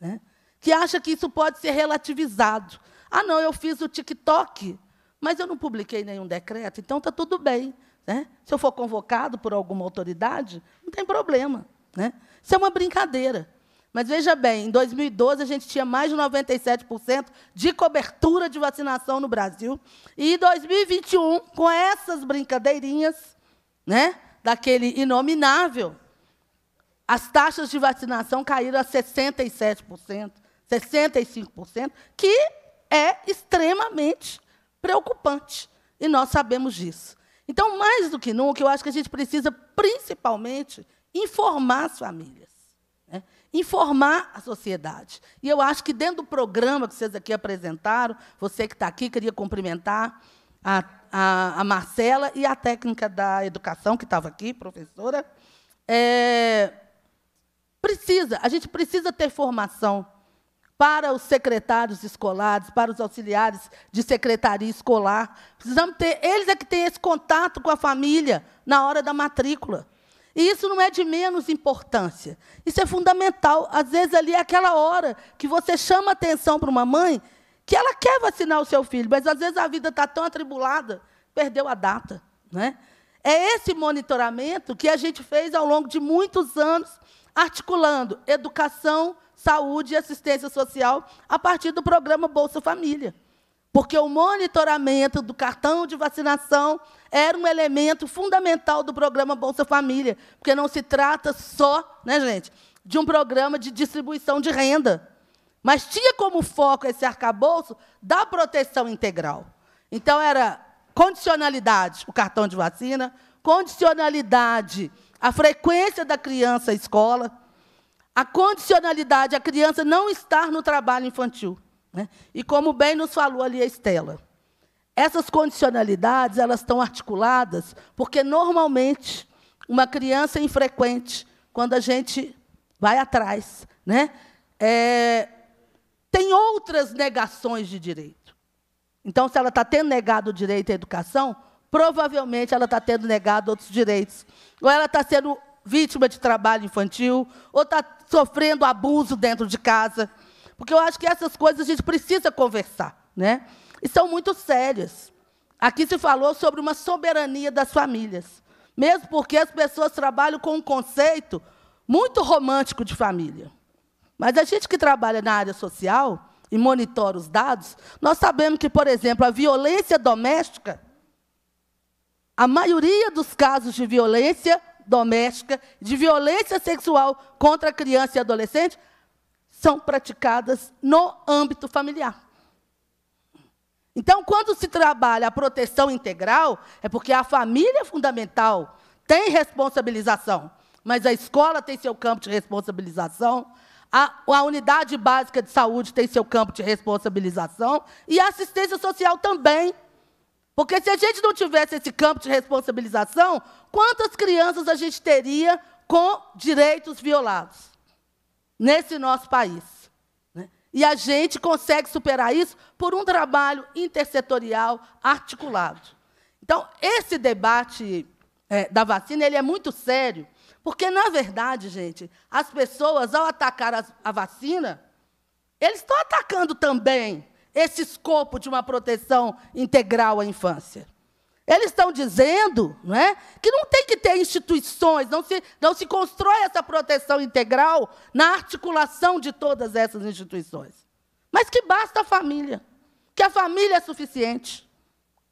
né? que acham que isso pode ser relativizado. Ah, não, eu fiz o TikTok, mas eu não publiquei nenhum decreto, então está tudo bem. Né? Se eu for convocado por alguma autoridade, não tem problema. Né? Isso é uma brincadeira. Mas veja bem, em 2012 a gente tinha mais de 97% de cobertura de vacinação no Brasil. E em 2021, com essas brincadeirinhas, né, daquele inominável, as taxas de vacinação caíram a 67%, 65%, que é extremamente preocupante. E nós sabemos disso. Então, mais do que nunca, eu acho que a gente precisa, principalmente, informar as famílias, né? informar a sociedade. E eu acho que, dentro do programa que vocês aqui apresentaram, você que está aqui, queria cumprimentar a a, a Marcela e a técnica da educação, que estava aqui, professora, é, precisa, a gente precisa ter formação para os secretários escolares, para os auxiliares de secretaria escolar. Precisamos ter, eles é que têm esse contato com a família na hora da matrícula. E isso não é de menos importância. Isso é fundamental. Às vezes ali é aquela hora que você chama atenção para uma mãe que ela quer vacinar o seu filho, mas às vezes a vida está tão atribulada, perdeu a data. Né? É esse monitoramento que a gente fez ao longo de muitos anos, articulando educação, saúde e assistência social a partir do programa Bolsa Família. Porque o monitoramento do cartão de vacinação era um elemento fundamental do programa Bolsa Família, porque não se trata só, né, gente, de um programa de distribuição de renda mas tinha como foco esse arcabouço da proteção integral. Então, era condicionalidade, o cartão de vacina, condicionalidade, a frequência da criança à escola, a condicionalidade, a criança não estar no trabalho infantil. Né? E como bem nos falou ali a Estela, essas condicionalidades elas estão articuladas porque, normalmente, uma criança infrequente, quando a gente vai atrás, né? É, tem outras negações de direito. Então, se ela está tendo negado o direito à educação, provavelmente ela está tendo negado outros direitos. Ou ela está sendo vítima de trabalho infantil, ou está sofrendo abuso dentro de casa. Porque eu acho que essas coisas a gente precisa conversar. Né? E são muito sérias. Aqui se falou sobre uma soberania das famílias. Mesmo porque as pessoas trabalham com um conceito muito romântico de família. Mas a gente que trabalha na área social e monitora os dados, nós sabemos que, por exemplo, a violência doméstica, a maioria dos casos de violência doméstica, de violência sexual contra criança e adolescente, são praticadas no âmbito familiar. Então, quando se trabalha a proteção integral, é porque a família é fundamental, tem responsabilização, mas a escola tem seu campo de responsabilização, a, a, unidade básica de saúde tem seu campo de responsabilização e a assistência social também. Porque se a gente não tivesse esse campo de responsabilização, quantas crianças a gente teria com direitos violados nesse nosso país? Né? E a gente consegue superar isso por um trabalho intersetorial articulado. Então, esse debate é, da vacina ele é muito sério, porque, na verdade, gente, as pessoas, ao atacar a, a vacina, eles estão atacando também esse escopo de uma proteção integral à infância. Eles estão dizendo não é, que não tem que ter instituições, não se, não se constrói essa proteção integral na articulação de todas essas instituições. Mas que basta a família, que a família é suficiente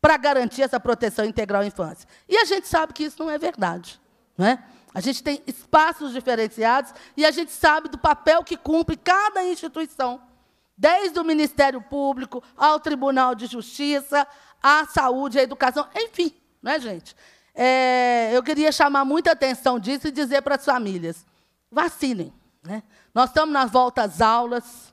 para garantir essa proteção integral à infância. E a gente sabe que isso não é verdade. Não é? A gente tem espaços diferenciados e a gente sabe do papel que cumpre cada instituição, desde o Ministério Público ao Tribunal de Justiça, à saúde, à educação, enfim, não é, gente? É, eu queria chamar muita atenção disso e dizer para as famílias: vacinem. Né? Nós estamos nas voltas às aulas.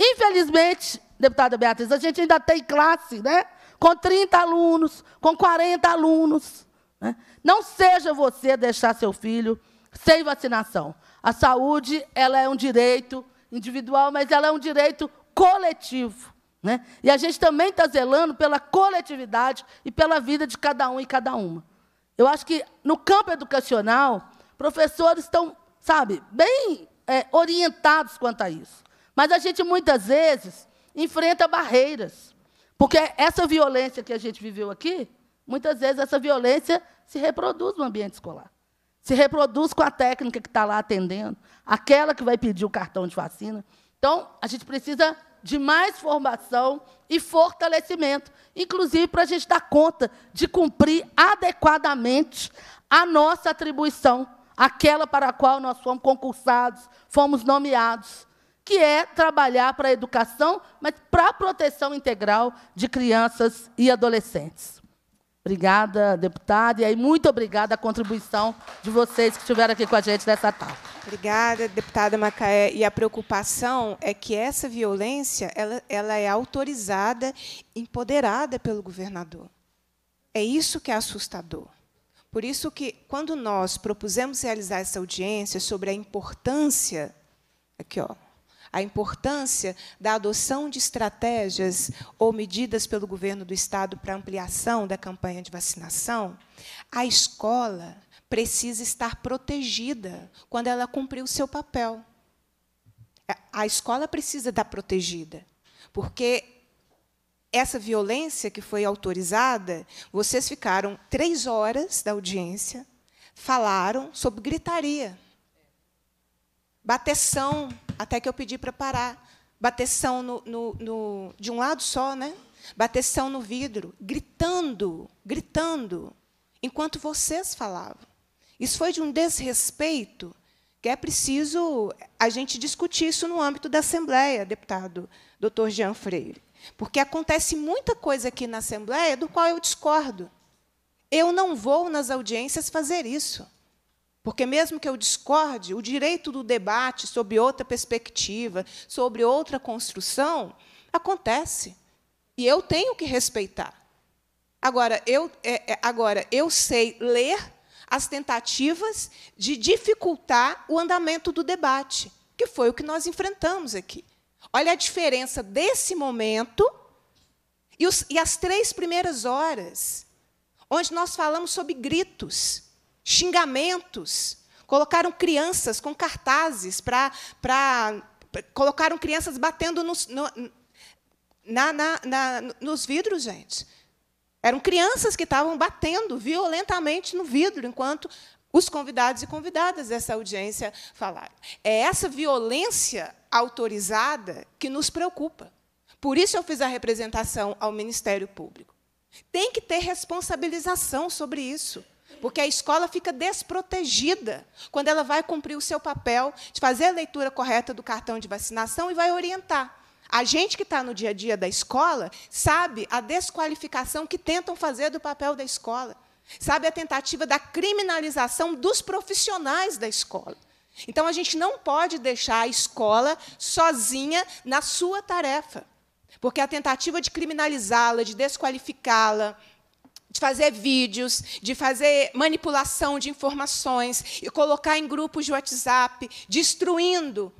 Infelizmente, deputada Beatriz, a gente ainda tem classe né? com 30 alunos, com 40 alunos. Né? Não seja você deixar seu filho sem vacinação. A saúde, ela é um direito individual, mas ela é um direito coletivo. Né? E a gente também está zelando pela coletividade e pela vida de cada um e cada uma. Eu acho que no campo educacional, professores estão, sabe, bem é, orientados quanto a isso. Mas a gente muitas vezes enfrenta barreiras. Porque essa violência que a gente viveu aqui, muitas vezes essa violência se reproduz no ambiente escolar. Se reproduz com a técnica que está lá atendendo, aquela que vai pedir o cartão de vacina. Então, a gente precisa de mais formação e fortalecimento, inclusive para a gente dar conta de cumprir adequadamente a nossa atribuição, aquela para a qual nós fomos concursados, fomos nomeados, que é trabalhar para a educação, mas para a proteção integral de crianças e adolescentes. Obrigada, deputada. E aí, muito obrigada a contribuição de vocês que estiveram aqui com a gente nessa tarde. Obrigada, deputada Macaé. E a preocupação é que essa violência ela, ela é autorizada, empoderada pelo governador. É isso que é assustador. Por isso que, quando nós propusemos realizar essa audiência sobre a importância... Aqui, ó, a importância da adoção de estratégias ou medidas pelo governo do Estado para ampliação da campanha de vacinação, a escola precisa estar protegida quando ela cumpriu o seu papel. A escola precisa estar protegida, porque essa violência que foi autorizada, vocês ficaram três horas da audiência, falaram sobre gritaria, bateção, até que eu pedi para parar. Bateção no, no, no, de um lado só, né? Bateção no vidro, gritando, gritando, enquanto vocês falavam. Isso foi de um desrespeito que é preciso a gente discutir isso no âmbito da Assembleia, deputado doutor Jean Freire. Porque acontece muita coisa aqui na Assembleia do qual eu discordo. Eu não vou nas audiências fazer isso. Porque, mesmo que eu discorde, o direito do debate sobre outra perspectiva, sobre outra construção, acontece. E eu tenho que respeitar. Agora, eu, é, é, agora, eu sei ler as tentativas de dificultar o andamento do debate, que foi o que nós enfrentamos aqui. Olha a diferença desse momento e, os, e as três primeiras horas, onde nós falamos sobre gritos xingamentos. Colocaram crianças com cartazes para. Colocaram crianças batendo nos, no, na, na, na, nos vidros, gente. Eram crianças que estavam batendo violentamente no vidro enquanto os convidados e convidadas dessa audiência falaram. É essa violência autorizada que nos preocupa. Por isso eu fiz a representação ao Ministério Público. Tem que ter responsabilização sobre isso porque a escola fica desprotegida quando ela vai cumprir o seu papel de fazer a leitura correta do cartão de vacinação e vai orientar. A gente que está no dia a dia da escola sabe a desqualificação que tentam fazer do papel da escola, sabe a tentativa da criminalização dos profissionais da escola. Então, a gente não pode deixar a escola sozinha na sua tarefa, porque a tentativa de criminalizá-la, de desqualificá-la, de fazer vídeos, de fazer manipulação de informações e colocar em grupos de WhatsApp, destruindo,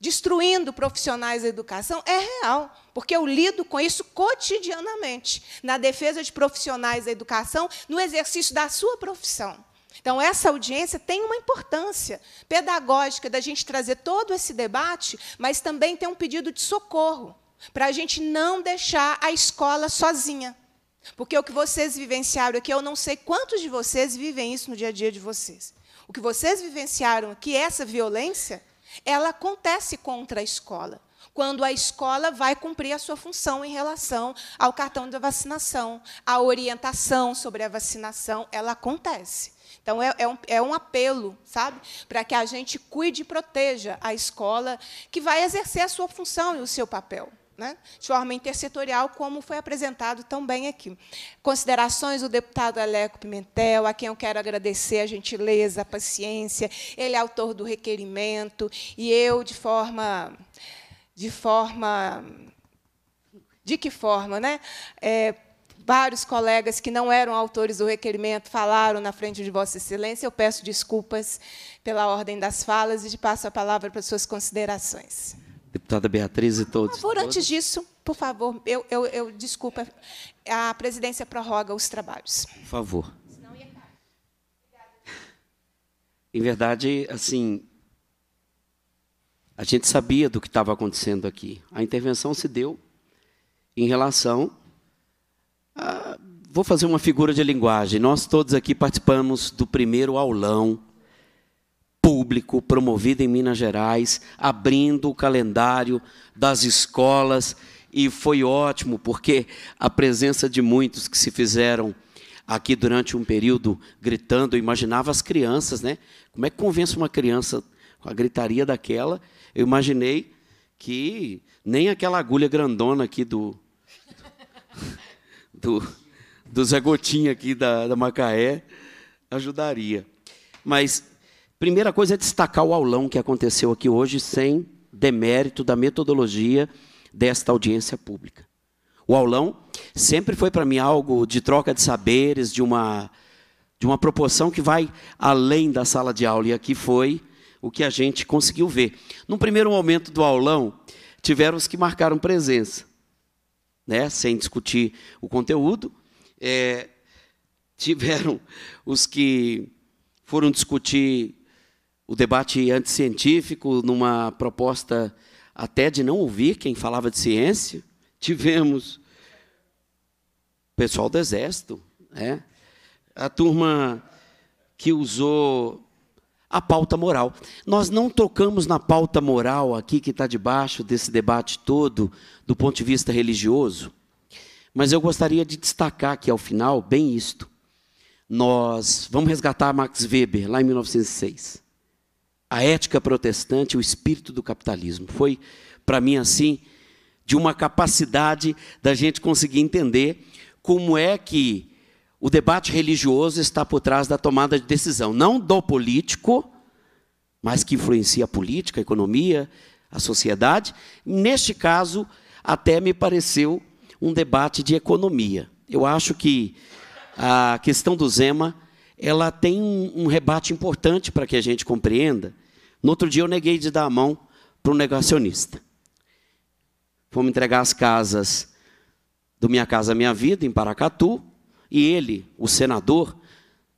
destruindo profissionais da educação, é real, porque eu lido com isso cotidianamente, na defesa de profissionais da educação, no exercício da sua profissão. Então, essa audiência tem uma importância pedagógica da gente trazer todo esse debate, mas também tem um pedido de socorro, para a gente não deixar a escola sozinha. Porque o que vocês vivenciaram aqui, eu não sei quantos de vocês vivem isso no dia a dia de vocês. O que vocês vivenciaram aqui, essa violência, ela acontece contra a escola, quando a escola vai cumprir a sua função em relação ao cartão da vacinação, à orientação sobre a vacinação, ela acontece. Então, é, é, um, é um apelo, sabe, para que a gente cuide e proteja a escola que vai exercer a sua função e o seu papel né, de forma intersetorial, como foi apresentado tão bem aqui. Considerações do deputado Aleco Pimentel, a quem eu quero agradecer a gentileza, a paciência. Ele é autor do requerimento e eu, de forma, de forma, de que forma, né? É, vários colegas que não eram autores do requerimento falaram na frente de Vossa Excelência. Eu peço desculpas pela ordem das falas e passo a palavra para suas considerações. Deputada Beatriz e todos. Por favor, todos. antes disso, por favor, eu, eu, eu, desculpa, a presidência prorroga os trabalhos. Por favor. Em verdade, assim, a gente sabia do que estava acontecendo aqui. A intervenção se deu em relação a, vou fazer uma figura de linguagem. Nós todos aqui participamos do primeiro aulão público promovido em Minas Gerais, abrindo o calendário das escolas, e foi ótimo, porque a presença de muitos que se fizeram aqui durante um período gritando, eu imaginava as crianças, né? Como é que convence uma criança com a gritaria daquela? Eu imaginei que nem aquela agulha grandona aqui do. *laughs* do, do Zé Gotinha aqui da, da Macaé ajudaria. Mas Primeira coisa é destacar o aulão que aconteceu aqui hoje, sem demérito da metodologia desta audiência pública. O aulão sempre foi para mim algo de troca de saberes, de uma, de uma proporção que vai além da sala de aula, e aqui foi o que a gente conseguiu ver. Num primeiro momento do aulão, tiveram os que marcaram presença, né, sem discutir o conteúdo, é, tiveram os que foram discutir o debate anticientífico numa proposta até de não ouvir quem falava de ciência. Tivemos pessoal do Exército, né? a turma que usou a pauta moral. Nós não tocamos na pauta moral aqui, que está debaixo desse debate todo, do ponto de vista religioso, mas eu gostaria de destacar aqui ao final bem isto. Nós vamos resgatar Max Weber, lá em 1906 a ética protestante, o espírito do capitalismo. Foi, para mim, assim, de uma capacidade da gente conseguir entender como é que o debate religioso está por trás da tomada de decisão, não do político, mas que influencia a política, a economia, a sociedade. Neste caso, até me pareceu um debate de economia. Eu acho que a questão do Zema ela tem um, um rebate importante para que a gente compreenda no outro dia eu neguei de dar a mão para um negacionista. Fomos entregar as casas do Minha Casa Minha Vida, em Paracatu, e ele, o senador,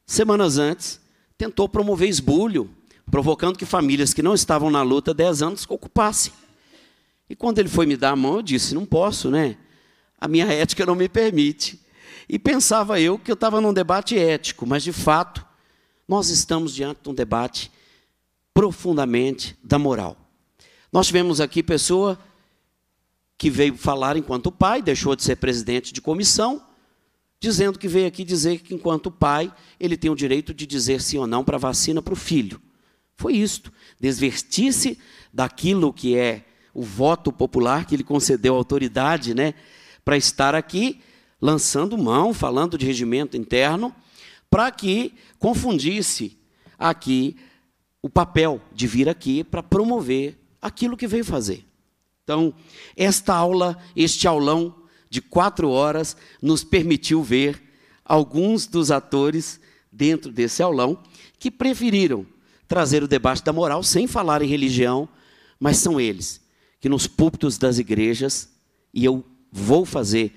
semanas antes, tentou promover esbulho, provocando que famílias que não estavam na luta há 10 anos ocupassem. E quando ele foi me dar a mão, eu disse: não posso, né? A minha ética não me permite. E pensava eu que eu estava num debate ético, mas de fato, nós estamos diante de um debate profundamente da moral. Nós tivemos aqui pessoa que veio falar enquanto pai, deixou de ser presidente de comissão, dizendo que veio aqui dizer que, enquanto pai, ele tem o direito de dizer sim ou não para vacina para o filho. Foi isto. desvertir se daquilo que é o voto popular que ele concedeu autoridade né, para estar aqui, lançando mão, falando de regimento interno, para que confundisse aqui o papel de vir aqui para promover aquilo que veio fazer. Então, esta aula, este aulão de quatro horas, nos permitiu ver alguns dos atores dentro desse aulão que preferiram trazer o debate da moral sem falar em religião, mas são eles que nos púlpitos das igrejas, e eu vou fazer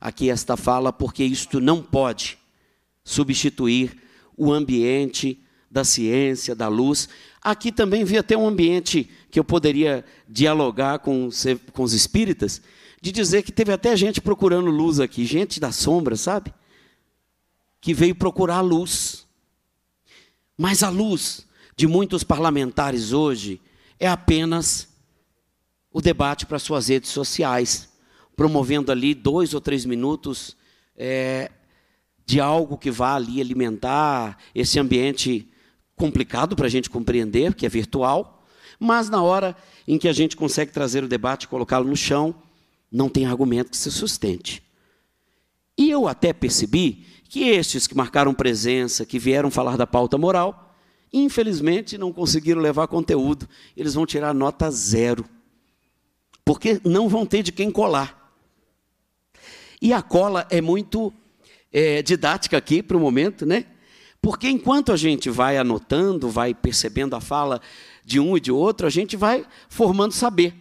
aqui esta fala porque isto não pode substituir o ambiente da ciência, da luz. Aqui também vi até um ambiente que eu poderia dialogar com, com os espíritas, de dizer que teve até gente procurando luz aqui, gente da sombra, sabe? Que veio procurar luz. Mas a luz de muitos parlamentares hoje é apenas o debate para suas redes sociais, promovendo ali dois ou três minutos é, de algo que vá ali alimentar esse ambiente complicado para a gente compreender, porque é virtual, mas na hora em que a gente consegue trazer o debate e colocá-lo no chão, não tem argumento que se sustente. E eu até percebi que estes que marcaram presença, que vieram falar da pauta moral, infelizmente não conseguiram levar conteúdo. Eles vão tirar nota zero. Porque não vão ter de quem colar. E a cola é muito é, didática aqui para o momento, né? Porque enquanto a gente vai anotando, vai percebendo a fala de um e de outro, a gente vai formando saber.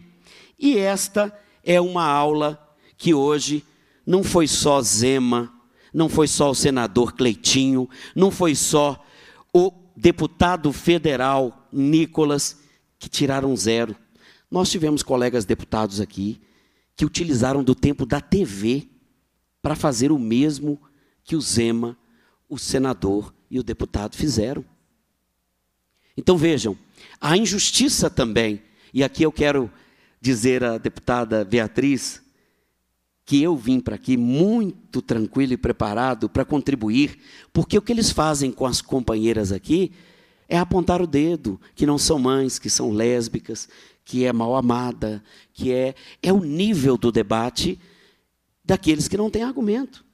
E esta é uma aula que hoje não foi só Zema, não foi só o senador Cleitinho, não foi só o deputado federal Nicolas que tiraram zero. Nós tivemos colegas deputados aqui que utilizaram do tempo da TV para fazer o mesmo que o Zema, o senador e o deputado fizeram. Então vejam, a injustiça também, e aqui eu quero dizer à deputada Beatriz que eu vim para aqui muito tranquilo e preparado para contribuir, porque o que eles fazem com as companheiras aqui é apontar o dedo, que não são mães, que são lésbicas, que é mal amada, que é é o nível do debate daqueles que não têm argumento.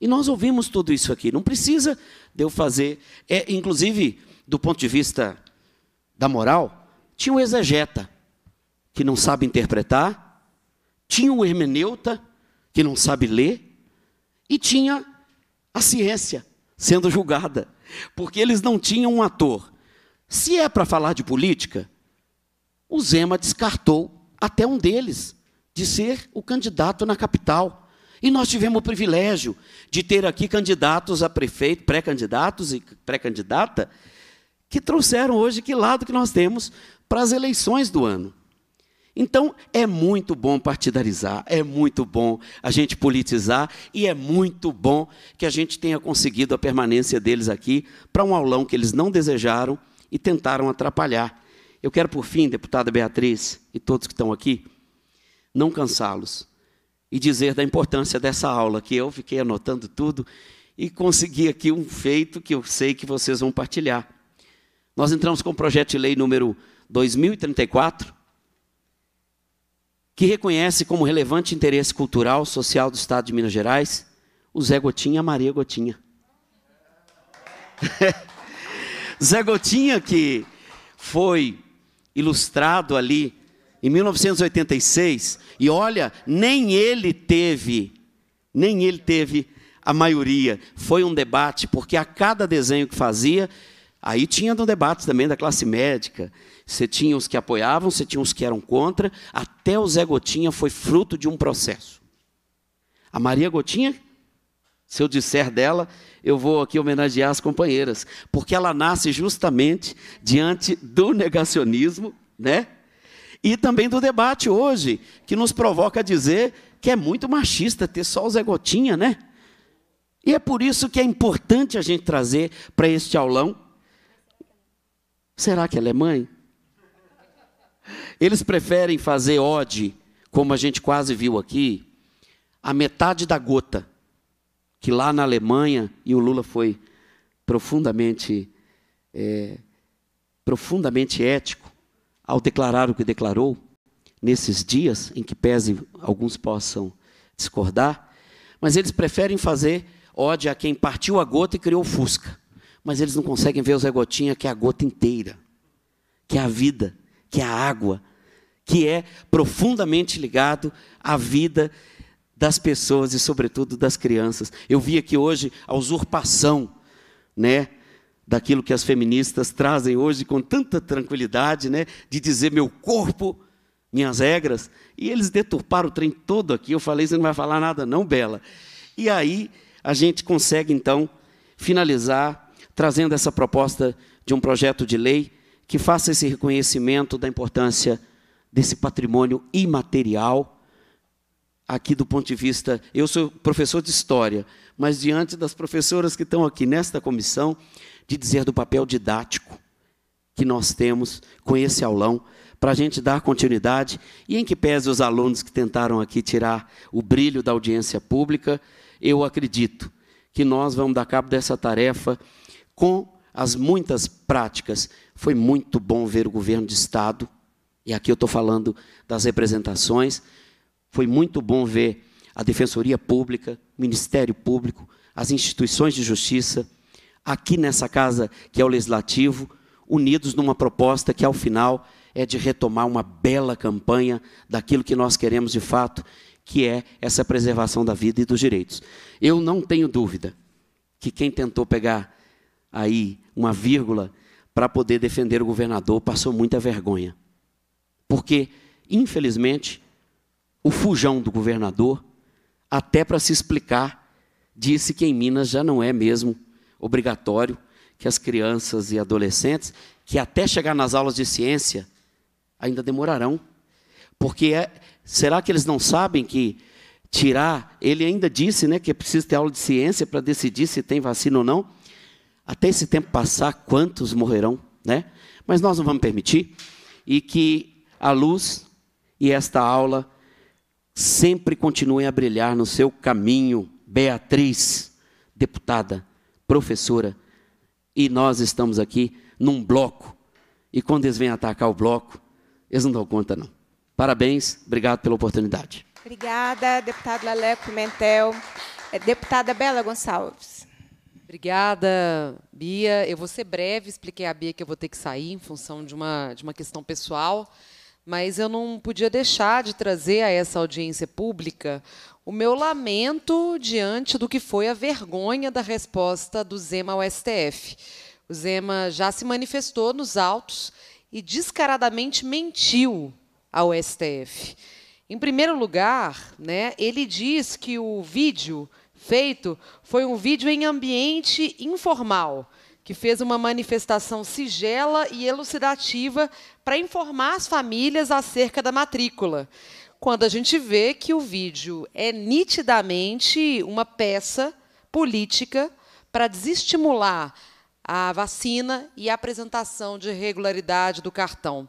E nós ouvimos tudo isso aqui. Não precisa de eu fazer. É, inclusive, do ponto de vista da moral, tinha o exegeta, que não sabe interpretar, tinha o hermeneuta, que não sabe ler, e tinha a ciência sendo julgada, porque eles não tinham um ator. Se é para falar de política, o Zema descartou até um deles de ser o candidato na capital. E nós tivemos o privilégio de ter aqui candidatos a prefeito, pré-candidatos e pré-candidata, que trouxeram hoje que lado que nós temos para as eleições do ano. Então, é muito bom partidarizar, é muito bom a gente politizar e é muito bom que a gente tenha conseguido a permanência deles aqui para um aulão que eles não desejaram e tentaram atrapalhar. Eu quero, por fim, deputada Beatriz e todos que estão aqui, não cansá-los, e dizer da importância dessa aula, que eu fiquei anotando tudo e consegui aqui um feito que eu sei que vocês vão partilhar. Nós entramos com o projeto de lei número 2034, que reconhece como relevante interesse cultural social do Estado de Minas Gerais o Zé Gotinha e a Maria Gotinha. *laughs* Zé Gotinha que foi ilustrado ali em 1986, e olha, nem ele teve, nem ele teve a maioria. Foi um debate, porque a cada desenho que fazia, aí tinha um debate também da classe médica. Você tinha os que apoiavam, você tinha os que eram contra, até o Zé Gotinha foi fruto de um processo. A Maria Gotinha, se eu disser dela, eu vou aqui homenagear as companheiras, porque ela nasce justamente diante do negacionismo, né? E também do debate hoje, que nos provoca a dizer que é muito machista ter só o Zé Gotinha, né? E é por isso que é importante a gente trazer para este aulão. Será que ela é mãe? Eles preferem fazer ode, como a gente quase viu aqui, a metade da gota, que lá na Alemanha, e o Lula foi profundamente, é, profundamente ético, ao declarar o que declarou, nesses dias em que pese alguns possam discordar, mas eles preferem fazer ódio a quem partiu a gota e criou fusca. Mas eles não conseguem ver o Zé Gotinha, que é a gota inteira, que é a vida, que é a água, que é profundamente ligado à vida das pessoas e, sobretudo, das crianças. Eu vi aqui hoje a usurpação, né? daquilo que as feministas trazem hoje com tanta tranquilidade, né, de dizer meu corpo, minhas regras, e eles deturparam o trem todo aqui. Eu falei, você não vai falar nada não, Bela. E aí a gente consegue então finalizar trazendo essa proposta de um projeto de lei que faça esse reconhecimento da importância desse patrimônio imaterial aqui do ponto de vista, eu sou professor de história, mas diante das professoras que estão aqui nesta comissão, de dizer do papel didático que nós temos com esse aulão, para a gente dar continuidade e em que pese os alunos que tentaram aqui tirar o brilho da audiência pública, eu acredito que nós vamos dar cabo dessa tarefa com as muitas práticas. Foi muito bom ver o governo de Estado, e aqui eu estou falando das representações, foi muito bom ver a Defensoria Pública, o Ministério Público, as instituições de justiça, aqui nessa casa que é o legislativo, unidos numa proposta que ao final é de retomar uma bela campanha daquilo que nós queremos de fato, que é essa preservação da vida e dos direitos. Eu não tenho dúvida que quem tentou pegar aí uma vírgula para poder defender o governador passou muita vergonha. Porque, infelizmente, o fujão do governador, até para se explicar, disse que em Minas já não é mesmo obrigatório que as crianças e adolescentes, que até chegar nas aulas de ciência, ainda demorarão. Porque é, será que eles não sabem que tirar, ele ainda disse né, que é preciso ter aula de ciência para decidir se tem vacina ou não? Até esse tempo passar, quantos morrerão? Né? Mas nós não vamos permitir. E que a luz e esta aula sempre continuem a brilhar no seu caminho, Beatriz, deputada professora. E nós estamos aqui num bloco. E quando eles vêm atacar o bloco, eles não dão conta, não. Parabéns, obrigado pela oportunidade. Obrigada, deputado Laleco Pimentel. É, deputada Bela Gonçalves. Obrigada, Bia. Eu vou ser breve, expliquei à Bia que eu vou ter que sair em função de uma, de uma questão pessoal, mas eu não podia deixar de trazer a essa audiência pública o meu lamento diante do que foi a vergonha da resposta do Zema ao STF. O Zema já se manifestou nos autos e descaradamente mentiu ao STF. Em primeiro lugar, né, ele diz que o vídeo feito foi um vídeo em ambiente informal, que fez uma manifestação sigela e elucidativa para informar as famílias acerca da matrícula quando a gente vê que o vídeo é nitidamente uma peça política para desestimular a vacina e a apresentação de regularidade do cartão.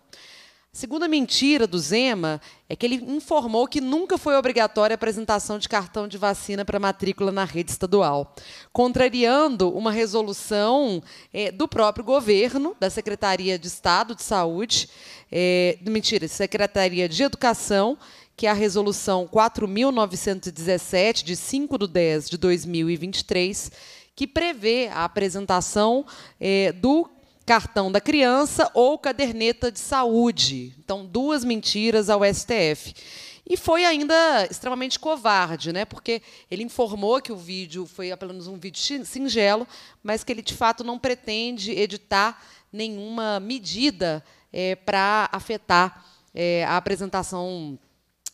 Segunda mentira do Zema é que ele informou que nunca foi obrigatória a apresentação de cartão de vacina para matrícula na rede estadual, contrariando uma resolução é, do próprio governo, da Secretaria de Estado de Saúde, é, mentira, Secretaria de Educação, que é a Resolução 4.917, de 5 de 10 de 2023, que prevê a apresentação é, do cartão da criança ou caderneta de saúde. Então, duas mentiras ao STF. E foi ainda extremamente covarde, né? Porque ele informou que o vídeo foi apenas um vídeo singelo, mas que ele de fato não pretende editar nenhuma medida é, eh, para afetar é, a apresentação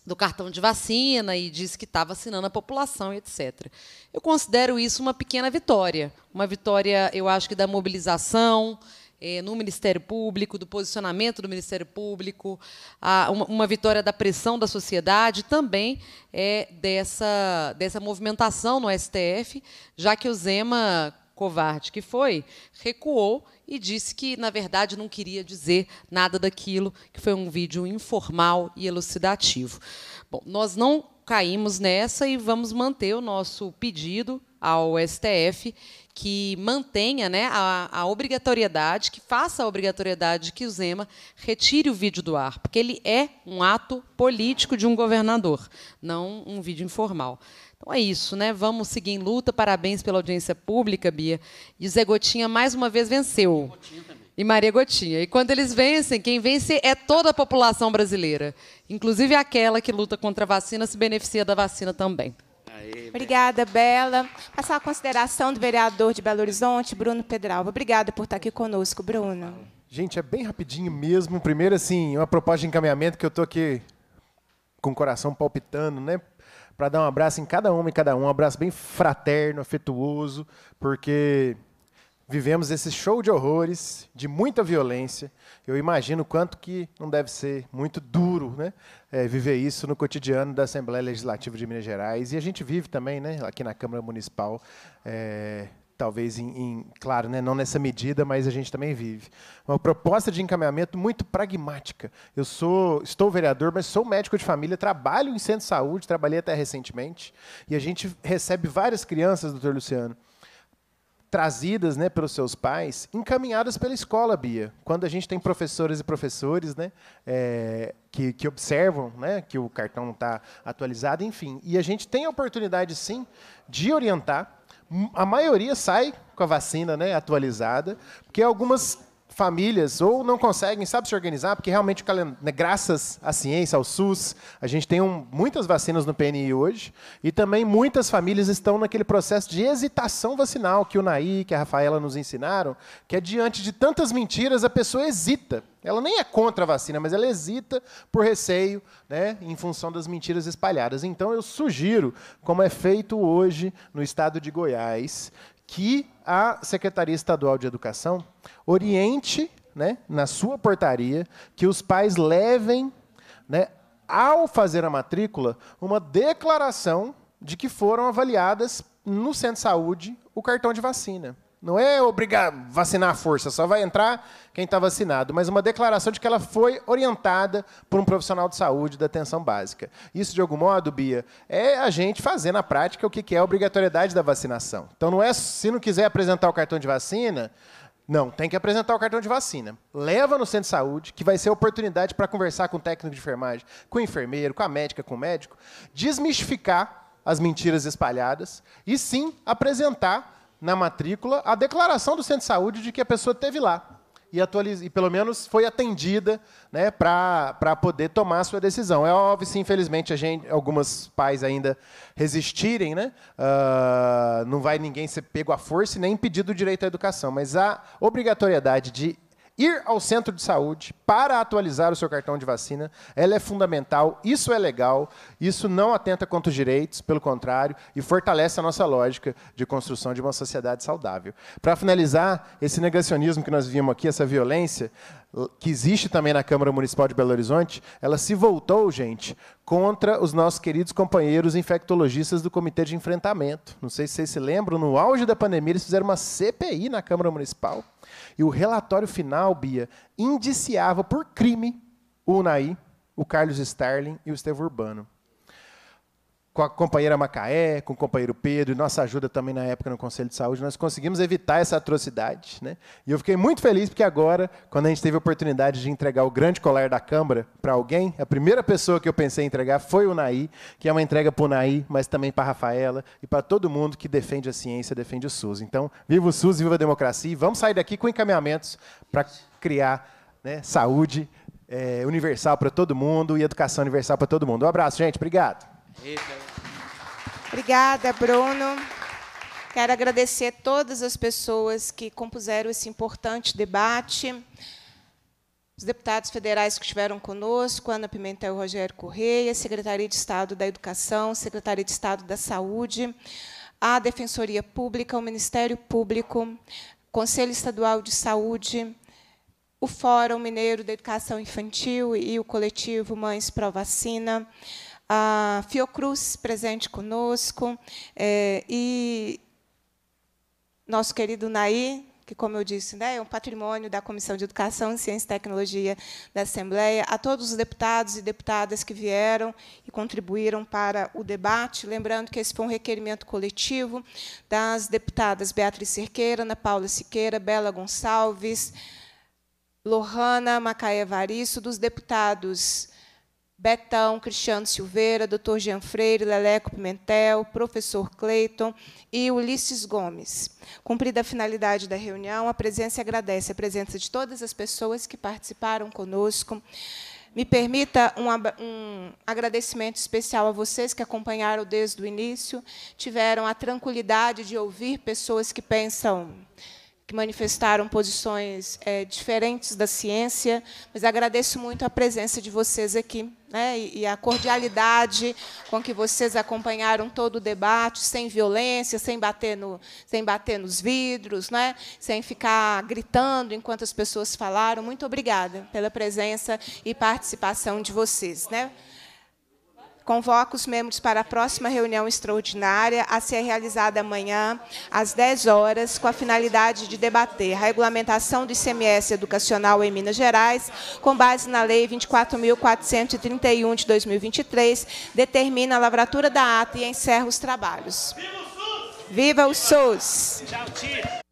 do cartão de vacina e disse que está vacinando a população, etc. Eu considero isso uma pequena vitória. Uma vitória, eu acho que, da mobilização é, no Ministério Público, do posicionamento do Ministério Público, a, uma, uma, vitória da pressão da sociedade, também é dessa, dessa movimentação no STF, já que o Zema covarde que foi, recuou e disse que, na verdade, não queria dizer nada daquilo, que foi um vídeo informal e elucidativo. Bom, nós não caímos nessa e vamos manter o nosso pedido ao STF que mantenha né, a, a, obrigatoriedade, que faça a obrigatoriedade que o Zema retire o vídeo do ar, porque ele é um ato político de um governador, não um vídeo informal. Então é isso, né? Vamos seguir em luta. Parabéns pela audiência pública, Bia. E Zé Gotinha mais uma vez venceu. E Maria Gotinha. E quando eles vencem, quem vence é toda a população brasileira, inclusive aquela que luta contra a vacina se beneficia da vacina também. Aê, Obrigada, Bela. Passar a consideração do vereador de Belo Horizonte, Bruno Pedralva. Obrigada por estar aqui conosco, Bruno. Gente, é bem rapidinho mesmo. Primeiro, assim, uma proposta de encaminhamento que eu estou aqui com o coração palpitando, né? para dar um abraço em cada uma e cada um, um abraço bem fraterno, afetuoso, porque vivemos esse show de horrores, de muita violência. Eu imagino quanto que não deve ser muito duro, né? É, viver isso no cotidiano da Assembleia Legislativa de Minas Gerais e a gente vive também, né? Aqui na Câmara Municipal, é, talvez em, em, claro, né, não nessa medida, mas a gente também vive. Uma proposta de encaminhamento muito pragmática. Eu sou, estou vereador, mas sou médico de família, trabalho em centro de saúde, trabalhei até recentemente, e a gente recebe várias crianças, doutor Luciano, trazidas, né, pelos seus pais, encaminhadas pela escola, Bia. Quando a gente tem professoras e professores, né, é, que, que, observam, né, que o cartão não está atualizado, enfim, e a gente tem a oportunidade sim de orientar a maioria sai com a vacina né, atualizada, porque algumas famílias ou não conseguem, sabe, se organizar, porque realmente, né, graças à ciência, ao SUS, a gente tem um, muitas vacinas no PNI hoje, e também muitas famílias estão naquele processo de hesitação vacinal que o Naí, que a Rafaela nos ensinaram, que é diante de tantas mentiras, a pessoa hesita. Ela nem é contra a vacina, mas ela hesita por receio, né, em função das mentiras espalhadas. Então, eu sugiro, como é feito hoje no estado de Goiás, que a Secretaria Estadual de Educação oriente, né, na sua portaria, que os pais levem, né, ao fazer a matrícula, uma declaração de que foram avaliadas no centro de saúde o cartão de vacina. Não é obrigar a vacinar à força, só vai entrar quem está vacinado, mas uma declaração de que ela foi orientada por um profissional de saúde da atenção básica. Isso, de algum modo, Bia, é a gente fazer na prática o que é a obrigatoriedade da vacinação. Então, não é se não quiser apresentar o cartão de vacina, não, tem que apresentar o cartão de vacina. Leva no centro de saúde, que vai ser a oportunidade para conversar com o técnico de enfermagem, com o enfermeiro, com a médica, com o médico, desmistificar as mentiras espalhadas e sim apresentar na matrícula a declaração do centro de saúde de que a pessoa teve lá e, atualiz... e pelo menos foi atendida né, para poder tomar a sua decisão. É óbvio se, infelizmente, a gente, algumas pais ainda resistirem, né? Uh, não vai ninguém ser pego à força e nem impedido o direito à educação, mas a obrigatoriedade de ir ao centro de saúde para atualizar o seu cartão de vacina, ela é fundamental, isso é legal, isso não atenta contra os direitos, pelo contrário, e fortalece a nossa lógica de construção de uma sociedade saudável. Para finalizar, esse negacionismo que nós vimos aqui, essa violência, que existe também na Câmara Municipal de Belo Horizonte, ela se voltou, gente, contra os nossos queridos companheiros infectologistas do Comitê de Enfrentamento. Não sei se vocês se lembram, no auge da pandemia, eles fizeram uma CPI na Câmara Municipal. E o relatório final, Bia, indiciava por crime o Unai, o Carlos Starling e o Estevão Urbano com a companheira Macaé, com o companheiro Pedro, e nossa ajuda também na época no Conselho de Saúde, nós conseguimos evitar essa atrocidade. Né? E eu fiquei muito feliz porque agora, quando a gente teve a oportunidade de entregar o grande colar da Câmara para alguém, a primeira pessoa que eu pensei em entregar foi o Naí, que é uma entrega para o Naí, mas também para a Rafaela e para todo mundo que defende a ciência, defende o SUS. Então, viva o SUS, viva a democracia, e vamos sair daqui com encaminhamentos para criar né, saúde é, universal para todo mundo e educação universal para todo mundo. Um abraço, gente. Obrigado. Obrigada, Bruno. Quero agradecer a todas as pessoas que compuseram esse importante debate, os deputados federais que estiveram conosco, Ana Pimentel e Rogério Correia, Secretaria de Estado da Educação, Secretaria de Estado da Saúde, a Defensoria Pública, o Ministério Público, Conselho Estadual de Saúde, o Fórum Mineiro da Educação Infantil e o coletivo Mães Pro Vacina a Fiocruz presente conosco, é, e nosso querido Nair, que, como eu disse, né, é um patrimônio da Comissão de Educação, Ciência e Tecnologia da Assembleia, a todos os deputados e deputadas que vieram e contribuíram para o debate. Lembrando que esse foi um requerimento coletivo das deputadas Beatriz Cerqueira, Ana Paula Siqueira, Bela Gonçalves, Lohana Macaé Varisso, dos deputados Betão, Cristiano Silveira, Dr. Jean Freire, Leleco Pimentel, professor Cleiton e Ulisses Gomes. Cumprida a finalidade da reunião, a presença agradece a presença de todas as pessoas que participaram conosco. Me permita um, um, agradecimento especial a vocês que acompanharam desde o início, tiveram a tranquilidade de ouvir pessoas que pensam que manifestaram posições é, diferentes da ciência, mas agradeço muito a presença de vocês aqui né, e, e a cordialidade com que vocês acompanharam todo o debate, sem violência, sem bater, no, sem bater nos vidros, né, sem ficar gritando enquanto as pessoas falaram. Muito obrigada pela presença e participação de vocês. Né. Convoco os membros para a próxima reunião extraordinária, a ser realizada amanhã, às 10 horas, com a finalidade de debater a regulamentação do ICMS educacional em Minas Gerais, com base na Lei 24.431 de 2023, determina a lavratura da ata e encerra os trabalhos. Viva o SUS! Viva o SUS!